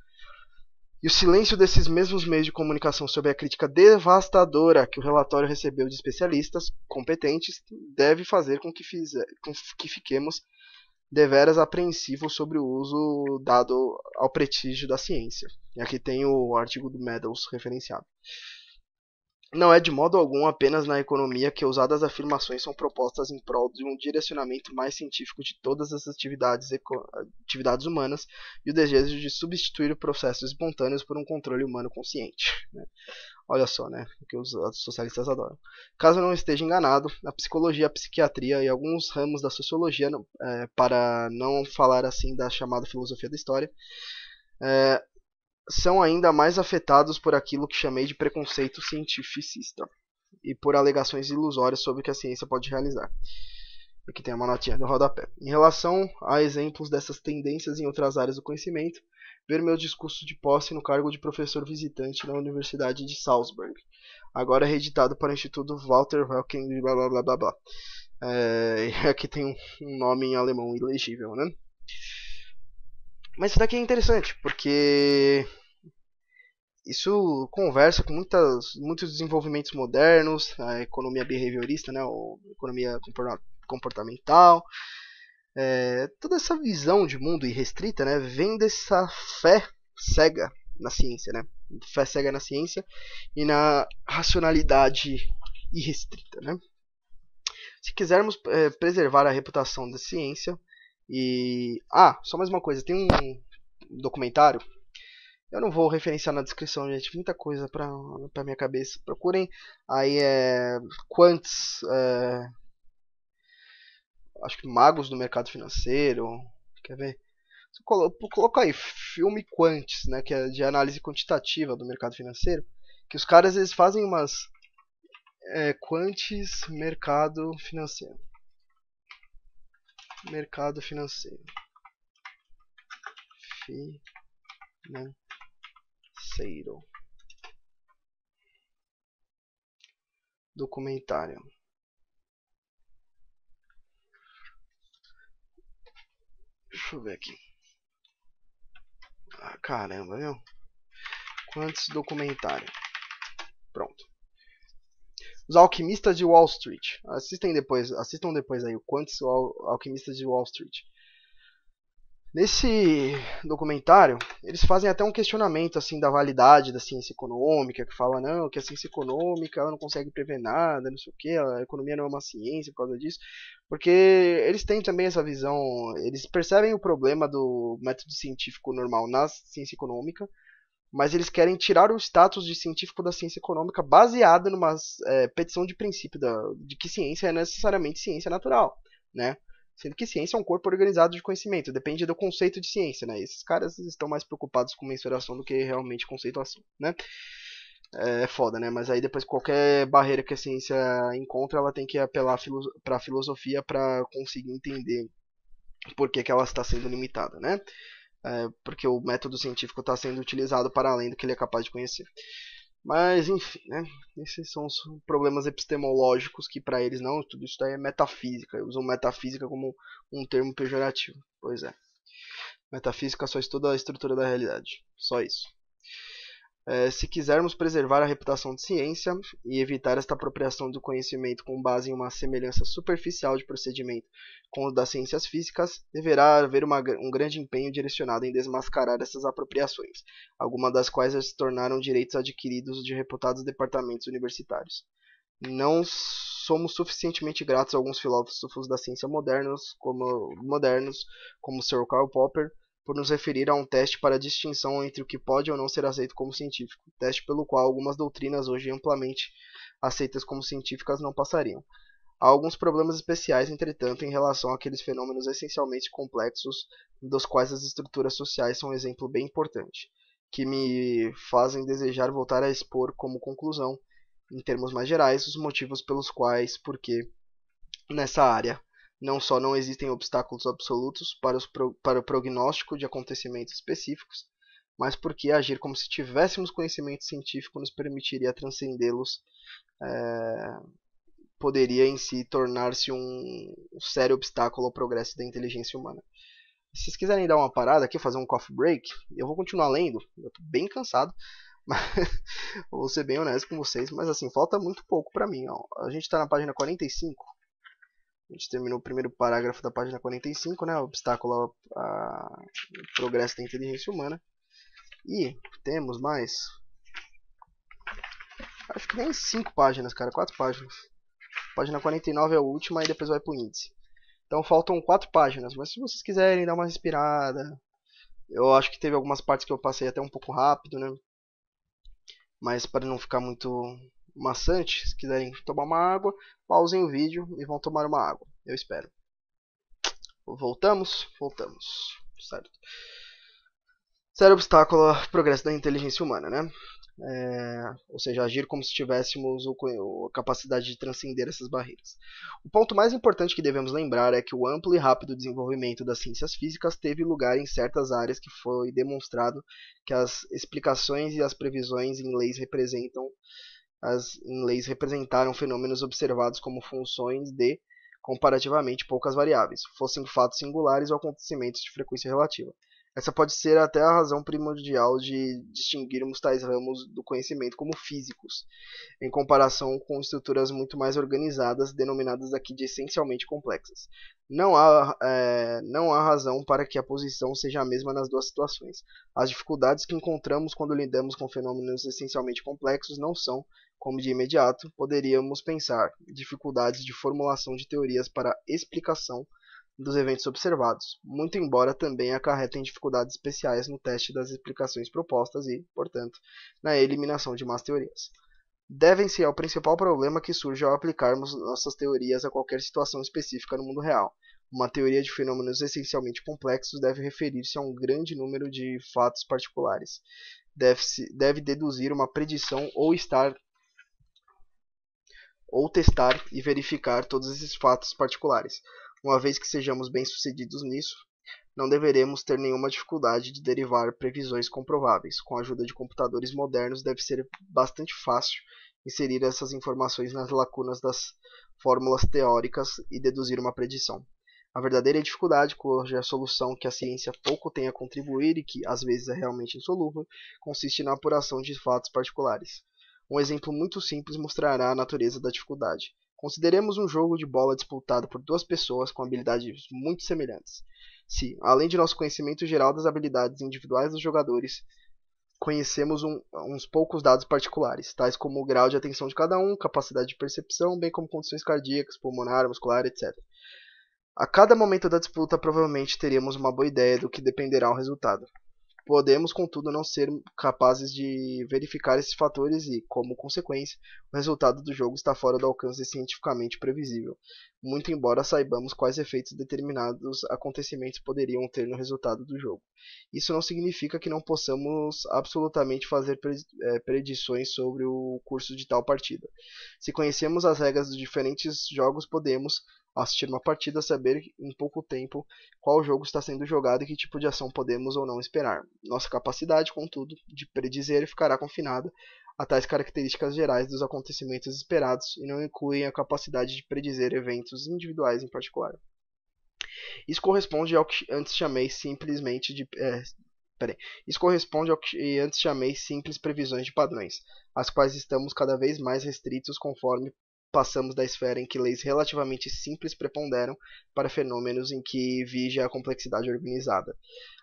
e o silêncio desses mesmos meios de comunicação sobre a crítica devastadora que o relatório recebeu de especialistas competentes deve fazer com que, fizer, com que fiquemos deveras apreensivos sobre o uso dado ao prestígio da ciência. E aqui tem o artigo do Meadows referenciado não é de modo algum apenas na economia que ousadas afirmações são propostas em prol de um direcionamento mais científico de todas as atividades, atividades humanas e o desejo de substituir processos espontâneos por um controle humano consciente. Né? Olha só, né? O que os socialistas adoram. Caso não esteja enganado, a psicologia, a psiquiatria e alguns ramos da sociologia, é, para não falar assim da chamada filosofia da história, é, são ainda mais afetados por aquilo que chamei de preconceito cientificista e por alegações ilusórias sobre o que a ciência pode realizar. Aqui tem uma notinha do rodapé. Em relação a exemplos dessas tendências em outras áreas do conhecimento, ver meu discurso de posse no cargo de professor visitante na Universidade de Salzburg, agora reeditado para o Instituto Walter Welken, blá blá blá blá É, aqui tem um nome em alemão ilegível, né? Mas isso daqui é interessante, porque isso conversa com muitas, muitos desenvolvimentos modernos, a economia behaviorista, né, ou economia comportamental. É, toda essa visão de mundo irrestrita né, vem dessa fé cega na ciência, né? Fé cega na ciência e na racionalidade irrestrita, né? Se quisermos é, preservar a reputação da ciência, e. Ah, só mais uma coisa: tem um documentário. Eu não vou referenciar na descrição, gente. Muita coisa pra, pra minha cabeça. Procurem. Aí é. Quantos. É, acho que Magos do Mercado Financeiro. Quer ver? Coloca aí, filme Quantis, né, que é de análise quantitativa do mercado financeiro, que os caras eles fazem umas é, Mercado Financeiro mercado financeiro. Financeiro. Documentário. Deixa eu ver aqui. Ah, caramba, viu? Quantos documentário? Pronto. Os Alquimistas de Wall Street. Assistem depois, assistam depois aí o Quantos Alquimistas de Wall Street. Nesse documentário, eles fazem até um questionamento assim da validade da ciência econômica, que fala não, que a ciência econômica ela não consegue prever nada, não sei o que, a economia não é uma ciência por causa disso, porque eles têm também essa visão, eles percebem o problema do método científico normal na ciência econômica, mas eles querem tirar o status de científico da ciência econômica baseada numa é, petição de princípio da, de que ciência é necessariamente ciência natural, né? Sendo que ciência é um corpo organizado de conhecimento, depende do conceito de ciência, né? Esses caras estão mais preocupados com mensuração do que realmente conceituação, né? É, é foda, né? Mas aí depois qualquer barreira que a ciência encontra, ela tem que apelar para a filosofia para conseguir entender por que, que ela está sendo limitada, né? é, porque o método científico está sendo utilizado para além do que ele é capaz de conhecer. Mas, enfim, né? esses são os problemas epistemológicos que, para eles, não, tudo isso daí é metafísica. Eles usam metafísica como um termo pejorativo. Pois é. Metafísica só estuda a estrutura da realidade. Só isso. É, se quisermos preservar a reputação de ciência e evitar esta apropriação do conhecimento com base em uma semelhança superficial de procedimento com o das ciências físicas, deverá haver uma, um grande empenho direcionado em desmascarar essas apropriações, algumas das quais se tornaram direitos adquiridos de reputados departamentos universitários. Não somos suficientemente gratos a alguns filósofos da ciência modernos, como, modernos, como Sir Karl Popper, por nos referir a um teste para a distinção entre o que pode ou não ser aceito como científico, teste pelo qual algumas doutrinas hoje amplamente aceitas como científicas não passariam. Há alguns problemas especiais, entretanto, em relação àqueles fenômenos essencialmente complexos, dos quais as estruturas sociais são um exemplo bem importante, que me fazem desejar voltar a expor como conclusão, em termos mais gerais, os motivos pelos quais, porque nessa área não só não existem obstáculos absolutos para, pro, para o prognóstico de acontecimentos específicos, mas porque agir como se tivéssemos conhecimento científico nos permitiria transcendê-los, é, poderia em si tornar-se um sério obstáculo ao progresso da inteligência humana. Se vocês quiserem dar uma parada aqui, fazer um coffee break, eu vou continuar lendo, eu estou bem cansado, mas vou ser bem honesto com vocês, mas assim, falta muito pouco para mim. Ó. A gente está na página 45, a gente terminou o primeiro parágrafo da página 45, né? Obstáculo ao progresso da inteligência humana. E temos mais. Acho que nem cinco páginas, cara, quatro páginas. Página 49 é a última e depois vai pro índice. Então faltam quatro páginas, mas se vocês quiserem dar uma respirada, eu acho que teve algumas partes que eu passei até um pouco rápido, né? Mas para não ficar muito maçante, se quiserem tomar uma água, pausem o vídeo e vão tomar uma água. Eu espero. Voltamos? Voltamos. Certo. Sério obstáculo ao progresso da inteligência humana, né? É, ou seja, agir como se tivéssemos o, a capacidade de transcender essas barreiras. O ponto mais importante que devemos lembrar é que o amplo e rápido desenvolvimento das ciências físicas teve lugar em certas áreas que foi demonstrado que as explicações e as previsões em leis representam as leis representaram fenômenos observados como funções de comparativamente poucas variáveis, fossem fatos singulares ou acontecimentos de frequência relativa. Essa pode ser até a razão primordial de distinguirmos tais ramos do conhecimento como físicos, em comparação com estruturas muito mais organizadas, denominadas aqui de essencialmente complexas. Não há, é, não há razão para que a posição seja a mesma nas duas situações. As dificuldades que encontramos quando lidamos com fenômenos essencialmente complexos não são, como de imediato, poderíamos pensar, dificuldades de formulação de teorias para explicação dos eventos observados, muito embora também acarretem dificuldades especiais no teste das explicações propostas e, portanto, na eliminação de más teorias. Devem-se ao principal problema que surge ao aplicarmos nossas teorias a qualquer situação específica no mundo real. Uma teoria de fenômenos essencialmente complexos deve referir-se a um grande número de fatos particulares. Deve, deve deduzir uma predição ou estar ou testar e verificar todos esses fatos particulares. Uma vez que sejamos bem-sucedidos nisso, não deveremos ter nenhuma dificuldade de derivar previsões comprováveis. Com a ajuda de computadores modernos, deve ser bastante fácil inserir essas informações nas lacunas das fórmulas teóricas e deduzir uma predição. A verdadeira dificuldade, cuja a solução que a ciência pouco tem a contribuir e que às vezes é realmente insolúvel, consiste na apuração de fatos particulares. Um exemplo muito simples mostrará a natureza da dificuldade. Consideremos um jogo de bola disputado por duas pessoas com habilidades muito semelhantes. Se, além de nosso conhecimento geral das habilidades individuais dos jogadores, conhecemos um, uns poucos dados particulares, tais como o grau de atenção de cada um, capacidade de percepção, bem como condições cardíacas, pulmonar, muscular, etc. A cada momento da disputa, provavelmente teremos uma boa ideia do que dependerá o resultado. Podemos, contudo, não ser capazes de verificar esses fatores e, como consequência, o resultado do jogo está fora do alcance cientificamente previsível, muito embora saibamos quais efeitos determinados acontecimentos poderiam ter no resultado do jogo. Isso não significa que não possamos absolutamente fazer é, predições sobre o curso de tal partida. Se conhecemos as regras dos diferentes jogos, podemos, assistir uma partida, saber em pouco tempo qual jogo está sendo jogado e que tipo de ação podemos ou não esperar. Nossa capacidade, contudo, de predizer ficará confinada a tais características gerais dos acontecimentos esperados e não incluem a capacidade de predizer eventos individuais em particular. Isso corresponde ao que antes chamei simplesmente de. É, peraí. Isso corresponde ao que antes chamei simples previsões de padrões, as quais estamos cada vez mais restritos conforme passamos da esfera em que leis relativamente simples preponderam para fenômenos em que vige a complexidade organizada.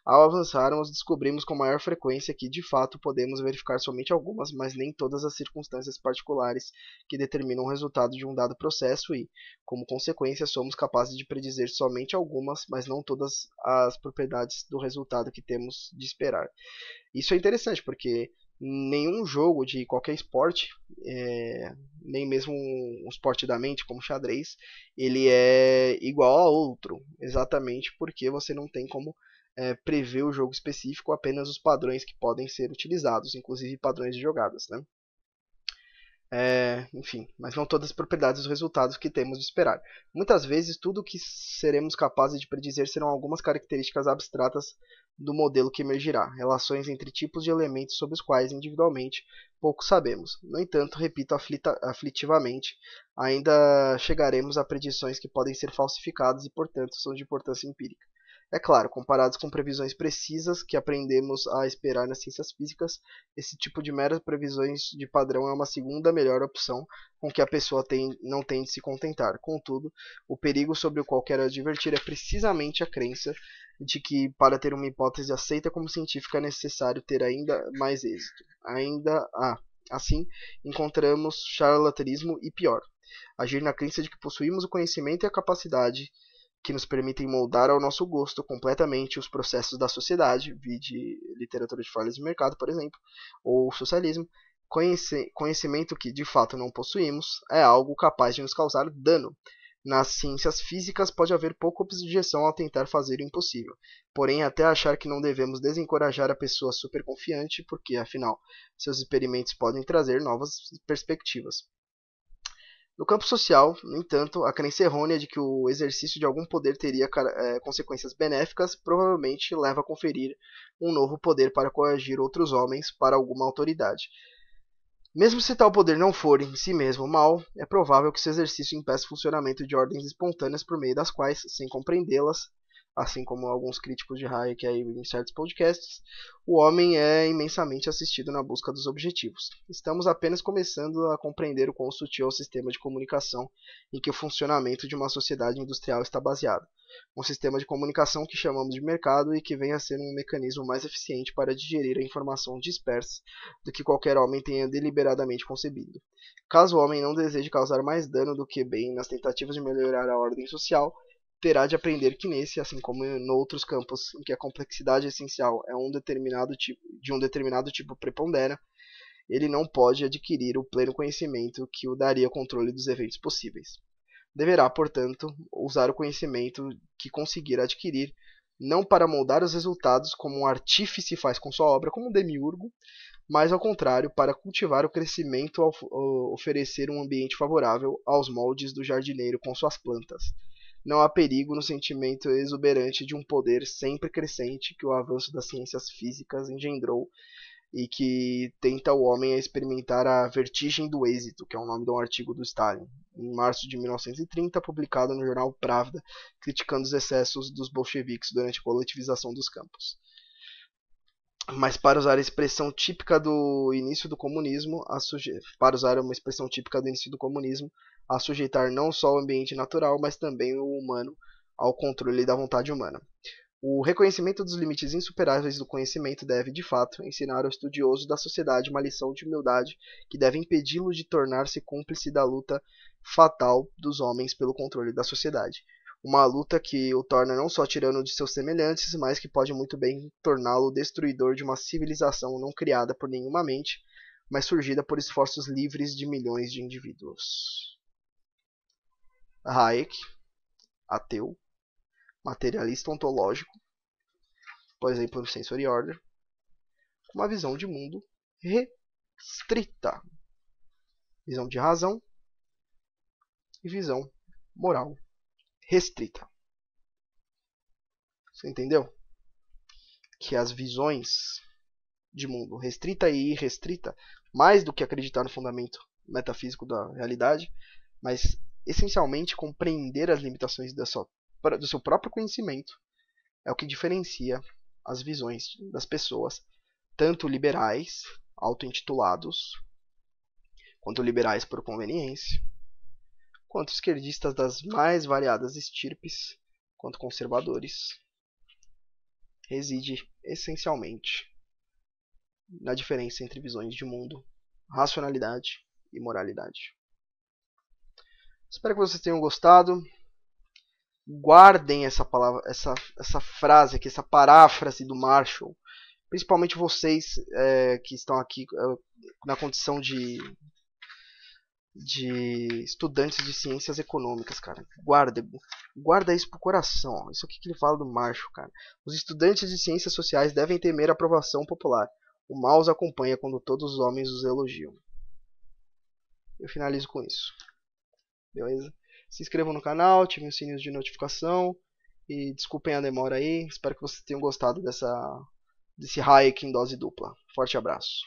Ao avançarmos, descobrimos com maior frequência que, de fato, podemos verificar somente algumas, mas nem todas as circunstâncias particulares que determinam o resultado de um dado processo e, como consequência, somos capazes de predizer somente algumas, mas não todas as propriedades do resultado que temos de esperar. Isso é interessante porque nenhum jogo de qualquer esporte, é, nem mesmo um esporte da mente como xadrez, ele é igual a outro, exatamente porque você não tem como é, prever o jogo específico, apenas os padrões que podem ser utilizados, inclusive padrões de jogadas, né? É, enfim, mas não todas as propriedades dos resultados que temos de esperar. Muitas vezes, tudo o que seremos capazes de predizer serão algumas características abstratas do modelo que emergirá, relações entre tipos de elementos sobre os quais individualmente pouco sabemos. No entanto, repito aflita, aflitivamente, ainda chegaremos a predições que podem ser falsificadas e, portanto, são de importância empírica. É claro, comparados com previsões precisas que aprendemos a esperar nas ciências físicas, esse tipo de meras previsões de padrão é uma segunda melhor opção com que a pessoa tem, não tem de se contentar. Contudo, o perigo sobre o qual quero advertir é precisamente a crença de que para ter uma hipótese aceita como científica é necessário ter ainda mais êxito. Ainda há. Assim, encontramos charlatanismo e pior, agir na crença de que possuímos o conhecimento e a capacidade que nos permitem moldar ao nosso gosto completamente os processos da sociedade, vide literatura de falhas de mercado, por exemplo, ou socialismo, conhecimento que de fato não possuímos é algo capaz de nos causar dano. Nas ciências físicas pode haver pouca objeção ao tentar fazer o impossível, porém até achar que não devemos desencorajar a pessoa superconfiante, porque afinal seus experimentos podem trazer novas perspectivas. No campo social, no entanto, a crença errônea de que o exercício de algum poder teria é, consequências benéficas provavelmente leva a conferir um novo poder para coagir outros homens para alguma autoridade. Mesmo se tal poder não for em si mesmo mal, é provável que seu exercício impeça o funcionamento de ordens espontâneas por meio das quais, sem compreendê-las, assim como alguns críticos de Hayek aí em certos podcasts, o homem é imensamente assistido na busca dos objetivos. Estamos apenas começando a compreender o quão sutil é o sistema de comunicação em que o funcionamento de uma sociedade industrial está baseado. Um sistema de comunicação que chamamos de mercado e que vem a ser um mecanismo mais eficiente para digerir a informação dispersa do que qualquer homem tenha deliberadamente concebido. Caso o homem não deseje causar mais dano do que bem nas tentativas de melhorar a ordem social, terá de aprender que nesse, assim como em outros campos em que a complexidade é essencial é um determinado tipo, de um determinado tipo prepondera, ele não pode adquirir o pleno conhecimento que o daria controle dos eventos possíveis. Deverá, portanto, usar o conhecimento que conseguir adquirir não para moldar os resultados como um artífice faz com sua obra, como um demiurgo, mas ao contrário, para cultivar o crescimento ao oferecer um ambiente favorável aos moldes do jardineiro com suas plantas não há perigo no sentimento exuberante de um poder sempre crescente que o avanço das ciências físicas engendrou e que tenta o homem a experimentar a vertigem do êxito, que é o nome de um artigo do Stalin, em março de 1930, publicado no jornal Pravda, criticando os excessos dos bolcheviques durante a coletivização dos campos. Mas para usar a expressão típica do início do comunismo, para usar uma expressão típica do início do comunismo, a sujeitar não só o ambiente natural, mas também o humano ao controle da vontade humana. O reconhecimento dos limites insuperáveis do conhecimento deve, de fato, ensinar ao estudioso da sociedade uma lição de humildade que deve impedi-lo de tornar-se cúmplice da luta fatal dos homens pelo controle da sociedade. Uma luta que o torna não só tirano de seus semelhantes, mas que pode muito bem torná-lo destruidor de uma civilização não criada por nenhuma mente, mas surgida por esforços livres de milhões de indivíduos. Hayek, ateu, materialista ontológico, por exemplo, no Sensory Order, com uma visão de mundo restrita, visão de razão e visão moral restrita. Você entendeu? Que as visões de mundo restrita e irrestrita, mais do que acreditar no fundamento metafísico da realidade, mas essencialmente compreender as limitações sua, do seu próprio conhecimento é o que diferencia as visões das pessoas, tanto liberais, auto-intitulados, quanto liberais por conveniência, quanto esquerdistas das mais variadas estirpes, quanto conservadores, reside essencialmente na diferença entre visões de mundo, racionalidade e moralidade. Espero que vocês tenham gostado. Guardem essa palavra, essa, essa frase aqui, essa paráfrase do Marshall. Principalmente vocês é, que estão aqui é, na condição de, de estudantes de ciências econômicas, cara. Guarda, guarda isso pro coração. Ó. Isso aqui que ele fala do Marshall, cara. Os estudantes de ciências sociais devem temer a aprovação popular. O mal os acompanha quando todos os homens os elogiam. Eu finalizo com isso beleza? Se inscrevam no canal, ativem os sininhos de notificação e desculpem a demora aí. Espero que vocês tenham gostado dessa, desse hike em dose dupla. Forte abraço.